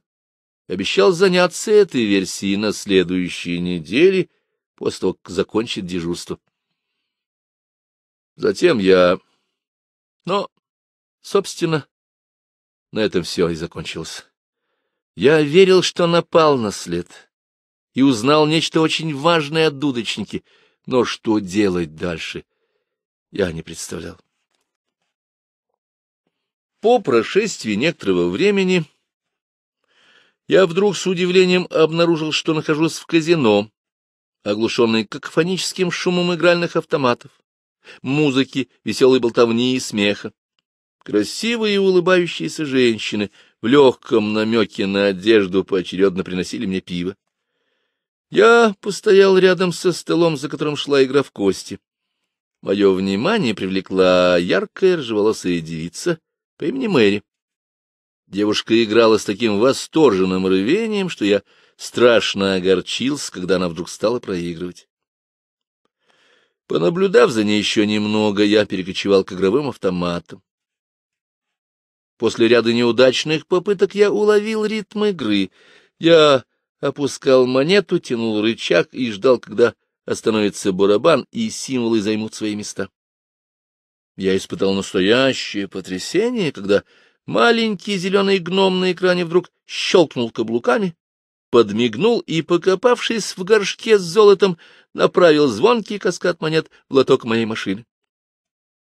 A: обещал заняться этой версией на следующей неделе, после того, как закончит дежурство. Затем я... Но, собственно, на этом все и закончилось. Я верил, что напал на след и узнал нечто очень важное от дудочнике, но что делать дальше, я не представлял. По прошествии некоторого времени я вдруг с удивлением обнаружил, что нахожусь в казино, оглушенный какофоническим шумом игральных автоматов, музыки, веселой болтовни и смеха. Красивые и улыбающиеся женщины в легком намеке на одежду поочередно приносили мне пиво. Я постоял рядом со столом, за которым шла игра в кости. Мое внимание привлекла яркая ржеволосая девица по имени Мэри. Девушка играла с таким восторженным рвением, что я страшно огорчился, когда она вдруг стала проигрывать. Понаблюдав за ней еще немного, я перекочевал к игровым автоматам. После ряда неудачных попыток я уловил ритм игры. Я опускал монету, тянул рычаг и ждал, когда остановится барабан, и символы займут свои места. Я испытал настоящее потрясение, когда маленький зеленый гном на экране вдруг щелкнул каблуками, подмигнул и, покопавшись в горшке с золотом, направил звонкий каскад монет в лоток моей машины.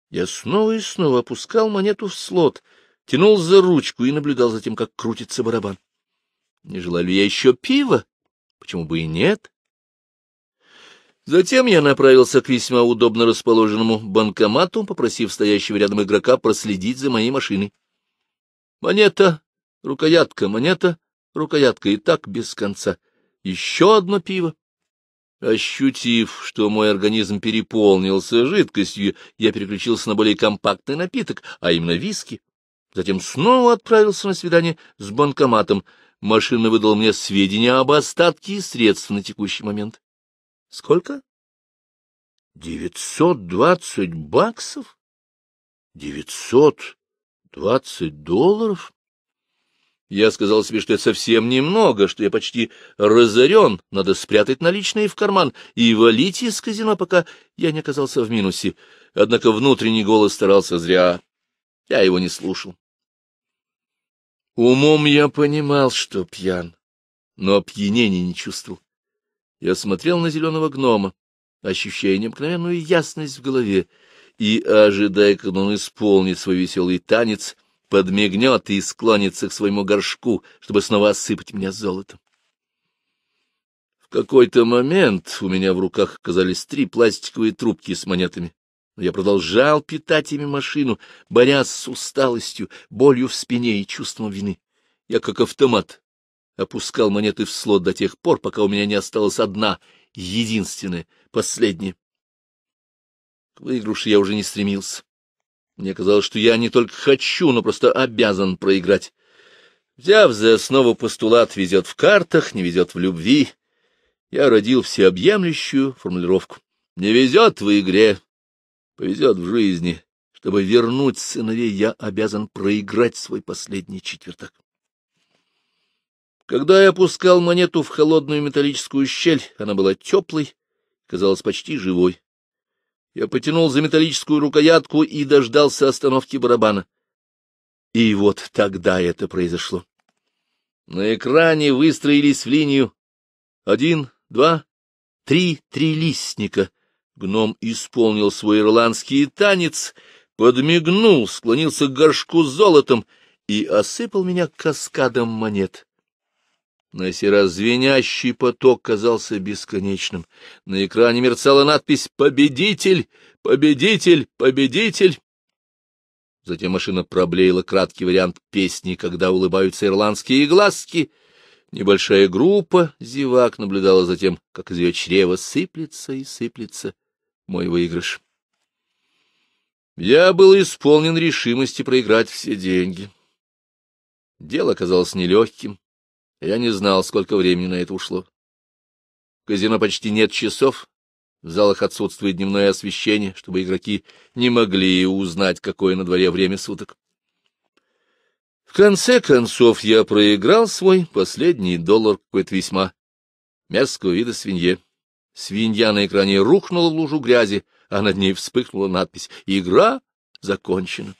A: Я снова и снова опускал монету в слот, тянул за ручку и наблюдал за тем, как крутится барабан. Не желаю ли я еще пива? Почему бы и нет? Затем я направился к весьма удобно расположенному банкомату, попросив стоящего рядом игрока проследить за моей машиной. Монета, рукоятка, монета, рукоятка и так без конца. Еще одно пиво. Ощутив, что мой организм переполнился жидкостью, я переключился на более компактный напиток, а именно виски. Затем снова отправился на свидание с банкоматом. Машина выдала мне сведения об остатке средств на текущий момент. Сколько? Девятьсот двадцать баксов? Девятьсот двадцать долларов? Я сказал себе, что это совсем немного, что я почти разорен, надо спрятать наличные в карман и валить из казино, пока я не оказался в минусе. Однако внутренний голос старался зря. Я его не слушал. Умом я понимал, что пьян, но опьянения не чувствовал. Я смотрел на зеленого гнома, ощущая необыкновенную ясность в голове, и, ожидая, когда он исполнит свой веселый танец, подмигнет и склонится к своему горшку, чтобы снова осыпать меня золотом. В какой-то момент у меня в руках оказались три пластиковые трубки с монетами. Но я продолжал питать ими машину, борясь с усталостью, болью в спине и чувством вины. Я как автомат опускал монеты в слот до тех пор, пока у меня не осталась одна, единственная, последняя. К выигрышу я уже не стремился. Мне казалось, что я не только хочу, но просто обязан проиграть. Взяв за основу постулат «везет в картах, не везет в любви», я родил всеобъемлющую формулировку. «Не везет в игре, повезет в жизни. Чтобы вернуть сыновей, я обязан проиграть свой последний четверток. Когда я опускал монету в холодную металлическую щель, она была теплой, казалась почти живой. Я потянул за металлическую рукоятку и дождался остановки барабана. И вот тогда это произошло. На экране выстроились в линию один, два, три трилистника. Гном исполнил свой ирландский танец, подмигнул, склонился к горшку с золотом и осыпал меня каскадом монет. На сей раз звенящий поток казался бесконечным. На экране мерцала надпись «Победитель! Победитель! Победитель!» Затем машина проблеяла краткий вариант песни «Когда улыбаются ирландские глазки». Небольшая группа зевак наблюдала за тем, как из ее чрева сыплется и сыплется мой выигрыш. Я был исполнен решимости проиграть все деньги. Дело оказалось нелегким. Я не знал, сколько времени на это ушло. В казино почти нет часов, в залах отсутствует дневное освещение, чтобы игроки не могли узнать, какое на дворе время суток. В конце концов я проиграл свой последний доллар какой-то весьма мерзкого вида свинье. Свинья на экране рухнула в лужу грязи, а над ней вспыхнула надпись «Игра закончена».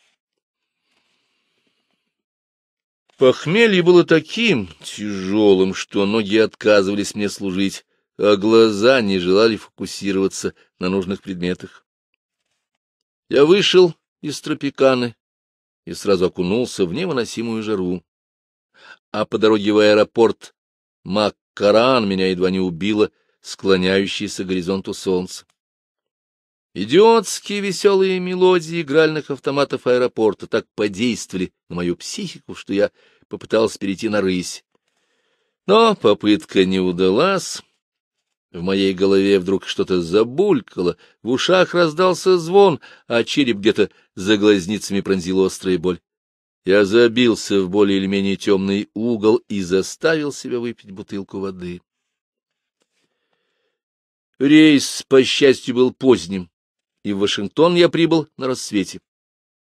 A: Похмелье было таким тяжелым, что ноги отказывались мне служить, а глаза не желали фокусироваться на нужных предметах. Я вышел из тропиканы и сразу окунулся в невыносимую жару. А по дороге в аэропорт Маккаран меня едва не убило склоняющееся к горизонту солнца. Идиотские веселые мелодии игральных автоматов аэропорта так подействовали на мою психику, что я попытался перейти на рысь. Но попытка не удалась. В моей голове вдруг что-то забулькало, в ушах раздался звон, а череп где-то за глазницами пронзил острая боль. Я забился в более или менее темный угол и заставил себя выпить бутылку воды. Рейс, по счастью, был поздним, и в Вашингтон я прибыл на рассвете.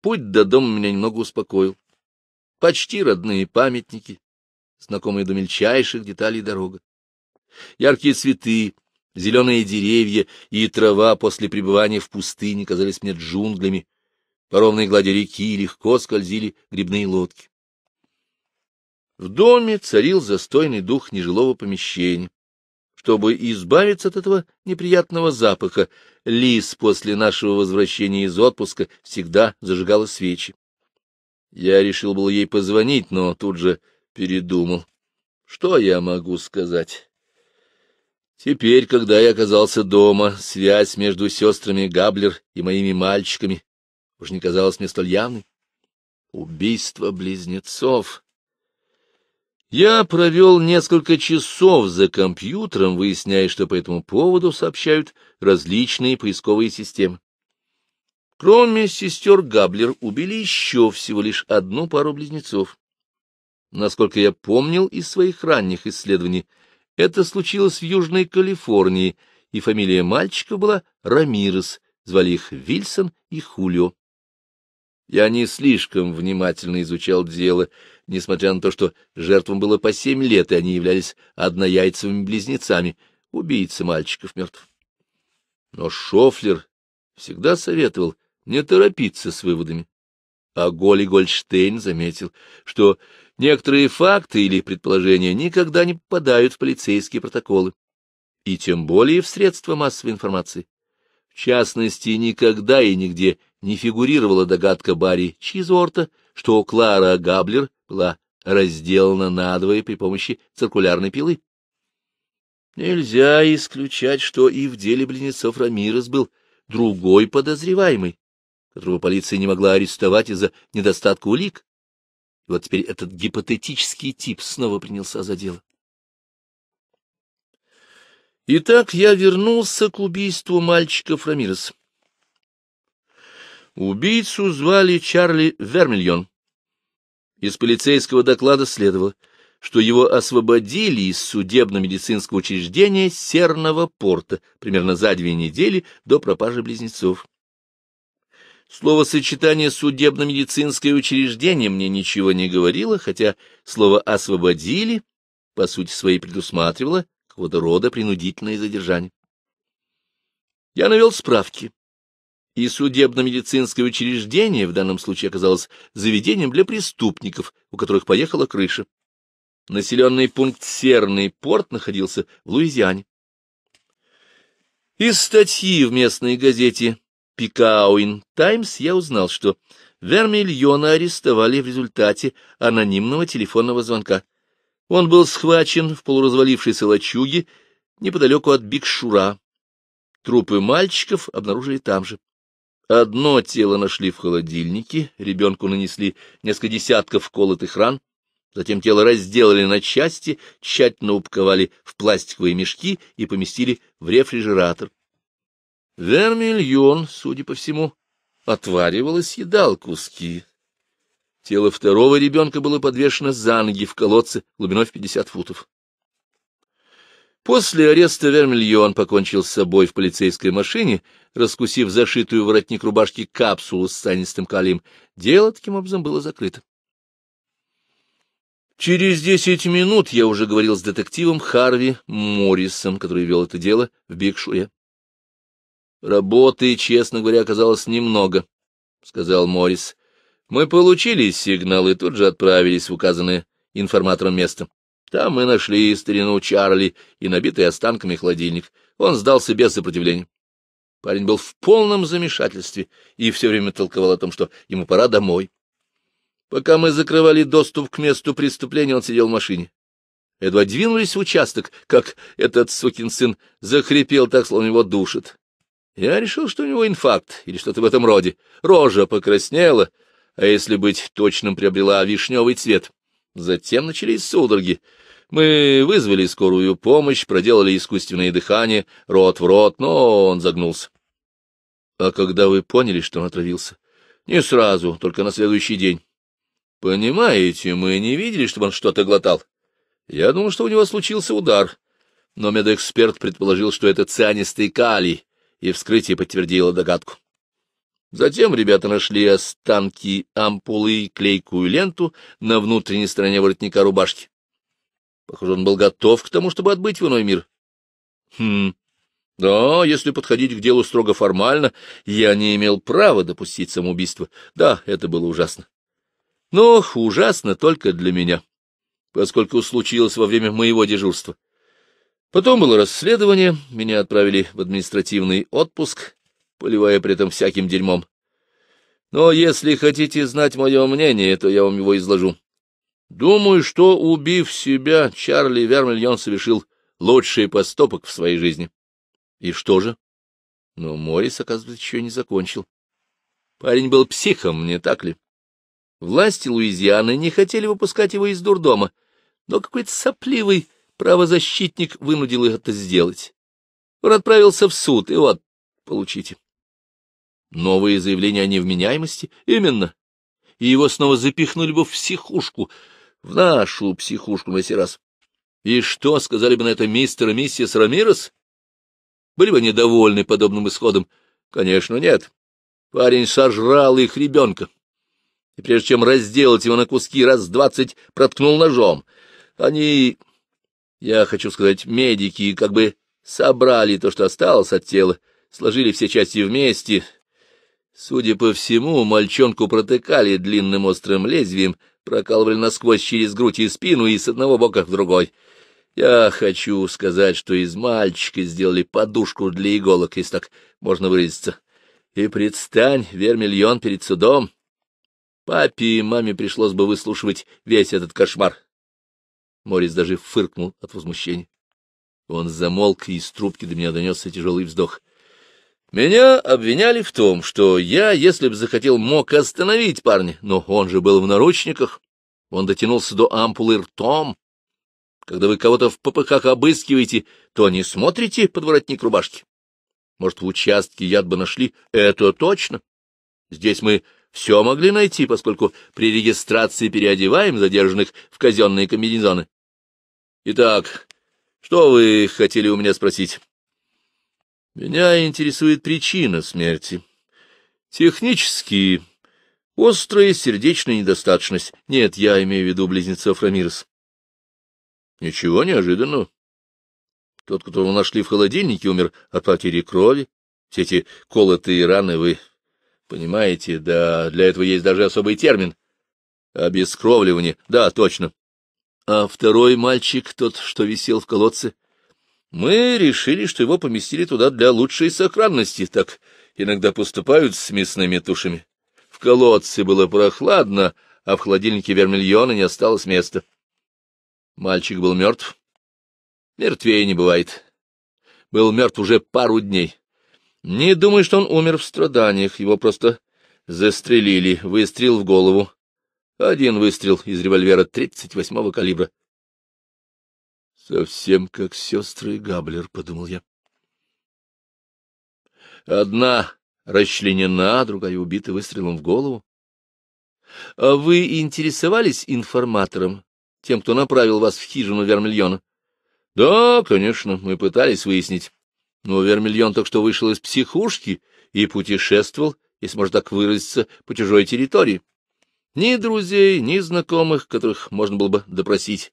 A: Путь до дома меня немного успокоил почти родные памятники, знакомые до мельчайших деталей дорога. Яркие цветы, зеленые деревья и трава после пребывания в пустыне казались мне джунглями. По ровной глади реки легко скользили грибные лодки. В доме царил застойный дух нежилого помещения. Чтобы избавиться от этого неприятного запаха, Лис после нашего возвращения из отпуска всегда зажигала свечи. Я решил было ей позвонить, но тут же передумал. Что я могу сказать? Теперь, когда я оказался дома, связь между сестрами Габлер и моими мальчиками уж не казалась мне столь явной. Убийство близнецов. Я провел несколько часов за компьютером, выясняя, что по этому поводу сообщают различные поисковые системы. Кроме сестер Габлер убили еще всего лишь одну пару близнецов. Насколько я помнил из своих ранних исследований, это случилось в Южной Калифорнии, и фамилия мальчика была Рамирес, звали их Вильсон и Хулио. Я не слишком внимательно изучал дело, несмотря на то, что жертвам было по семь лет, и они являлись однояйцевыми близнецами. Убийцы мальчиков мертв. Но Шофлер всегда советовал не торопиться с выводами. А Голи Гольштейн заметил, что некоторые факты или предположения никогда не попадают в полицейские протоколы, и тем более в средства массовой информации. В частности, никогда и нигде не фигурировала догадка Барри Чизворта, что Клара Габлер была разделана надвое при помощи циркулярной пилы. Нельзя исключать, что и в деле близнецов Рамирес был другой подозреваемый, которого полиция не могла арестовать из-за недостатка улик. И вот теперь этот гипотетический тип снова принялся за дело. Итак, я вернулся к убийству мальчика Фрамирес. Убийцу звали Чарли Вермильон. Из полицейского доклада следовало, что его освободили из судебно-медицинского учреждения Серного порта примерно за две недели до пропажи близнецов. Слово сочетание «судебно-медицинское учреждение» мне ничего не говорило, хотя слово «освободили» по сути своей предусматривало какого-то рода принудительное задержание. Я навел справки, и судебно-медицинское учреждение в данном случае оказалось заведением для преступников, у которых поехала крыша. Населенный пункт Серный порт находился в Луизиане. Из статьи в местной газете Пикауин Таймс я узнал, что Вермильона арестовали в результате анонимного телефонного звонка. Он был схвачен в полуразвалившейся лачуге неподалеку от Бикшура. Трупы мальчиков обнаружили там же. Одно тело нашли в холодильнике, ребенку нанесли несколько десятков колотых ран, затем тело разделали на части, тщательно упаковали в пластиковые мешки и поместили в рефрижератор. Вермильон, судя по всему, отваривал и съедал куски. Тело второго ребенка было подвешено за ноги в колодце глубиной в пятьдесят футов. После ареста Вермильон покончил с собой в полицейской машине, раскусив зашитую воротник рубашки капсулу с станистым калием. Дело таким образом было закрыто. Через десять минут я уже говорил с детективом Харви Моррисом, который вел это дело в Бикшуе. Работы, честно говоря, оказалось немного, — сказал Морис. Мы получили сигнал и тут же отправились в указанное информатором место. Там мы нашли старину Чарли и набитый останками холодильник. Он сдался без сопротивления. Парень был в полном замешательстве и все время толковал о том, что ему пора домой. Пока мы закрывали доступ к месту преступления, он сидел в машине. Едва двинулись в участок, как этот сукин сын захрипел так, словно его душит. Я решил, что у него инфаркт или что-то в этом роде. Рожа покраснела, а если быть точным, приобрела вишневый цвет. Затем начались судороги. Мы вызвали скорую помощь, проделали искусственное дыхание, рот в рот, но он загнулся. — А когда вы поняли, что он отравился? — Не сразу, только на следующий день. — Понимаете, мы не видели, чтобы он что-то глотал. Я думал, что у него случился удар, но медэксперт предположил, что это цианистый калий, и вскрытие подтвердило догадку. Затем ребята нашли останки ампулы и клейкую ленту на внутренней стороне воротника рубашки. Похоже, он был готов к тому, чтобы отбыть в иной мир. Хм, да, если подходить к делу строго формально, я не имел права допустить самоубийство. Да, это было ужасно. Но ужасно только для меня, поскольку случилось во время моего дежурства. Потом было расследование, меня отправили в административный отпуск, поливая при этом всяким дерьмом. Но если хотите знать мое мнение, то я вам его изложу. Думаю, что, убив себя, Чарли Вермельон совершил лучший поступок в своей жизни. И что же? Но Морис, оказывается, еще не закончил. Парень был психом, не так ли? Власти Луизианы не хотели выпускать его из дурдома, но какой-то сопливый Правозащитник вынудил их это сделать. Он отправился в суд, и вот, получите. Новые заявления о невменяемости? Именно. И его снова запихнули бы в психушку, в нашу психушку на сей раз. И что, сказали бы на это мистер и миссис Рамирес? Были бы недовольны подобным исходом? Конечно, нет. Парень сожрал их ребенка. И прежде чем разделать его на куски, раз двадцать проткнул ножом. Они я хочу сказать, медики как бы собрали то, что осталось от тела, сложили все части вместе. Судя по всему, мальчонку протыкали длинным острым лезвием, прокалывали насквозь через грудь и спину и с одного бока в другой. Я хочу сказать, что из мальчика сделали подушку для иголок, если так можно выразиться. И предстань, вермильон, перед судом. Папе и маме пришлось бы выслушивать весь этот кошмар, Морис даже фыркнул от возмущения. Он замолк, и из трубки до меня донесся тяжелый вздох. Меня обвиняли в том, что я, если бы захотел, мог остановить парня, но он же был в наручниках. Он дотянулся до ампулы ртом. Когда вы кого-то в попыхах обыскиваете, то не смотрите под воротник рубашки. Может, в участке яд бы нашли? Это точно. Здесь мы все могли найти, поскольку при регистрации переодеваем задержанных в казенные комбинезоны. Итак, что вы хотели у меня спросить? Меня интересует причина смерти. Технически острая сердечная недостаточность. Нет, я имею в виду близнецов Рамирес. Ничего неожиданного. Тот, которого нашли в холодильнике, умер от потери крови. Все эти колотые раны вы понимаете, да, для этого есть даже особый термин. Обескровливание, да, точно. А второй мальчик, тот, что висел в колодце, мы решили, что его поместили туда для лучшей сохранности, так иногда поступают с мясными тушами. В колодце было прохладно, а в холодильнике вермильона не осталось места. Мальчик был мертв. Мертвее не бывает. Был мертв уже пару дней. Не думаю, что он умер в страданиях, его просто застрелили, выстрел в голову, один выстрел из револьвера 38-го калибра. Совсем как сестры Габлер, — подумал я. Одна расчленена, другая убита выстрелом в голову. А вы интересовались информатором, тем, кто направил вас в хижину Вермильона? Да, конечно, мы пытались выяснить. Но Вермильон только что вышел из психушки и путешествовал, если можно так выразиться, по чужой территории. Ни друзей, ни знакомых, которых можно было бы допросить.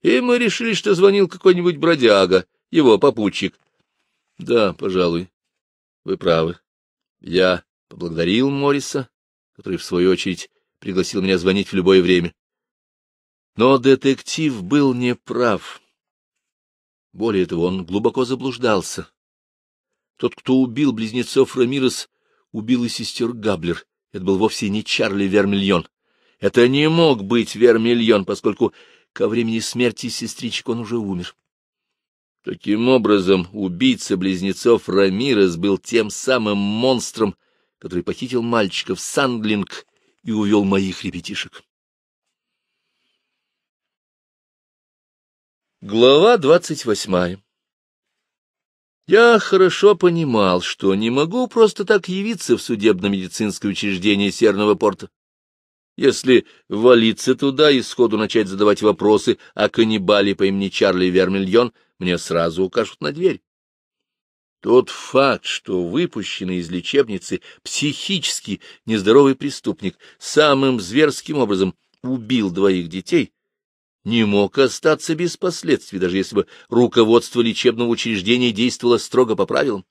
A: И мы решили, что звонил какой-нибудь бродяга, его попутчик. Да, пожалуй, вы правы. Я поблагодарил Морриса, который, в свою очередь, пригласил меня звонить в любое время. Но детектив был неправ. Более того, он глубоко заблуждался. Тот, кто убил близнецов Рамирес, убил и сестер Габлер. Это был вовсе не Чарли Вермильон. Это не мог быть Вермильон, поскольку ко времени смерти сестричек он уже умер. Таким образом, убийца близнецов Рамирес был тем самым монстром, который похитил мальчиков Сандлинг и увел моих ребятишек. Глава двадцать восьмая я хорошо понимал, что не могу просто так явиться в судебно-медицинское учреждение Северного порта. Если валиться туда и сходу начать задавать вопросы о каннибале по имени Чарли Вермильон, мне сразу укажут на дверь. Тот факт, что выпущенный из лечебницы психически нездоровый преступник самым зверским образом убил двоих детей, не мог остаться без последствий, даже если бы руководство лечебного учреждения действовало строго по правилам.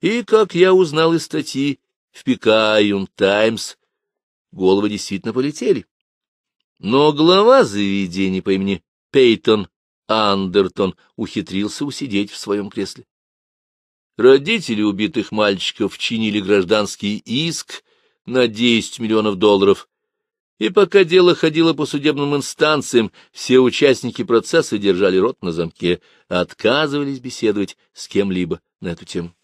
A: И, как я узнал из статьи в Пикайум Таймс, головы действительно полетели. Но глава заведения по имени Пейтон Андертон ухитрился усидеть в своем кресле. Родители убитых мальчиков чинили гражданский иск на 10 миллионов долларов и пока дело ходило по судебным инстанциям, все участники процесса держали рот на замке, а отказывались беседовать с кем-либо на эту тему.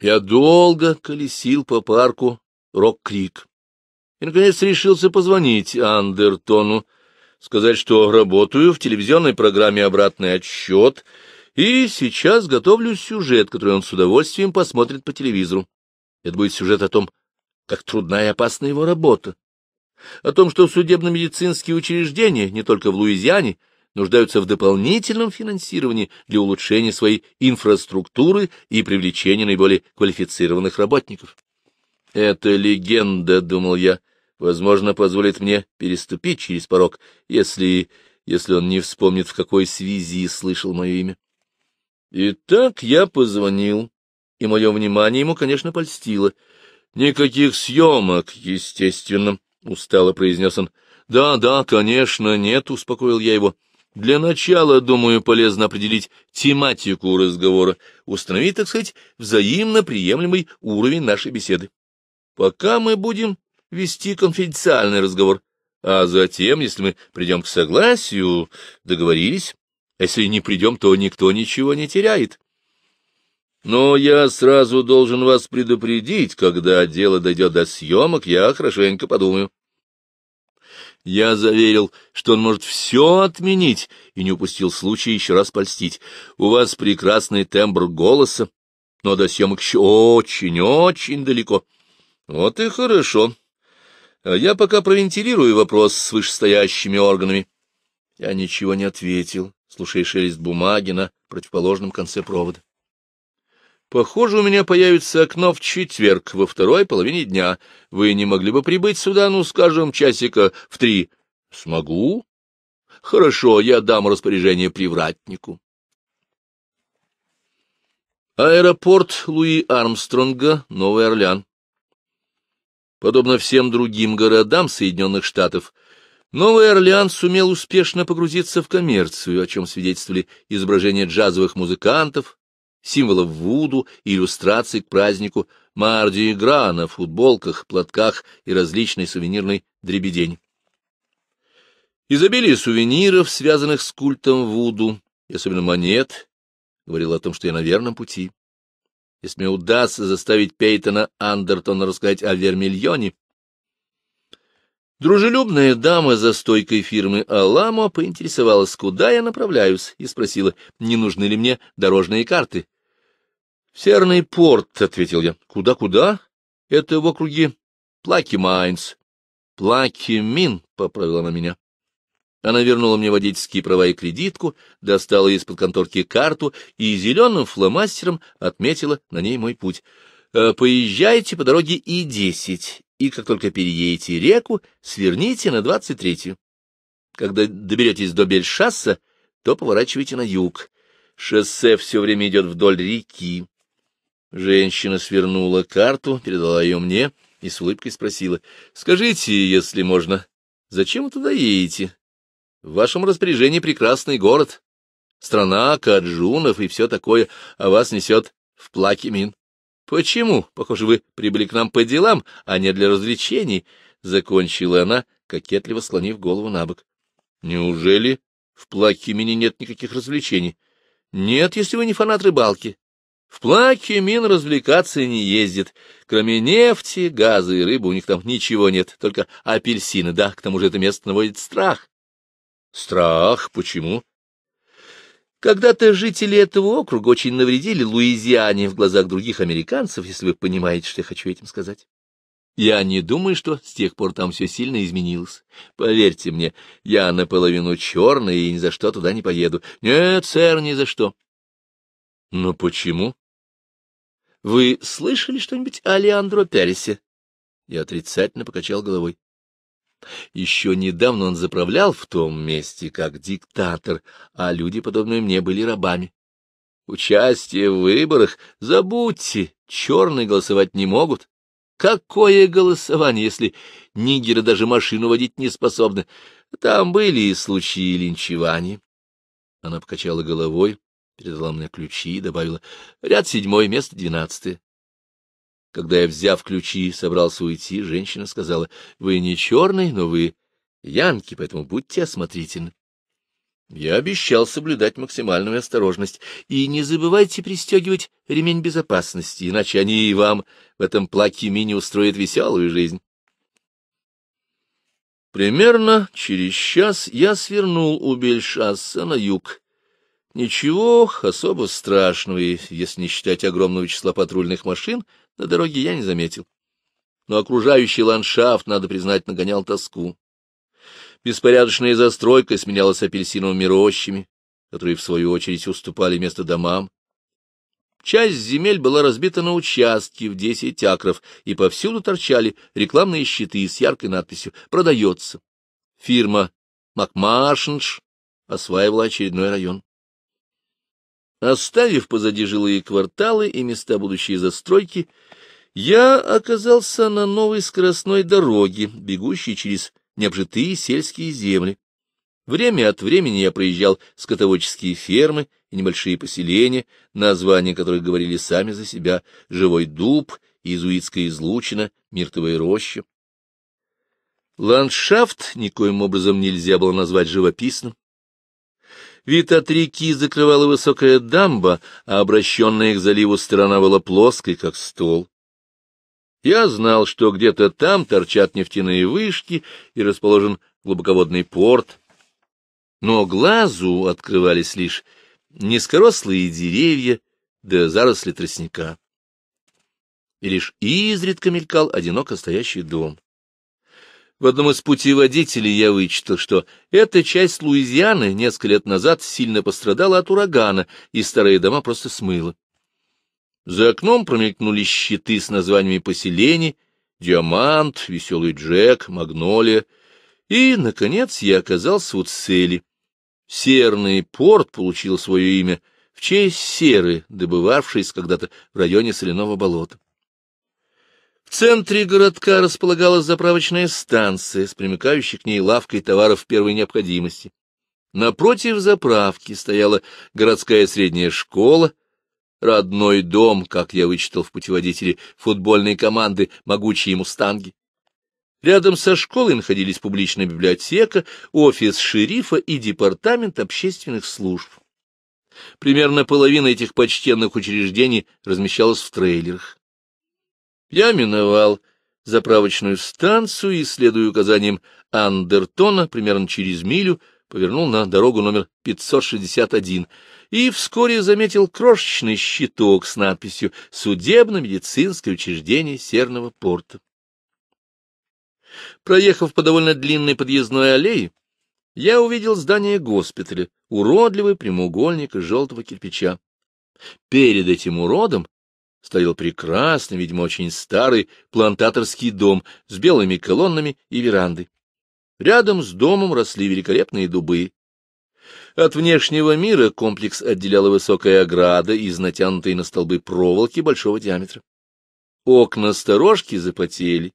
A: Я долго колесил по парку Рок-Крик и, наконец, решился позвонить Андертону, сказать, что работаю в телевизионной программе «Обратный отсчет», и сейчас готовлю сюжет, который он с удовольствием посмотрит по телевизору. Это будет сюжет о том, как трудна и опасна его работа, о том, что судебно-медицинские учреждения не только в Луизиане нуждаются в дополнительном финансировании для улучшения своей инфраструктуры и привлечения наиболее квалифицированных работников. Это легенда», — думал я, — «возможно, позволит мне переступить через порог, если, если он не вспомнит, в какой связи слышал мое имя». Итак, я позвонил, и мое внимание ему, конечно, польстило — Никаких съемок, естественно, — устало произнес он. — Да, да, конечно, нет, — успокоил я его. Для начала, думаю, полезно определить тематику разговора, установить, так сказать, взаимно приемлемый уровень нашей беседы. Пока мы будем вести конфиденциальный разговор, а затем, если мы придем к согласию, договорились, а если не придем, то никто ничего не теряет. Но я сразу должен вас предупредить, когда дело дойдет до съемок, я хорошенько подумаю. Я заверил, что он может все отменить, и не упустил случая еще раз польстить. У вас прекрасный тембр голоса, но до съемок еще очень-очень далеко. Вот и хорошо. А я пока провентилирую вопрос с вышестоящими органами. Я ничего не ответил, слушая шелест бумаги на противоположном конце провода. Похоже, у меня появится окно в четверг во второй половине дня. Вы не могли бы прибыть сюда, ну, скажем, часика в три? Смогу? Хорошо, я дам распоряжение привратнику. Аэропорт Луи Армстронга, Новый Орлеан. Подобно всем другим городам Соединенных Штатов, Новый Орлеан сумел успешно погрузиться в коммерцию, о чем свидетельствовали изображения джазовых музыкантов, символов Вуду иллюстраций к празднику Марди-Гра на футболках, платках и различной сувенирной дребедень. Изобилие сувениров, связанных с культом Вуду, и особенно монет, говорило о том, что я на верном пути. Если мне удастся заставить Пейтона Андертона рассказать о Вермильоне, Дружелюбная дама за стойкой фирмы «Аламо» поинтересовалась, куда я направляюсь, и спросила, не нужны ли мне дорожные карты. — В Серный порт, — ответил я. Куда, куда — Это в округе Плакимайнс. — Плакимин, — поправила она меня. Она вернула мне водительские права и кредитку, достала из-под конторки карту и зеленым фломастером отметила на ней мой путь. «Э, «Поезжайте по дороге И-10 и как только переедете реку, сверните на 23-ю. Когда доберетесь до Бельшасса, то поворачивайте на юг. Шоссе все время идет вдоль реки. Женщина свернула карту, передала ее мне и с улыбкой спросила, «Скажите, если можно, зачем вы туда едете? В вашем распоряжении прекрасный город, страна каджунов и все такое, а вас несет в Плакимин». Почему? Похоже, вы прибыли к нам по делам, а не для развлечений, — закончила она, кокетливо склонив голову на бок. — Неужели в Плакимине нет никаких развлечений? — Нет, если вы не фанат рыбалки. В Плакимин развлекаться не ездит. Кроме нефти, газа и рыбы у них там ничего нет, только апельсины, да, к тому же это место наводит страх. — Страх? Почему? Когда-то жители этого округа очень навредили Луизиане в глазах других американцев, если вы понимаете, что я хочу этим сказать. Я не думаю, что с тех пор там все сильно изменилось. Поверьте мне, я наполовину черный и ни за что туда не поеду. Нет, сэр, ни за что. Но почему? Вы слышали что-нибудь о Леандро Пересе? Я отрицательно покачал головой. Еще недавно он заправлял в том месте, как диктатор, а люди, подобные мне, были рабами. Участие в выборах забудьте, черные голосовать не могут. Какое голосование, если нигеры даже машину водить не способны? Там были и случаи линчевания. Она покачала головой, передала мне ключи и добавила, ряд седьмой, место двенадцатое. Когда я, взяв ключи, собрался уйти, женщина сказала, — Вы не черный, но вы янки, поэтому будьте осмотрительны. Я обещал соблюдать максимальную осторожность. И не забывайте пристегивать ремень безопасности, иначе они и вам в этом плаке мини устроят веселую жизнь. Примерно через час я свернул у Бельшасса на юг. Ничего особо страшного, если не считать огромного числа патрульных машин, на дороге я не заметил. Но окружающий ландшафт, надо признать, нагонял тоску. Беспорядочная застройка сменялась апельсиновыми рощами, которые, в свою очередь, уступали место домам. Часть земель была разбита на участки в десять акров, и повсюду торчали рекламные щиты с яркой надписью «Продается». Фирма «Макмаршинш» осваивала очередной район. Оставив позади жилые кварталы и места будущей застройки, я оказался на новой скоростной дороге, бегущей через необжитые сельские земли. Время от времени я проезжал скотоводческие фермы и небольшие поселения, названия которых говорили сами за себя — «Живой дуб», «Иезуитская излучина», «Миртовая роща». Ландшафт никоим образом нельзя было назвать живописным. Вид от реки закрывала высокая дамба, а обращенная к заливу сторона была плоской, как стол. Я знал, что где-то там торчат нефтяные вышки и расположен глубоководный порт, но глазу открывались лишь низкорослые деревья да заросли тростника. И лишь изредка мелькал одиноко стоящий дом. В одном из путеводителей я вычитал, что эта часть Луизианы несколько лет назад сильно пострадала от урагана, и старые дома просто смыло. За окном промелькнули щиты с названиями поселений, «Диамант», «Веселый Джек», «Магнолия». И, наконец, я оказался у цели. Серный порт получил свое имя в честь серы, добывавшейся когда-то в районе соляного болота. В центре городка располагалась заправочная станция с примыкающей к ней лавкой товаров первой необходимости. Напротив заправки стояла городская средняя школа, родной дом, как я вычитал в путеводителе футбольной команды «Могучие мустанги». Рядом со школой находились публичная библиотека, офис шерифа и департамент общественных служб. Примерно половина этих почтенных учреждений размещалась в трейлерах. Я миновал заправочную станцию и, следуя указаниям Андертона, примерно через милю, повернул на дорогу номер 561 и вскоре заметил крошечный щиток с надписью «Судебно-медицинское учреждение Серного порта». Проехав по довольно длинной подъездной аллее, я увидел здание госпиталя, уродливый прямоугольник из желтого кирпича. Перед этим уродом стоял прекрасный, видимо, очень старый плантаторский дом с белыми колоннами и верандой. Рядом с домом росли великолепные дубы. От внешнего мира комплекс отделяла высокая ограда из натянутой на столбы проволоки большого диаметра. Окна сторожки запотели.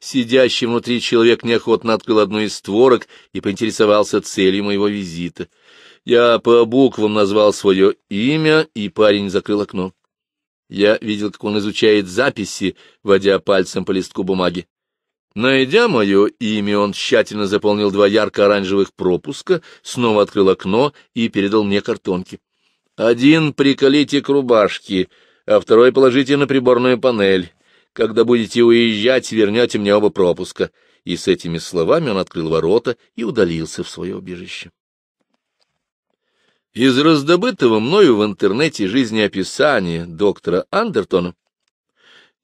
A: Сидящий внутри человек неохотно открыл одну из створок и поинтересовался целью моего визита. Я по буквам назвал свое имя, и парень закрыл окно. Я видел, как он изучает записи, водя пальцем по листку бумаги. Найдя мое имя, он тщательно заполнил два ярко-оранжевых пропуска, снова открыл окно и передал мне картонки. Один приколите к рубашке, а второй положите на приборную панель. Когда будете уезжать, вернете мне оба пропуска. И с этими словами он открыл ворота и удалился в свое убежище. Из раздобытого мною в интернете жизнеописания доктора Андертона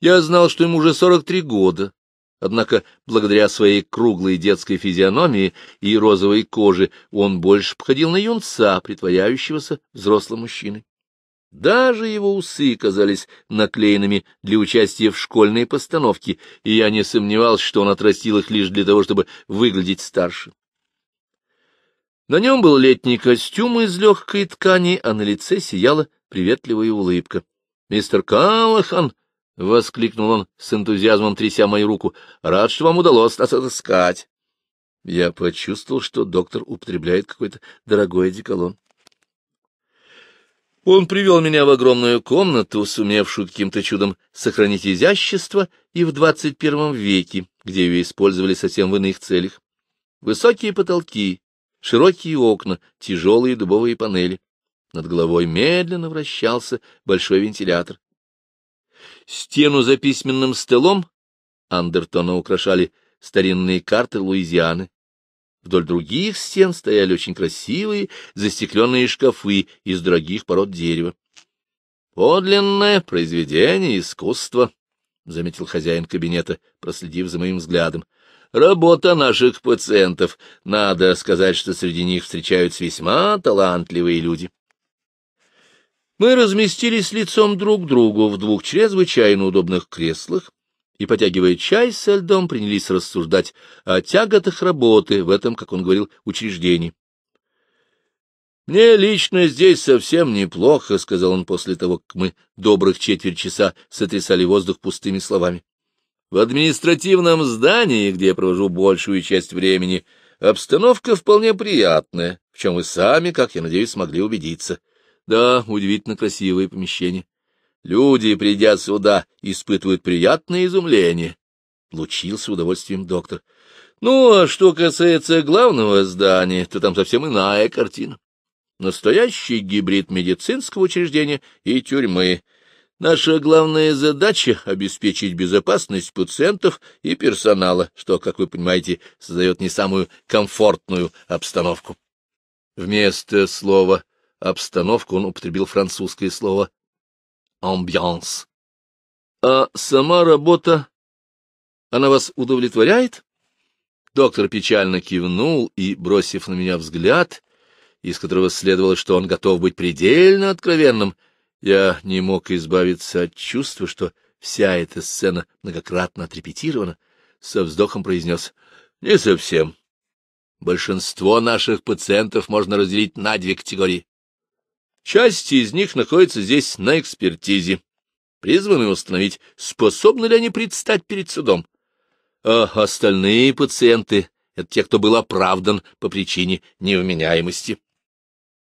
A: я знал, что ему уже 43 года, Однако, благодаря своей круглой детской физиономии и розовой коже, он больше походил на юнца, притворяющегося взрослым мужчиной. Даже его усы казались наклеенными для участия в школьной постановке, и я не сомневался, что он отрастил их лишь для того, чтобы выглядеть старше. На нем был летний костюм из легкой ткани, а на лице сияла приветливая улыбка. — Мистер Каллахан! — воскликнул он с энтузиазмом, тряся мою руку. — Рад, что вам удалось нас отыскать. Я почувствовал, что доктор употребляет какой-то дорогой одеколон. Он привел меня в огромную комнату, сумевшую каким-то чудом сохранить изящество и в двадцать первом веке, где ее использовали совсем в иных целях. Высокие потолки, широкие окна, тяжелые дубовые панели. Над головой медленно вращался большой вентилятор. Стену за письменным столом Андертона украшали старинные карты Луизианы. Вдоль других стен стояли очень красивые застекленные шкафы из дорогих пород дерева. «Подлинное произведение искусства», — заметил хозяин кабинета, проследив за моим взглядом. «Работа наших пациентов. Надо сказать, что среди них встречаются весьма талантливые люди». Мы разместились лицом друг к другу в двух чрезвычайно удобных креслах и, потягивая чай со льдом, принялись рассуждать о тяготах работы в этом, как он говорил, учреждении. «Мне лично здесь совсем неплохо», — сказал он после того, как мы добрых четверть часа сотрясали воздух пустыми словами. «В административном здании, где я провожу большую часть времени, обстановка вполне приятная, в чем вы сами, как я надеюсь, смогли убедиться. Да, удивительно красивое помещение. Люди, придя сюда, испытывают приятное изумление. Лучился с удовольствием доктор. Ну, а что касается главного здания, то там совсем иная картина. Настоящий гибрид медицинского учреждения и тюрьмы. Наша главная задача — обеспечить безопасность пациентов и персонала, что, как вы понимаете, создает не самую комфортную обстановку. Вместо слова обстановку он употребил французское слово амбианс, А сама работа, она вас удовлетворяет? Доктор печально кивнул и, бросив на меня взгляд, из которого следовало, что он готов быть предельно откровенным, я не мог избавиться от чувства, что вся эта сцена многократно отрепетирована, со вздохом произнес «Не совсем». Большинство наших пациентов можно разделить на две категории. Часть из них находится здесь на экспертизе, призваны установить, способны ли они предстать перед судом. А остальные пациенты — это те, кто был оправдан по причине невменяемости.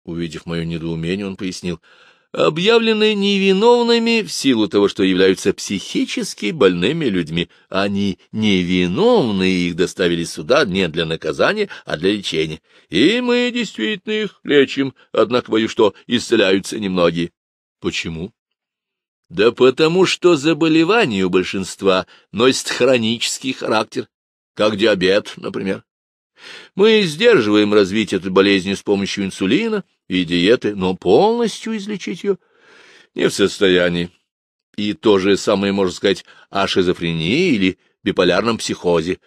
A: Увидев мое недоумение, он пояснил — объявлены невиновными в силу того, что являются психически больными людьми. Они невиновны, их доставили сюда не для наказания, а для лечения. И мы действительно их лечим, однако боюсь, что исцеляются немногие. Почему? Да потому что заболевание у большинства носит хронический характер, как диабет, например. Мы сдерживаем развитие этой болезни с помощью инсулина, и диеты, но полностью излечить ее не в состоянии. И то же самое можно сказать о шизофрении или биполярном психозе.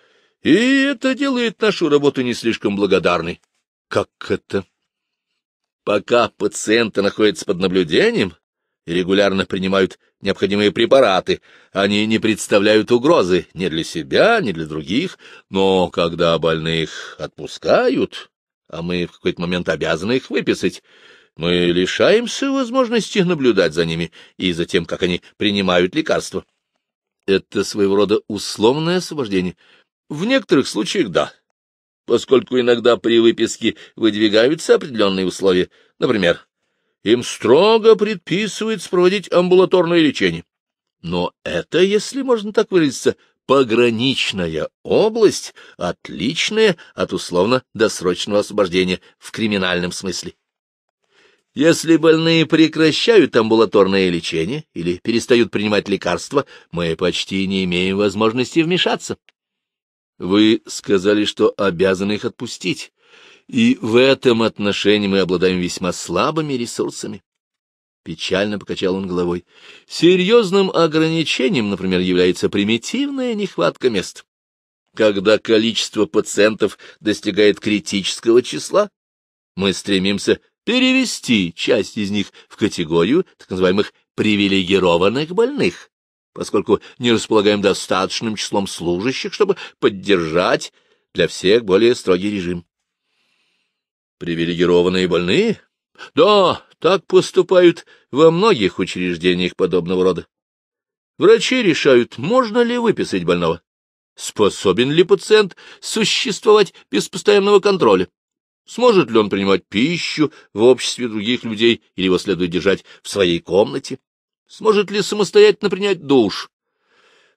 A: И это делает нашу работу не слишком благодарной. Как это? Пока пациенты находятся под наблюдением и регулярно принимают необходимые препараты, они не представляют угрозы ни для себя, ни для других, но когда больных отпускают а мы в какой-то момент обязаны их выписать, мы лишаемся возможности наблюдать за ними и за тем, как они принимают лекарства. Это своего рода условное освобождение. В некоторых случаях — да, поскольку иногда при выписке выдвигаются определенные условия. Например, им строго предписывается проводить амбулаторное лечение. Но это, если можно так выразиться, пограничная область, отличная от условно-досрочного освобождения в криминальном смысле. Если больные прекращают амбулаторное лечение или перестают принимать лекарства, мы почти не имеем возможности вмешаться. Вы сказали, что обязаны их отпустить, и в этом отношении мы обладаем весьма слабыми ресурсами. Печально покачал он головой. Серьезным ограничением, например, является примитивная нехватка мест. Когда количество пациентов достигает критического числа, мы стремимся перевести часть из них в категорию так называемых привилегированных больных, поскольку не располагаем достаточным числом служащих, чтобы поддержать для всех более строгий режим. Привилегированные больные? Да, так поступают во многих учреждениях подобного рода. Врачи решают, можно ли выписать больного, способен ли пациент существовать без постоянного контроля, сможет ли он принимать пищу в обществе других людей или его следует держать в своей комнате, сможет ли самостоятельно принять душ.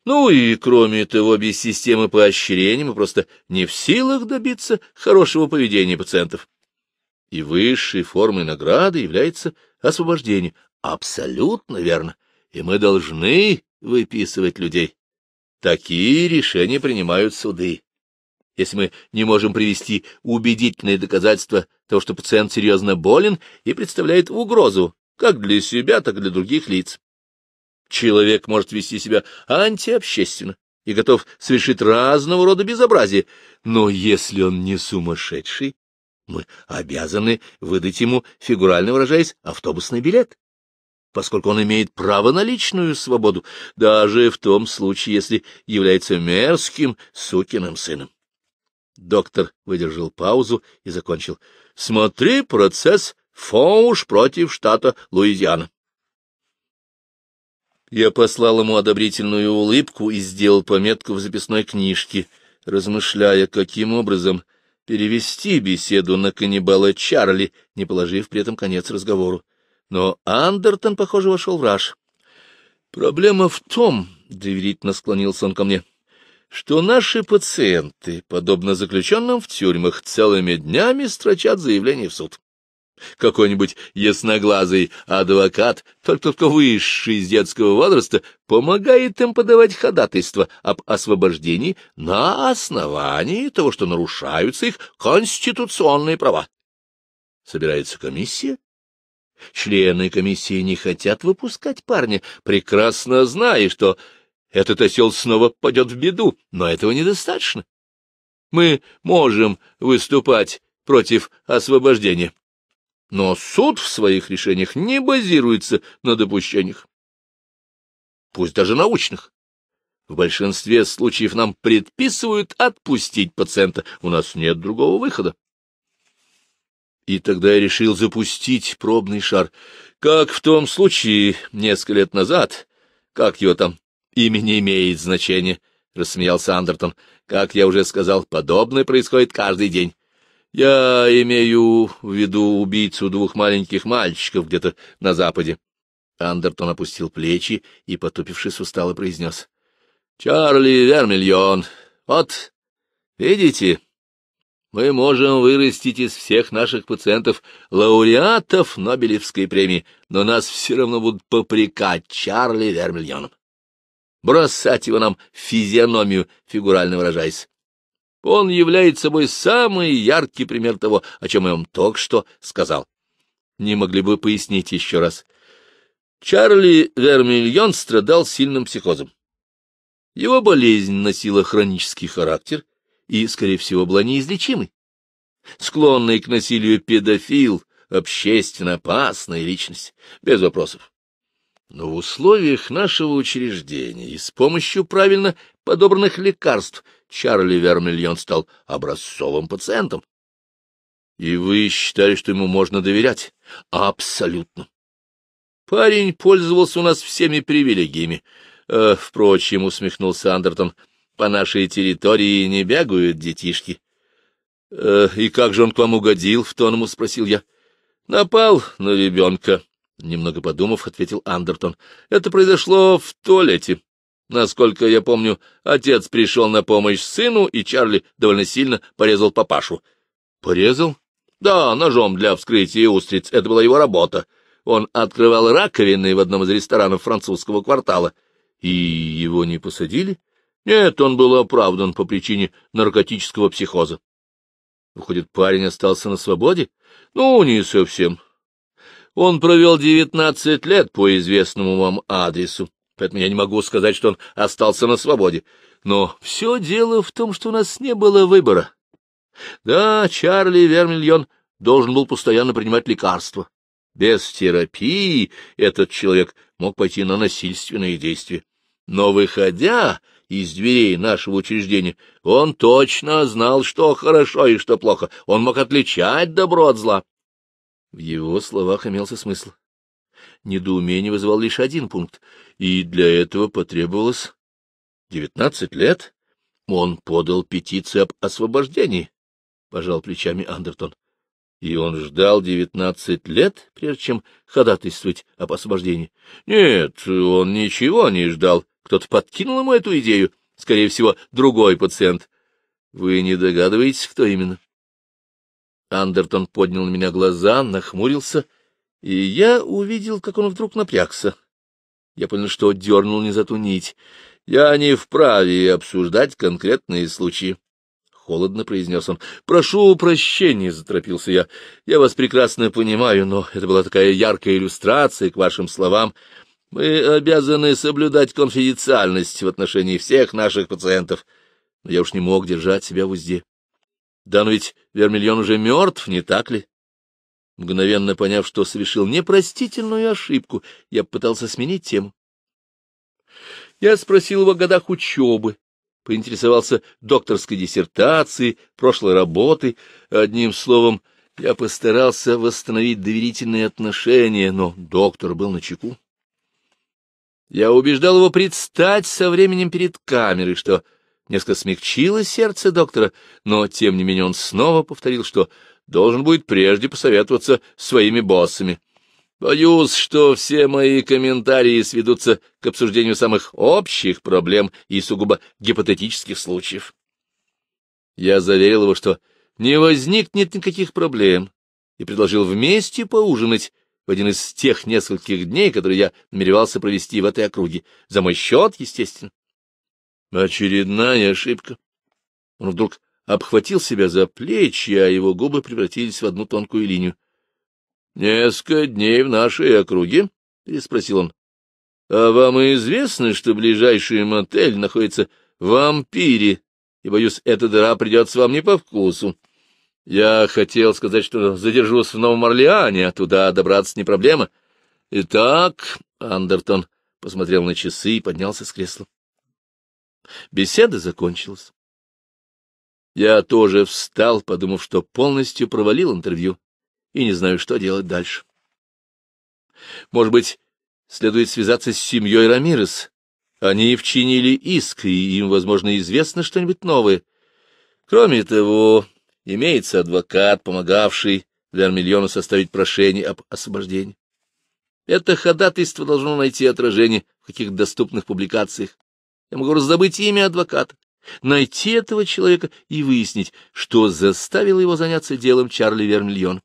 A: Ну и, кроме того, без системы поощрения мы просто не в силах добиться хорошего поведения пациентов и высшей формой награды является освобождение. Абсолютно верно. И мы должны выписывать людей. Такие решения принимают суды. Если мы не можем привести убедительные доказательства того, что пациент серьезно болен и представляет угрозу как для себя, так и для других лиц. Человек может вести себя антиобщественно и готов совершить разного рода безобразие, но если он не сумасшедший, мы обязаны выдать ему, фигурально выражаясь, автобусный билет, поскольку он имеет право на личную свободу, даже в том случае, если является мерзким сукиным сыном. Доктор выдержал паузу и закончил. — Смотри процесс Фоуш против штата Луизиана. Я послал ему одобрительную улыбку и сделал пометку в записной книжке, размышляя, каким образом перевести беседу на каннибала Чарли, не положив при этом конец разговору. Но Андертон, похоже, вошел в раж. «Проблема в том», — доверительно склонился он ко мне, — «что наши пациенты, подобно заключенным в тюрьмах, целыми днями строчат заявление в суд. Какой-нибудь ясноглазый адвокат, только-только высший из детского возраста, помогает им подавать ходатайство об освобождении на основании того, что нарушаются их конституционные права. Собирается комиссия? Члены комиссии не хотят выпускать парня, прекрасно зная, что этот осел снова падет в беду, но этого недостаточно. Мы можем выступать против освобождения но суд в своих решениях не базируется на допущениях, пусть даже научных. В большинстве случаев нам предписывают отпустить пациента, у нас нет другого выхода. И тогда я решил запустить пробный шар, как в том случае несколько лет назад, как его там, имя не имеет значения, — рассмеялся Андертон. — Как я уже сказал, подобное происходит каждый день. Я имею в виду убийцу двух маленьких мальчиков где-то на западе. Андертон опустил плечи и, потупившись, устало произнес.
B: — Чарли
A: Вермильон, вот, видите, мы можем вырастить из всех наших пациентов лауреатов Нобелевской премии, но нас все равно будут попрекать Чарли Вермильоном. Бросать его нам физиономию, фигурально выражаясь. Он является собой самый яркий пример того, о чем я вам только что сказал. Не могли бы пояснить еще раз. Чарли Вермильон страдал сильным психозом. Его болезнь носила хронический характер и, скорее всего, была неизлечимой. Склонный к насилию педофил, общественно опасная личность, без вопросов. Но в условиях нашего учреждения и с помощью правильно подобранных лекарств Чарли Вермильон стал образцовым пациентом. И вы считали, что ему можно доверять? Абсолютно. Парень пользовался у нас всеми привилегиями. Э, впрочем, усмехнулся Андертон, по нашей территории не бегают детишки. Э, и как же он к вам угодил, в тон ему спросил я. Напал на ребенка, немного подумав, ответил Андертон. Это произошло в туалете. Насколько я помню, отец пришел на помощь сыну, и Чарли довольно сильно порезал папашу. Порезал? Да, ножом для вскрытия устриц. Это была его работа. Он открывал раковины в одном из ресторанов французского квартала. И его не посадили? Нет, он был оправдан по причине наркотического психоза. Выходит, парень остался на свободе? Ну, не совсем. Он провел девятнадцать лет по известному вам адресу поэтому я не могу сказать, что он остался на свободе. Но все дело в том, что у нас не было выбора. Да, Чарли Вермильон должен был постоянно принимать лекарства. Без терапии этот человек мог пойти на насильственные действия. Но, выходя из дверей нашего учреждения, он точно знал, что хорошо и что плохо. Он мог отличать добро от зла. В его словах имелся смысл недоумение вызывал лишь один пункт, и для этого потребовалось девятнадцать лет. Он подал петицию об освобождении, — пожал плечами Андертон. И он ждал девятнадцать лет, прежде чем ходатайствовать об освобождении. Нет, он ничего не ждал. Кто-то подкинул ему эту идею. Скорее всего, другой пациент. Вы не догадываетесь, кто именно? Андертон поднял на меня глаза, нахмурился и я увидел, как он вдруг напрягся. Я понял, что дернул не за ту нить. Я не вправе обсуждать конкретные случаи. Холодно произнес он. «Прошу прощения», — заторопился я. «Я вас прекрасно понимаю, но это была такая яркая иллюстрация к вашим словам. Мы обязаны соблюдать конфиденциальность в отношении всех наших пациентов. Но я уж не мог держать себя в узде. Да, но ведь Вермильон уже мертв, не так ли? Мгновенно поняв, что совершил непростительную ошибку, я пытался сменить тему. Я спросил его о годах учебы, поинтересовался докторской диссертацией, прошлой работой. Одним словом, я постарался восстановить доверительные отношения, но доктор был на чеку. Я убеждал его предстать со временем перед камерой, что несколько смягчило сердце доктора, но, тем не менее, он снова повторил, что должен будет прежде посоветоваться своими боссами. Боюсь, что все мои комментарии сведутся к обсуждению самых общих проблем и сугубо гипотетических случаев. Я заверил его, что не возникнет никаких проблем, и предложил вместе поужинать в один из тех нескольких дней, которые я намеревался провести в этой округе, за мой счет, естественно. Очередная ошибка. Он вдруг обхватил себя за плечи, а его губы превратились в одну тонкую линию. — Несколько дней в нашей округе? — переспросил он. — А вам известно, что ближайший мотель находится в Ампире, и, боюсь, эта дыра придется вам не по вкусу. Я хотел сказать, что задержусь в Новом Орлеане, а туда добраться не проблема. Итак, Андертон посмотрел на часы и поднялся с кресла. Беседа закончилась. Я тоже встал, подумав, что полностью провалил интервью и не знаю, что делать дальше. Может быть, следует связаться с семьей Рамирес. Они вчинили иск, и им, возможно, известно что-нибудь новое. Кроме того, имеется адвокат, помогавший Вермильону составить прошение об освобождении. Это ходатайство должно найти отражение в каких-то доступных публикациях. Я могу раздобыть имя адвоката, найти этого человека и выяснить, что заставило его заняться делом Чарли Вермильон.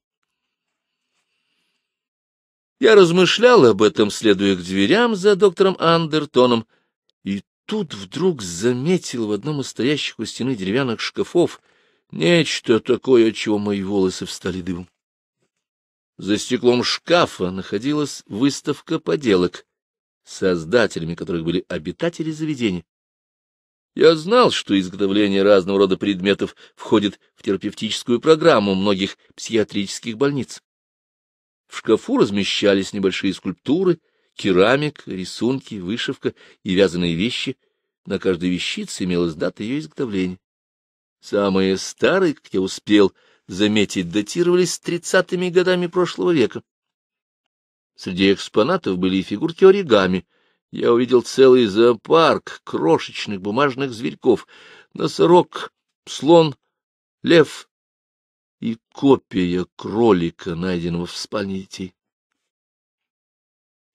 A: Я размышлял об этом, следуя к дверям за доктором Андертоном, и тут вдруг заметил в одном из стоящих у стены деревянных шкафов нечто такое, от чего мои волосы встали дыбом. За стеклом шкафа находилась выставка поделок, создателями которых были обитатели заведения. Я знал, что изготовление разного рода предметов входит в терапевтическую программу многих психиатрических больниц. В шкафу размещались небольшие скульптуры, керамик, рисунки, вышивка и вязаные вещи. На каждой вещице имелась дата ее изготовления. Самые старые, как я успел заметить, датировались тридцатыми годами прошлого века. Среди экспонатов были и фигурки оригами — я увидел целый зоопарк крошечных бумажных зверьков, носорог, слон, лев и копия кролика, найденного в спальне детей.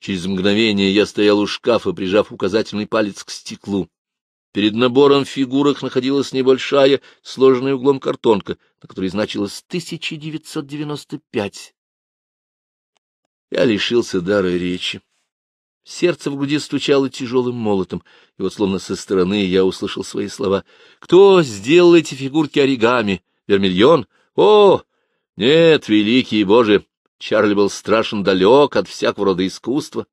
A: Через мгновение я стоял у шкафа, прижав указательный палец к стеклу. Перед набором фигурок находилась небольшая, сложенная углом картонка, на которой значилось 1995. Я лишился дара речи. Сердце в груди стучало тяжелым молотом, и вот словно со стороны я услышал свои слова. «Кто сделал эти фигурки оригами? Вермильон? О, нет, великий Боже!» Чарли был страшен далек от всякого рода искусства.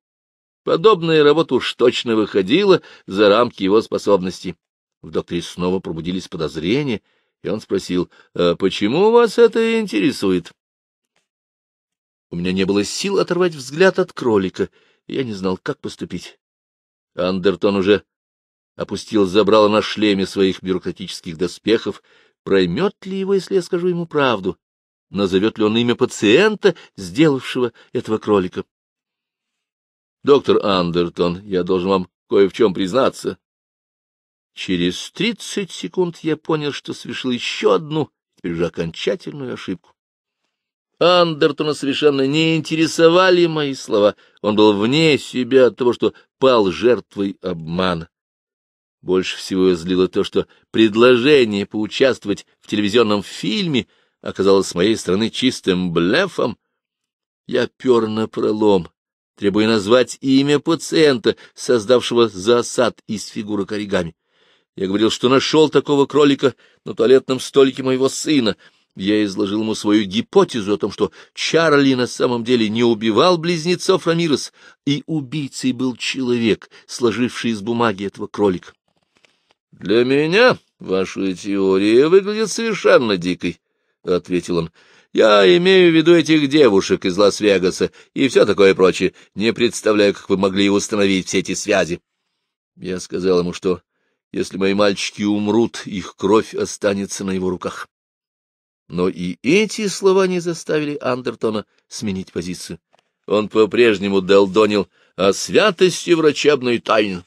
A: Подобная работа уж точно выходила за рамки его способностей. В докторе снова пробудились подозрения, и он спросил, «А «Почему вас это интересует?» У меня не было сил оторвать взгляд от кролика — я не знал, как поступить. Андертон уже опустил забрало на шлеме своих бюрократических доспехов. Проймет ли его, если я скажу ему правду? Назовет ли он имя пациента, сделавшего этого кролика? Доктор Андертон, я должен вам кое в чем признаться. Через тридцать секунд я понял, что совершил еще одну, теперь уже окончательную ошибку. Андертона совершенно не интересовали мои слова. Он был вне себя от того, что пал жертвой обмана. Больше всего я злило то, что предложение поучаствовать в телевизионном фильме оказалось с моей стороны чистым блефом. Я пер на пролом, требуя назвать имя пациента, создавшего засад из фигурок оригами. Я говорил, что нашел такого кролика на туалетном столике моего сына — я изложил ему свою гипотезу о том, что Чарли на самом деле не убивал близнецов Рамирес, и убийцей был человек, сложивший из бумаги этого кролика. — Для меня ваша теория выглядит совершенно дикой, — ответил он. — Я имею в виду этих девушек из Лас-Вегаса и все такое прочее. Не представляю, как вы могли установить все эти связи. Я сказал ему, что если мои мальчики умрут, их кровь останется на его руках. Но и эти слова не заставили Андертона сменить позицию. Он по-прежнему долдонил о святости врачебной тайны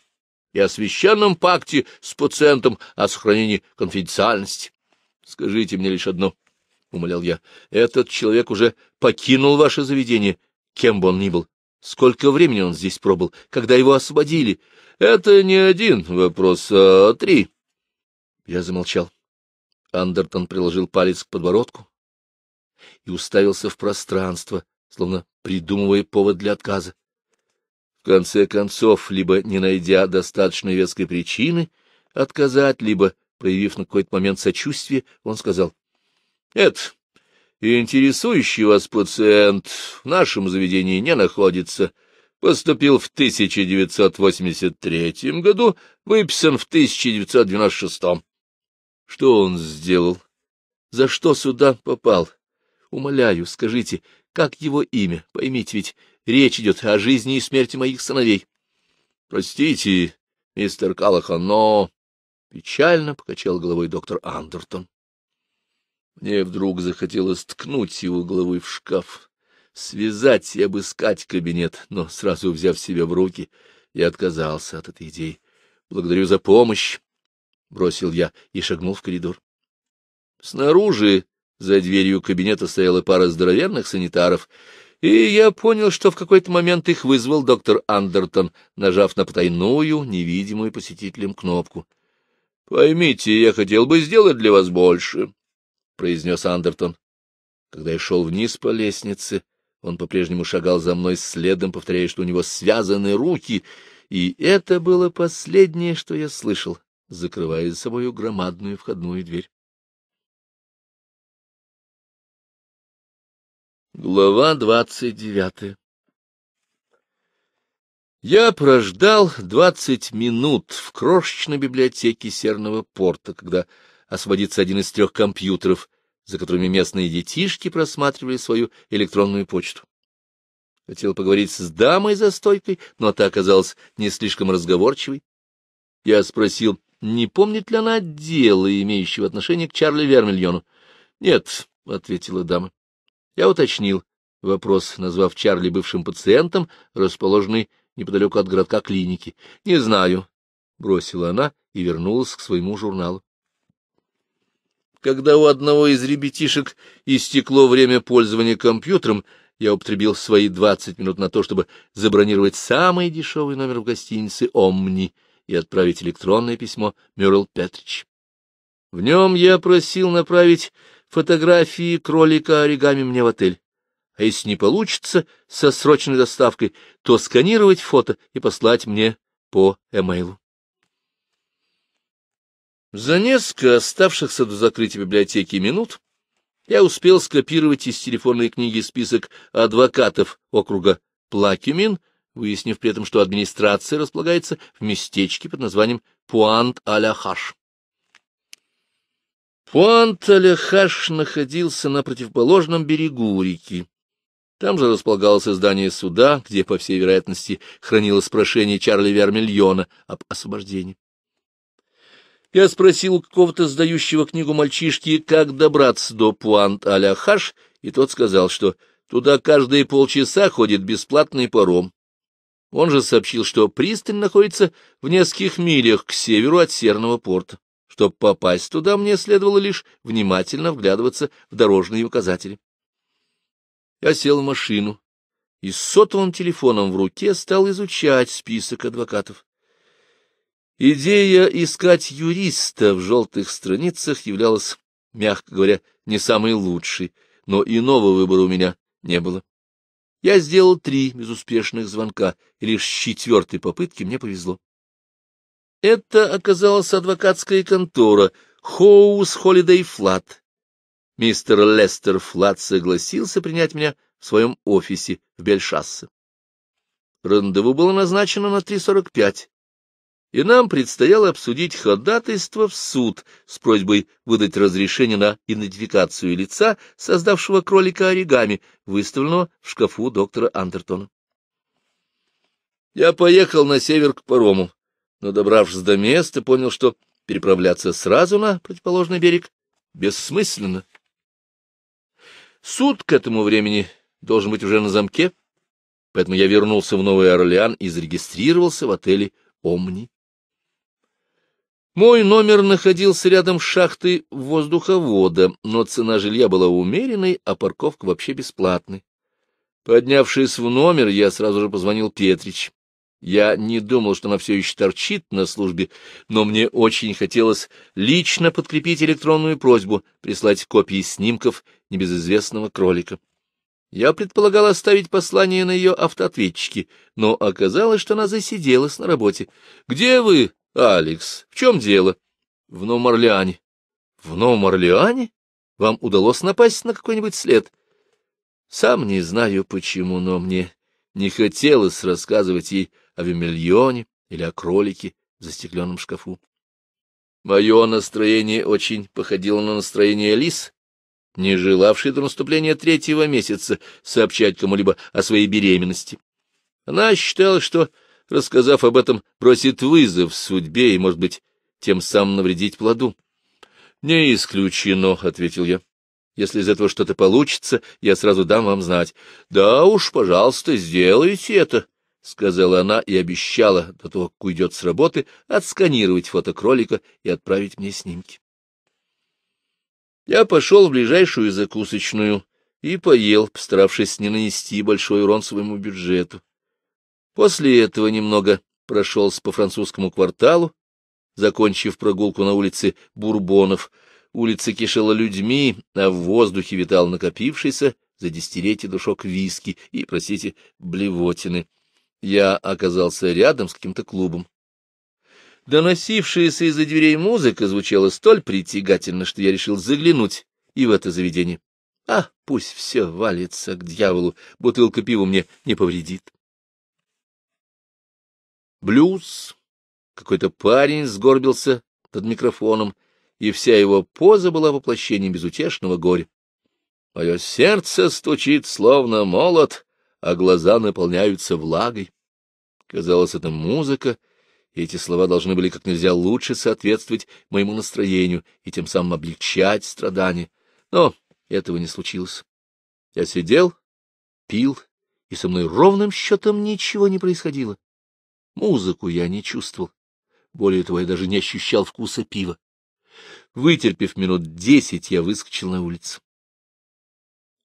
A: и о священном пакте с пациентом о сохранении конфиденциальности. «Скажите мне лишь одно», — умолял я, — «этот человек уже покинул ваше заведение, кем бы он ни был. Сколько времени он здесь пробыл, когда его освободили? Это не один вопрос, а три». Я замолчал. Андертон приложил палец к подбородку и уставился в пространство, словно придумывая повод для отказа. В конце концов, либо не найдя достаточной веской причины отказать, либо, проявив на какой-то момент сочувствие, он сказал, «Нет, интересующий вас пациент в нашем заведении не находится» поступил в 1983 году, выписан в 1996. Что он сделал? За что сюда попал? Умоляю, скажите, как его имя? Поймите, ведь речь идет о жизни и смерти моих сыновей. Простите, мистер Калахан, но... Печально покачал головой доктор Андертон. Мне вдруг захотелось ткнуть его головой в шкаф, связать и обыскать кабинет, но сразу взяв себя в руки, я отказался от этой идеи. Благодарю за помощь бросил я и шагнул в коридор. Снаружи, за дверью кабинета, стояла пара здоровенных санитаров, и я понял, что в какой-то момент их вызвал доктор Андертон, нажав на потайную, невидимую посетителям кнопку. — Поймите, я хотел бы сделать для вас больше, — произнес Андертон. Когда я шел вниз по лестнице, он по-прежнему шагал за мной следом, повторяя, что у него связаны руки, и это было последнее, что я слышал закрывая за собою громадную входную дверь. Глава двадцать девятая Я прождал двадцать минут в крошечной библиотеке Серного порта, когда освободится один из трех компьютеров, за которыми местные детишки просматривали свою электронную почту. Хотел поговорить с дамой за стойкой, но та оказалась не слишком разговорчивой. Я спросил, не помнит ли она дела, имеющего отношение к Чарли Вермильону. — Нет, — ответила дама. Я уточнил вопрос, назвав Чарли бывшим пациентом, расположенный неподалеку от городка клиники. — Не знаю, — бросила она и вернулась к своему журналу. Когда у одного из ребятишек истекло время пользования компьютером, я употребил свои двадцать минут на то, чтобы забронировать самый дешевый номер в гостинице «Омни», и отправить электронное письмо Мюррел Петрич. В нем я просил направить фотографии кролика оригами мне в отель. А если не получится со срочной доставкой, то сканировать фото и послать мне по эмейлу. За несколько оставшихся до закрытия библиотеки минут я успел скопировать из телефонной книги список адвокатов округа Плакюмин, выяснив при этом, что администрация располагается в местечке под названием Пуант-Аля-Хаш. Пуант-Аля-Хаш находился на противоположном берегу реки. Там же располагалось здание суда, где, по всей вероятности, хранилось прошение Чарли Вермильона об освобождении. Я спросил какого-то сдающего книгу мальчишки, как добраться до Пуант-Аля-Хаш, и тот сказал, что туда каждые полчаса ходит бесплатный паром, он же сообщил, что пристань находится в нескольких милях к северу от Северного порта. Чтобы попасть туда, мне следовало лишь внимательно вглядываться в дорожные указатели. Я сел в машину и с сотовым телефоном в руке стал изучать список адвокатов. Идея искать юриста в желтых страницах являлась, мягко говоря, не самой лучшей, но иного выбора у меня не было. Я сделал три безуспешных звонка, и лишь с четвертой попытки мне повезло. Это оказалась адвокатская контора Хоус Холидей Флат. Мистер Лестер Флат согласился принять меня в своем офисе в Бельшассе. Рандеву было назначено на 3.45 и нам предстояло обсудить ходатайство в суд с просьбой выдать разрешение на идентификацию лица, создавшего кролика оригами, выставленного в шкафу доктора Андертона. Я поехал на север к парому, но, добравшись до места, понял, что переправляться сразу на противоположный берег бессмысленно. Суд к этому времени должен быть уже на замке, поэтому я вернулся в Новый Орлеан и зарегистрировался в отеле «Омни». Мой номер находился рядом с шахтой воздуховода, но цена жилья была умеренной, а парковка вообще бесплатной. Поднявшись в номер, я сразу же позвонил Петрич. Я не думал, что она все еще торчит на службе, но мне очень хотелось лично подкрепить электронную просьбу прислать копии снимков небезызвестного кролика. Я предполагал оставить послание на ее автоответчике, но оказалось, что она засиделась на работе. «Где вы?» «Алекс, в чем дело?» «В Новом Орлеане». «В Новом Орлеане? Вам удалось напасть на какой-нибудь след?» «Сам не знаю, почему, но мне не хотелось рассказывать ей о Вимельоне или о кролике в застекленном шкафу. Мое настроение очень походило на настроение Алис, не желавшей до наступления третьего месяца сообщать кому-либо о своей беременности. Она считала, что рассказав об этом, бросит вызов судьбе и, может быть, тем самым навредить плоду. — Не исключено, — ответил я. — Если из этого что-то получится, я сразу дам вам знать. — Да уж, пожалуйста, сделайте это, — сказала она и обещала, до того, как уйдет с работы, отсканировать фото кролика и отправить мне снимки. Я пошел в ближайшую закусочную и поел, постаравшись не нанести большой урон своему бюджету. После этого немного прошелся по французскому кварталу, закончив прогулку на улице Бурбонов. Улица кишела людьми, а в воздухе витал накопившийся за десятилетие душок виски и, простите, блевотины. Я оказался рядом с каким-то клубом. Доносившаяся из-за дверей музыка звучала столь притягательно, что я решил заглянуть и в это заведение. А пусть все валится к дьяволу, бутылка пива мне не повредит. Блюз. Какой-то парень сгорбился над микрофоном, и вся его поза была воплощением безутешного горя. Мое сердце стучит, словно молот, а глаза наполняются влагой. Казалось, это музыка, и эти слова должны были как нельзя лучше соответствовать моему настроению и тем самым облегчать страдания. Но этого не случилось. Я сидел, пил, и со мной ровным счетом ничего не происходило. Музыку я не чувствовал. Более того, я даже не ощущал вкуса пива. Вытерпев минут десять, я выскочил на улицу.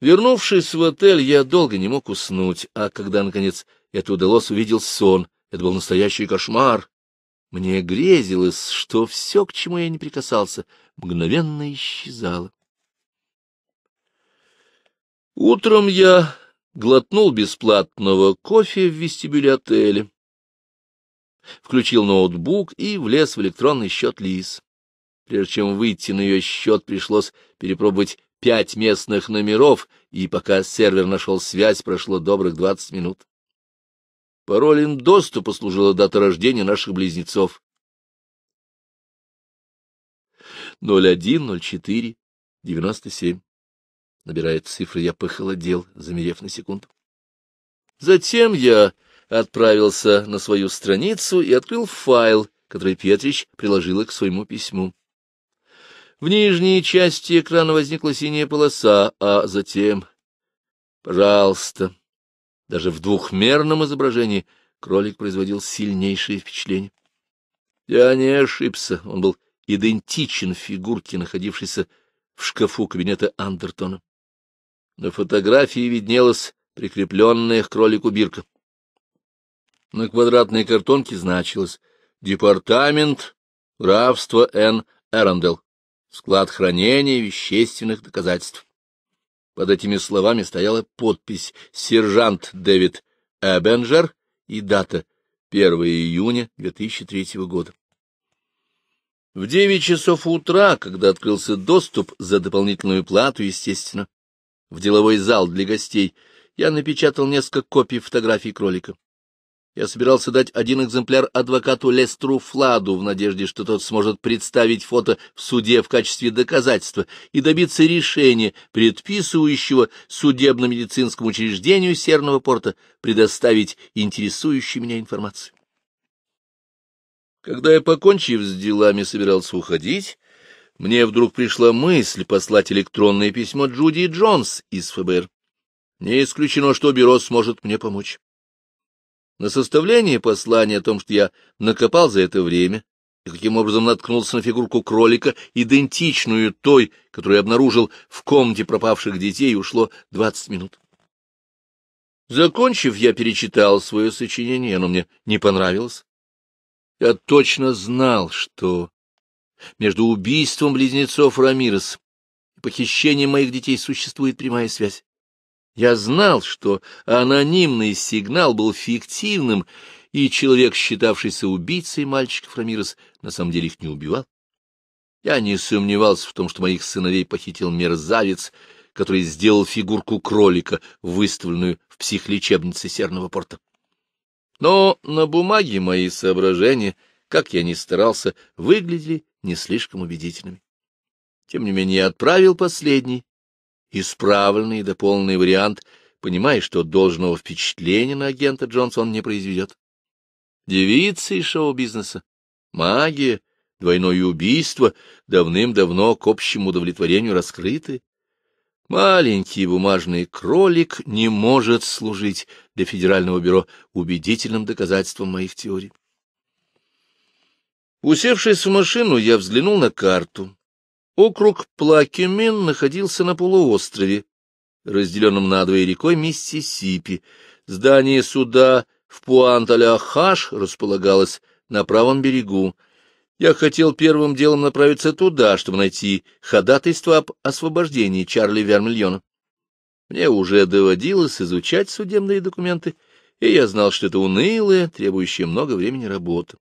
A: Вернувшись в отель, я долго не мог уснуть, а когда, наконец, это удалось, увидел сон. Это был настоящий кошмар. Мне грезилось, что все, к чему я не прикасался, мгновенно исчезало. Утром я глотнул бесплатного кофе в вестибюле отеля включил ноутбук и влез в электронный счет Лиз. Прежде чем выйти на ее счет, пришлось перепробовать пять местных номеров, и пока сервер нашел связь, прошло добрых двадцать минут. Паролем доступа служила дата рождения наших близнецов. 01-04-97. Набирая цифры, я похолодел, замерев на секунду. Затем я отправился на свою страницу и открыл файл, который Петрич приложил к своему письму. В нижней части экрана возникла синяя полоса, а затем... Пожалуйста. Даже в двухмерном изображении кролик производил сильнейшее впечатление. Я не ошибся, он был идентичен фигурке, находившейся в шкафу кабинета Андертона. На фотографии виднелась прикрепленная к кролику бирка. На квадратной картонке значилось «Департамент рабства Н. Эрендел. Склад хранения вещественных доказательств». Под этими словами стояла подпись «Сержант Дэвид Эбенджер» и дата 1 июня 2003 года. В девять часов утра, когда открылся доступ за дополнительную плату, естественно, в деловой зал для гостей, я напечатал несколько копий фотографий кролика. Я собирался дать один экземпляр адвокату Лестру Фладу в надежде, что тот сможет представить фото в суде в качестве доказательства и добиться решения, предписывающего судебно-медицинскому учреждению Северного порта предоставить интересующую меня информацию. Когда я, покончив с делами, собирался уходить, мне вдруг пришла мысль послать электронное письмо Джуди Джонс из ФБР. Не исключено, что бюро сможет мне помочь. На составление послания о том, что я накопал за это время, и каким образом наткнулся на фигурку кролика, идентичную той, которую обнаружил в комнате пропавших детей, ушло двадцать минут. Закончив, я перечитал свое сочинение, оно мне не понравилось. Я точно знал, что между убийством близнецов Рамирес и похищением моих детей существует прямая связь. Я знал, что анонимный сигнал был фиктивным, и человек, считавшийся убийцей мальчиков Рамирес, на самом деле их не убивал. Я не сомневался в том, что моих сыновей похитил мерзавец, который сделал фигурку кролика, выставленную в психлечебнице Серного порта. Но на бумаге мои соображения, как я ни старался, выглядели не слишком убедительными. Тем не менее, я отправил последний Исправленный и дополненный вариант, понимая, что должного впечатления на агента Джонсон не произведет. Девицы из шоу-бизнеса, магия, двойное убийство давным-давно к общему удовлетворению раскрыты. Маленький бумажный кролик не может служить для Федерального бюро убедительным доказательством моих теорий. Усевшись в машину, я взглянул на карту. Округ Плакимен находился на полуострове, разделенном надвое рекой Миссисипи. Здание суда в пуант аля располагалось на правом берегу. Я хотел первым делом направиться туда, чтобы найти ходатайство об освобождении Чарли Вермильона. Мне уже доводилось изучать судебные документы, и я знал, что это унылая, требующая много времени работа.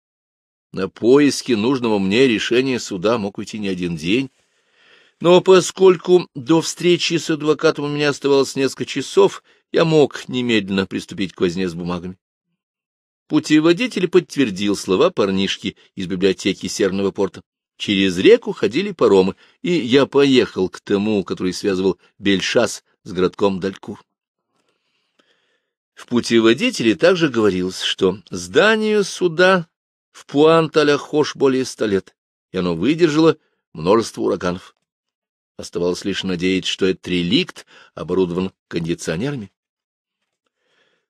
A: На поиски нужного мне решения суда мог уйти не один день, но поскольку до встречи с адвокатом у меня оставалось несколько часов, я мог немедленно приступить к возне с бумагами. Путеводитель подтвердил слова парнишки из библиотеки Северного порта. Через реку ходили паромы, и я поехал к тому, который связывал Бельшас с городком Далькур. В путеводителе также говорилось, что зданию суда в Пуанталяхош более ста лет, и оно выдержало множество ураганов. Оставалось лишь надеяться, что этот реликт оборудован кондиционерами.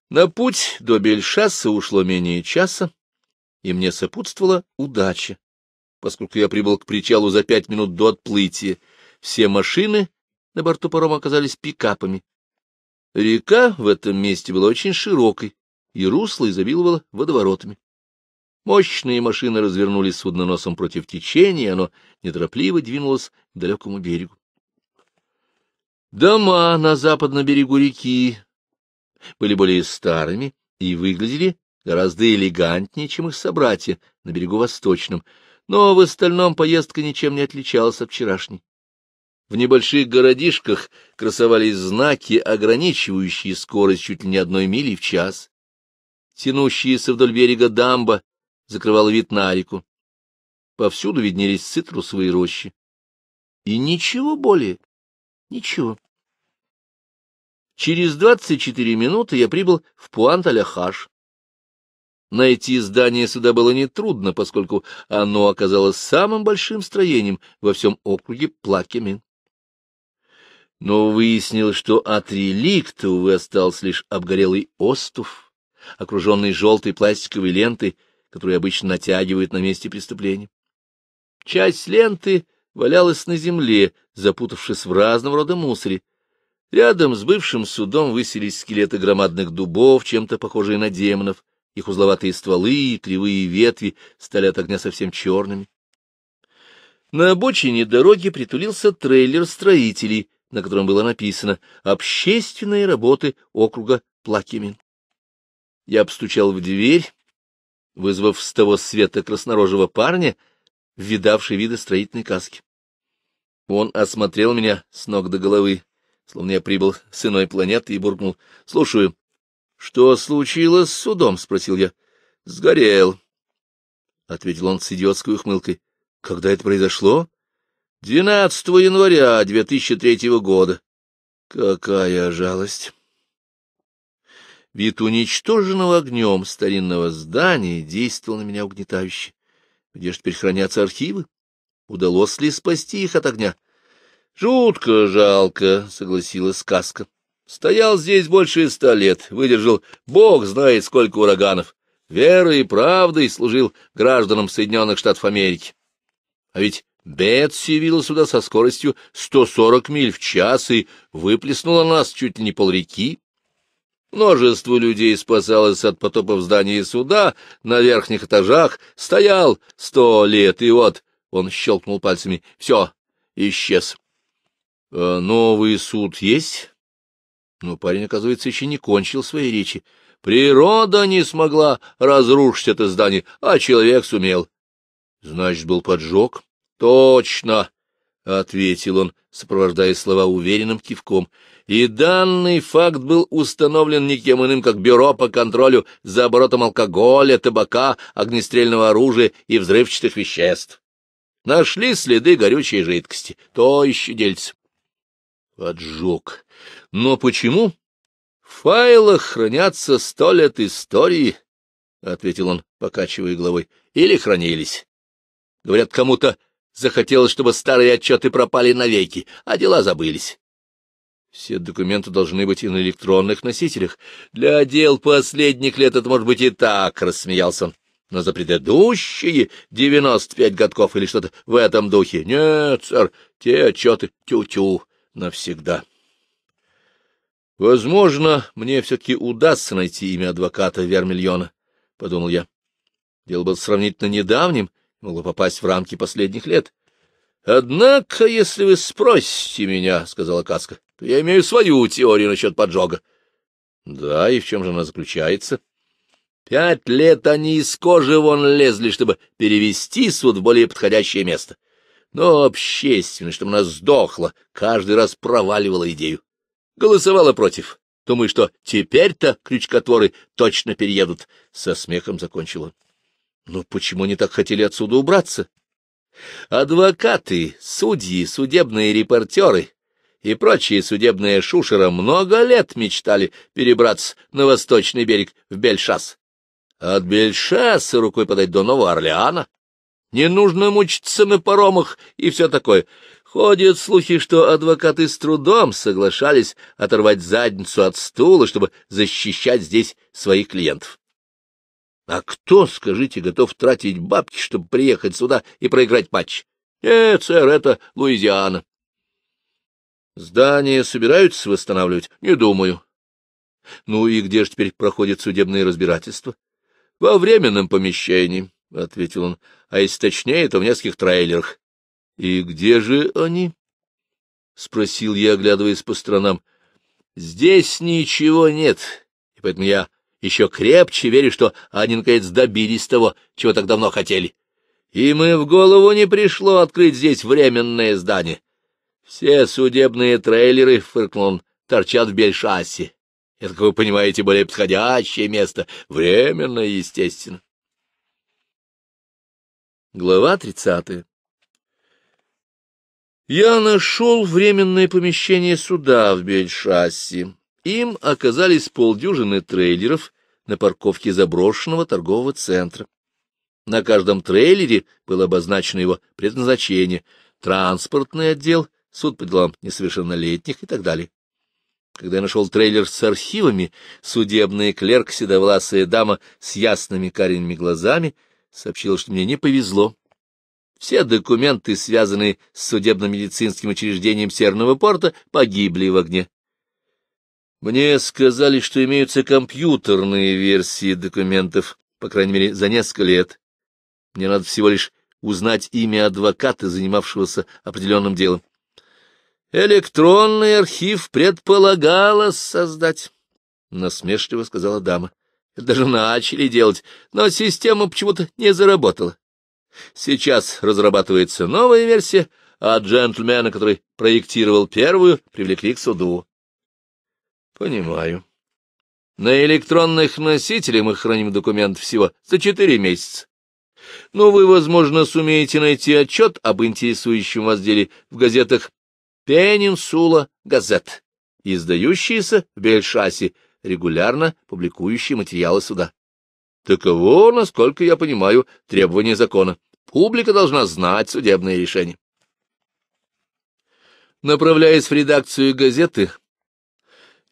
A: На путь до Бельшасса ушло менее часа, и мне сопутствовала удача, поскольку я прибыл к причалу за пять минут до отплытия. Все машины на борту парома оказались пикапами. Река в этом месте была очень широкой, и русло изобиловало водоворотами. Мощные машины развернули судно носом против течения, и оно неторопливо двинулось к далекому берегу. Дома на западном берегу реки были более старыми и выглядели гораздо элегантнее, чем их собратья на берегу восточном, но в остальном поездка ничем не отличалась от вчерашней. В небольших городишках красовались знаки, ограничивающие скорость чуть ли не одной мили в час. Тянущиеся вдоль берега дамба закрывала вид на реку. Повсюду виднелись цитрусовые рощи. И ничего более. Ничего. Через двадцать четыре минуты я прибыл в Пуант-Аляхаш. Найти здание сюда было нетрудно, поскольку оно оказалось самым большим строением во всем округе Плакемин. Но выяснилось, что от реликта, увы, остался лишь обгорелый остов, окруженный желтой пластиковой лентой, которую обычно натягивают на месте преступления. Часть ленты валялась на земле, запутавшись в разном рода мусоре. Рядом с бывшим судом высились скелеты громадных дубов, чем-то похожие на демонов. Их узловатые стволы и кривые ветви стали от огня совсем черными. На обочине дороги притулился трейлер строителей, на котором было написано «Общественные работы округа Плакимин». Я обстучал в дверь, вызвав с того света краснорожего парня, видавший виды строительной каски. Он осмотрел меня с ног до головы, словно я прибыл с иной планеты, и буркнул. — Слушаю. — Что случилось с судом? — спросил я. — Сгорел, — ответил он с идиотской ухмылкой. — Когда это произошло? — 12 января 2003 года. — Какая жалость! Вид уничтоженного огнем старинного здания действовал на меня угнетающе. Где же теперь хранятся архивы? удалось ли спасти их от огня. — Жутко жалко, — согласилась сказка. Стоял здесь больше ста лет, выдержал бог знает сколько ураганов, верой и правдой служил гражданам Соединенных Штатов Америки. А ведь Бетси вила сюда со скоростью 140 миль в час и выплеснула нас чуть ли не полреки. Множество людей спасалось от потопа в здании суда на верхних этажах, стоял сто лет, и вот он щелкнул пальцами. — Все, исчез. А, — Новый суд есть? Но парень, оказывается, еще не кончил своей речи. Природа не смогла разрушить это здание, а человек сумел. — Значит, был поджог? — Точно, — ответил он, сопровождая слова уверенным кивком. И данный факт был установлен никем иным, как Бюро по контролю за оборотом алкоголя, табака, огнестрельного оружия и взрывчатых веществ. Нашли следы горючей жидкости. То еще дельце. Поджог. Но почему? В файлах хранятся сто лет истории, — ответил он, покачивая головой. Или хранились. Говорят, кому-то захотелось, чтобы старые отчеты пропали навеки, а дела забылись. Все документы должны быть и на электронных носителях. Для дел последних лет это может быть и так, — рассмеялся он но за предыдущие девяносто пять годков или что-то в этом духе. Нет, сэр, те отчеты тю-тю навсегда. Возможно, мне все-таки удастся найти имя адвоката Вермильона, — подумал я. Дело было сравнительно недавним, могло попасть в рамки последних лет. — Однако, если вы спросите меня, — сказала Каска, — то я имею свою теорию насчет поджога. — Да, и в чем же она заключается? Пять лет они из кожи вон лезли, чтобы перевести суд в более подходящее место. Но общественность, чтобы она сдохла, каждый раз проваливала идею. Голосовала против. Думаю, что теперь-то крючкотворы точно переедут. Со смехом закончила. Но ну, почему они так хотели отсюда убраться? Адвокаты, судьи, судебные репортеры и прочие судебные шушера много лет мечтали перебраться на восточный берег в Бельшас. От Бельшасса рукой подать до Нового Орлеана. Не нужно мучиться на паромах и все такое. Ходят слухи, что адвокаты с трудом соглашались оторвать задницу от стула, чтобы защищать здесь своих клиентов. А кто, скажите, готов тратить бабки, чтобы приехать сюда и проиграть матч? Нет, сэр, это Луизиана. Здание собираются восстанавливать? Не думаю. Ну и где же теперь проходит судебное разбирательство? — Во временном помещении, — ответил он, — а если точнее, то в нескольких трейлерах. — И где же они? — спросил я, оглядываясь по сторонам. — Здесь ничего нет, и поэтому я еще крепче верю, что они, наконец, добились того, чего так давно хотели. И мы в голову не пришло открыть здесь временное здание. Все судебные трейлеры, — фыркнул он, — торчат в Бельшассе. Это, как вы понимаете, более подходящее место, временно, естественно. Глава тридцатая. Я нашел временное помещение суда в Бельшассе. Им оказались полдюжины трейлеров на парковке заброшенного торгового центра. На каждом трейлере было обозначено его предназначение — транспортный отдел, суд по делам несовершеннолетних и так далее. Когда я нашел трейлер с архивами, судебный клерк, седовласая дама с ясными каренными глазами, сообщила, что мне не повезло. Все документы, связанные с судебно-медицинским учреждением Северного порта, погибли в огне. Мне сказали, что имеются компьютерные версии документов, по крайней мере, за несколько лет. Мне надо всего лишь узнать имя адвоката, занимавшегося определенным делом. Электронный архив предполагалось создать, — насмешливо сказала дама. Даже начали делать, но система почему-то не заработала. Сейчас разрабатывается новая версия, а джентльмена, который проектировал первую, привлекли к суду. Понимаю. На электронных носителях мы храним документ всего за четыре месяца. Но ну, вы, возможно, сумеете найти отчет об интересующем вас деле в газетах Пенинсула Газет, издающаяся в Бельшасе, регулярно публикующие материалы суда. Таково, насколько я понимаю, требование закона. Публика должна знать судебные решения. Направляясь в редакцию газеты,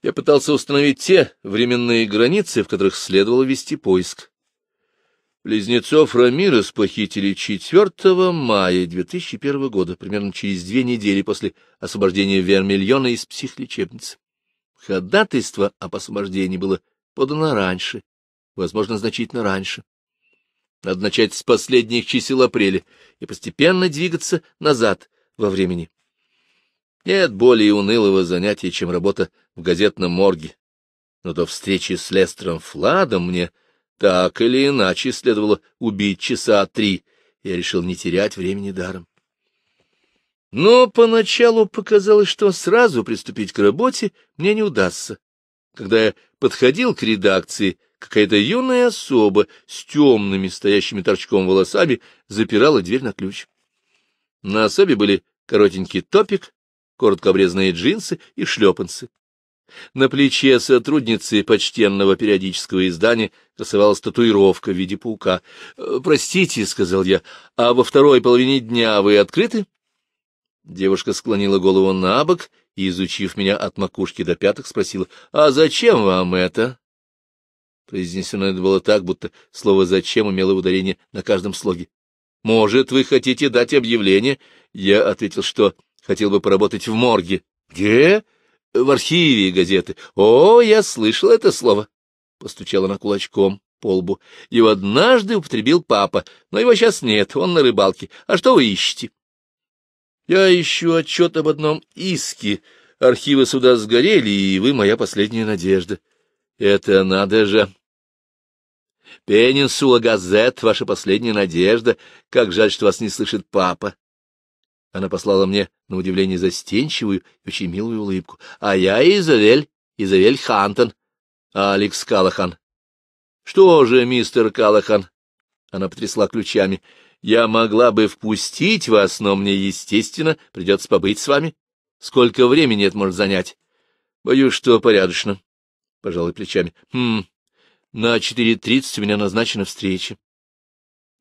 A: я пытался установить те временные границы, в которых следовало вести поиск. Близнецов Рамирес похитили 4 мая 2001 года, примерно через две недели после освобождения Вермильона из психлечебницы. Ходатайство об освобождении было подано раньше, возможно, значительно раньше. Надо начать с последних чисел апреля и постепенно двигаться назад во времени. Нет более унылого занятия, чем работа в газетном морге. Но до встречи с Лестером Фладом мне так или иначе следовало убить часа три. Я решил не терять времени даром. Но поначалу показалось, что сразу приступить к работе мне не удастся. Когда я подходил к редакции, какая-то юная особа с темными, стоящими торчком волосами запирала дверь на ключ. На особе были коротенький топик, коротко обрезанные джинсы и шлепанцы. На плече сотрудницы почтенного периодического издания красовалась татуировка в виде паука. «Э, «Простите», — сказал я, — «а во второй половине дня вы открыты?» Девушка склонила голову на бок и, изучив меня от макушки до пяток, спросила, «А зачем вам это?» Произнесено это было так, будто слово «зачем» имело ударение на каждом слоге. «Может, вы хотите дать объявление?» Я ответил, что хотел бы поработать в морге. «Где?» в архиве газеты. О, я слышал это слово. Постучала она кулачком по лбу. Его однажды употребил папа, но его сейчас нет, он на рыбалке. А что вы ищете? Я ищу отчет об одном иске. Архивы суда сгорели, и вы моя последняя надежда. Это надо же. Пенинсула газет, ваша последняя надежда. Как жаль, что вас не слышит папа. Она послала мне, на удивление, застенчивую и очень милую улыбку. А я Изавель, Изавель Хантон, Алекс Калахан. Что же, мистер Калахан? Она потрясла ключами. Я могла бы впустить вас, но мне, естественно, придется побыть с вами. Сколько времени это может занять? Боюсь, что порядочно. Пожалуй, плечами. Хм, на 4.30 у меня назначена встреча.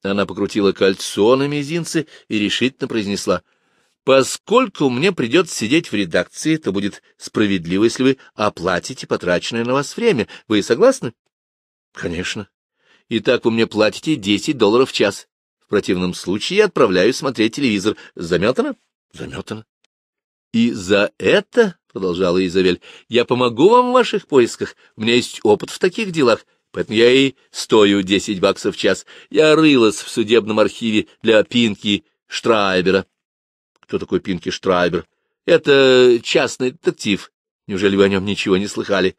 A: Она покрутила кольцо на мизинце и решительно произнесла — Поскольку мне придется сидеть в редакции, то будет справедливо, если вы оплатите потраченное на вас время. Вы согласны? Конечно. Итак, вы мне платите 10 долларов в час. В противном случае я отправляюсь смотреть телевизор. Заметано? Заметано. И за это, — продолжала Изабель, — я помогу вам в ваших поисках. У меня есть опыт в таких делах, поэтому я и стою 10 баксов в час. Я рылась в судебном архиве для Пинки Штрайбера кто такой Пинки Штрайбер. Это частный детектив. Неужели вы о нем ничего не слыхали?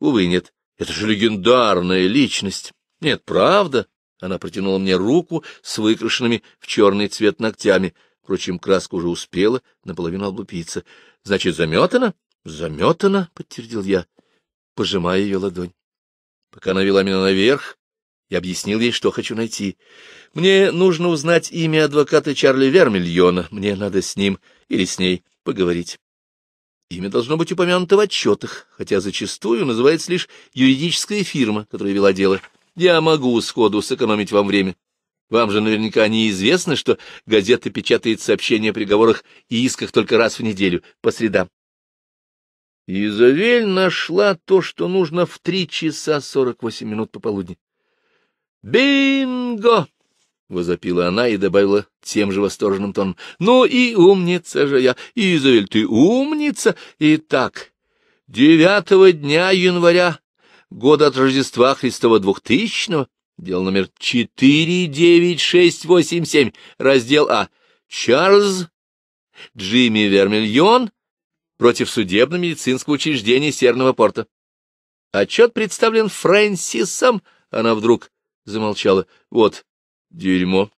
A: Увы, нет. Это же легендарная личность. Нет, правда. Она протянула мне руку с выкрашенными в черный цвет ногтями. Впрочем, краска уже успела наполовину облупиться. Значит, заметана? Заметана, подтвердил я, пожимая ее ладонь. Пока она вела меня наверх, и объяснил ей, что хочу найти. Мне нужно узнать имя адвоката Чарли Вермильона, мне надо с ним или с ней поговорить. Имя должно быть упомянуто в отчетах, хотя зачастую называется лишь юридическая фирма, которая вела дело. Я могу сходу сэкономить вам время. Вам же наверняка неизвестно, что газета печатает сообщения о приговорах и исках только раз в неделю, по средам. Изавель нашла то, что нужно в три часа сорок восемь минут пополудни. «Бинго!» — возопила она и добавила тем же восторженным тоном. «Ну и умница же я! Изавель, ты умница! Итак, девятого дня января, года от Рождества Христова двухтысячного, Дел номер 49687, раздел А, Чарльз Джимми Вермильон против судебно-медицинского учреждения Северного порта. Отчет представлен Фрэнсисом, она вдруг замолчала. — Вот, дерьмо.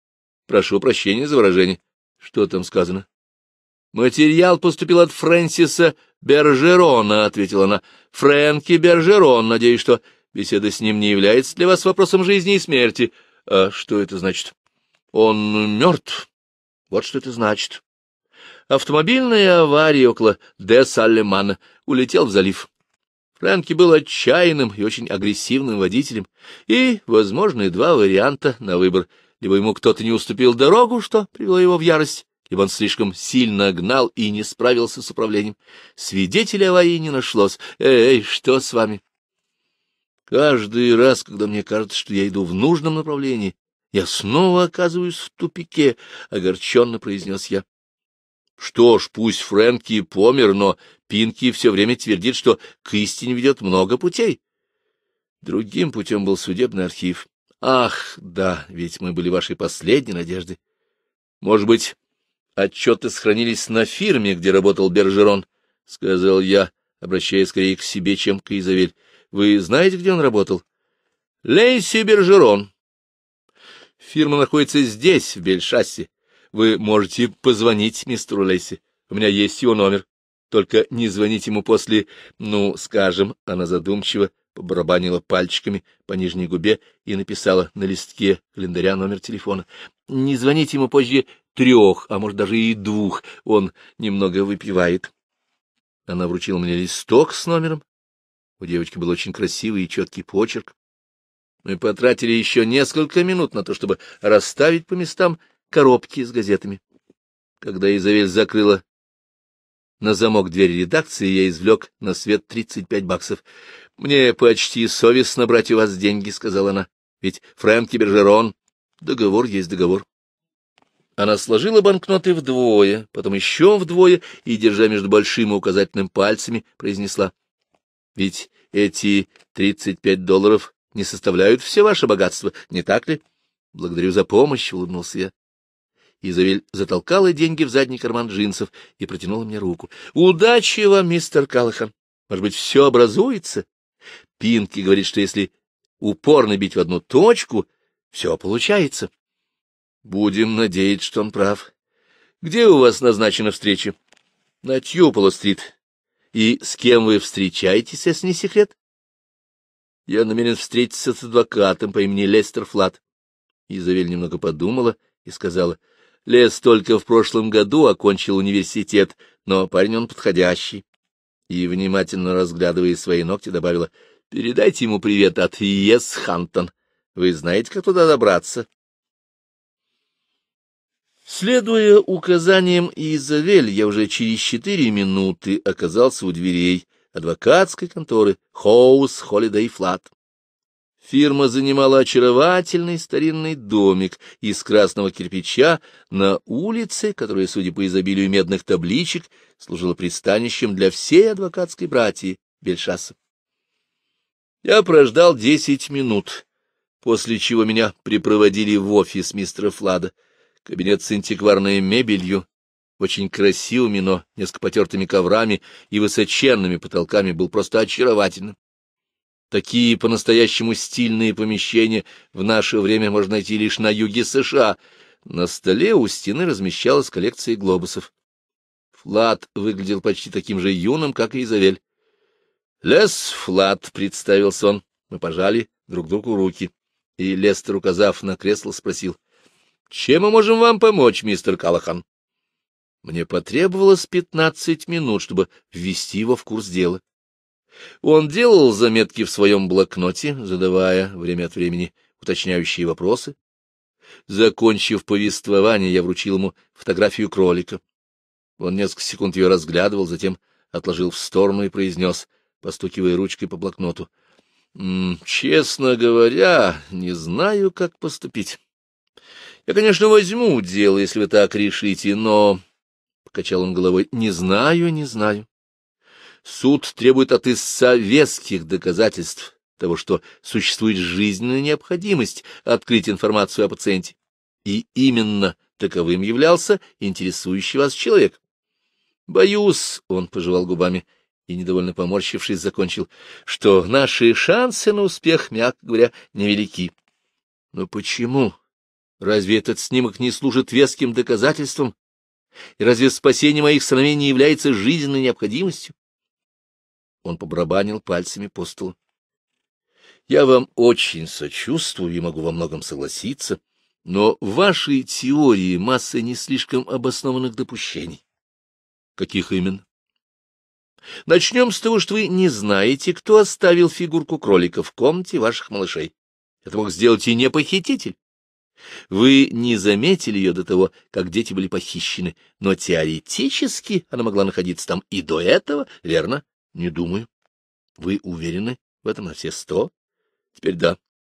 A: Прошу прощения за выражение. Что там сказано? — Материал поступил от Фрэнсиса Бержерона, — ответила она. — Фрэнки Бержерон. Надеюсь, что беседа с ним не является для вас вопросом жизни и смерти. — А что это значит? — Он мертв. Вот что это значит. Автомобильная авария около Де Салемана. Улетел в залив. Фрэнки был отчаянным и очень агрессивным водителем, и, возможно, два варианта на выбор. Либо ему кто-то не уступил дорогу, что привело его в ярость, либо он слишком сильно гнал и не справился с управлением. Свидетеля аварии не нашлось. «Эй, что с вами?» Каждый раз, когда мне кажется, что я иду в нужном направлении, я снова оказываюсь в тупике, — огорченно произнес я. Что ж, пусть Фрэнки помер, но Пинки все время твердит, что к истине ведет много путей. Другим путем был судебный архив. Ах, да, ведь мы были вашей последней надеждой. Может быть, отчеты сохранились на фирме, где работал Бержерон, — сказал я, обращаясь скорее к себе, чем к Изавель. Вы знаете, где он работал? Лейси Бержерон. Фирма находится здесь, в Бельшассе. Вы можете позвонить мистеру Лейси. У меня есть его номер. Только не звонить ему после, ну, скажем, она задумчиво побарабанила пальчиками по нижней губе и написала на листке календаря номер телефона. Не звоните ему позже трех, а может даже и двух, он немного выпивает. Она вручила мне листок с номером. У девочки был очень красивый и четкий почерк. Мы потратили еще несколько минут на то, чтобы расставить по местам коробки с газетами. Когда Изавель закрыла на замок двери редакции я извлек на свет тридцать пять баксов. — Мне почти совестно брать у вас деньги, — сказала она. — Ведь Фрэнки Бержерон... Договор есть договор. Она сложила банкноты вдвое, потом еще вдвое и, держа между большим и указательным пальцами, произнесла. — Ведь эти тридцать пять долларов не составляют все ваше богатство, не так ли? — Благодарю за помощь, — улыбнулся я. Изавель затолкала деньги в задний карман джинсов и протянула мне руку. «Удачи вам, мистер Калахан! Может быть, все образуется?» Пинки говорит, что если упорно бить в одну точку, все получается. Будем надеяться, что он прав. Где у вас назначена встреча? На Тьюполо-стрит. И с кем вы встречаетесь, если не секрет? Я намерен встретиться с адвокатом по имени Лестер Флат. Изавель немного подумала и сказала — Лес только в прошлом году окончил университет, но парень он подходящий. И, внимательно разглядывая свои ногти, добавила, — Передайте ему привет от Ес Хантон. Вы знаете, как туда добраться? Следуя указаниям Изавель, я уже через четыре минуты оказался у дверей адвокатской конторы Хоус Холидей Флат. Фирма занимала очаровательный старинный домик из красного кирпича на улице, которая, судя по изобилию медных табличек, служила пристанищем для всей адвокатской братьи Бельшаса. Я прождал десять минут, после чего меня припроводили в офис мистера Флада, кабинет с антикварной мебелью, очень красивыми, но несколько потертыми коврами и высоченными потолками был просто очаровательным. Такие по-настоящему стильные помещения в наше время можно найти лишь на юге США. На столе у стены размещалась коллекция глобусов. Флат выглядел почти таким же юным, как и Изавель. «Лес Флат», — представился он. Мы пожали друг другу руки. И Лестер, указав на кресло, спросил. «Чем мы можем вам помочь, мистер Калахан?» Мне потребовалось пятнадцать минут, чтобы ввести его в курс дела. Он делал заметки в своем блокноте, задавая время от времени уточняющие вопросы. Закончив повествование, я вручил ему фотографию кролика. Он несколько секунд ее разглядывал, затем отложил в сторону и произнес, постукивая ручкой по блокноту. — Честно говоря, не знаю, как поступить. Я, конечно, возьму дело, если вы так решите, но... — покачал он головой. — Не знаю, не знаю. Суд требует от истца веских доказательств того, что существует жизненная необходимость открыть информацию о пациенте. И именно таковым являлся интересующий вас человек. «Боюсь», — он пожевал губами и, недовольно поморщившись, закончил, «что наши шансы на успех, мягко говоря, невелики». «Но почему? Разве этот снимок не служит веским доказательством? И разве спасение моих сыновей не является жизненной необходимостью?» Он побрабанил пальцами по столу. Я вам очень сочувствую и могу во многом согласиться, но в вашей теории масса не слишком обоснованных допущений. Каких именно? Начнем с того, что вы не знаете, кто оставил фигурку кролика в комнате ваших малышей. Это мог сделать и не похититель. Вы не заметили ее до того, как дети были похищены, но теоретически она могла находиться там и до этого, верно? — Не думаю. — Вы уверены в этом на все сто? — Теперь да.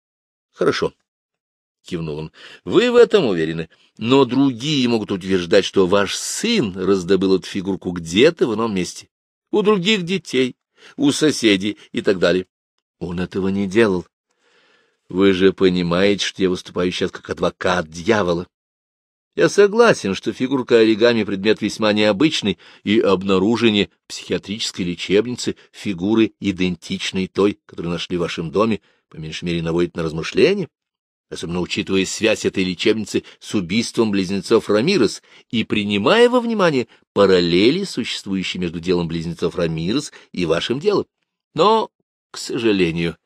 A: — Хорошо. — кивнул он. — Вы в этом уверены, но другие могут утверждать, что ваш сын раздобыл эту фигурку где-то в ином месте, у других детей, у соседей и так далее. Он этого не делал. Вы же понимаете, что я выступаю сейчас как адвокат дьявола. Я согласен, что фигурка оригами — предмет весьма необычный, и обнаружение в психиатрической лечебнице фигуры, идентичной той, которую нашли в вашем доме, по меньшей мере наводит на размышления, особенно учитывая связь этой лечебницы с убийством близнецов Рамирес и принимая во внимание параллели, существующие между делом близнецов Рамирес и вашим делом. Но, к сожалению,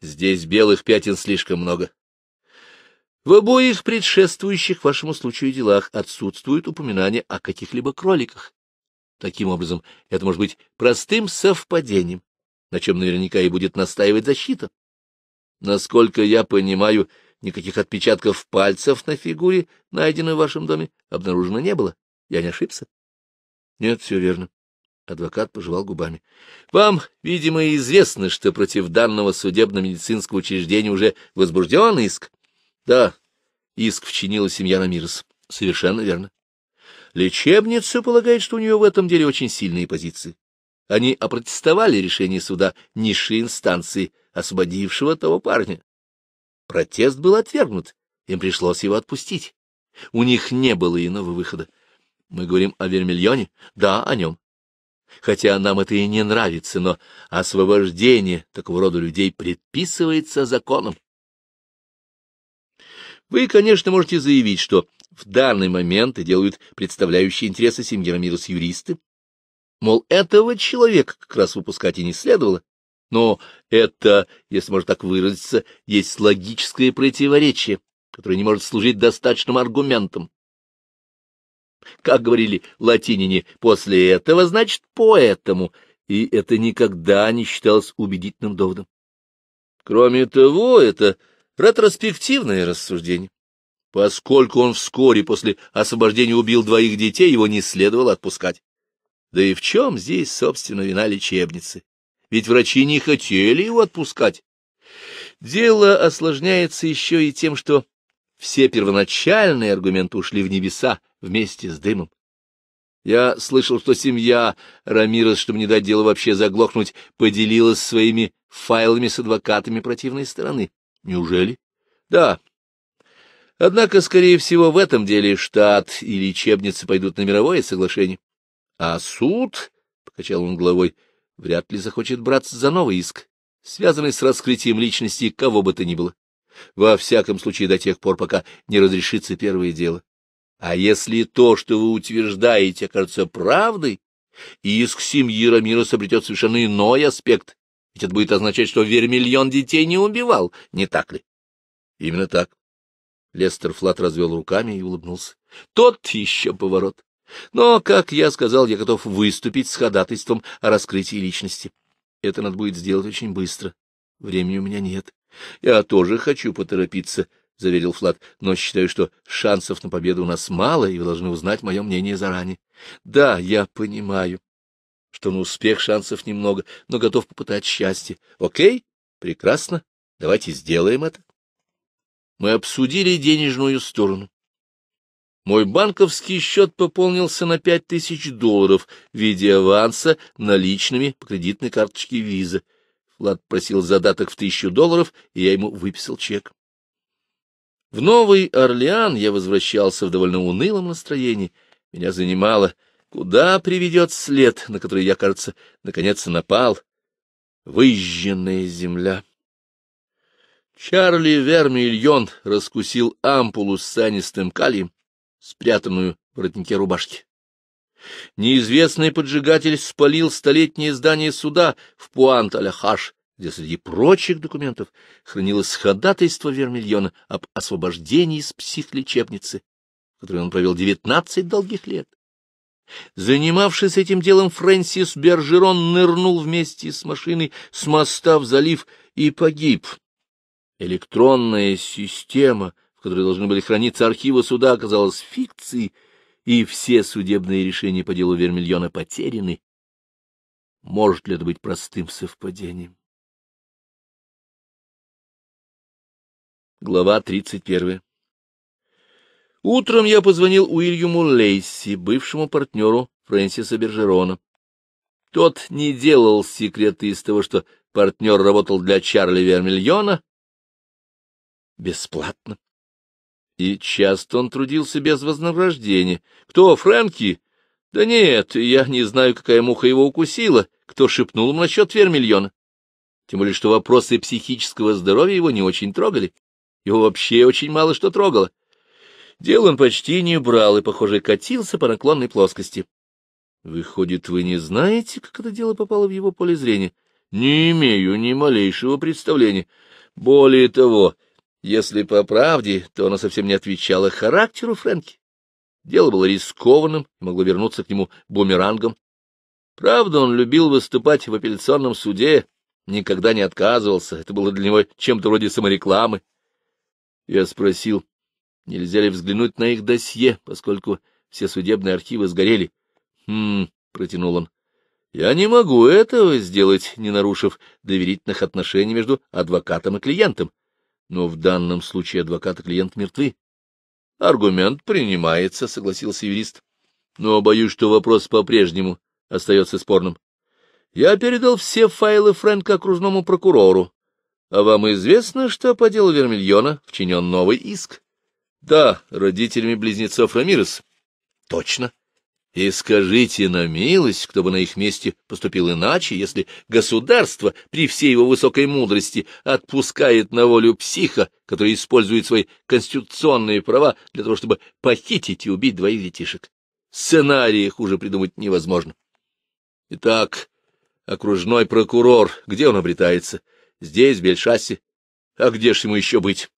A: здесь белых пятен слишком много. В обоих предшествующих вашему случаю делах отсутствует упоминание о каких-либо кроликах. Таким образом, это может быть простым совпадением, на чем наверняка и будет настаивать защита. Насколько я понимаю, никаких отпечатков пальцев на фигуре, найденной в вашем доме, обнаружено не было. Я не ошибся? Нет, все верно. Адвокат пожевал губами. Вам, видимо, известно, что против данного судебно-медицинского учреждения уже возбужден иск. Да, иск вчинила семья Намирос. Совершенно верно. Лечебница полагает, что у нее в этом деле очень сильные позиции. Они опротестовали решение суда низшей инстанции, освободившего того парня. Протест был отвергнут, им пришлось его отпустить. У них не было иного выхода. Мы говорим о Вермильоне? Да, о нем. Хотя нам это и не нравится, но освобождение такого рода людей предписывается законом. Вы, конечно, можете заявить, что в данный момент и делают представляющие интересы Сингермирус юристы. Мол, этого человека как раз выпускать и не следовало. Но это, если можно так выразиться, есть логическое противоречие, которое не может служить достаточным аргументом. Как говорили латинине, после этого, значит, поэтому, и это никогда не считалось убедительным доводом. Кроме того, это Ретроспективное рассуждение. Поскольку он вскоре после освобождения убил двоих детей, его не следовало отпускать. Да и в чем здесь, собственно, вина лечебницы? Ведь врачи не хотели его отпускать. Дело осложняется еще и тем, что все первоначальные аргументы ушли в небеса вместе с дымом. Я слышал, что семья Рамирес, чтобы не дать дело вообще заглохнуть, поделилась своими файлами с адвокатами противной стороны. Неужели? Да. Однако, скорее всего, в этом деле штат и лечебницы пойдут на мировое соглашение. А суд, — покачал он головой, — вряд ли захочет браться за новый иск, связанный с раскрытием личности кого бы то ни было. Во всяком случае, до тех пор, пока не разрешится первое дело. А если то, что вы утверждаете, кажется правдой, иск семьи Рамира обретет совершенно иной аспект, ведь это будет означать, что Вермильон детей не убивал, не так ли? Именно так. Лестер Флат развел руками и улыбнулся. Тот еще поворот. Но, как я сказал, я готов выступить с ходатайством о раскрытии личности. Это надо будет сделать очень быстро. Времени у меня нет. Я тоже хочу поторопиться, — заверил Флат, — но считаю, что шансов на победу у нас мало, и вы должны узнать мое мнение заранее. — Да, я понимаю, что на успех шансов немного, но готов попытать счастье. Окей? Прекрасно. Давайте сделаем это. Мы обсудили денежную сторону. Мой банковский счет пополнился на пять тысяч долларов в виде аванса наличными по кредитной карточке виза. Влад просил задаток в тысячу долларов, и я ему выписал чек. В Новый Орлеан я возвращался в довольно унылом настроении. Меня занимало Куда приведет след, на который я, кажется, наконец напал? Выжженная земля. Чарли Вермильон раскусил ампулу с санистым калием, спрятанную в воротнике рубашки. Неизвестный поджигатель спалил столетнее здание суда в Пуант-Аляхаш, где среди прочих документов хранилось ходатайство Вермильона об освобождении из психлечебницы, в которой он провел девятнадцать долгих лет. Занимавшись этим делом, Фрэнсис Бержерон нырнул вместе с машиной с моста в залив и погиб. Электронная система, в которой должны были храниться архивы суда, оказалась фикцией, и все судебные решения по делу Вермильона потеряны. Может ли это быть простым совпадением? Глава тридцать первая Утром я позвонил Уильяму Лейси, бывшему партнеру Фрэнсиса Бержерона. Тот не делал секрета из того, что партнер работал для Чарли Вермильона бесплатно. И часто он трудился без вознаграждения. Кто, Фрэнки? Да нет, я не знаю, какая муха его укусила, кто шепнул ему насчет Вермильона. Тем более, что вопросы психического здоровья его не очень трогали. Его вообще очень мало что трогало. Дел он почти не брал и, похоже, катился по наклонной плоскости. — Выходит, вы не знаете, как это дело попало в его поле зрения? — Не имею ни малейшего представления. Более того, если по правде, то она совсем не отвечала характеру Фрэнки. Дело было рискованным и могло вернуться к нему бумерангом. Правда, он любил выступать в апелляционном суде, никогда не отказывался, это было для него чем-то вроде саморекламы. Я спросил, Нельзя ли взглянуть на их досье, поскольку все судебные архивы сгорели? — Хм, — протянул он. — Я не могу этого сделать, не нарушив доверительных отношений между адвокатом и клиентом. Но в данном случае адвокат и клиент мертвы. — Аргумент принимается, — согласился юрист. — Но боюсь, что вопрос по-прежнему остается спорным. Я передал все файлы Фрэнка окружному прокурору. А вам известно, что по делу Вермильона вчинен новый иск? — да, родителями близнецов Рамирес. Точно. И скажите на милость, кто бы на их месте поступил иначе, если государство при всей его высокой мудрости отпускает на волю психа, который использует свои конституционные права для того, чтобы похитить и убить двоих детишек. Сценарии хуже придумать невозможно. Итак, окружной прокурор, где он обретается? Здесь, в Бельшасе. А где ж ему еще быть?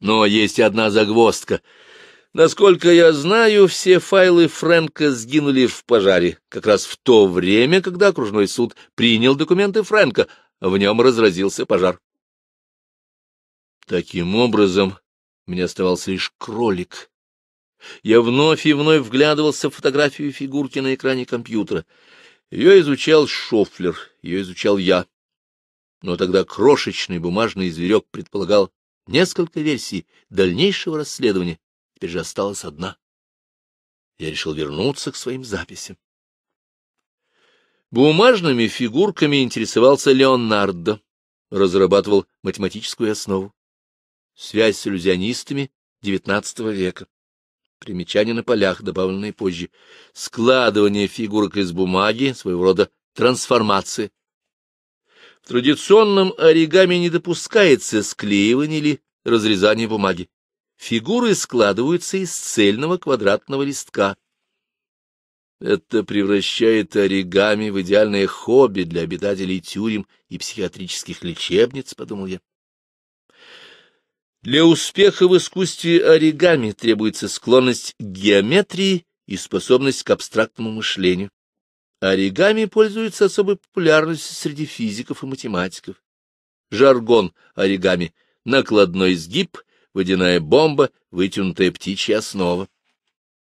A: Но есть одна загвоздка. Насколько я знаю, все файлы Фрэнка сгинули в пожаре, как раз в то время, когда окружной суд принял документы Фрэнка, в нем разразился пожар. Таким образом, мне оставался лишь кролик. Я вновь и вновь вглядывался в фотографию фигурки на экране компьютера. Ее изучал Шофлер, ее изучал я. Но тогда крошечный бумажный зверек предполагал несколько версий дальнейшего расследования, теперь же осталась одна. Я решил вернуться к своим записям. Бумажными фигурками интересовался Леонардо, разрабатывал математическую основу. Связь с иллюзионистами XIX века. Примечания на полях, добавленные позже. Складывание фигурок из бумаги, своего рода трансформация, в традиционном оригами не допускается склеивание или разрезание бумаги. Фигуры складываются из цельного квадратного листка. Это превращает оригами в идеальное хобби для обитателей тюрем и психиатрических лечебниц, подумал я. Для успеха в искусстве оригами требуется склонность к геометрии и способность к абстрактному мышлению. Оригами пользуется особой популярностью среди физиков и математиков. Жаргон оригами — накладной сгиб, водяная бомба, вытянутая птичья основа.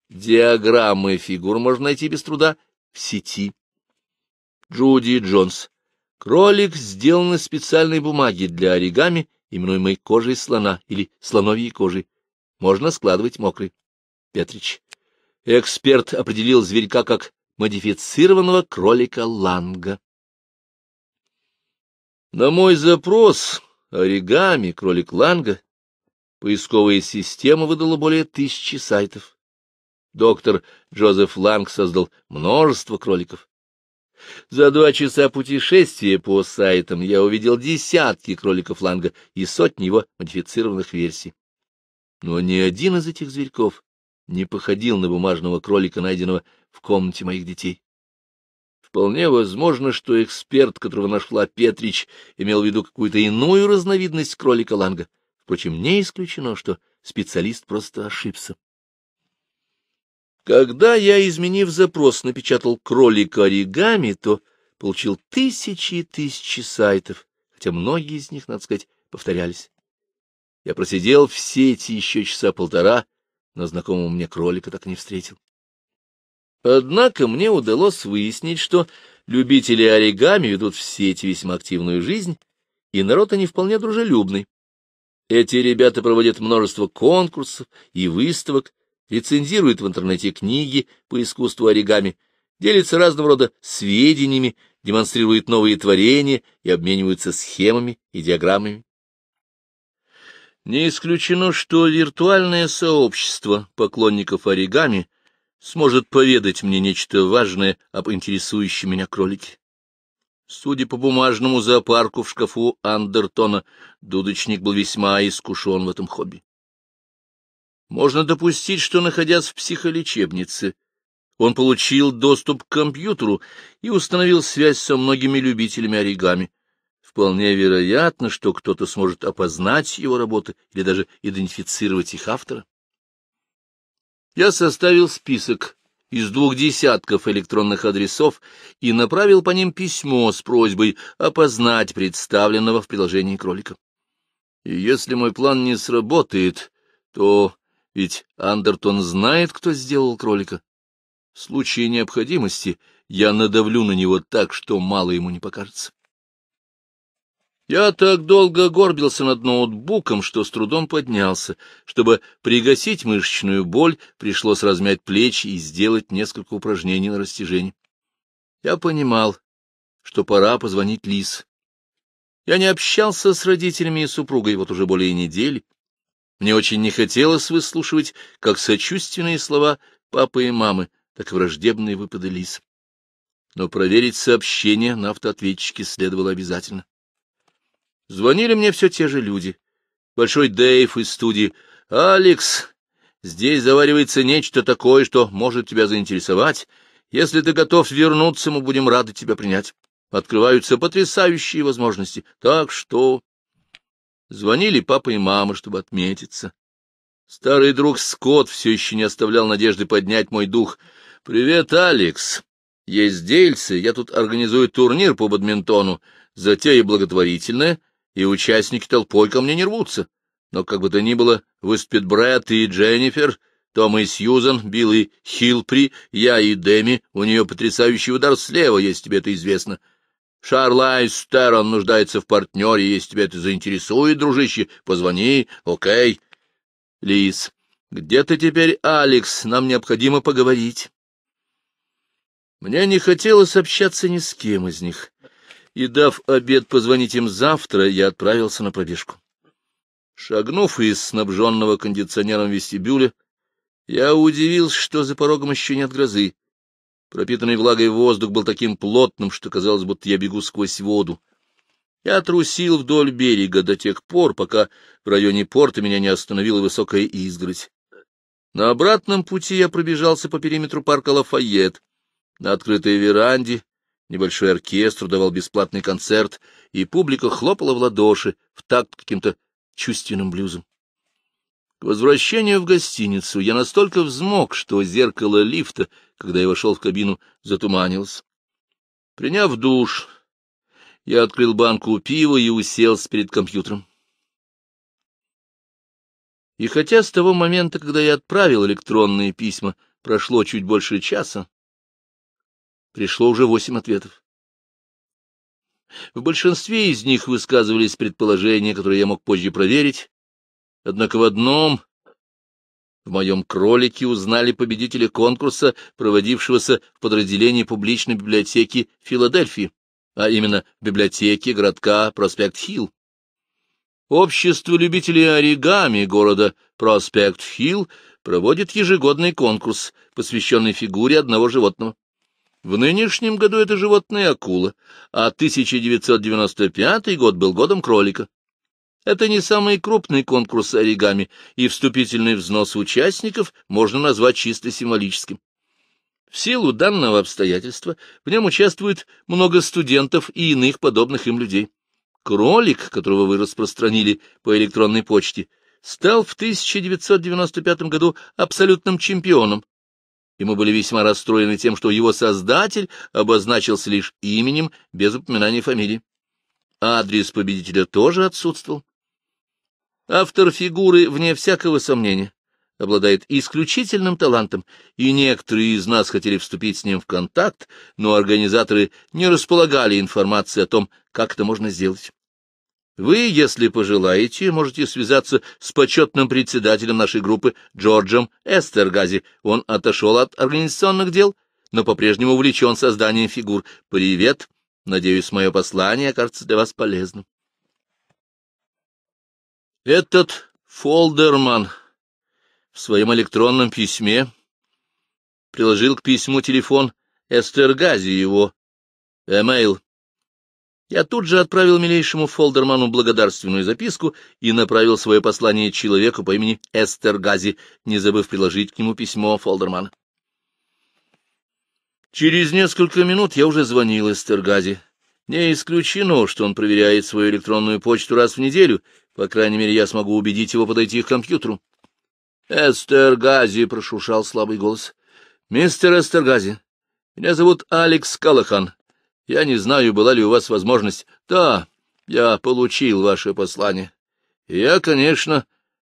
A: Диаграммы фигур можно найти без труда в сети. Джуди Джонс. Кролик сделан из специальной бумаги для оригами, именуемой кожей слона или слоновьей кожей. Можно складывать мокрый. Петрич. Эксперт определил зверька как модифицированного кролика Ланга. На мой запрос оригами кролик Ланга поисковая система выдала более тысячи сайтов. Доктор Джозеф Ланг создал множество кроликов. За два часа путешествия по сайтам я увидел десятки кроликов Ланга и сотни его модифицированных версий. Но ни один из этих зверьков не походил на бумажного кролика, найденного в комнате моих детей. Вполне возможно, что эксперт, которого нашла Петрич, имел в виду какую-то иную разновидность кролика Ланга. Впрочем, не исключено, что специалист просто ошибся. Когда я, изменив запрос, напечатал кролика оригами, то получил тысячи и тысячи сайтов, хотя многие из них, надо сказать, повторялись. Я просидел все эти еще часа полтора, но знакомого мне кролика так и не встретил. Однако мне удалось выяснить, что любители оригами ведут в сети весьма активную жизнь, и народ они вполне дружелюбный. Эти ребята проводят множество конкурсов и выставок, рецензируют в интернете книги по искусству оригами, делятся разного рода сведениями, демонстрируют новые творения и обмениваются схемами и диаграммами. Не исключено, что виртуальное сообщество поклонников оригами сможет поведать мне нечто важное об интересующем меня кролике. Судя по бумажному зоопарку в шкафу Андертона, дудочник был весьма искушен в этом хобби. Можно допустить, что, находясь в психолечебнице, он получил доступ к компьютеру и установил связь со многими любителями оригами вполне вероятно, что кто-то сможет опознать его работы или даже идентифицировать их автора. Я составил список из двух десятков электронных адресов и направил по ним письмо с просьбой опознать представленного в приложении кролика. И если мой план не сработает, то ведь Андертон знает, кто сделал кролика. В случае необходимости я надавлю на него так, что мало ему не покажется. Я так долго горбился над ноутбуком, что с трудом поднялся. Чтобы пригасить мышечную боль, пришлось размять плечи и сделать несколько упражнений на растяжение. Я понимал, что пора позвонить Лис. Я не общался с родителями и супругой вот уже более недели. Мне очень не хотелось выслушивать как сочувственные слова папы и мамы, так и враждебные выпады Лис. Но проверить сообщение на автоответчике следовало обязательно. Звонили мне все те же люди. Большой Дэйв из студии. «Алекс, здесь заваривается нечто такое, что может тебя заинтересовать. Если ты готов вернуться, мы будем рады тебя принять. Открываются потрясающие возможности. Так что...» Звонили папа и мама, чтобы отметиться. Старый друг Скотт все еще не оставлял надежды поднять мой дух. «Привет, Алекс. Есть дельцы, я тут организую турнир по бадминтону. Затея благотворительная, и участники толпой ко мне не рвутся. Но как бы то ни было, выступят Брэд и Дженнифер, Том и Сьюзан, Билл и Хилпри, я и Деми, у нее потрясающий удар слева, если тебе это известно. Шарлай Стерон нуждается в партнере, если тебя это заинтересует, дружище, позвони, окей. Лиз, где ты теперь, Алекс? Нам необходимо поговорить. Мне не хотелось общаться ни с кем из них и, дав обед позвонить им завтра, я отправился на пробежку. Шагнув из снабженного кондиционером вестибюля, я удивился, что за порогом еще нет грозы. Пропитанный влагой воздух был таким плотным, что казалось, будто я бегу сквозь воду. Я трусил вдоль берега до тех пор, пока в районе порта меня не остановила высокая изгородь. На обратном пути я пробежался по периметру парка Лафайет. На открытой веранде Небольшой оркестр давал бесплатный концерт, и публика хлопала в ладоши в такт каким-то чувственным блюзом. К возвращению в гостиницу я настолько взмок, что зеркало лифта, когда я вошел в кабину, затуманилось. Приняв душ, я открыл банку пива и уселся перед компьютером. И хотя с того момента, когда я отправил электронные письма, прошло чуть больше часа, пришло уже восемь ответов. В большинстве из них высказывались предположения, которые я мог позже проверить, однако в одном в моем кролике узнали победителя конкурса, проводившегося в подразделении публичной библиотеки Филадельфии, а именно в библиотеке городка Проспект-Хилл. Общество любителей оригами города Проспект-Хилл проводит ежегодный конкурс, посвященный фигуре одного животного. В нынешнем году это животное акула, а 1995 год был годом кролика. Это не самый крупный конкурс оригами, и вступительный взнос участников можно назвать чисто символическим. В силу данного обстоятельства в нем участвует много студентов и иных подобных им людей. Кролик, которого вы распространили по электронной почте, стал в 1995 году абсолютным чемпионом и мы были весьма расстроены тем, что его создатель обозначился лишь именем без упоминания фамилии. Адрес победителя тоже отсутствовал. Автор фигуры, вне всякого сомнения, обладает исключительным талантом, и некоторые из нас хотели вступить с ним в контакт, но организаторы не располагали информацией о том, как это можно сделать. Вы, если пожелаете, можете связаться с почетным председателем нашей группы Джорджем Эстергази. Он отошел от организационных дел, но по-прежнему увлечен созданием фигур. Привет! Надеюсь, мое послание окажется для вас полезным. Этот Фолдерман в своем электронном письме приложил к письму телефон Эстергази его, эмейл я тут же отправил милейшему Фолдерману благодарственную записку и направил свое послание человеку по имени Эстер Гази, не забыв приложить к нему письмо Фолдермана. Через несколько минут я уже звонил Эстер Гази. Не исключено, что он проверяет свою электронную почту раз в неделю. По крайней мере, я смогу убедить его подойти к компьютеру. Эстер Гази прошушал слабый голос. «Мистер Эстер Гази. меня зовут Алекс Калахан. Я не знаю, была ли у вас возможность. Да, я получил ваше послание. Я, конечно,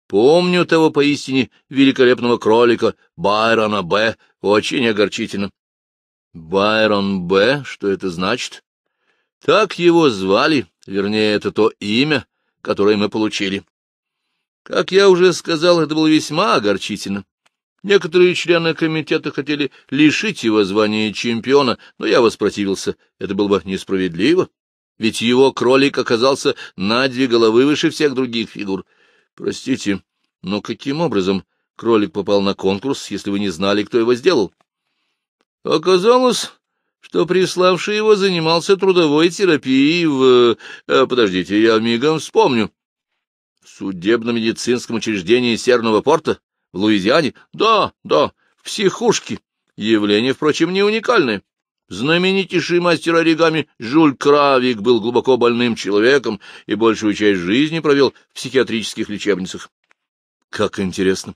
A: помню того поистине великолепного кролика Байрона Б. Очень огорчительно. Байрон Б. Что это значит? Так его звали, вернее, это то имя, которое мы получили. Как я уже сказал, это было весьма огорчительно. Некоторые члены комитета хотели лишить его звания чемпиона, но я воспротивился. Это было бы несправедливо, ведь его кролик оказался на две головы выше всех других фигур. Простите, но каким образом кролик попал на конкурс, если вы не знали, кто его сделал? Оказалось, что приславший его занимался трудовой терапией в... Э, подождите, я мигом вспомню. В судебно-медицинском учреждении Северного порта? В Луизиане? Да, да, в психушке. Явление, впрочем, не уникальное. Знаменитейший мастер оригами Жюль Кравик был глубоко больным человеком и большую часть жизни провел в психиатрических лечебницах. Как интересно.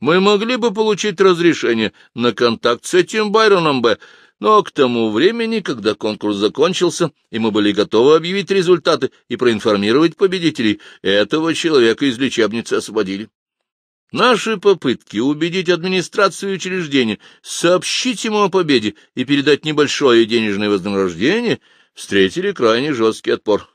A: Мы могли бы получить разрешение на контакт с этим Байроном Б, но к тому времени, когда конкурс закончился, и мы были готовы объявить результаты и проинформировать победителей, этого человека из лечебницы освободили. Наши попытки убедить администрацию учреждения сообщить ему о победе и передать небольшое денежное вознаграждение встретили крайне жесткий отпор.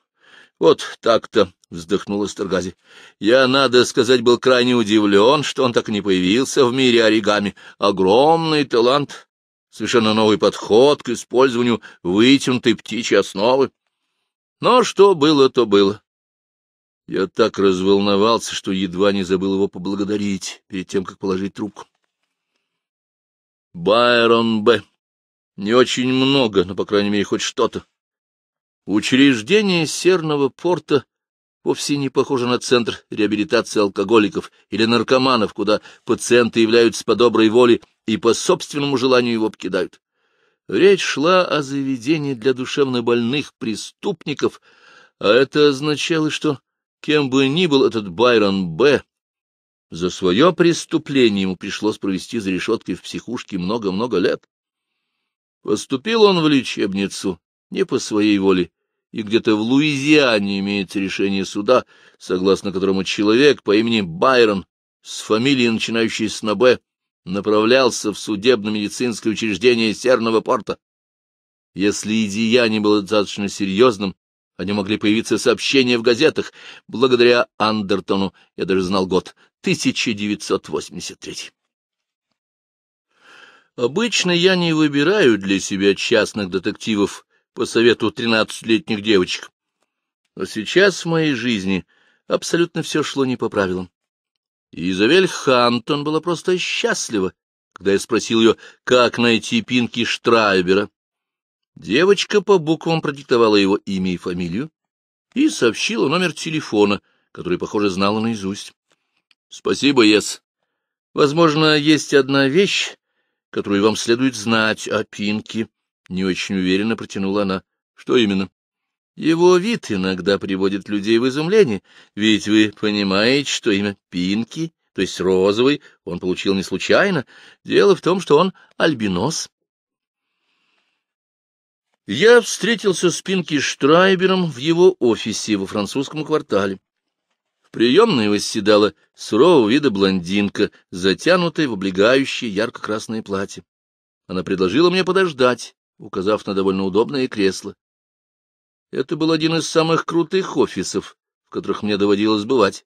A: Вот так-то, — вздохнул Эстергази. Я, надо сказать, был крайне удивлен, что он так не появился в мире оригами. Огромный талант, совершенно новый подход к использованию вытянутой птичьей основы. Но что было, то было. Я так разволновался, что едва не забыл его поблагодарить перед тем, как положить трубку. Байрон Б. Не очень много, но, по крайней мере, хоть что-то. Учреждение серного порта вовсе не похоже на центр реабилитации алкоголиков или наркоманов, куда пациенты являются по доброй воле и по собственному желанию его покидают. Речь шла о заведении для душевнобольных преступников, а это означало, что Кем бы ни был этот Байрон Б., за свое преступление ему пришлось провести за решеткой в психушке много-много лет. Поступил он в лечебницу не по своей воле, и где-то в Луизиане имеется решение суда, согласно которому человек по имени Байрон с фамилией, начинающейся на «Б», направлялся в судебно-медицинское учреждение Серного порта. Если и деяние было достаточно серьезным, они могли появиться сообщения в газетах. Благодаря Андертону я даже знал год 1983. Обычно я не выбираю для себя частных детективов по совету 13-летних девочек. Но сейчас в моей жизни абсолютно все шло не по правилам. И Изавель Хантон была просто счастлива, когда я спросил ее, как найти Пинки Штрайбера. Девочка по буквам продиктовала его имя и фамилию и сообщила номер телефона, который, похоже, знала наизусть. — Спасибо, Ес. Возможно, есть одна вещь, которую вам следует знать о Пинке, — не очень уверенно протянула она. — Что именно? — Его вид иногда приводит людей в изумление, ведь вы понимаете, что имя Пинки, то есть розовый, он получил не случайно. Дело в том, что он альбинос. Я встретился с Пинки Штрайбером в его офисе во французском квартале. В приемной восседала сурового вида блондинка, затянутая в облегающее ярко-красное платье. Она предложила мне подождать, указав на довольно удобное кресло. Это был один из самых крутых офисов, в которых мне доводилось бывать.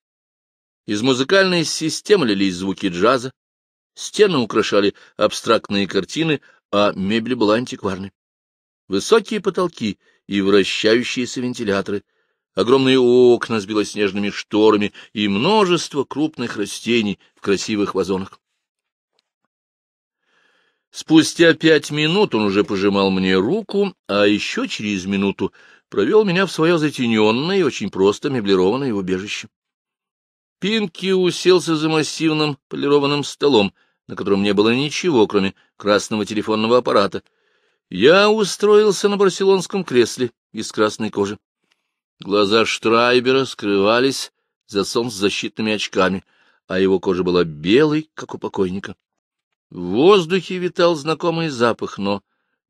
A: Из музыкальной системы лились звуки джаза, стены украшали абстрактные картины, а мебель была антикварной высокие потолки и вращающиеся вентиляторы, огромные окна с белоснежными шторами и множество крупных растений в красивых вазонах. Спустя пять минут он уже пожимал мне руку, а еще через минуту провел меня в свое затененное и очень просто меблированное убежище. Пинки уселся за массивным полированным столом, на котором не было ничего, кроме красного телефонного аппарата — я устроился на барселонском кресле из красной кожи. Глаза Штрайбера скрывались за солнцезащитными очками, а его кожа была белой, как у покойника. В воздухе витал знакомый запах, но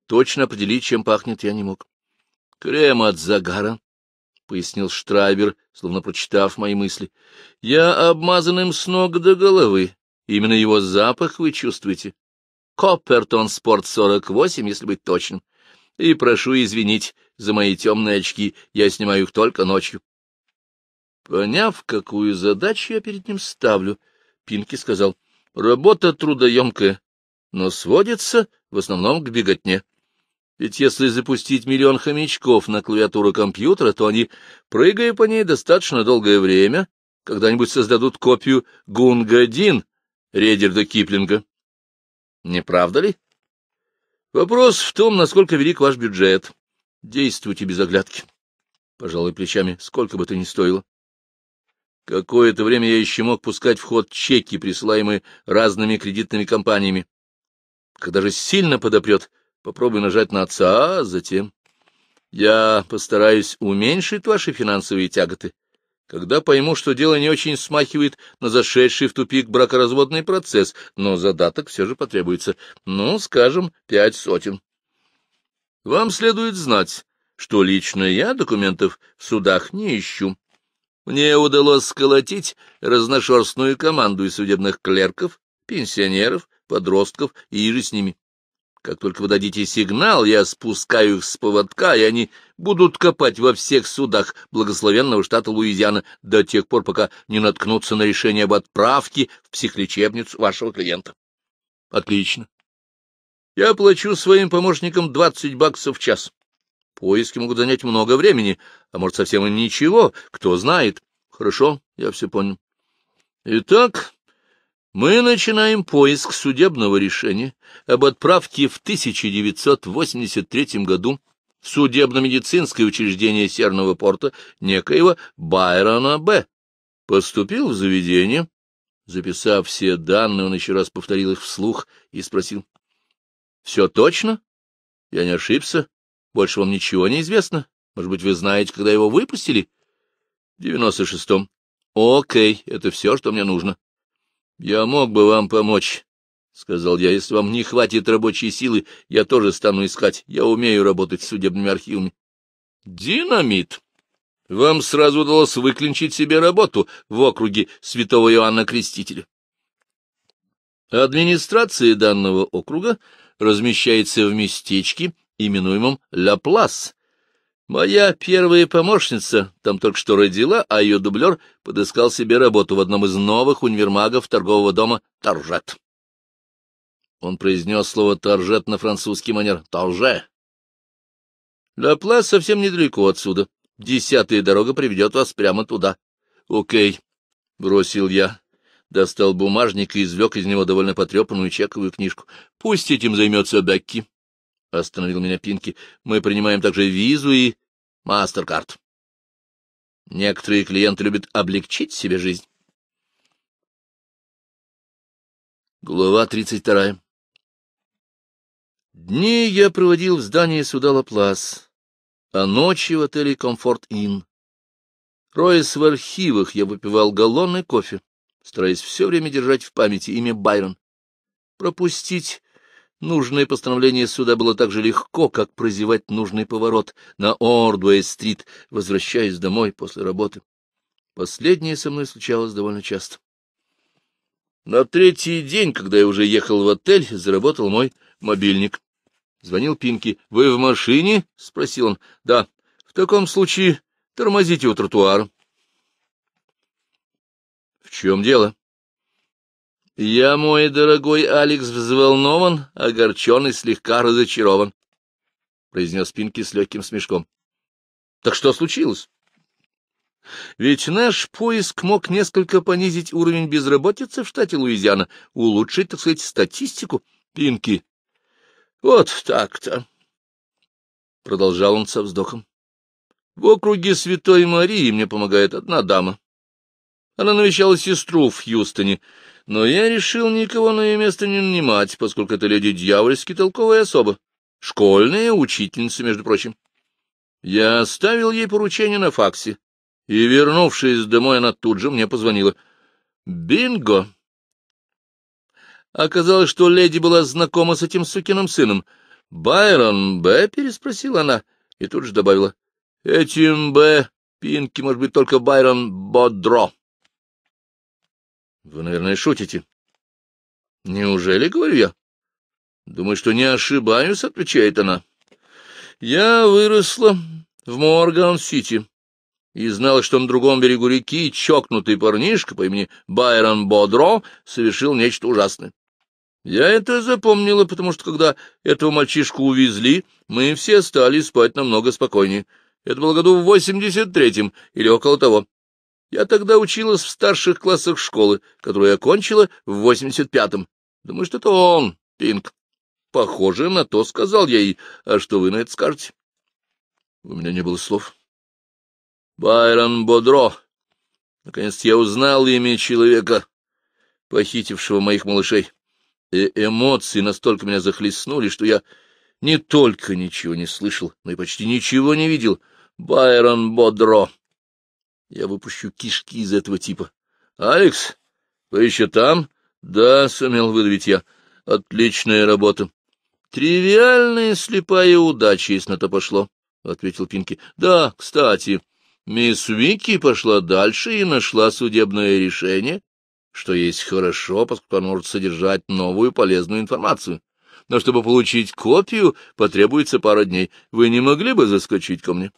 A: точно определить, чем пахнет, я не мог. — Крем от загара, — пояснил Штрайбер, словно прочитав мои мысли. — Я обмазан им с ног до головы. Именно его запах вы чувствуете, Копертон Спорт 48, если быть точным. И прошу извинить за мои темные очки, я снимаю их только ночью. Поняв, какую задачу я перед ним ставлю, Пинки сказал, работа трудоемкая, но сводится в основном к беготне. Ведь если запустить миллион хомячков на клавиатуру компьютера, то они, прыгая по ней достаточно долгое время, когда-нибудь создадут копию Гунга-1 Редерда Киплинга. Не правда ли? Вопрос в том, насколько велик ваш бюджет. Действуйте без оглядки. Пожалуй, плечами, сколько бы то ни стоило. Какое-то время я еще мог пускать в ход чеки, присылаемые разными кредитными компаниями. Когда же сильно подопрет, попробуй нажать на отца, а затем... Я постараюсь уменьшить ваши финансовые тяготы, когда пойму, что дело не очень смахивает на зашедший в тупик бракоразводный процесс, но задаток все же потребуется, ну, скажем, пять сотен. Вам следует знать, что лично я документов в судах не ищу. Мне удалось сколотить разношерстную команду из судебных клерков, пенсионеров, подростков и же с ними. Как только вы дадите сигнал, я спускаю их с поводка, и они будут копать во всех судах благословенного штата Луизиана до тех пор, пока не наткнутся на решение об отправке в психлечебницу вашего клиента. Отлично. Я плачу своим помощникам 20 баксов в час. Поиски могут занять много времени, а может, совсем и ничего, кто знает. Хорошо, я все понял. Итак, мы начинаем поиск судебного решения об отправке в 1983 году в судебно-медицинское учреждение Серного порта некоего Байрона Б. Поступил в заведение. Записав все данные, он еще раз повторил их вслух и спросил. — Все точно? Я не ошибся. Больше вам ничего не известно. Может быть, вы знаете, когда его выпустили? — В девяносто шестом. — Окей, это все, что мне нужно. Я мог бы вам помочь, — сказал я. Если вам не хватит рабочей силы, я тоже стану искать. Я умею работать с судебными архивами. Динамит! Вам сразу удалось выклинчить себе работу в округе святого Иоанна Крестителя. Администрация данного округа размещается в местечке, именуемом Ля-Плас, Моя первая помощница там только что родила, а ее дублер подыскал себе работу в одном из новых универмагов торгового дома «Торжет». Он произнес слово «торжет» на французский манер торже Лаплас совсем недалеко отсюда. Десятая дорога приведет вас прямо туда». «Окей», — бросил я. Достал бумажник и извлек из него довольно потрепанную чековую книжку. «Пусть этим займется Бекки». — остановил меня Пинки, — мы принимаем также визу и мастер-карт. Некоторые клиенты любят облегчить себе жизнь. Глава 32. Дни я проводил в здании суда Лаплас, а ночи в отеле Комфорт Inn. Роясь в архивах, я выпивал галлонный кофе, стараясь все время держать в памяти имя Байрон. Пропустить Нужное постановление суда было так же легко, как прозевать нужный поворот на Ордуэй-стрит, возвращаясь домой после работы. Последнее со мной случалось довольно часто. На третий день, когда я уже ехал в отель, заработал мой мобильник. Звонил Пинки. — Вы в машине? — спросил он. — Да. — В таком случае тормозите у тротуара. — В чем дело? Я, мой дорогой Алекс, взволнован, огорчен и слегка разочарован, — произнес Пинки с легким смешком. — Так что случилось? — Ведь наш поиск мог несколько понизить уровень безработицы в штате Луизиана, улучшить, так сказать, статистику. Пинки. — Вот так-то, — продолжал он со вздохом. — В округе Святой Марии мне помогает одна дама. Она навещала сестру в Хьюстоне. Но я решил никого на ее место не нанимать, поскольку эта леди дьявольски толковая особа. Школьная учительница, между прочим. Я оставил ей поручение на факсе, и, вернувшись домой, она тут же мне позвонила. «Бинго!» Оказалось, что леди была знакома с этим сукиным сыном. «Байрон Б?» — переспросила она, и тут же добавила. «Этим Б Пинки, может быть, только Байрон Бодро». — Вы, наверное, шутите. — Неужели, — говорю я. — Думаю, что не ошибаюсь, — отвечает она. — Я выросла в Морган-Сити и знала, что на другом берегу реки чокнутый парнишка по имени Байрон Бодро совершил нечто ужасное. Я это запомнила, потому что, когда этого мальчишку увезли, мы все стали спать намного спокойнее. Это было году в восемьдесят третьем или около того. Я тогда училась в старших классах школы, которую я окончила в 85-м. Думаю, что это он, Пинк. Похоже на то, сказал я ей. А что вы на это скажете? У меня не было слов. Байрон Бодро. Наконец я узнал имя человека, похитившего моих малышей. И эмоции настолько меня захлестнули, что я не только ничего не слышал, но и почти ничего не видел. Байрон Бодро. Я выпущу кишки из этого типа. — Алекс, вы еще там? — Да, — сумел выдавить я. — Отличная работа. — Тривиальная слепая удача, если на то пошло, — ответил Пинки. — Да, кстати, мисс Вики пошла дальше и нашла судебное решение, что есть хорошо, поскольку она может содержать новую полезную информацию. Но чтобы получить копию, потребуется пара дней. Вы не могли бы заскочить ко мне?